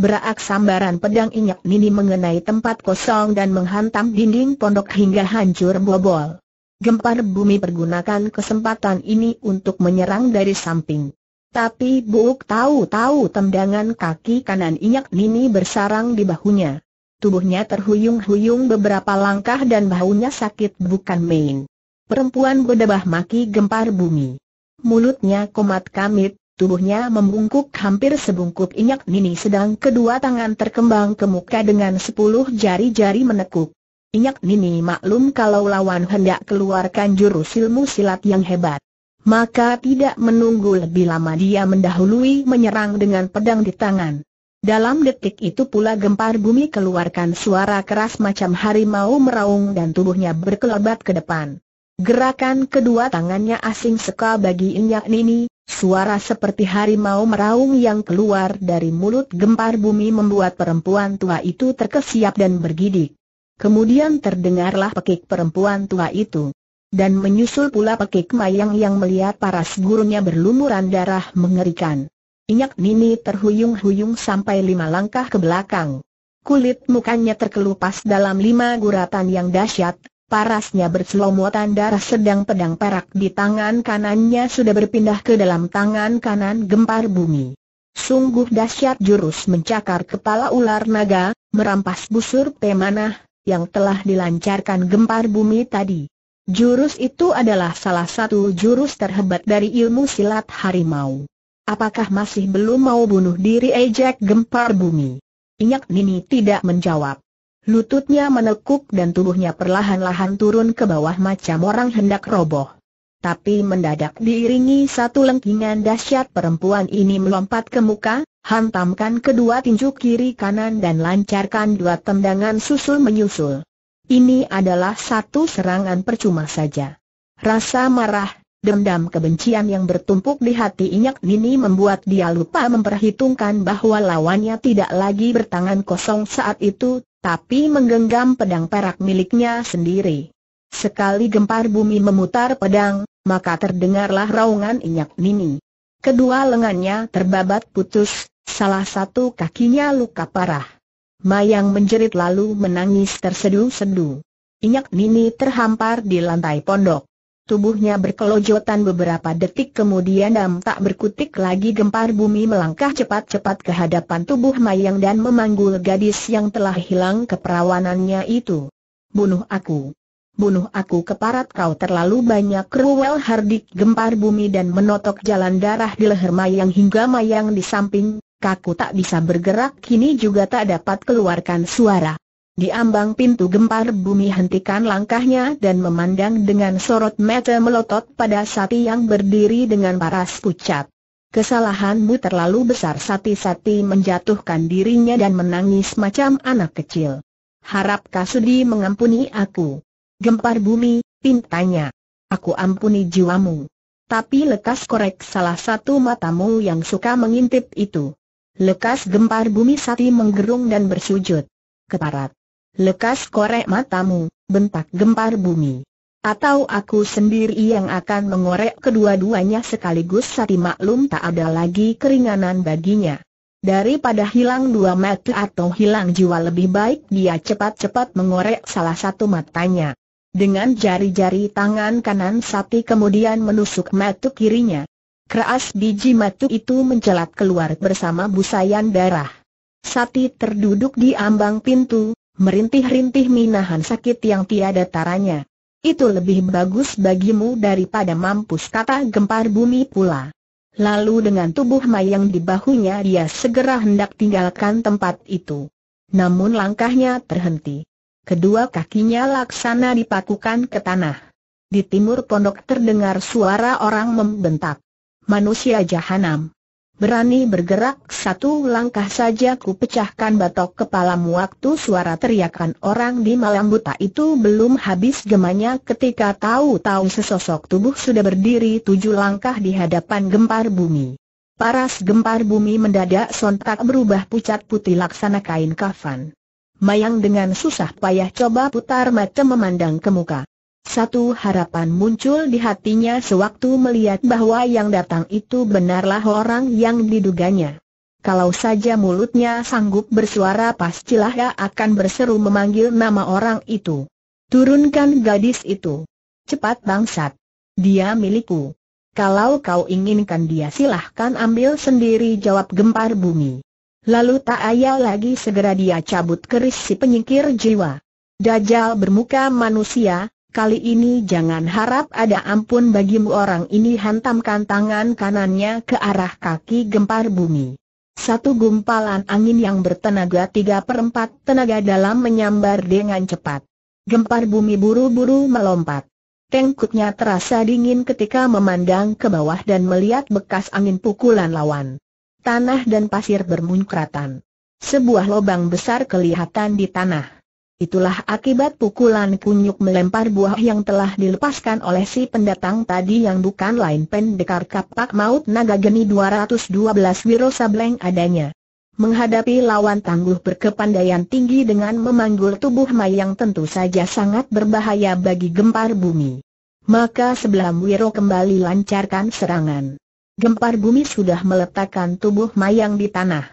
Berak sambaran pedang inyak Nini mengenai tempat kosong dan menghantam dinding pondok hingga hancur bobol. Gempar bumi pergunakan kesempatan ini untuk menyerang dari samping. Tapi Buuk tahu-tahu tendangan kaki kanan inyak Nini bersarang di bahunya. Tubuhnya terhuyung-huyung beberapa langkah dan bahunya sakit bukan main. Perempuan berdebah maki gempar bumi. Mulutnya komat kamit, Tubuhnya membungkuk hampir sebungkup inyak nini sedang kedua tangan terkembang ke muka dengan sepuluh jari-jari menekuk. Inyak nini maklum kalau lawan hendak keluarkan jurus ilmu silat yang hebat. Maka tidak menunggu lebih lama dia mendahului menyerang dengan pedang di tangan. Dalam detik itu pula gempar bumi keluarkan suara keras macam harimau meraung dan tubuhnya berkelebat ke depan. Gerakan kedua tangannya asing sekali bagi Inyak Nini, Suara seperti harimau meraung yang keluar dari mulut gempar bumi membuat perempuan tua itu terkesiap dan bergidik. Kemudian terdengarlah pekik perempuan tua itu. Dan menyusul pula pekik mayang yang melihat paras gurunya berlumuran darah mengerikan. Inyak Nini terhuyung-huyung sampai lima langkah ke belakang. Kulit mukanya terkelupas dalam lima guratan yang dahsyat, Parasnya berselomotan darah sedang pedang perak di tangan kanannya sudah berpindah ke dalam tangan kanan gempar bumi. Sungguh dahsyat jurus mencakar kepala ular naga, merampas busur pemanah, yang telah dilancarkan gempar bumi tadi. Jurus itu adalah salah satu jurus terhebat dari ilmu silat harimau. Apakah masih belum mau bunuh diri ejek gempar bumi? Inyak Nini tidak menjawab. Lututnya menekuk dan tubuhnya perlahan-lahan turun ke bawah macam orang hendak roboh. Tapi mendadak diiringi satu lengkingan dahsyat perempuan ini melompat ke muka, hantamkan kedua tinju kiri kanan dan lancarkan dua tendangan susul menyusul. Ini adalah satu serangan percuma saja. Rasa marah, dendam kebencian yang bertumpuk di hati Inyak Nini membuat dia lupa memperhitungkan bahwa lawannya tidak lagi bertangan kosong saat itu, tapi menggenggam pedang perak miliknya sendiri. Sekali gempar bumi memutar pedang, maka terdengarlah raungan inyak nini. Kedua lengannya terbabat putus, salah satu kakinya luka parah. Mayang menjerit lalu menangis terseduh seduh. Inyak Nini terhampar di lantai pondok. Tubuhnya berkelojotan beberapa detik kemudian dan tak berkutik lagi gempar bumi melangkah cepat-cepat ke hadapan tubuh Mayang dan memanggul gadis yang telah hilang keperawanannya itu. Bunuh aku. Bunuh aku keparat kau terlalu banyak kruel Hardik gempar bumi dan menotok jalan darah di leher Mayang hingga Mayang di samping, kaku tak bisa bergerak kini juga tak dapat keluarkan suara. Di ambang pintu gempar bumi hentikan langkahnya dan memandang dengan sorot mata melotot pada Sati yang berdiri dengan paras pucat. Kesalahanmu terlalu besar Sati-Sati menjatuhkan dirinya dan menangis macam anak kecil. Harap Kasudi mengampuni aku. Gempar bumi, pintanya. Aku ampuni jiwamu. Tapi lekas korek salah satu matamu yang suka mengintip itu. Lekas gempar bumi Sati menggerung dan bersujud. Keparat lekas korek matamu, bentak gempar bumi. Atau aku sendiri yang akan mengorek kedua-duanya sekaligus Sati maklum tak ada lagi keringanan baginya. Daripada hilang dua mata atau hilang jiwa lebih baik dia cepat-cepat mengorek salah satu matanya. Dengan jari-jari tangan kanan Sati kemudian menusuk mata kirinya. Keras biji mata itu mencelat keluar bersama busayan darah. Sati terduduk di ambang pintu, merintih-rintih minahan sakit yang tiada taranya. Itu lebih bagus bagimu daripada mampus kata gempar bumi pula. Lalu dengan tubuh mayang di bahunya dia segera hendak tinggalkan tempat itu. Namun langkahnya terhenti. Kedua kakinya laksana dipakukan ke tanah. Di timur pondok terdengar suara orang membentak. Manusia jahanam berani bergerak satu langkah saja ku pecahkan batok kepalamu waktu suara teriakan orang di malam buta itu belum habis gemanya ketika tahu-tahu sesosok tubuh sudah berdiri tujuh langkah di hadapan gempar bumi. Paras gempar bumi mendadak sontak berubah pucat putih laksana kain kafan. Mayang dengan susah payah coba putar mata memandang ke muka. Satu harapan muncul di hatinya sewaktu melihat bahwa yang datang itu benarlah orang yang diduganya. Kalau saja mulutnya sanggup bersuara pastilah ia akan berseru memanggil nama orang itu. Turunkan gadis itu. Cepat bangsat. Dia milikku. Kalau kau inginkan dia silahkan ambil sendiri jawab gempar bumi. Lalu tak ayal lagi segera dia cabut keris si penyingkir jiwa. Dajjal bermuka manusia, Kali ini jangan harap ada ampun bagimu orang ini hantamkan tangan kanannya ke arah kaki gempar bumi. Satu gumpalan angin yang bertenaga tiga perempat tenaga dalam menyambar dengan cepat. Gempar bumi buru-buru melompat. Tengkutnya terasa dingin ketika memandang ke bawah dan melihat bekas angin pukulan lawan. Tanah dan pasir bermunkratan. Sebuah lubang besar kelihatan di tanah. Itulah akibat pukulan kunyuk melempar buah yang telah dilepaskan oleh si pendatang tadi yang bukan lain pendekar kapak maut naga geni 212 Wiro Sableng adanya. Menghadapi lawan tangguh berkepandaian tinggi dengan memanggul tubuh Mayang tentu saja sangat berbahaya bagi gempar bumi. Maka sebelum Wiro kembali lancarkan serangan. Gempar bumi sudah meletakkan tubuh Mayang di tanah.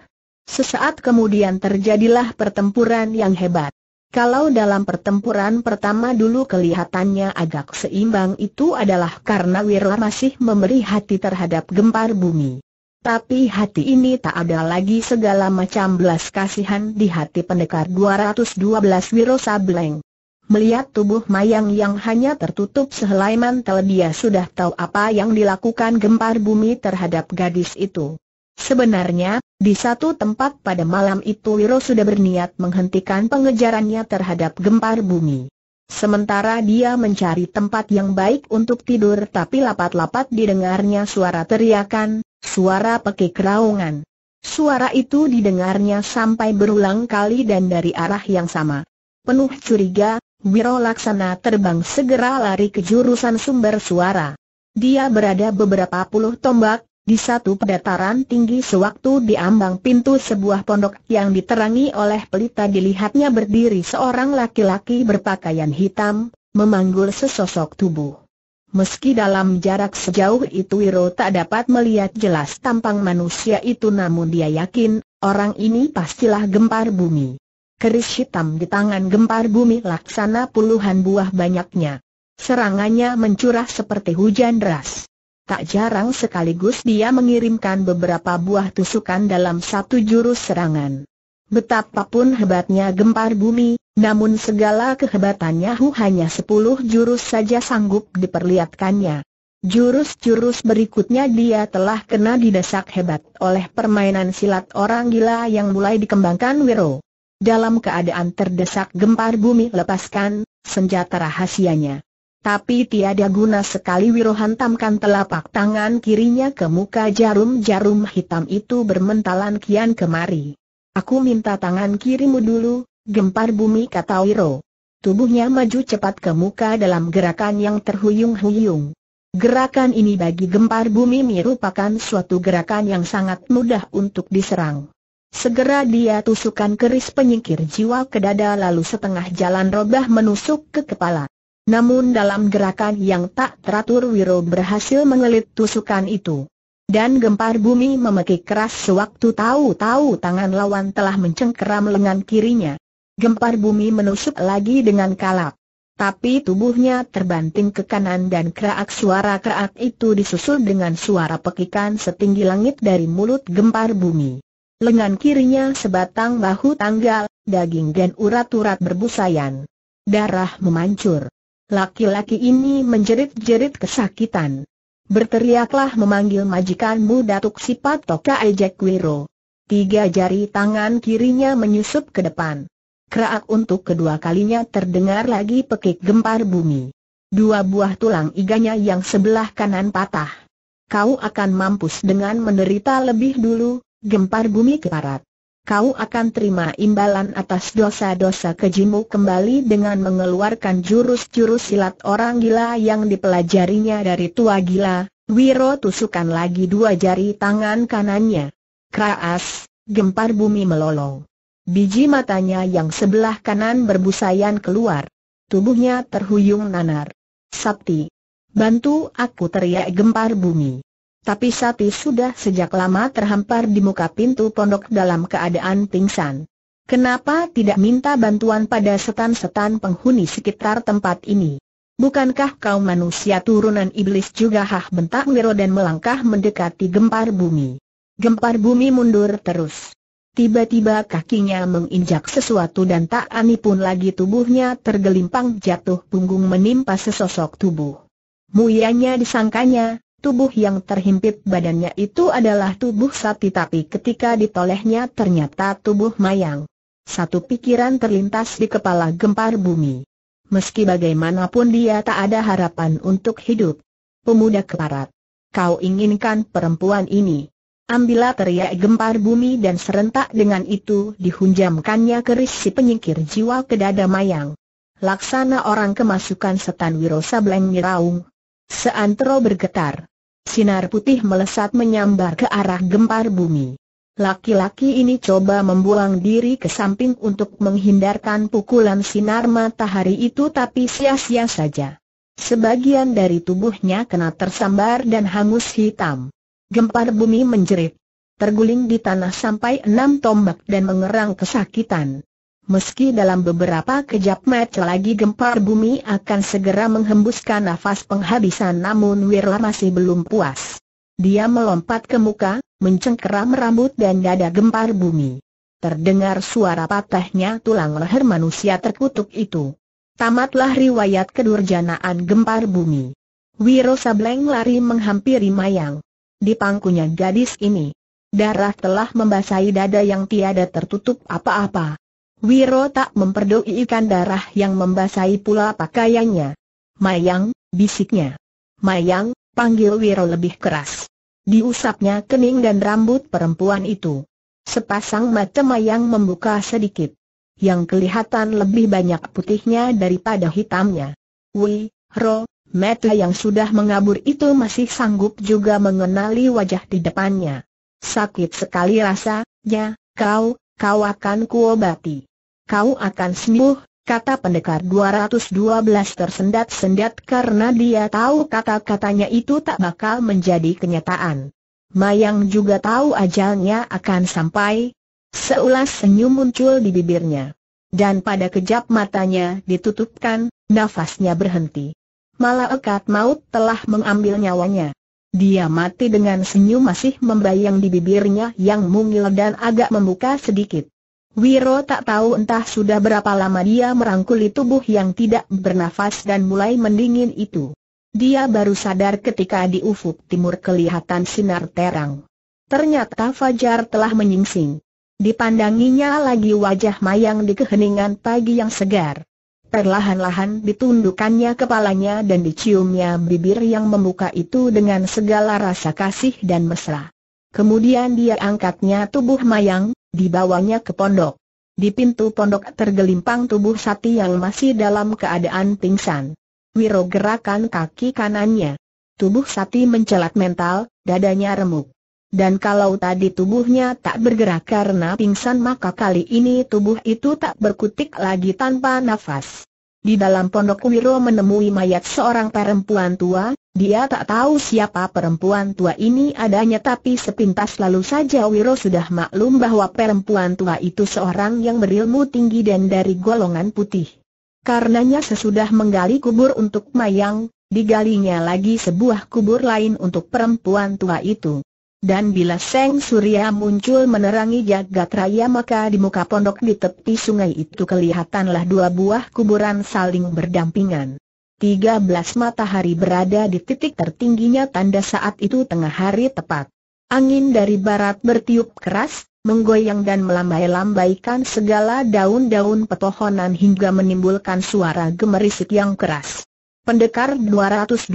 Sesaat kemudian terjadilah pertempuran yang hebat. Kalau dalam pertempuran pertama dulu kelihatannya agak seimbang itu adalah karena Wirla masih memberi hati terhadap gempar bumi. Tapi hati ini tak ada lagi segala macam belas kasihan di hati pendekar 212 Wiro Sableng. Melihat tubuh mayang yang hanya tertutup sehelai mantel dia sudah tahu apa yang dilakukan gempar bumi terhadap gadis itu. Sebenarnya, di satu tempat pada malam itu Wiro sudah berniat menghentikan pengejarannya terhadap gempar bumi. Sementara dia mencari tempat yang baik untuk tidur tapi lapat-lapat didengarnya suara teriakan, suara pekik raungan. Suara itu didengarnya sampai berulang kali dan dari arah yang sama. Penuh curiga, Wiro Laksana terbang segera lari ke jurusan sumber suara. Dia berada beberapa puluh tombak, di satu pedataran tinggi sewaktu di ambang pintu sebuah pondok yang diterangi oleh pelita dilihatnya berdiri seorang laki-laki berpakaian hitam, memanggul sesosok tubuh. Meski dalam jarak sejauh itu Wiro tak dapat melihat jelas tampang manusia itu namun dia yakin, orang ini pastilah gempar bumi. Keris hitam di tangan gempar bumi laksana puluhan buah banyaknya. Serangannya mencurah seperti hujan deras. Tak jarang sekaligus dia mengirimkan beberapa buah tusukan dalam satu jurus serangan. Betapapun hebatnya gempar bumi, namun segala kehebatannya Hu hanya sepuluh jurus saja sanggup diperlihatkannya. Jurus-jurus berikutnya dia telah kena didesak hebat oleh permainan silat orang gila yang mulai dikembangkan Wiro. Dalam keadaan terdesak gempar bumi lepaskan, senjata rahasianya. Tapi tiada guna sekali Wiro hantamkan telapak tangan kirinya ke muka jarum-jarum hitam itu bermentalan kian kemari. Aku minta tangan kirimu dulu, gempar bumi kata Wiro. Tubuhnya maju cepat ke muka dalam gerakan yang terhuyung-huyung. Gerakan ini bagi gempar bumi merupakan suatu gerakan yang sangat mudah untuk diserang. Segera dia tusukan keris penyingkir jiwa ke dada lalu setengah jalan robah menusuk ke kepala. Namun dalam gerakan yang tak teratur Wiro berhasil mengelit tusukan itu. Dan gempar bumi memekik keras sewaktu tahu-tahu tangan lawan telah mencengkeram lengan kirinya. Gempar bumi menusuk lagi dengan kalap. Tapi tubuhnya terbanting ke kanan dan kerak suara kerak itu disusul dengan suara pekikan setinggi langit dari mulut gempar bumi. Lengan kirinya sebatang bahu tanggal, daging dan urat-urat berbusayan. Darah memancur. Laki-laki ini menjerit-jerit kesakitan. Berteriaklah memanggil majikanmu Datuk Sipat Toka Ejek Wiro. Tiga jari tangan kirinya menyusup ke depan. Kerak untuk kedua kalinya terdengar lagi pekik gempar bumi. Dua buah tulang iganya yang sebelah kanan patah. Kau akan mampus dengan menderita lebih dulu, gempar bumi keparat kau akan terima imbalan atas dosa-dosa kejimu kembali dengan mengeluarkan jurus-jurus silat orang gila yang dipelajarinya dari tua gila. Wiro tusukan lagi dua jari tangan kanannya. Kraas, gempar bumi melolong. Biji matanya yang sebelah kanan berbusayan keluar. Tubuhnya terhuyung nanar. Sakti. Bantu aku teriak gempar bumi tapi Sati sudah sejak lama terhampar di muka pintu pondok dalam keadaan pingsan. Kenapa tidak minta bantuan pada setan-setan penghuni sekitar tempat ini? Bukankah kaum manusia turunan iblis juga hah bentak ngero dan melangkah mendekati gempar bumi. Gempar bumi mundur terus. Tiba-tiba kakinya menginjak sesuatu dan tak ani pun lagi tubuhnya tergelimpang jatuh punggung menimpa sesosok tubuh. Muyanya disangkanya, Tubuh yang terhimpit badannya itu adalah tubuh sapi tapi ketika ditolehnya ternyata tubuh mayang. Satu pikiran terlintas di kepala gempar bumi. Meski bagaimanapun dia tak ada harapan untuk hidup. Pemuda keparat. Kau inginkan perempuan ini. Ambillah teriak gempar bumi dan serentak dengan itu dihunjamkannya keris si penyingkir jiwa ke dada mayang. Laksana orang kemasukan setan Wirosa Bleng Miraung. Seantero bergetar. Sinar putih melesat menyambar ke arah gempar bumi. Laki-laki ini coba membuang diri ke samping untuk menghindarkan pukulan sinar matahari itu tapi sia-sia saja. Sebagian dari tubuhnya kena tersambar dan hangus hitam. Gempar bumi menjerit. Terguling di tanah sampai enam tombak dan mengerang kesakitan. Meski dalam beberapa kejap mata lagi gempar bumi akan segera menghembuskan nafas penghabisan namun Wirla masih belum puas. Dia melompat ke muka, mencengkeram rambut dan dada gempar bumi. Terdengar suara patahnya tulang leher manusia terkutuk itu. Tamatlah riwayat kedurjanaan gempar bumi. Wiro Sableng lari menghampiri Mayang. Di pangkunya gadis ini, darah telah membasahi dada yang tiada tertutup apa-apa. Wiro tak ikan darah yang membasahi pula pakaiannya. Mayang, bisiknya. Mayang, panggil Wiro lebih keras. Diusapnya kening dan rambut perempuan itu. Sepasang mata Mayang membuka sedikit. Yang kelihatan lebih banyak putihnya daripada hitamnya. Wiro, mata yang sudah mengabur itu masih sanggup juga mengenali wajah di depannya. Sakit sekali rasanya, kau, kau akan kuobati. Kau akan sembuh, kata pendekar 212 tersendat-sendat karena dia tahu kata-katanya itu tak bakal menjadi kenyataan. Mayang juga tahu ajalnya akan sampai. Seulas senyum muncul di bibirnya. Dan pada kejap matanya ditutupkan, nafasnya berhenti. Malah Malaikat maut telah mengambil nyawanya. Dia mati dengan senyum masih membayang di bibirnya yang mungil dan agak membuka sedikit. Wiro tak tahu entah sudah berapa lama dia merangkuli tubuh yang tidak bernafas dan mulai mendingin itu. Dia baru sadar ketika di ufuk timur kelihatan sinar terang. Ternyata Fajar telah menyingsing. Dipandanginya lagi wajah mayang di keheningan pagi yang segar perlahan-lahan ditundukkannya kepalanya dan diciumnya bibir yang membuka itu dengan segala rasa kasih dan mesra. Kemudian dia angkatnya tubuh Mayang, dibawanya ke pondok. Di pintu pondok tergelimpang tubuh Sati yang masih dalam keadaan pingsan. Wiro gerakan kaki kanannya. Tubuh Sati mencelat mental, dadanya remuk. Dan kalau tadi tubuhnya tak bergerak karena pingsan maka kali ini tubuh itu tak berkutik lagi tanpa nafas. Di dalam pondok Wiro menemui mayat seorang perempuan tua, dia tak tahu siapa perempuan tua ini adanya tapi sepintas lalu saja Wiro sudah maklum bahwa perempuan tua itu seorang yang berilmu tinggi dan dari golongan putih. Karenanya sesudah menggali kubur untuk Mayang, digalinya lagi sebuah kubur lain untuk perempuan tua itu. Dan bila Seng Surya muncul menerangi jagat raya maka di muka pondok di tepi sungai itu kelihatanlah dua buah kuburan saling berdampingan. Tiga belas matahari berada di titik tertingginya tanda saat itu tengah hari tepat. Angin dari barat bertiup keras, menggoyang dan melambai-lambaikan segala daun-daun pepohonan hingga menimbulkan suara gemerisik yang keras. Pendekar 212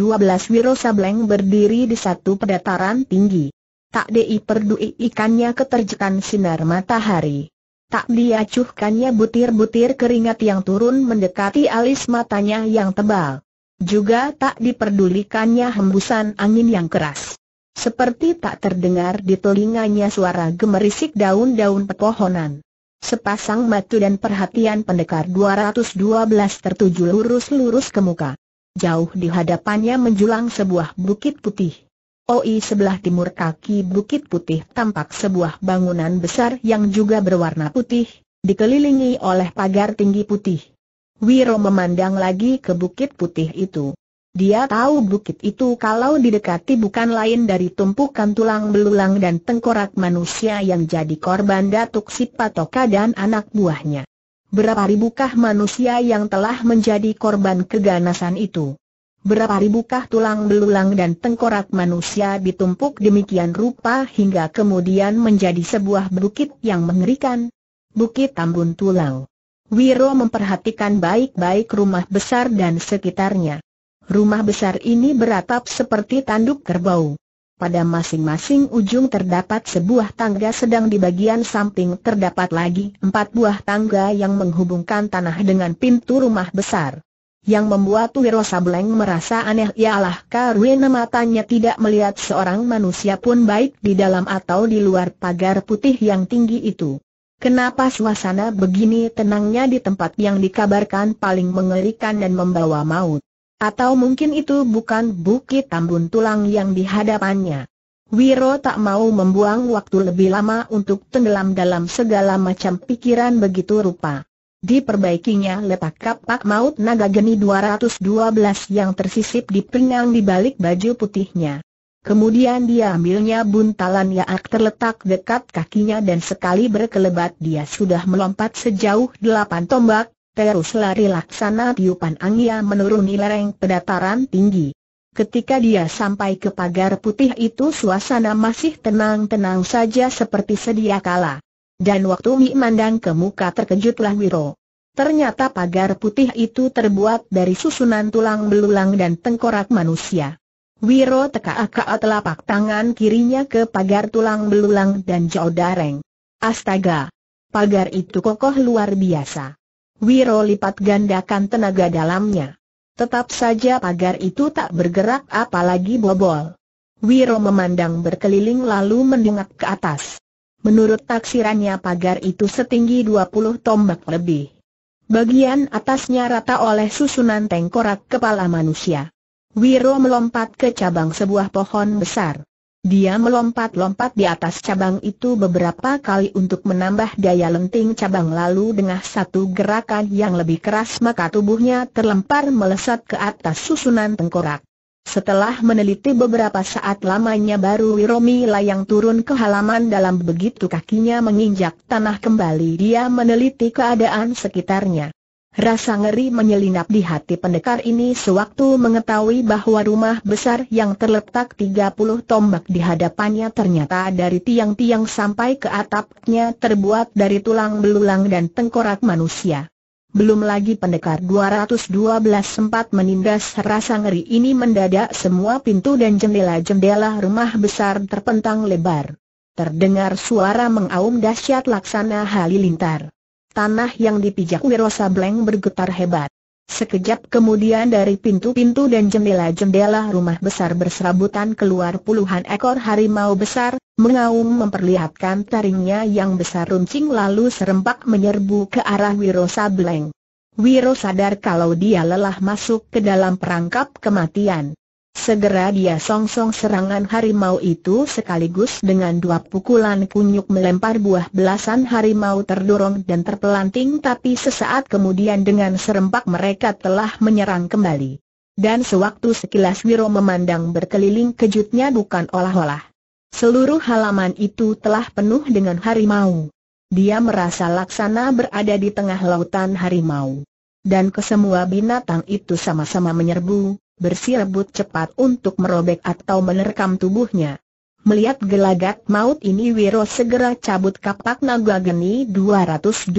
Wiro Sableng berdiri di satu pedataran tinggi. Tak di perdui ikannya keterjekan sinar matahari. Tak diacuhkannya butir-butir keringat yang turun mendekati alis matanya yang tebal. Juga tak diperdulikannya hembusan angin yang keras. Seperti tak terdengar di telinganya suara gemerisik daun-daun pepohonan. Sepasang mata dan perhatian pendekar 212 tertuju lurus-lurus ke muka. Jauh di hadapannya menjulang sebuah bukit putih. Oi sebelah timur kaki Bukit Putih tampak sebuah bangunan besar yang juga berwarna putih, dikelilingi oleh pagar tinggi putih. Wiro memandang lagi ke Bukit Putih itu. Dia tahu bukit itu kalau didekati bukan lain dari tumpukan tulang belulang dan tengkorak manusia yang jadi korban Datuk Sipatoka dan anak buahnya. Berapa ribukah manusia yang telah menjadi korban keganasan itu? Berapa ribukah tulang belulang dan tengkorak manusia ditumpuk demikian rupa hingga kemudian menjadi sebuah bukit yang mengerikan? Bukit Tambun Tulang. Wiro memperhatikan baik-baik rumah besar dan sekitarnya. Rumah besar ini beratap seperti tanduk kerbau. Pada masing-masing ujung terdapat sebuah tangga sedang di bagian samping terdapat lagi empat buah tangga yang menghubungkan tanah dengan pintu rumah besar. Yang membuat Wiro Sableng merasa aneh ialah karena matanya tidak melihat seorang manusia pun baik di dalam atau di luar pagar putih yang tinggi itu. Kenapa suasana begini tenangnya di tempat yang dikabarkan paling mengerikan dan membawa maut? Atau mungkin itu bukan bukit tambun tulang yang dihadapannya? Wiro tak mau membuang waktu lebih lama untuk tenggelam dalam segala macam pikiran begitu rupa. Diperbaikinya letak kapak maut naga geni 212 yang tersisip di pinggang di balik baju putihnya. Kemudian dia ambilnya buntalan yaak terletak dekat kakinya dan sekali berkelebat dia sudah melompat sejauh delapan tombak, terus lari laksana tiupan angin menuruni lereng pedataran tinggi. Ketika dia sampai ke pagar putih itu suasana masih tenang-tenang saja seperti sedia kala. Dan waktu Mi mandang ke muka terkejutlah Wiro. Ternyata pagar putih itu terbuat dari susunan tulang belulang dan tengkorak manusia. Wiro teka-aka telapak tangan kirinya ke pagar tulang belulang dan jauh dareng. Astaga! Pagar itu kokoh luar biasa. Wiro lipat gandakan tenaga dalamnya. Tetap saja pagar itu tak bergerak apalagi bobol. Wiro memandang berkeliling lalu mendengar ke atas. Menurut taksirannya pagar itu setinggi 20 tombak lebih. Bagian atasnya rata oleh susunan tengkorak kepala manusia. Wiro melompat ke cabang sebuah pohon besar. Dia melompat-lompat di atas cabang itu beberapa kali untuk menambah daya lenting cabang lalu dengan satu gerakan yang lebih keras maka tubuhnya terlempar melesat ke atas susunan tengkorak. Setelah meneliti beberapa saat lamanya baru Wiromi layang turun ke halaman dalam begitu kakinya menginjak tanah kembali dia meneliti keadaan sekitarnya. Rasa ngeri menyelinap di hati pendekar ini sewaktu mengetahui bahwa rumah besar yang terletak 30 tombak di hadapannya ternyata dari tiang-tiang sampai ke atapnya terbuat dari tulang belulang dan tengkorak manusia. Belum lagi pendekar 212 sempat menindas rasa ngeri ini mendadak semua pintu dan jendela-jendela rumah besar terpentang lebar. Terdengar suara mengaum dahsyat laksana halilintar. Tanah yang dipijak Wirosa Bleng bergetar hebat. Sekejap kemudian dari pintu-pintu dan jendela-jendela rumah besar berserabutan keluar puluhan ekor harimau besar, mengaum memperlihatkan taringnya yang besar runcing lalu serempak menyerbu ke arah Wiro Sableng. Wiro sadar kalau dia lelah masuk ke dalam perangkap kematian. Segera dia songsong serangan harimau itu sekaligus dengan dua pukulan kunyuk melempar buah belasan harimau terdorong dan terpelanting tapi sesaat kemudian dengan serempak mereka telah menyerang kembali. Dan sewaktu sekilas Wiro memandang berkeliling kejutnya bukan olah-olah. Seluruh halaman itu telah penuh dengan harimau. Dia merasa laksana berada di tengah lautan harimau. Dan kesemua binatang itu sama-sama menyerbu, bersirebut cepat untuk merobek atau menerkam tubuhnya. Melihat gelagat maut ini Wiro segera cabut kapak naga geni 212.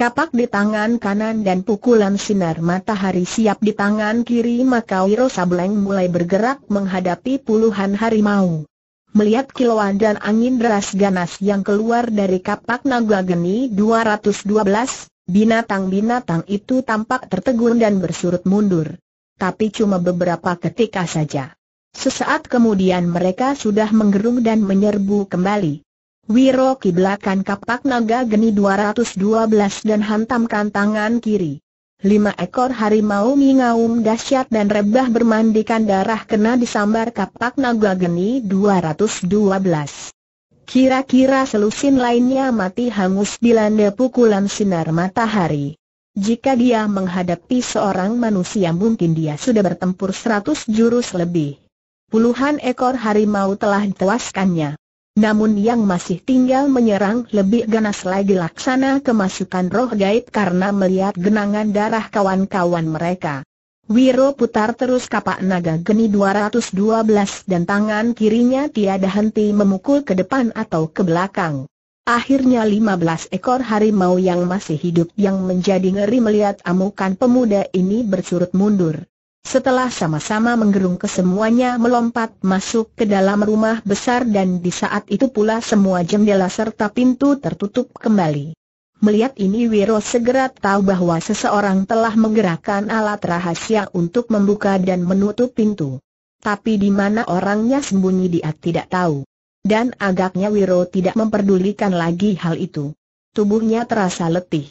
Kapak di tangan kanan dan pukulan sinar matahari siap di tangan kiri maka Wiro Sableng mulai bergerak menghadapi puluhan harimau. Melihat kilauan dan angin deras ganas yang keluar dari kapak naga geni 212, binatang-binatang itu tampak tertegun dan bersurut mundur tapi cuma beberapa ketika saja. Sesaat kemudian mereka sudah menggerung dan menyerbu kembali. Wiro kiblakan kapak naga geni 212 dan hantamkan tangan kiri. Lima ekor harimau mingaum dahsyat dan rebah bermandikan darah kena disambar kapak naga geni 212. Kira-kira selusin lainnya mati hangus dilanda pukulan sinar matahari. Jika dia menghadapi seorang manusia mungkin dia sudah bertempur seratus jurus lebih. Puluhan ekor harimau telah tewaskannya. Namun yang masih tinggal menyerang lebih ganas lagi laksana kemasukan roh gaib karena melihat genangan darah kawan-kawan mereka. Wiro putar terus kapak naga geni 212 dan tangan kirinya tiada henti memukul ke depan atau ke belakang. Akhirnya 15 ekor harimau yang masih hidup yang menjadi ngeri melihat amukan pemuda ini bersurut mundur. Setelah sama-sama menggerung kesemuanya melompat masuk ke dalam rumah besar dan di saat itu pula semua jendela serta pintu tertutup kembali. Melihat ini Wiro segera tahu bahwa seseorang telah menggerakkan alat rahasia untuk membuka dan menutup pintu. Tapi di mana orangnya sembunyi dia tidak tahu. Dan agaknya Wiro tidak memperdulikan lagi hal itu. Tubuhnya terasa letih.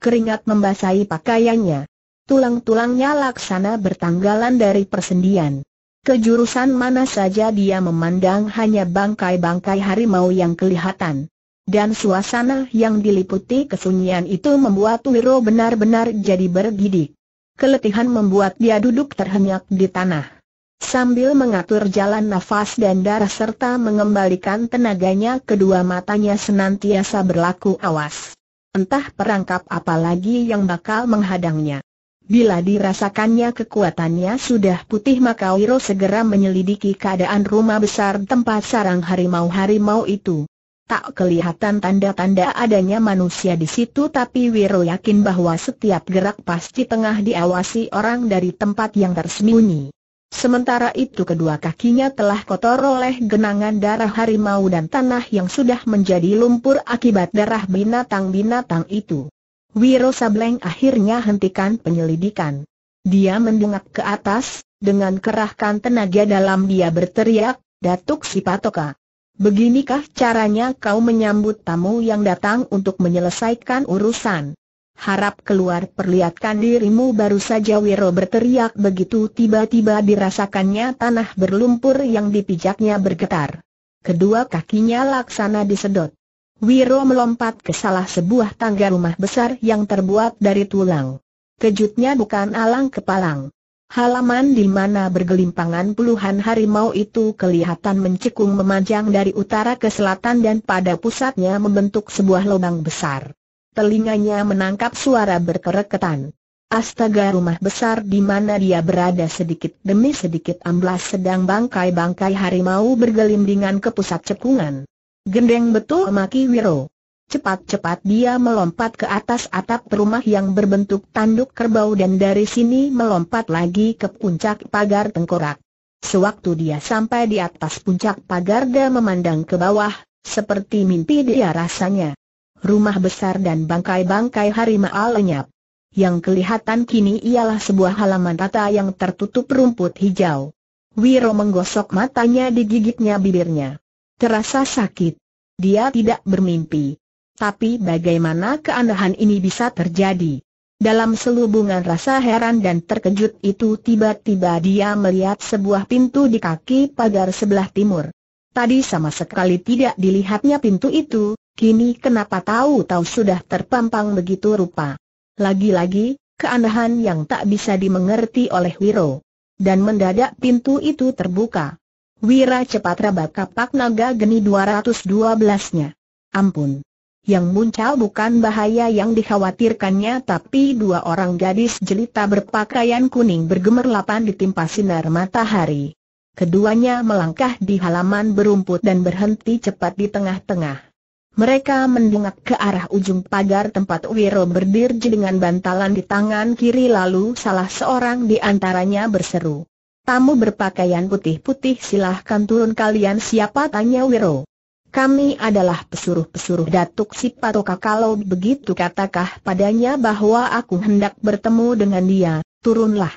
Keringat membasahi pakaiannya. Tulang-tulangnya laksana bertanggalan dari persendian. Kejurusan mana saja dia memandang hanya bangkai-bangkai harimau yang kelihatan. Dan suasana yang diliputi kesunyian itu membuat Wiro benar-benar jadi bergidik. Keletihan membuat dia duduk terhenyak di tanah. Sambil mengatur jalan nafas dan darah serta mengembalikan tenaganya kedua matanya senantiasa berlaku awas. Entah perangkap apa lagi yang bakal menghadangnya. Bila dirasakannya kekuatannya sudah putih maka Wiro segera menyelidiki keadaan rumah besar tempat sarang harimau-harimau itu. Tak kelihatan tanda-tanda adanya manusia di situ tapi Wiro yakin bahwa setiap gerak pasti tengah diawasi orang dari tempat yang tersembunyi. Sementara itu kedua kakinya telah kotor oleh genangan darah harimau dan tanah yang sudah menjadi lumpur akibat darah binatang-binatang itu. Wiro Sableng akhirnya hentikan penyelidikan. Dia mendengak ke atas, dengan kerahkan tenaga dalam dia berteriak, Datuk Sipatoka. Beginikah caranya kau menyambut tamu yang datang untuk menyelesaikan urusan? harap keluar perlihatkan dirimu baru saja Wiro berteriak begitu tiba-tiba dirasakannya tanah berlumpur yang dipijaknya bergetar. Kedua kakinya laksana disedot. Wiro melompat ke salah sebuah tangga rumah besar yang terbuat dari tulang. Kejutnya bukan alang kepalang. Halaman di mana bergelimpangan puluhan harimau itu kelihatan mencekung memanjang dari utara ke selatan dan pada pusatnya membentuk sebuah lubang besar telinganya menangkap suara berkereketan. Astaga rumah besar di mana dia berada sedikit demi sedikit amblas sedang bangkai-bangkai harimau bergelindingan ke pusat cekungan. Gendeng betul maki Wiro. Cepat-cepat dia melompat ke atas atap rumah yang berbentuk tanduk kerbau dan dari sini melompat lagi ke puncak pagar tengkorak. Sewaktu dia sampai di atas puncak pagar dia memandang ke bawah, seperti mimpi dia rasanya rumah besar dan bangkai-bangkai harimau lenyap. Yang kelihatan kini ialah sebuah halaman rata yang tertutup rumput hijau. Wiro menggosok matanya di gigitnya bibirnya. Terasa sakit. Dia tidak bermimpi. Tapi bagaimana keanehan ini bisa terjadi? Dalam selubungan rasa heran dan terkejut itu tiba-tiba dia melihat sebuah pintu di kaki pagar sebelah timur. Tadi sama sekali tidak dilihatnya pintu itu, Kini kenapa tahu-tahu sudah terpampang begitu rupa. Lagi-lagi, keanehan yang tak bisa dimengerti oleh Wiro. Dan mendadak pintu itu terbuka. Wira cepat raba kapak naga geni 212-nya. Ampun. Yang muncul bukan bahaya yang dikhawatirkannya tapi dua orang gadis jelita berpakaian kuning bergemerlapan ditimpa sinar matahari. Keduanya melangkah di halaman berumput dan berhenti cepat di tengah-tengah. Mereka mendengar ke arah ujung pagar tempat Wiro berdiri dengan bantalan di tangan kiri lalu salah seorang di antaranya berseru. Tamu berpakaian putih-putih silahkan turun kalian siapa tanya Wiro. Kami adalah pesuruh-pesuruh Datuk Sipatoka kalau begitu katakah padanya bahwa aku hendak bertemu dengan dia, turunlah.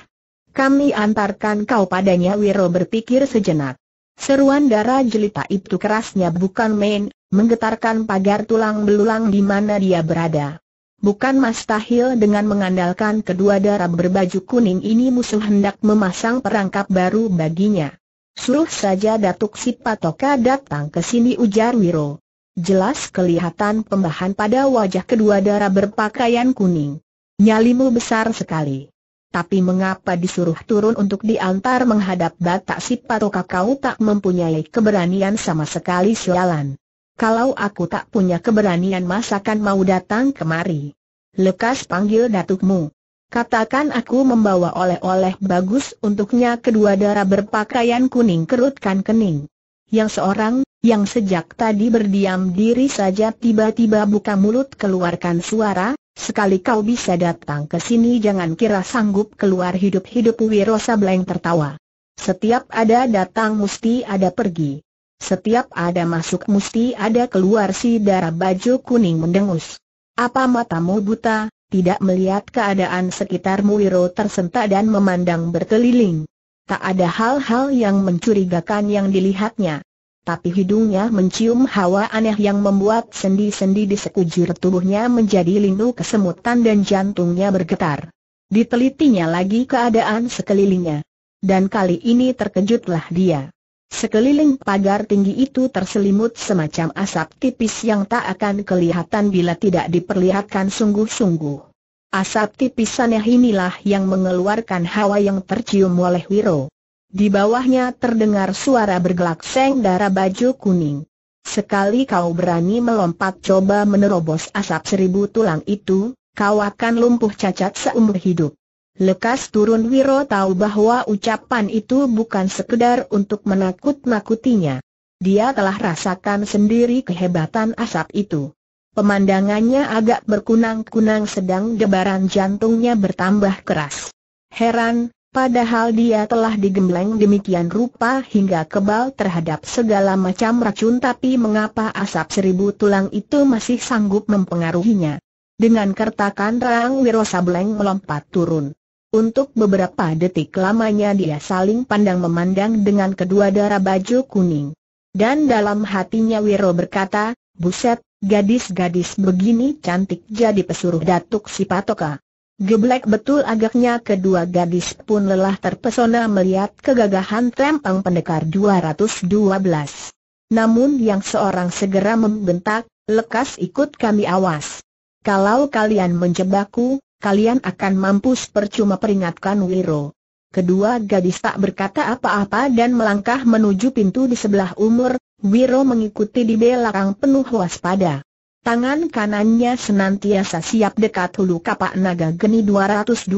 Kami antarkan kau padanya Wiro berpikir sejenak. Seruan darah jelita itu kerasnya bukan main, menggetarkan pagar tulang belulang di mana dia berada. Bukan mustahil dengan mengandalkan kedua darah berbaju kuning ini musuh hendak memasang perangkap baru baginya. Suruh saja Datuk Sipatoka datang ke sini ujar Wiro. Jelas kelihatan pembahan pada wajah kedua darah berpakaian kuning. Nyalimu besar sekali. Tapi mengapa disuruh turun untuk diantar menghadap batak si patoka kau tak mempunyai keberanian sama sekali sialan. Kalau aku tak punya keberanian masakan mau datang kemari. Lekas panggil datukmu. Katakan aku membawa oleh-oleh bagus untuknya kedua darah berpakaian kuning kerutkan kening. Yang seorang, yang sejak tadi berdiam diri saja tiba-tiba buka mulut keluarkan suara, Sekali kau bisa datang ke sini jangan kira sanggup keluar hidup-hidup Wiro Sableng tertawa. Setiap ada datang mesti ada pergi. Setiap ada masuk mesti ada keluar si darah baju kuning mendengus. Apa matamu buta, tidak melihat keadaan sekitarmu Wiro tersentak dan memandang berkeliling. Tak ada hal-hal yang mencurigakan yang dilihatnya tapi hidungnya mencium hawa aneh yang membuat sendi-sendi di sekujur tubuhnya menjadi linu kesemutan dan jantungnya bergetar. Ditelitinya lagi keadaan sekelilingnya. Dan kali ini terkejutlah dia. Sekeliling pagar tinggi itu terselimut semacam asap tipis yang tak akan kelihatan bila tidak diperlihatkan sungguh-sungguh. Asap tipis aneh inilah yang mengeluarkan hawa yang tercium oleh Wiro. Di bawahnya terdengar suara bergelak seng darah baju kuning. Sekali kau berani melompat coba menerobos asap seribu tulang itu, kau akan lumpuh cacat seumur hidup. Lekas turun Wiro tahu bahwa ucapan itu bukan sekedar untuk menakut-nakutinya. Dia telah rasakan sendiri kehebatan asap itu. Pemandangannya agak berkunang-kunang sedang debaran jantungnya bertambah keras. Heran, Padahal dia telah digembleng demikian rupa hingga kebal terhadap segala macam racun tapi mengapa asap seribu tulang itu masih sanggup mempengaruhinya. Dengan kertakan Rang Wiro Sableng melompat turun. Untuk beberapa detik lamanya dia saling pandang memandang dengan kedua darah baju kuning. Dan dalam hatinya Wiro berkata, Buset, gadis-gadis begini cantik jadi pesuruh datuk si Patoka. Geblek betul agaknya kedua gadis pun lelah terpesona melihat kegagahan Trempang Pendekar 212. Namun yang seorang segera membentak, lekas ikut kami awas. Kalau kalian menjebakku, kalian akan mampus percuma peringatkan Wiro. Kedua gadis tak berkata apa-apa dan melangkah menuju pintu di sebelah umur, Wiro mengikuti di belakang penuh waspada. Tangan kanannya senantiasa siap dekat hulu kapak naga geni 212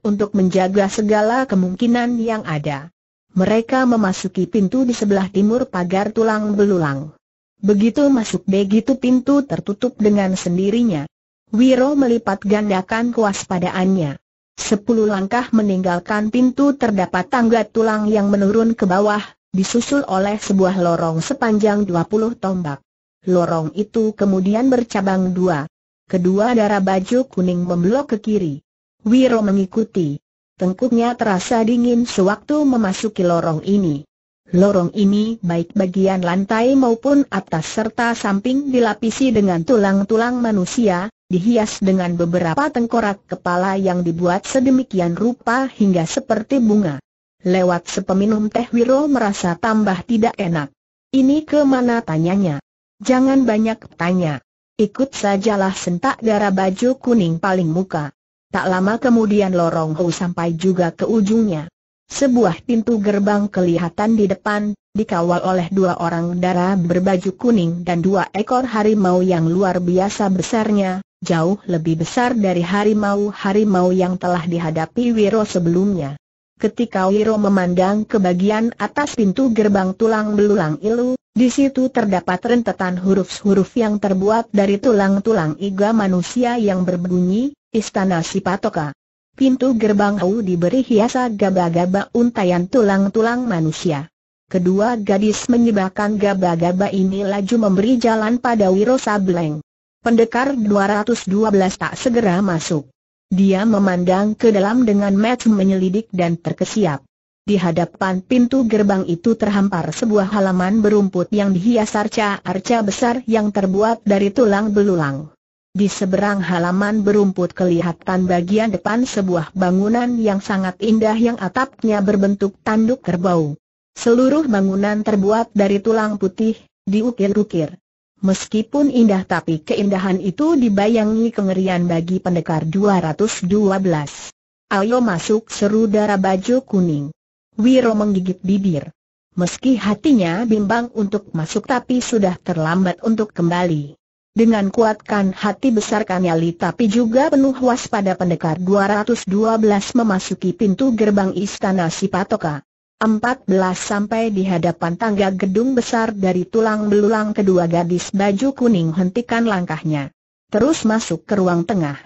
untuk menjaga segala kemungkinan yang ada. Mereka memasuki pintu di sebelah timur pagar tulang belulang. Begitu masuk begitu pintu tertutup dengan sendirinya. Wiro melipat gandakan kewaspadaannya. Sepuluh langkah meninggalkan pintu terdapat tangga tulang yang menurun ke bawah, disusul oleh sebuah lorong sepanjang dua puluh tombak. Lorong itu kemudian bercabang dua. Kedua darah baju kuning membelok ke kiri. Wiro mengikuti. Tengkuknya terasa dingin sewaktu memasuki lorong ini. Lorong ini baik bagian lantai maupun atas serta samping dilapisi dengan tulang-tulang manusia, dihias dengan beberapa tengkorak kepala yang dibuat sedemikian rupa hingga seperti bunga. Lewat sepeminum teh Wiro merasa tambah tidak enak. Ini kemana tanyanya? Jangan banyak tanya. Ikut sajalah sentak darah baju kuning paling muka. Tak lama kemudian lorong Hou sampai juga ke ujungnya. Sebuah pintu gerbang kelihatan di depan, dikawal oleh dua orang darah berbaju kuning dan dua ekor harimau yang luar biasa besarnya, jauh lebih besar dari harimau-harimau yang telah dihadapi Wiro sebelumnya. Ketika Wiro memandang ke bagian atas pintu gerbang tulang belulang ilu, di situ terdapat rentetan huruf-huruf yang terbuat dari tulang-tulang iga manusia yang berbunyi, Istana Sipatoka. Pintu gerbang Hau diberi hiasa gaba-gaba untayan tulang-tulang manusia. Kedua gadis menyebabkan gaba-gaba ini laju memberi jalan pada Wiro Sableng. Pendekar 212 tak segera masuk. Dia memandang ke dalam dengan mata menyelidik dan terkesiap. Di hadapan pintu gerbang itu terhampar sebuah halaman berumput yang dihias arca-arca besar yang terbuat dari tulang belulang. Di seberang halaman berumput kelihatan bagian depan sebuah bangunan yang sangat indah yang atapnya berbentuk tanduk kerbau. Seluruh bangunan terbuat dari tulang putih, diukir-ukir. Meskipun indah tapi keindahan itu dibayangi kengerian bagi pendekar 212. Ayo masuk seru darah baju kuning. Wiro menggigit bibir. Meski hatinya bimbang untuk masuk tapi sudah terlambat untuk kembali. Dengan kuatkan hati besar Kanyali tapi juga penuh waspada pendekar 212 memasuki pintu gerbang istana Sipatoka. 14 sampai di hadapan tangga gedung besar dari tulang belulang kedua gadis baju kuning hentikan langkahnya. Terus masuk ke ruang tengah.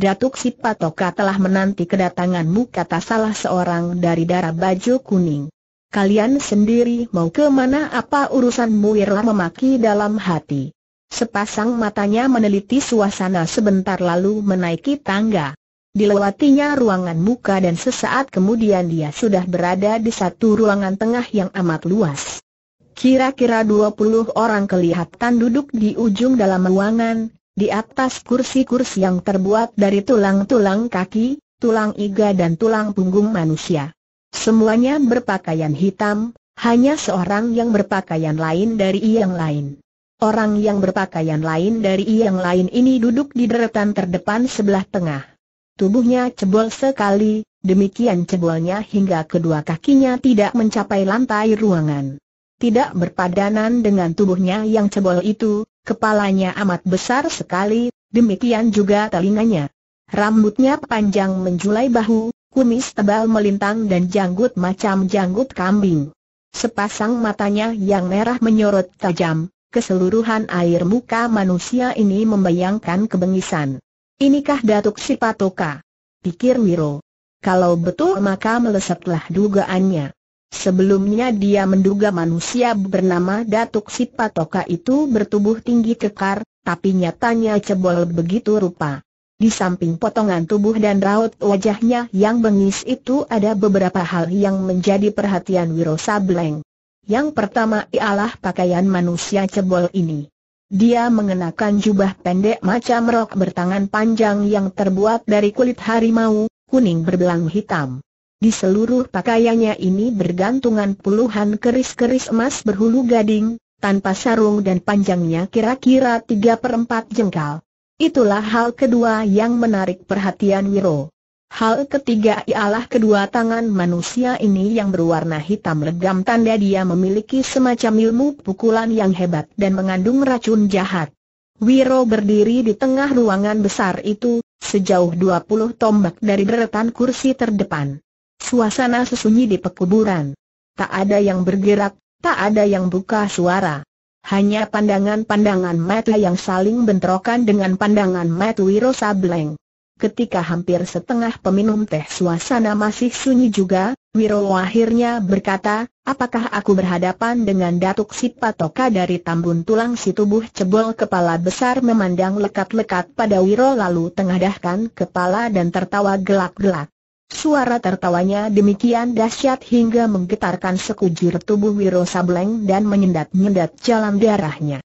Datuk Sipatoka telah menanti kedatanganmu kata salah seorang dari darah baju kuning. Kalian sendiri mau ke mana apa urusanmu Wirla memaki dalam hati. Sepasang matanya meneliti suasana sebentar lalu menaiki tangga. Dilewatinya ruangan muka dan sesaat kemudian dia sudah berada di satu ruangan tengah yang amat luas. Kira-kira 20 orang kelihatan duduk di ujung dalam ruangan, di atas kursi-kursi yang terbuat dari tulang-tulang kaki, tulang iga dan tulang punggung manusia. Semuanya berpakaian hitam, hanya seorang yang berpakaian lain dari yang lain. Orang yang berpakaian lain dari yang lain ini duduk di deretan terdepan sebelah tengah. Tubuhnya cebol sekali, demikian cebolnya hingga kedua kakinya tidak mencapai lantai ruangan. Tidak berpadanan dengan tubuhnya yang cebol itu, kepalanya amat besar sekali, demikian juga telinganya. Rambutnya panjang menjulai bahu, kumis tebal melintang dan janggut macam janggut kambing. Sepasang matanya yang merah menyorot tajam, keseluruhan air muka manusia ini membayangkan kebengisan. Inikah Datuk Sipatoka? Pikir Wiro. Kalau betul maka melesatlah dugaannya. Sebelumnya dia menduga manusia bernama Datuk Sipatoka itu bertubuh tinggi kekar, tapi nyatanya cebol begitu rupa. Di samping potongan tubuh dan raut wajahnya yang bengis itu ada beberapa hal yang menjadi perhatian Wiro Sableng. Yang pertama ialah pakaian manusia cebol ini. Dia mengenakan jubah pendek macam rok bertangan panjang yang terbuat dari kulit harimau, kuning berbelang hitam. Di seluruh pakaiannya ini bergantungan puluhan keris-keris emas berhulu gading, tanpa sarung dan panjangnya kira-kira tiga per 4 jengkal. Itulah hal kedua yang menarik perhatian Wiro. Hal ketiga ialah kedua tangan manusia ini yang berwarna hitam legam tanda dia memiliki semacam ilmu pukulan yang hebat dan mengandung racun jahat. Wiro berdiri di tengah ruangan besar itu, sejauh 20 tombak dari deretan kursi terdepan. Suasana sesunyi di pekuburan. Tak ada yang bergerak, tak ada yang buka suara. Hanya pandangan-pandangan mata yang saling bentrokan dengan pandangan mata Wiro Sableng ketika hampir setengah peminum teh suasana masih sunyi juga, Wiro akhirnya berkata, apakah aku berhadapan dengan Datuk Sipatoka dari Tambun Tulang si tubuh cebol kepala besar memandang lekat-lekat pada Wiro lalu tengadahkan kepala dan tertawa gelak-gelak. Suara tertawanya demikian dahsyat hingga menggetarkan sekujur tubuh Wiro Sableng dan menyendat-nyendat jalan darahnya.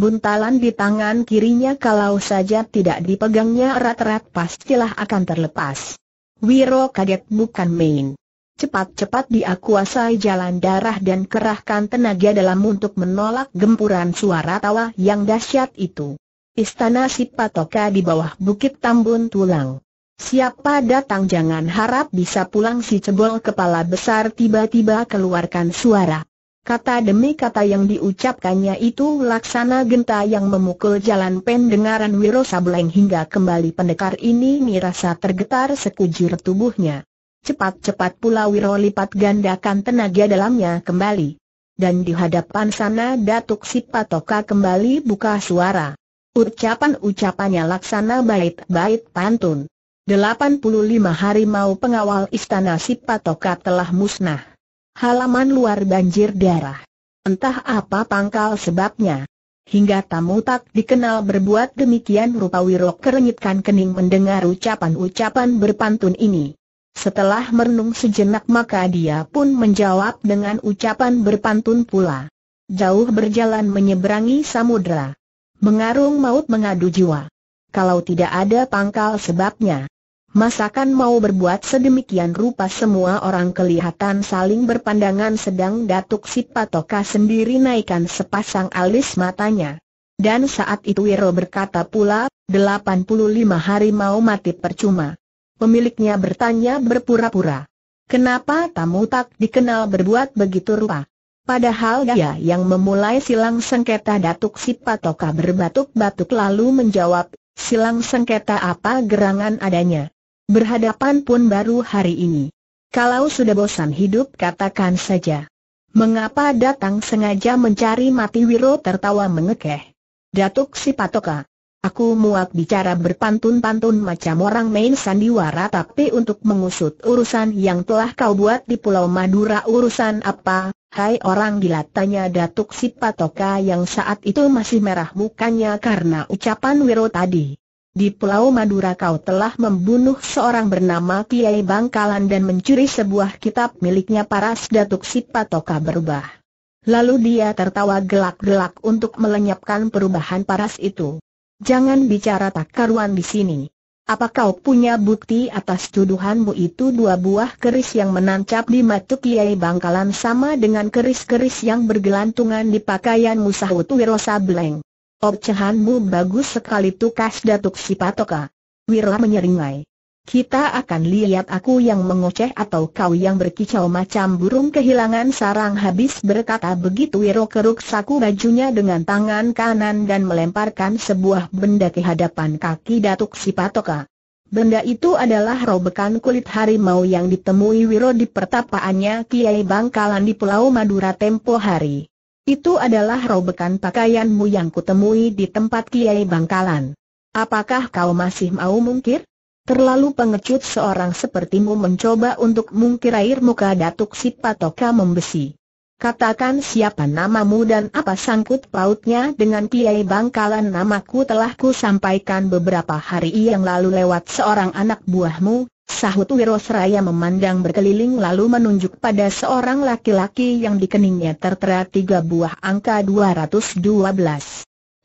Buntalan di tangan kirinya kalau saja tidak dipegangnya erat-erat pastilah akan terlepas. Wiro kaget bukan main. Cepat-cepat dia kuasai jalan darah dan kerahkan tenaga dalam untuk menolak gempuran suara tawa yang dahsyat itu. Istana Sipatoka di bawah Bukit Tambun Tulang. Siapa datang jangan harap bisa pulang si cebol kepala besar tiba-tiba keluarkan suara. Kata demi kata yang diucapkannya itu laksana genta yang memukul jalan pendengaran Wiro Sableng hingga kembali pendekar ini merasa tergetar sekujur tubuhnya. Cepat-cepat pula Wiro lipat gandakan tenaga dalamnya kembali. Dan di hadapan sana Datuk Sipatoka kembali buka suara. Ucapan-ucapannya laksana bait-bait pantun. 85 harimau pengawal istana Sipatoka telah musnah. Halaman luar banjir darah. Entah apa pangkal sebabnya. Hingga tamu tak dikenal berbuat demikian rupa Wirok kerenyitkan kening mendengar ucapan-ucapan berpantun ini. Setelah merenung sejenak maka dia pun menjawab dengan ucapan berpantun pula. Jauh berjalan menyeberangi samudra. Mengarung maut mengadu jiwa. Kalau tidak ada pangkal sebabnya, Masakan mau berbuat sedemikian rupa semua orang kelihatan saling berpandangan sedang Datuk Sipatoka sendiri naikkan sepasang alis matanya. Dan saat itu Wiro berkata pula, 85 hari mau mati percuma. Pemiliknya bertanya berpura-pura. Kenapa tamu tak dikenal berbuat begitu rupa? Padahal dia yang memulai silang sengketa Datuk Sipatoka berbatuk-batuk lalu menjawab, silang sengketa apa gerangan adanya. Berhadapan pun baru hari ini. Kalau sudah bosan hidup katakan saja. Mengapa datang sengaja mencari mati Wiro tertawa mengekeh. Datuk si Patoka. Aku muak bicara berpantun-pantun macam orang main sandiwara tapi untuk mengusut urusan yang telah kau buat di Pulau Madura urusan apa? Hai orang gila tanya Datuk Sipatoka yang saat itu masih merah mukanya karena ucapan Wiro tadi. Di Pulau Madura kau telah membunuh seorang bernama Kiai Bangkalan dan mencuri sebuah kitab miliknya Paras Datuk Sipatoka berubah. Lalu dia tertawa gelak-gelak untuk melenyapkan perubahan paras itu. Jangan bicara tak karuan di sini. Apa kau punya bukti atas tuduhanmu itu dua buah keris yang menancap di mata Kiai Bangkalan sama dengan keris-keris yang bergelantungan di pakaianmu sahut Wiro Orcehanmu bagus sekali tukas Datuk Sipatoka. Wira menyeringai. Kita akan lihat aku yang mengoceh atau kau yang berkicau macam burung kehilangan sarang habis berkata begitu Wiro keruk saku bajunya dengan tangan kanan dan melemparkan sebuah benda ke hadapan kaki Datuk Sipatoka. Benda itu adalah robekan kulit harimau yang ditemui Wiro di pertapaannya Kiai Bangkalan di Pulau Madura tempo hari. Itu adalah robekan pakaianmu yang kutemui di tempat Kiai Bangkalan. Apakah kau masih mau mungkir? Terlalu pengecut seorang sepertimu mencoba untuk mungkir air muka Datuk Sipatoka membesi. Katakan siapa namamu dan apa sangkut pautnya dengan Kiai Bangkalan namaku telah ku sampaikan beberapa hari yang lalu lewat seorang anak buahmu, Sahut Wiro Seraya memandang berkeliling lalu menunjuk pada seorang laki-laki yang dikeningnya tertera tiga buah angka 212.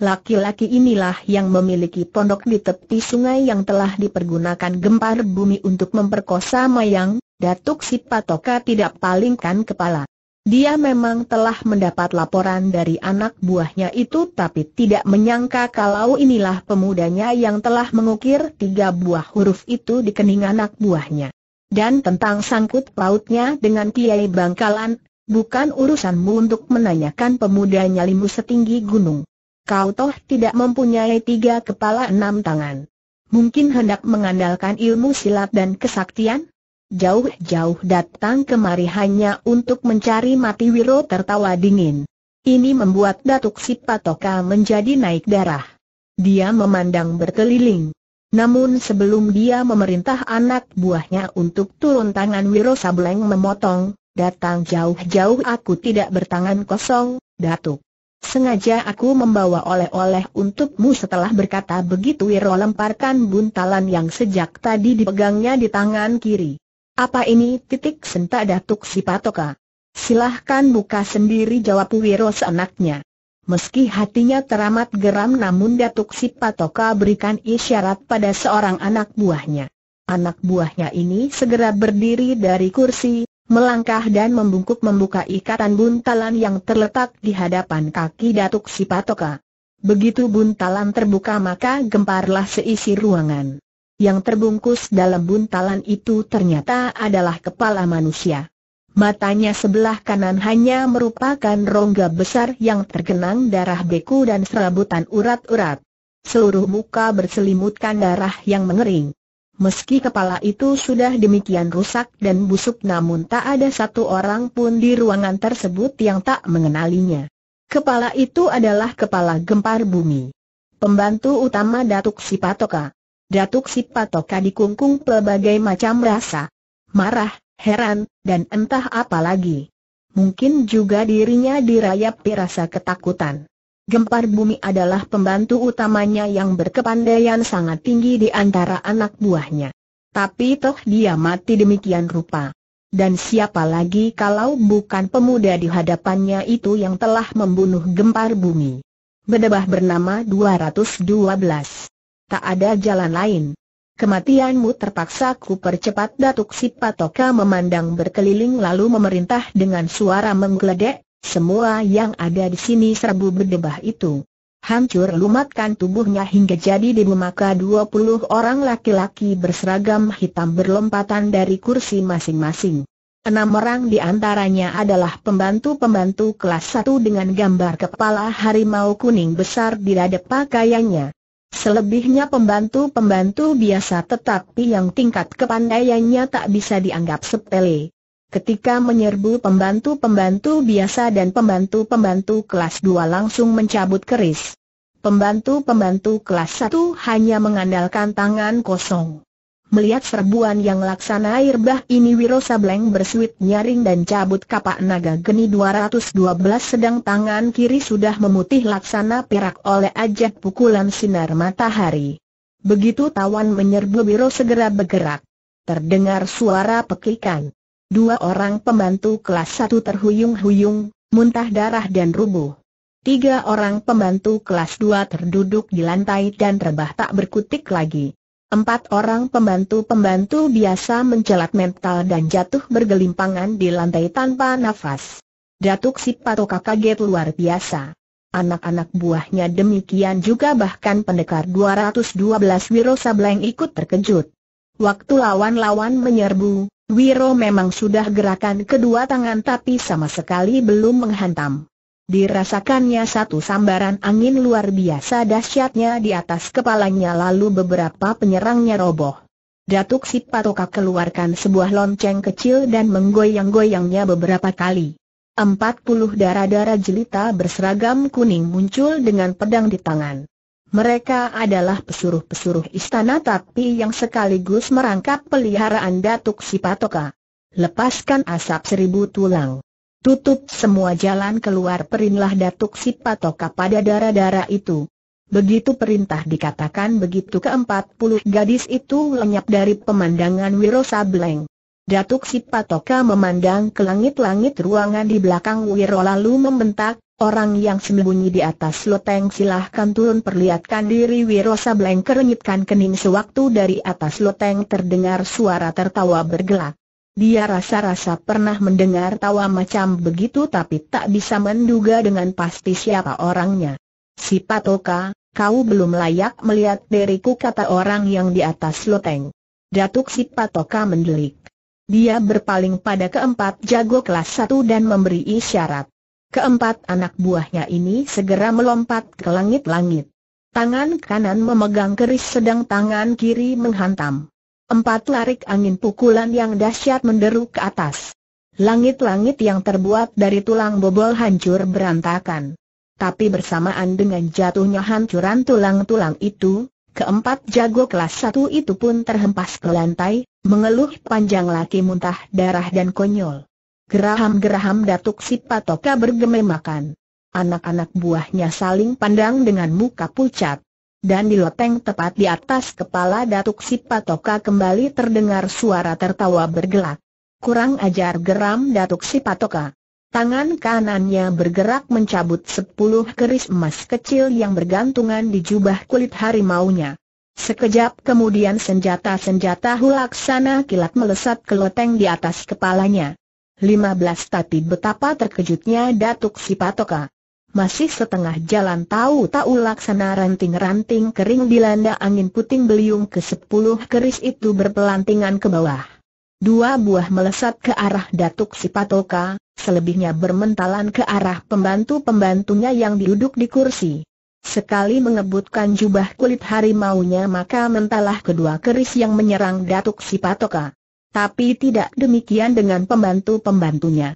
Laki-laki inilah yang memiliki pondok di tepi sungai yang telah dipergunakan gempar bumi untuk memperkosa Mayang, Datuk Sipatoka tidak palingkan kepala. Dia memang telah mendapat laporan dari anak buahnya itu tapi tidak menyangka kalau inilah pemudanya yang telah mengukir tiga buah huruf itu di kening anak buahnya. Dan tentang sangkut pautnya dengan Kiai Bangkalan, bukan urusanmu untuk menanyakan pemudanya nyalimu setinggi gunung. Kau toh tidak mempunyai tiga kepala enam tangan. Mungkin hendak mengandalkan ilmu silat dan kesaktian? jauh-jauh datang kemari hanya untuk mencari mati Wiro tertawa dingin. Ini membuat Datuk Sipatoka menjadi naik darah. Dia memandang berkeliling. Namun sebelum dia memerintah anak buahnya untuk turun tangan Wiro Sableng memotong, datang jauh-jauh aku tidak bertangan kosong, Datuk. Sengaja aku membawa oleh-oleh untukmu setelah berkata begitu Wiro lemparkan buntalan yang sejak tadi dipegangnya di tangan kiri. Apa ini titik sentak Datuk Sipatoka? Silahkan buka sendiri jawab Wiro seenaknya. Meski hatinya teramat geram namun Datuk Sipatoka berikan isyarat pada seorang anak buahnya. Anak buahnya ini segera berdiri dari kursi, melangkah dan membungkuk membuka ikatan buntalan yang terletak di hadapan kaki Datuk Sipatoka. Begitu buntalan terbuka maka gemparlah seisi ruangan yang terbungkus dalam buntalan itu ternyata adalah kepala manusia. Matanya sebelah kanan hanya merupakan rongga besar yang tergenang darah beku dan serabutan urat-urat. Seluruh muka berselimutkan darah yang mengering. Meski kepala itu sudah demikian rusak dan busuk namun tak ada satu orang pun di ruangan tersebut yang tak mengenalinya. Kepala itu adalah kepala gempar bumi. Pembantu utama Datuk Sipatoka. Datuk Sipatoka dikungkung pelbagai macam rasa. Marah, heran, dan entah apa lagi. Mungkin juga dirinya dirayapi rasa ketakutan. Gempar Bumi adalah pembantu utamanya yang berkepandaian sangat tinggi di antara anak buahnya. Tapi toh dia mati demikian rupa. Dan siapa lagi kalau bukan pemuda di hadapannya itu yang telah membunuh Gempar Bumi. Bedebah bernama 212 tak ada jalan lain. Kematianmu terpaksa ku percepat Datuk Sipatoka memandang berkeliling lalu memerintah dengan suara menggeledek, semua yang ada di sini serbu berdebah itu. Hancur lumatkan tubuhnya hingga jadi debu maka 20 orang laki-laki berseragam hitam berlompatan dari kursi masing-masing. Enam orang di antaranya adalah pembantu-pembantu kelas satu dengan gambar kepala harimau kuning besar di dada pakaiannya. Selebihnya pembantu-pembantu biasa tetapi yang tingkat kepandaiannya tak bisa dianggap sepele. Ketika menyerbu pembantu-pembantu biasa dan pembantu-pembantu kelas 2 langsung mencabut keris. Pembantu-pembantu kelas 1 hanya mengandalkan tangan kosong. Melihat serbuan yang laksana air bah ini Wiro Sableng bersuit nyaring dan cabut kapak naga geni 212 sedang tangan kiri sudah memutih laksana perak oleh ajak pukulan sinar matahari. Begitu tawan menyerbu Wiro segera bergerak. Terdengar suara pekikan. Dua orang pembantu kelas satu terhuyung-huyung, muntah darah dan rubuh. Tiga orang pembantu kelas dua terduduk di lantai dan rebah tak berkutik lagi. Empat orang pembantu-pembantu biasa mencelat mental dan jatuh bergelimpangan di lantai tanpa nafas. Datuk Sipatoka kaget luar biasa. Anak-anak buahnya demikian juga bahkan pendekar 212 Wiro Sableng ikut terkejut. Waktu lawan-lawan menyerbu, Wiro memang sudah gerakan kedua tangan tapi sama sekali belum menghantam. Dirasakannya satu sambaran angin luar biasa dahsyatnya di atas kepalanya lalu beberapa penyerangnya roboh. Datuk Sipatoka keluarkan sebuah lonceng kecil dan menggoyang-goyangnya beberapa kali. Empat puluh darah-darah jelita berseragam kuning muncul dengan pedang di tangan. Mereka adalah pesuruh-pesuruh istana tapi yang sekaligus merangkap peliharaan Datuk Sipatoka. Lepaskan asap seribu tulang. Tutup semua jalan keluar Perinlah Datuk Sipatoka pada darah-darah itu. Begitu perintah dikatakan begitu keempat puluh gadis itu lenyap dari pemandangan Wiro Sableng. Datuk Sipatoka memandang ke langit-langit ruangan di belakang Wiro lalu membentak, orang yang sembunyi di atas loteng silahkan turun perlihatkan diri Wiro Sableng kerenyitkan kening sewaktu dari atas loteng terdengar suara tertawa bergelak. Dia rasa-rasa pernah mendengar tawa macam begitu tapi tak bisa menduga dengan pasti siapa orangnya. Si Patoka, kau belum layak melihat diriku kata orang yang di atas loteng. Datuk si Patoka mendelik. Dia berpaling pada keempat jago kelas satu dan memberi isyarat. Keempat anak buahnya ini segera melompat ke langit-langit. Tangan kanan memegang keris sedang tangan kiri menghantam. Empat larik angin pukulan yang dahsyat menderu ke atas. Langit-langit yang terbuat dari tulang bobol hancur berantakan. Tapi bersamaan dengan jatuhnya hancuran tulang-tulang itu, keempat jago kelas satu itu pun terhempas ke lantai, mengeluh panjang laki muntah darah dan konyol. Geraham-geraham datuk si patoka bergememakan. Anak-anak buahnya saling pandang dengan muka pucat dan di loteng tepat di atas kepala Datuk Sipatoka kembali terdengar suara tertawa bergelak. Kurang ajar geram Datuk Sipatoka. Tangan kanannya bergerak mencabut sepuluh keris emas kecil yang bergantungan di jubah kulit harimaunya. Sekejap kemudian senjata-senjata hulaksana kilat melesat ke loteng di atas kepalanya. 15 Tapi betapa terkejutnya Datuk Sipatoka masih setengah jalan tahu-tahu laksana ranting-ranting kering dilanda angin puting beliung ke sepuluh keris itu berpelantingan ke bawah. Dua buah melesat ke arah Datuk Sipatoka, selebihnya bermentalan ke arah pembantu-pembantunya yang duduk di kursi. Sekali mengebutkan jubah kulit harimaunya maka mentalah kedua keris yang menyerang Datuk Sipatoka. Tapi tidak demikian dengan pembantu-pembantunya.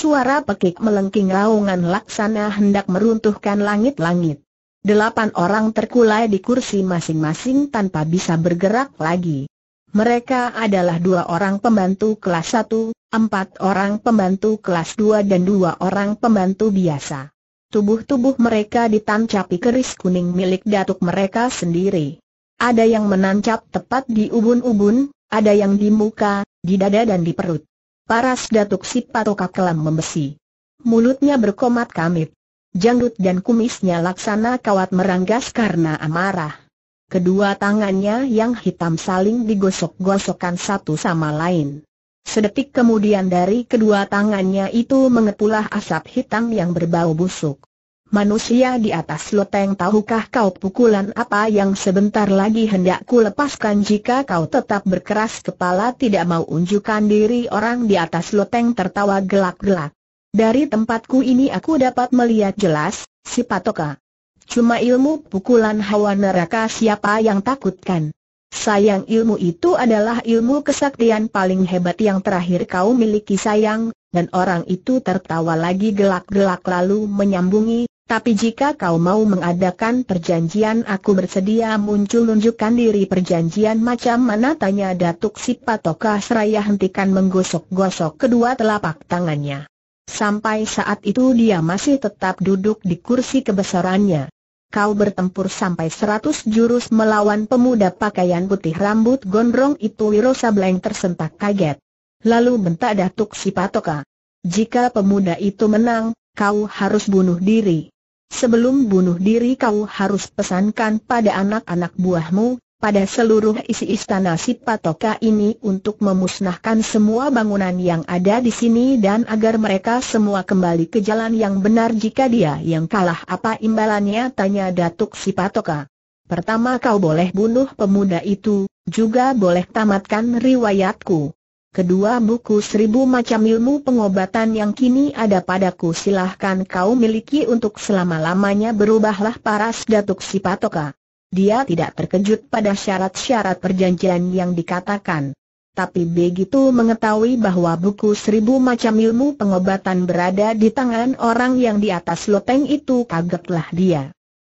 Suara pekik melengking raungan laksana hendak meruntuhkan langit-langit. Delapan orang terkulai di kursi masing-masing tanpa bisa bergerak lagi. Mereka adalah dua orang pembantu kelas satu, empat orang pembantu kelas dua dan dua orang pembantu biasa. Tubuh-tubuh mereka ditancapi keris kuning milik datuk mereka sendiri. Ada yang menancap tepat di ubun-ubun, ada yang di muka, di dada dan di perut. Paras Datuk Sipatoka kelam membesi. Mulutnya berkomat kamit. Janggut dan kumisnya laksana kawat meranggas karena amarah. Kedua tangannya yang hitam saling digosok-gosokkan satu sama lain. Sedetik kemudian dari kedua tangannya itu mengepulah asap hitam yang berbau busuk. Manusia di atas loteng tahukah kau pukulan apa yang sebentar lagi hendak ku lepaskan jika kau tetap berkeras kepala tidak mau unjukkan diri orang di atas loteng tertawa gelak-gelak. Dari tempatku ini aku dapat melihat jelas, si Patoka. Cuma ilmu pukulan hawa neraka siapa yang takutkan. Sayang ilmu itu adalah ilmu kesaktian paling hebat yang terakhir kau miliki sayang, dan orang itu tertawa lagi gelak-gelak lalu menyambungi, tapi jika kau mau mengadakan perjanjian aku bersedia muncul tunjukkan diri perjanjian macam mana tanya Datuk Sipatoka seraya hentikan menggosok-gosok kedua telapak tangannya. Sampai saat itu dia masih tetap duduk di kursi kebesarannya. Kau bertempur sampai seratus jurus melawan pemuda pakaian putih rambut gondrong itu Wirosa Sableng tersentak kaget. Lalu bentak Datuk Sipatoka. Jika pemuda itu menang, kau harus bunuh diri. Sebelum bunuh diri kau harus pesankan pada anak-anak buahmu, pada seluruh isi istana Sipatoka ini untuk memusnahkan semua bangunan yang ada di sini dan agar mereka semua kembali ke jalan yang benar jika dia yang kalah apa imbalannya tanya Datuk Sipatoka. Pertama kau boleh bunuh pemuda itu, juga boleh tamatkan riwayatku. Kedua buku seribu macam ilmu pengobatan yang kini ada padaku silahkan kau miliki untuk selama-lamanya berubahlah paras Datuk Sipatoka. Dia tidak terkejut pada syarat-syarat perjanjian yang dikatakan. Tapi begitu mengetahui bahwa buku seribu macam ilmu pengobatan berada di tangan orang yang di atas loteng itu kagetlah dia.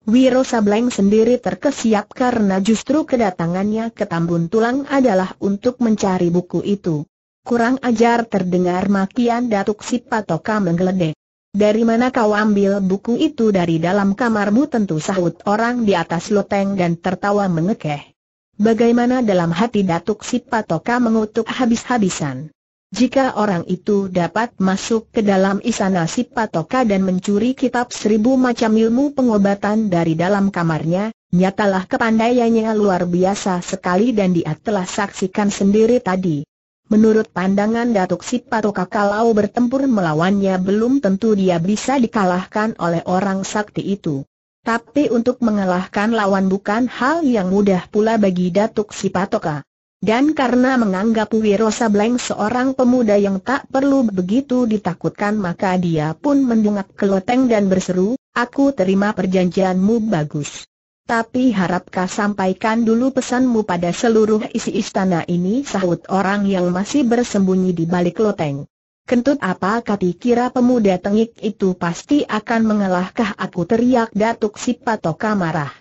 Wiro Sableng sendiri terkesiap karena justru kedatangannya ke Tambun Tulang adalah untuk mencari buku itu. Kurang ajar terdengar makian Datuk Sipatoka menggeledek. Dari mana kau ambil buku itu dari dalam kamarmu tentu sahut orang di atas loteng dan tertawa mengekeh. Bagaimana dalam hati Datuk Sipatoka mengutuk habis-habisan. Jika orang itu dapat masuk ke dalam istana Sipatoka dan mencuri kitab seribu macam ilmu pengobatan dari dalam kamarnya, nyatalah kepandaiannya luar biasa sekali dan dia telah saksikan sendiri tadi. Menurut pandangan Datuk Sipatoka kalau bertempur melawannya belum tentu dia bisa dikalahkan oleh orang sakti itu. Tapi untuk mengalahkan lawan bukan hal yang mudah pula bagi Datuk Sipatoka. Dan karena menganggap Wiro Sableng seorang pemuda yang tak perlu begitu ditakutkan maka dia pun mendungak keloteng dan berseru, aku terima perjanjianmu bagus. Tapi harapkah sampaikan dulu pesanmu pada seluruh isi istana ini sahut orang yang masih bersembunyi di balik loteng. Kentut apa kati kira pemuda tengik itu pasti akan mengalahkah aku teriak Datuk si Patoka marah.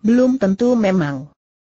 Belum tentu memang.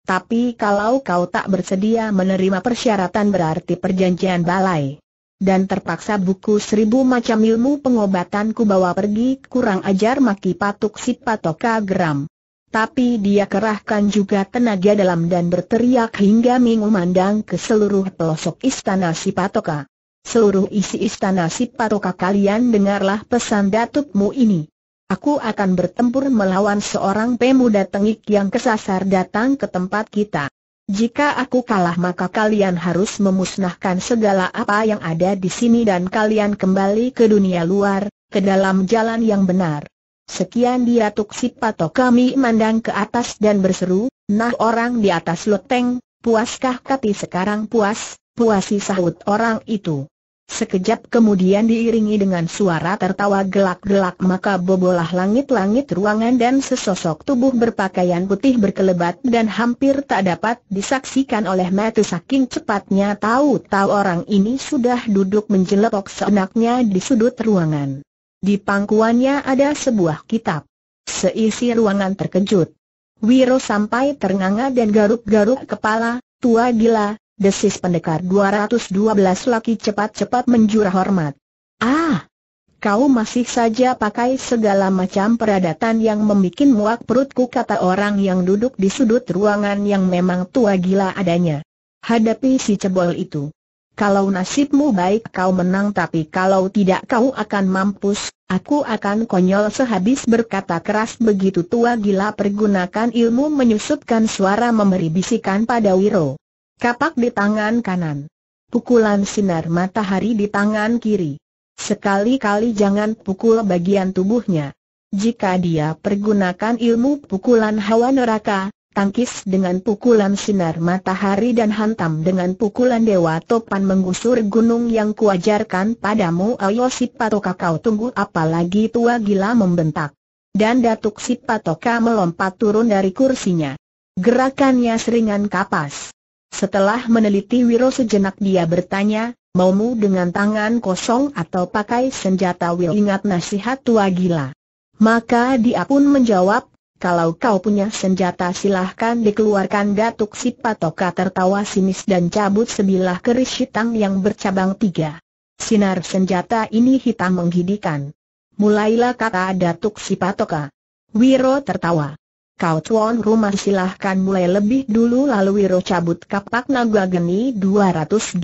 Tapi kalau kau tak bersedia menerima persyaratan berarti perjanjian balai dan terpaksa buku seribu macam ilmu pengobatan ku bawa pergi kurang ajar maki patuk si patoka geram. Tapi dia kerahkan juga tenaga dalam dan berteriak hingga Minggu mandang ke seluruh pelosok istana si patoka. Seluruh isi istana si patoka kalian dengarlah pesan datukmu ini. Aku akan bertempur melawan seorang pemuda tengik yang kesasar datang ke tempat kita. Jika aku kalah maka kalian harus memusnahkan segala apa yang ada di sini dan kalian kembali ke dunia luar, ke dalam jalan yang benar. Sekian dia tuksi patok kami mandang ke atas dan berseru, nah orang di atas loteng, puaskah kati sekarang puas, puasi sahut orang itu. Sekejap kemudian diiringi dengan suara tertawa gelak-gelak maka bobolah langit-langit ruangan dan sesosok tubuh berpakaian putih berkelebat dan hampir tak dapat disaksikan oleh mata saking cepatnya tahu-tahu orang ini sudah duduk menjelepok seenaknya di sudut ruangan. Di pangkuannya ada sebuah kitab. Seisi ruangan terkejut. Wiro sampai ternganga dan garuk-garuk kepala, tua gila, Desis pendekar 212 laki cepat-cepat menjurah hormat. Ah! Kau masih saja pakai segala macam peradatan yang membuat muak perutku kata orang yang duduk di sudut ruangan yang memang tua gila adanya. Hadapi si cebol itu. Kalau nasibmu baik kau menang tapi kalau tidak kau akan mampus, aku akan konyol sehabis berkata keras begitu tua gila pergunakan ilmu menyusutkan suara memberi bisikan pada Wiro. Kapak di tangan kanan. Pukulan sinar matahari di tangan kiri. Sekali-kali jangan pukul bagian tubuhnya. Jika dia pergunakan ilmu pukulan hawa neraka, tangkis dengan pukulan sinar matahari dan hantam dengan pukulan dewa topan menggusur gunung yang kuajarkan padamu ayo si kau tunggu apalagi tua gila membentak. Dan datuk si melompat turun dari kursinya. Gerakannya seringan kapas. Setelah meneliti Wiro sejenak dia bertanya, maumu dengan tangan kosong atau pakai senjata Wil ingat nasihat tua gila. Maka dia pun menjawab, kalau kau punya senjata silahkan dikeluarkan Datuk Sipatoka tertawa sinis dan cabut sebilah keris hitam yang bercabang tiga. Sinar senjata ini hitam menghidikan. Mulailah kata Datuk Sipatoka. Wiro tertawa. Kau tuan rumah silahkan mulai lebih dulu lalu Wiro cabut kapak naga geni 212.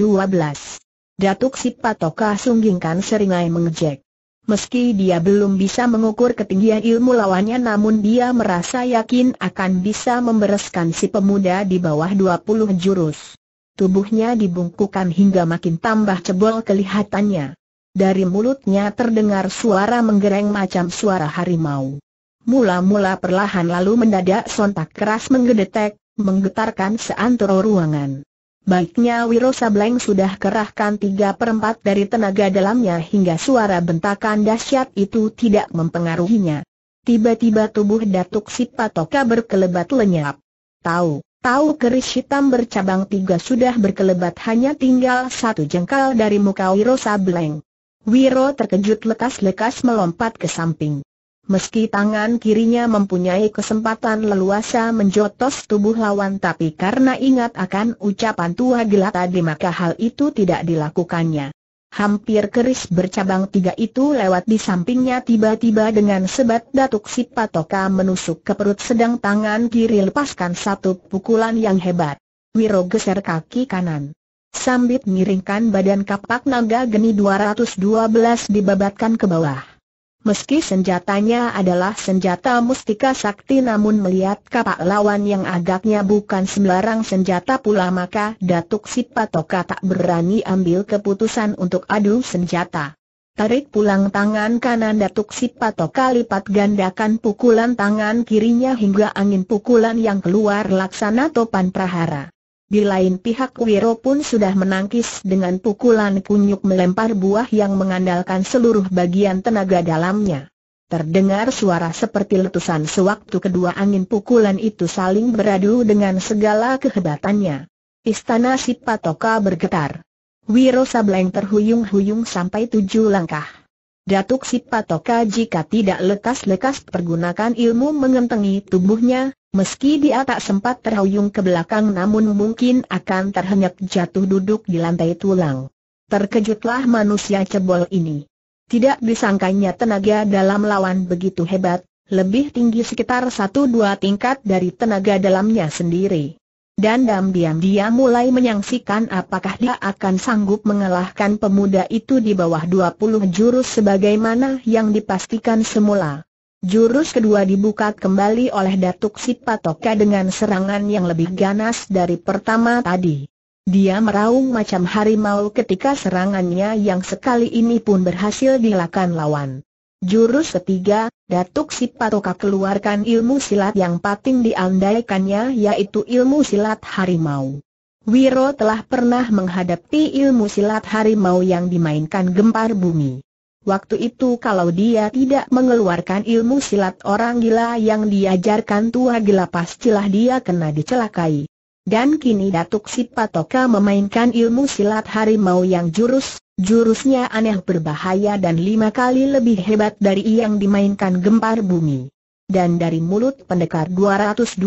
Datuk Sipatoka sunggingkan seringai mengejek. Meski dia belum bisa mengukur ketinggian ilmu lawannya namun dia merasa yakin akan bisa membereskan si pemuda di bawah 20 jurus. Tubuhnya dibungkukan hingga makin tambah cebol kelihatannya. Dari mulutnya terdengar suara menggereng macam suara harimau. Mula-mula perlahan lalu mendadak sontak keras menggedetek, menggetarkan seantero ruangan. Baiknya Wiro Sableng sudah kerahkan tiga perempat dari tenaga dalamnya hingga suara bentakan dahsyat itu tidak mempengaruhinya. Tiba-tiba tubuh Datuk Sipatoka berkelebat lenyap. Tahu, tahu keris hitam bercabang tiga sudah berkelebat hanya tinggal satu jengkal dari muka Wiro Sableng. Wiro terkejut lekas-lekas melompat ke samping. Meski tangan kirinya mempunyai kesempatan leluasa menjotos tubuh lawan tapi karena ingat akan ucapan tua gila tadi maka hal itu tidak dilakukannya. Hampir keris bercabang tiga itu lewat di sampingnya tiba-tiba dengan sebat datuk si patoka menusuk ke perut sedang tangan kiri lepaskan satu pukulan yang hebat. Wiro geser kaki kanan. Sambit miringkan badan kapak naga geni 212 dibabatkan ke bawah. Meski senjatanya adalah senjata mustika sakti namun melihat kapak lawan yang agaknya bukan sembarang senjata pula maka Datuk Sipatoka tak berani ambil keputusan untuk adu senjata. Tarik pulang tangan kanan Datuk Sipatoka lipat gandakan pukulan tangan kirinya hingga angin pukulan yang keluar laksana topan prahara. Di lain pihak Wiro pun sudah menangkis dengan pukulan kunyuk melempar buah yang mengandalkan seluruh bagian tenaga dalamnya. Terdengar suara seperti letusan sewaktu kedua angin pukulan itu saling beradu dengan segala kehebatannya. Istana Sipatoka bergetar. Wiro Sableng terhuyung-huyung sampai tujuh langkah. Datuk Sipatoka jika tidak lekas-lekas pergunakan ilmu mengentengi tubuhnya, Meski dia tak sempat terhuyung ke belakang namun mungkin akan terhenyak jatuh duduk di lantai tulang. Terkejutlah manusia cebol ini. Tidak disangkanya tenaga dalam lawan begitu hebat, lebih tinggi sekitar 1-2 tingkat dari tenaga dalamnya sendiri. Dan dalam diam-diam mulai menyaksikan apakah dia akan sanggup mengalahkan pemuda itu di bawah 20 jurus sebagaimana yang dipastikan semula. Jurus kedua dibuka kembali oleh Datuk Sipatoka dengan serangan yang lebih ganas dari pertama tadi. Dia meraung macam harimau ketika serangannya yang sekali ini pun berhasil dilakukan lawan. Jurus ketiga, Datuk Sipatoka keluarkan ilmu silat yang pating diandaikannya yaitu ilmu silat harimau. Wiro telah pernah menghadapi ilmu silat harimau yang dimainkan gempar bumi. Waktu itu kalau dia tidak mengeluarkan ilmu silat orang gila yang diajarkan tua gila pastilah dia kena dicelakai. Dan kini Datuk Sipatoka memainkan ilmu silat harimau yang jurus, jurusnya aneh berbahaya dan lima kali lebih hebat dari yang dimainkan gempar bumi dan dari mulut pendekar 212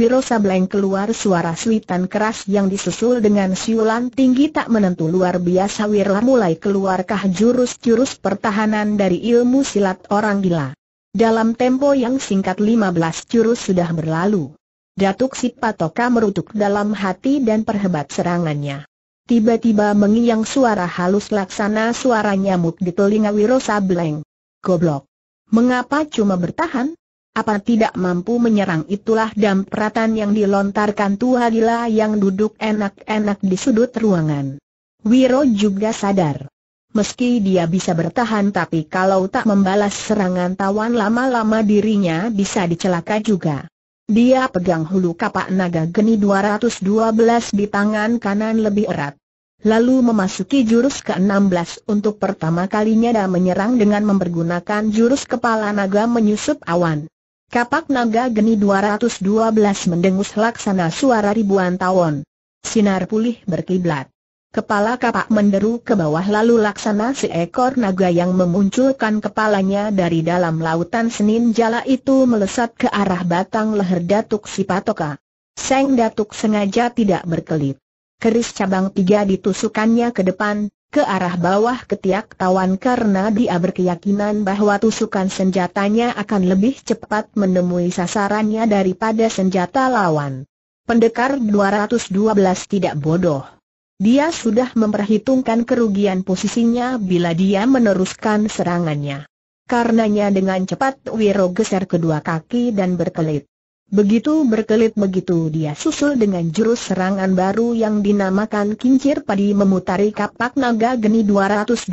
Wiro Sableng keluar suara suitan keras yang disusul dengan siulan tinggi tak menentu luar biasa Wiro mulai keluarkah jurus-jurus pertahanan dari ilmu silat orang gila. Dalam tempo yang singkat 15 jurus sudah berlalu. Datuk Sipatoka merutuk dalam hati dan perhebat serangannya. Tiba-tiba mengiang suara halus laksana suara nyamuk di telinga Wiro Sableng. Goblok. Mengapa cuma bertahan? apa tidak mampu menyerang itulah dampratan yang dilontarkan Gila yang duduk enak-enak di sudut ruangan. Wiro juga sadar. Meski dia bisa bertahan tapi kalau tak membalas serangan tawan lama-lama dirinya bisa dicelaka juga. Dia pegang hulu kapak naga geni 212 di tangan kanan lebih erat. Lalu memasuki jurus ke-16 untuk pertama kalinya dan menyerang dengan mempergunakan jurus kepala naga menyusup awan. Kapak naga geni 212 mendengus laksana suara ribuan tawon. Sinar pulih berkiblat. Kepala kapak menderu ke bawah lalu laksana seekor naga yang memunculkan kepalanya dari dalam lautan Senin Jala itu melesat ke arah batang leher Datuk Sipatoka. Seng Datuk sengaja tidak berkelit. Keris cabang tiga ditusukannya ke depan, ke arah bawah ketiak tawan karena dia berkeyakinan bahwa tusukan senjatanya akan lebih cepat menemui sasarannya daripada senjata lawan. Pendekar 212 tidak bodoh. Dia sudah memperhitungkan kerugian posisinya bila dia meneruskan serangannya. Karenanya dengan cepat Wiro geser kedua kaki dan berkelit. Begitu berkelit begitu dia susul dengan jurus serangan baru yang dinamakan kincir padi memutari kapak naga geni 212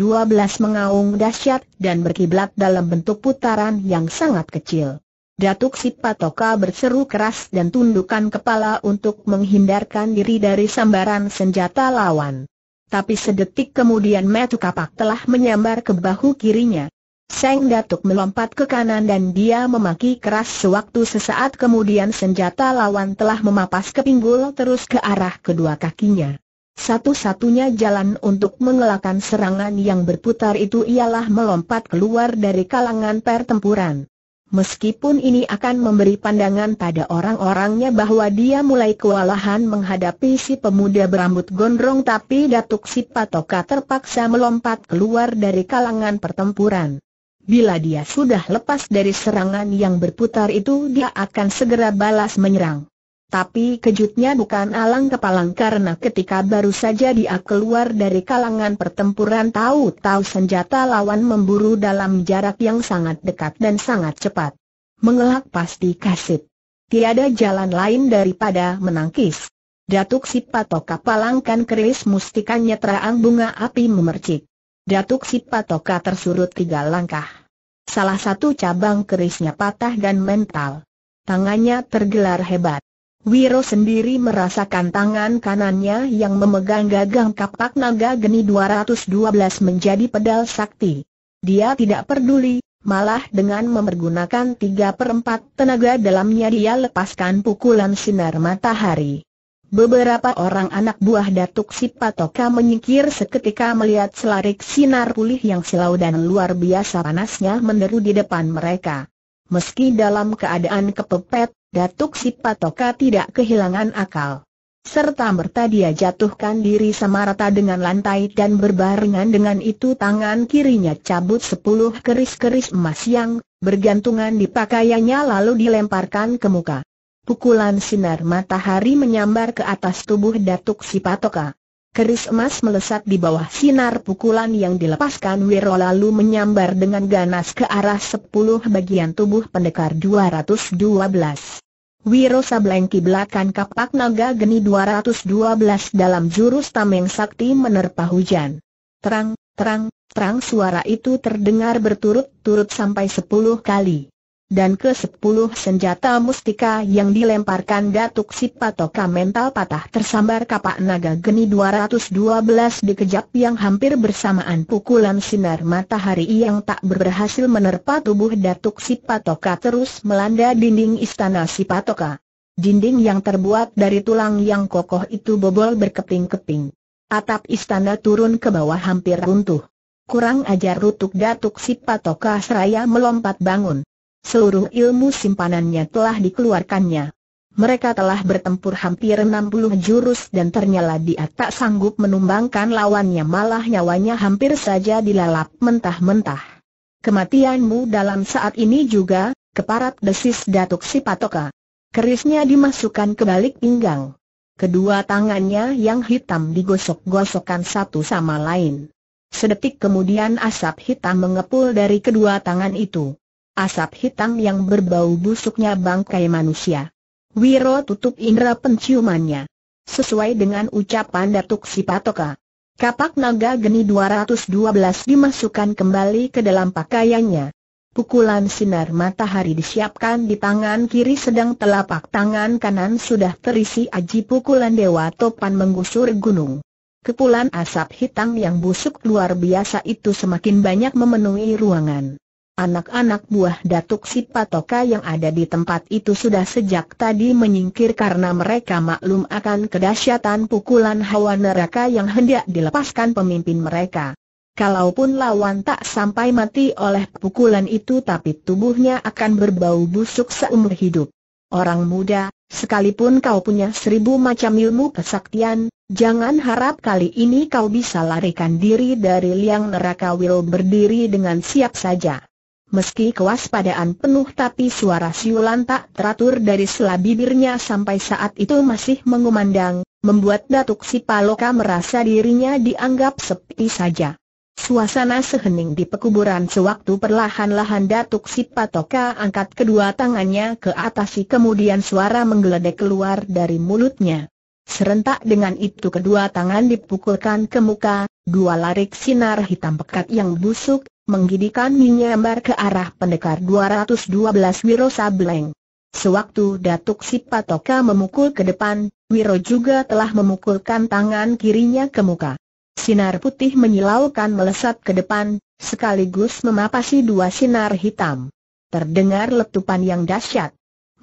mengaung dahsyat dan berkiblat dalam bentuk putaran yang sangat kecil. Datuk Sipatoka berseru keras dan tundukkan kepala untuk menghindarkan diri dari sambaran senjata lawan. Tapi sedetik kemudian metu kapak telah menyambar ke bahu kirinya. Seng Datuk melompat ke kanan dan dia memaki keras sewaktu sesaat kemudian senjata lawan telah memapas ke pinggul terus ke arah kedua kakinya. Satu-satunya jalan untuk mengelakkan serangan yang berputar itu ialah melompat keluar dari kalangan pertempuran. Meskipun ini akan memberi pandangan pada orang-orangnya bahwa dia mulai kewalahan menghadapi si pemuda berambut gondrong tapi Datuk Sipatoka terpaksa melompat keluar dari kalangan pertempuran. Bila dia sudah lepas dari serangan yang berputar itu dia akan segera balas menyerang. Tapi kejutnya bukan alang kepalang karena ketika baru saja dia keluar dari kalangan pertempuran tahu-tahu senjata lawan memburu dalam jarak yang sangat dekat dan sangat cepat. Mengelak pasti kasib. Tiada jalan lain daripada menangkis. Datuk Sipatoka kapalangkan keris mustikanya terang bunga api memercik. Datuk si Patoka tersurut tiga langkah. Salah satu cabang kerisnya patah dan mental. Tangannya tergelar hebat. Wiro sendiri merasakan tangan kanannya yang memegang gagang kapak naga geni 212 menjadi pedal sakti. Dia tidak peduli, malah dengan memergunakan tiga perempat tenaga dalamnya dia lepaskan pukulan sinar matahari. Beberapa orang anak buah Datuk Sipatoka menyingkir seketika melihat selarik sinar pulih yang silau dan luar biasa panasnya meneru di depan mereka. Meski dalam keadaan kepepet, Datuk Sipatoka tidak kehilangan akal. Serta merta dia jatuhkan diri sama rata dengan lantai dan berbarengan dengan itu tangan kirinya cabut sepuluh keris-keris emas yang bergantungan di pakaiannya lalu dilemparkan ke muka. Pukulan sinar matahari menyambar ke atas tubuh Datuk Sipatoka. Keris emas melesat di bawah sinar pukulan yang dilepaskan Wiro lalu menyambar dengan ganas ke arah sepuluh bagian tubuh pendekar 212. Wiro Sableng kiblakan kapak naga geni 212 dalam jurus tameng sakti menerpa hujan. Terang, terang, terang suara itu terdengar berturut-turut sampai sepuluh kali dan ke sepuluh senjata mustika yang dilemparkan Datuk Sipatoka mental patah tersambar kapak naga geni 212 dikejap yang hampir bersamaan pukulan sinar matahari yang tak berhasil menerpa tubuh Datuk Sipatoka terus melanda dinding istana Sipatoka. Dinding yang terbuat dari tulang yang kokoh itu bobol berkeping-keping. Atap istana turun ke bawah hampir runtuh. Kurang ajar rutuk Datuk Sipatoka seraya melompat bangun. Seluruh ilmu simpanannya telah dikeluarkannya. Mereka telah bertempur hampir 60 jurus dan ternyata dia tak sanggup menumbangkan lawannya malah nyawanya hampir saja dilalap mentah-mentah. Kematianmu dalam saat ini juga, keparat desis Datuk Sipatoka. Kerisnya dimasukkan ke balik pinggang. Kedua tangannya yang hitam digosok-gosokkan satu sama lain. Sedetik kemudian asap hitam mengepul dari kedua tangan itu asap hitam yang berbau busuknya bangkai manusia. Wiro tutup indera penciumannya. Sesuai dengan ucapan Datuk Sipatoka. Kapak naga geni 212 dimasukkan kembali ke dalam pakaiannya. Pukulan sinar matahari disiapkan di tangan kiri sedang telapak tangan kanan sudah terisi aji pukulan dewa topan menggusur gunung. Kepulan asap hitam yang busuk luar biasa itu semakin banyak memenuhi ruangan. Anak-anak buah Datuk Sipatoka yang ada di tempat itu sudah sejak tadi menyingkir karena mereka maklum akan kedahsyatan pukulan hawa neraka yang hendak dilepaskan pemimpin mereka. Kalaupun lawan tak sampai mati oleh pukulan itu tapi tubuhnya akan berbau busuk seumur hidup. Orang muda, sekalipun kau punya seribu macam ilmu kesaktian, jangan harap kali ini kau bisa larikan diri dari liang neraka Will berdiri dengan siap saja. Meski kewaspadaan penuh tapi suara siulan tak teratur dari sela bibirnya sampai saat itu masih mengumandang, membuat Datuk Sipaloka merasa dirinya dianggap sepi saja. Suasana sehening di pekuburan sewaktu perlahan-lahan Datuk Sipatoka angkat kedua tangannya ke atas kemudian suara menggeledek keluar dari mulutnya. Serentak dengan itu kedua tangan dipukulkan ke muka, dua larik sinar hitam pekat yang busuk menggidikan menyambar ke arah pendekar 212 Wiro Sableng. Sewaktu Datuk Sipatoka memukul ke depan, Wiro juga telah memukulkan tangan kirinya ke muka. Sinar putih menyilaukan melesat ke depan, sekaligus memapasi dua sinar hitam. Terdengar letupan yang dahsyat.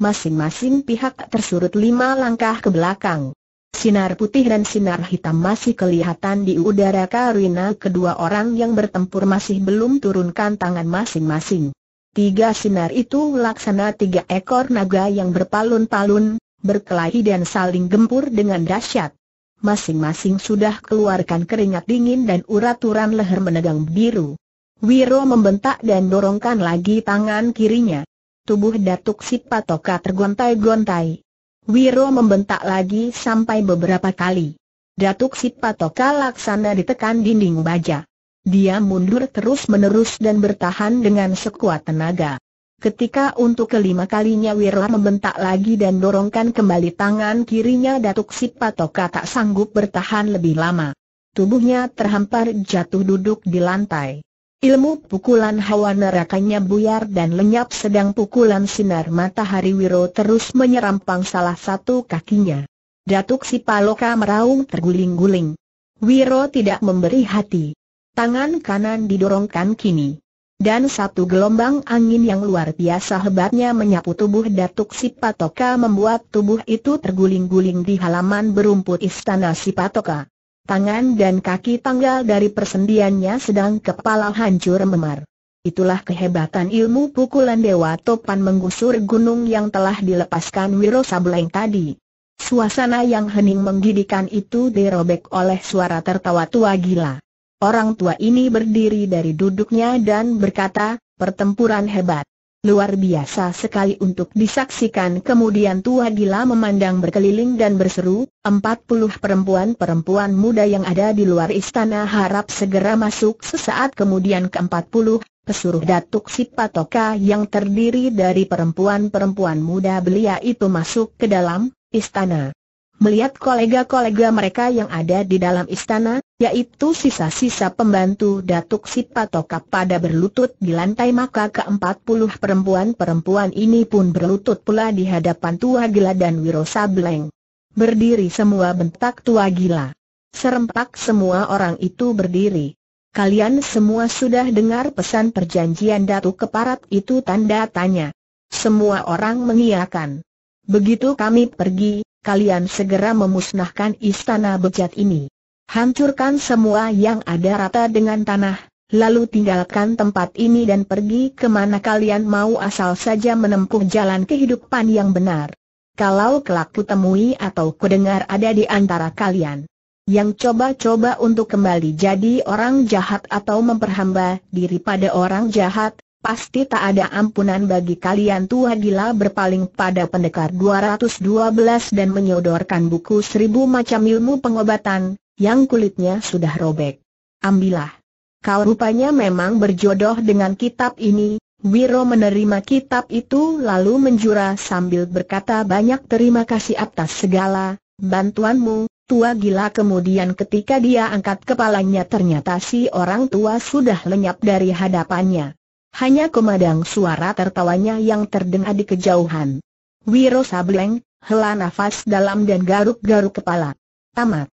Masing-masing pihak tersurut lima langkah ke belakang. Sinar putih dan sinar hitam masih kelihatan di udara karena kedua orang yang bertempur masih belum turunkan tangan masing-masing. Tiga sinar itu laksana tiga ekor naga yang berpalun-palun, berkelahi dan saling gempur dengan dahsyat. Masing-masing sudah keluarkan keringat dingin dan urat-uran leher menegang biru. Wiro membentak dan dorongkan lagi tangan kirinya. Tubuh Datuk Sipatoka tergontai-gontai. Wiro membentak lagi sampai beberapa kali. Datuk Sipatoka Laksana ditekan dinding baja. Dia mundur terus-menerus dan bertahan dengan sekuat tenaga. Ketika untuk kelima kalinya Wiro membentak lagi dan dorongkan kembali tangan kirinya Datuk Sipatoka tak sanggup bertahan lebih lama. Tubuhnya terhampar jatuh duduk di lantai. Ilmu pukulan hawa nerakanya buyar dan lenyap sedang pukulan sinar matahari Wiro terus menyerampang salah satu kakinya. Datuk si Paloka meraung terguling-guling. Wiro tidak memberi hati. Tangan kanan didorongkan kini. Dan satu gelombang angin yang luar biasa hebatnya menyapu tubuh Datuk Sipatoka membuat tubuh itu terguling-guling di halaman berumput istana Sipatoka. Tangan dan kaki tanggal dari persendiannya sedang kepala hancur memar. Itulah kehebatan ilmu pukulan Dewa Topan menggusur gunung yang telah dilepaskan Wiro Sableng tadi. Suasana yang hening menggidikan itu dirobek oleh suara tertawa tua gila. Orang tua ini berdiri dari duduknya dan berkata, pertempuran hebat. Luar biasa sekali untuk disaksikan kemudian Tua Gila memandang berkeliling dan berseru, empat puluh perempuan-perempuan muda yang ada di luar istana harap segera masuk sesaat kemudian ke puluh pesuruh Datuk Sipatoka yang terdiri dari perempuan-perempuan muda belia itu masuk ke dalam istana melihat kolega-kolega mereka yang ada di dalam istana, yaitu sisa-sisa pembantu Datuk Sipatokap pada berlutut di lantai maka keempat puluh perempuan-perempuan ini pun berlutut pula di hadapan Tua Gila dan Wiro Sableng. Berdiri semua bentak Tua Gila. Serempak semua orang itu berdiri. Kalian semua sudah dengar pesan perjanjian Datuk Keparat itu tanda tanya. Semua orang mengiakan. Begitu kami pergi, kalian segera memusnahkan istana bejat ini. Hancurkan semua yang ada rata dengan tanah, lalu tinggalkan tempat ini dan pergi kemana kalian mau asal saja menempuh jalan kehidupan yang benar. Kalau kelak kutemui atau kudengar ada di antara kalian yang coba-coba untuk kembali jadi orang jahat atau memperhamba diri pada orang jahat, pasti tak ada ampunan bagi kalian tua gila berpaling pada pendekar 212 dan menyodorkan buku seribu macam ilmu pengobatan, yang kulitnya sudah robek. Ambillah. Kau rupanya memang berjodoh dengan kitab ini, Wiro menerima kitab itu lalu menjura sambil berkata banyak terima kasih atas segala bantuanmu, tua gila kemudian ketika dia angkat kepalanya ternyata si orang tua sudah lenyap dari hadapannya. Hanya kemadang suara tertawanya yang terdengar di kejauhan. Wiro Sableng, hela nafas dalam dan garuk-garuk kepala. Tamat.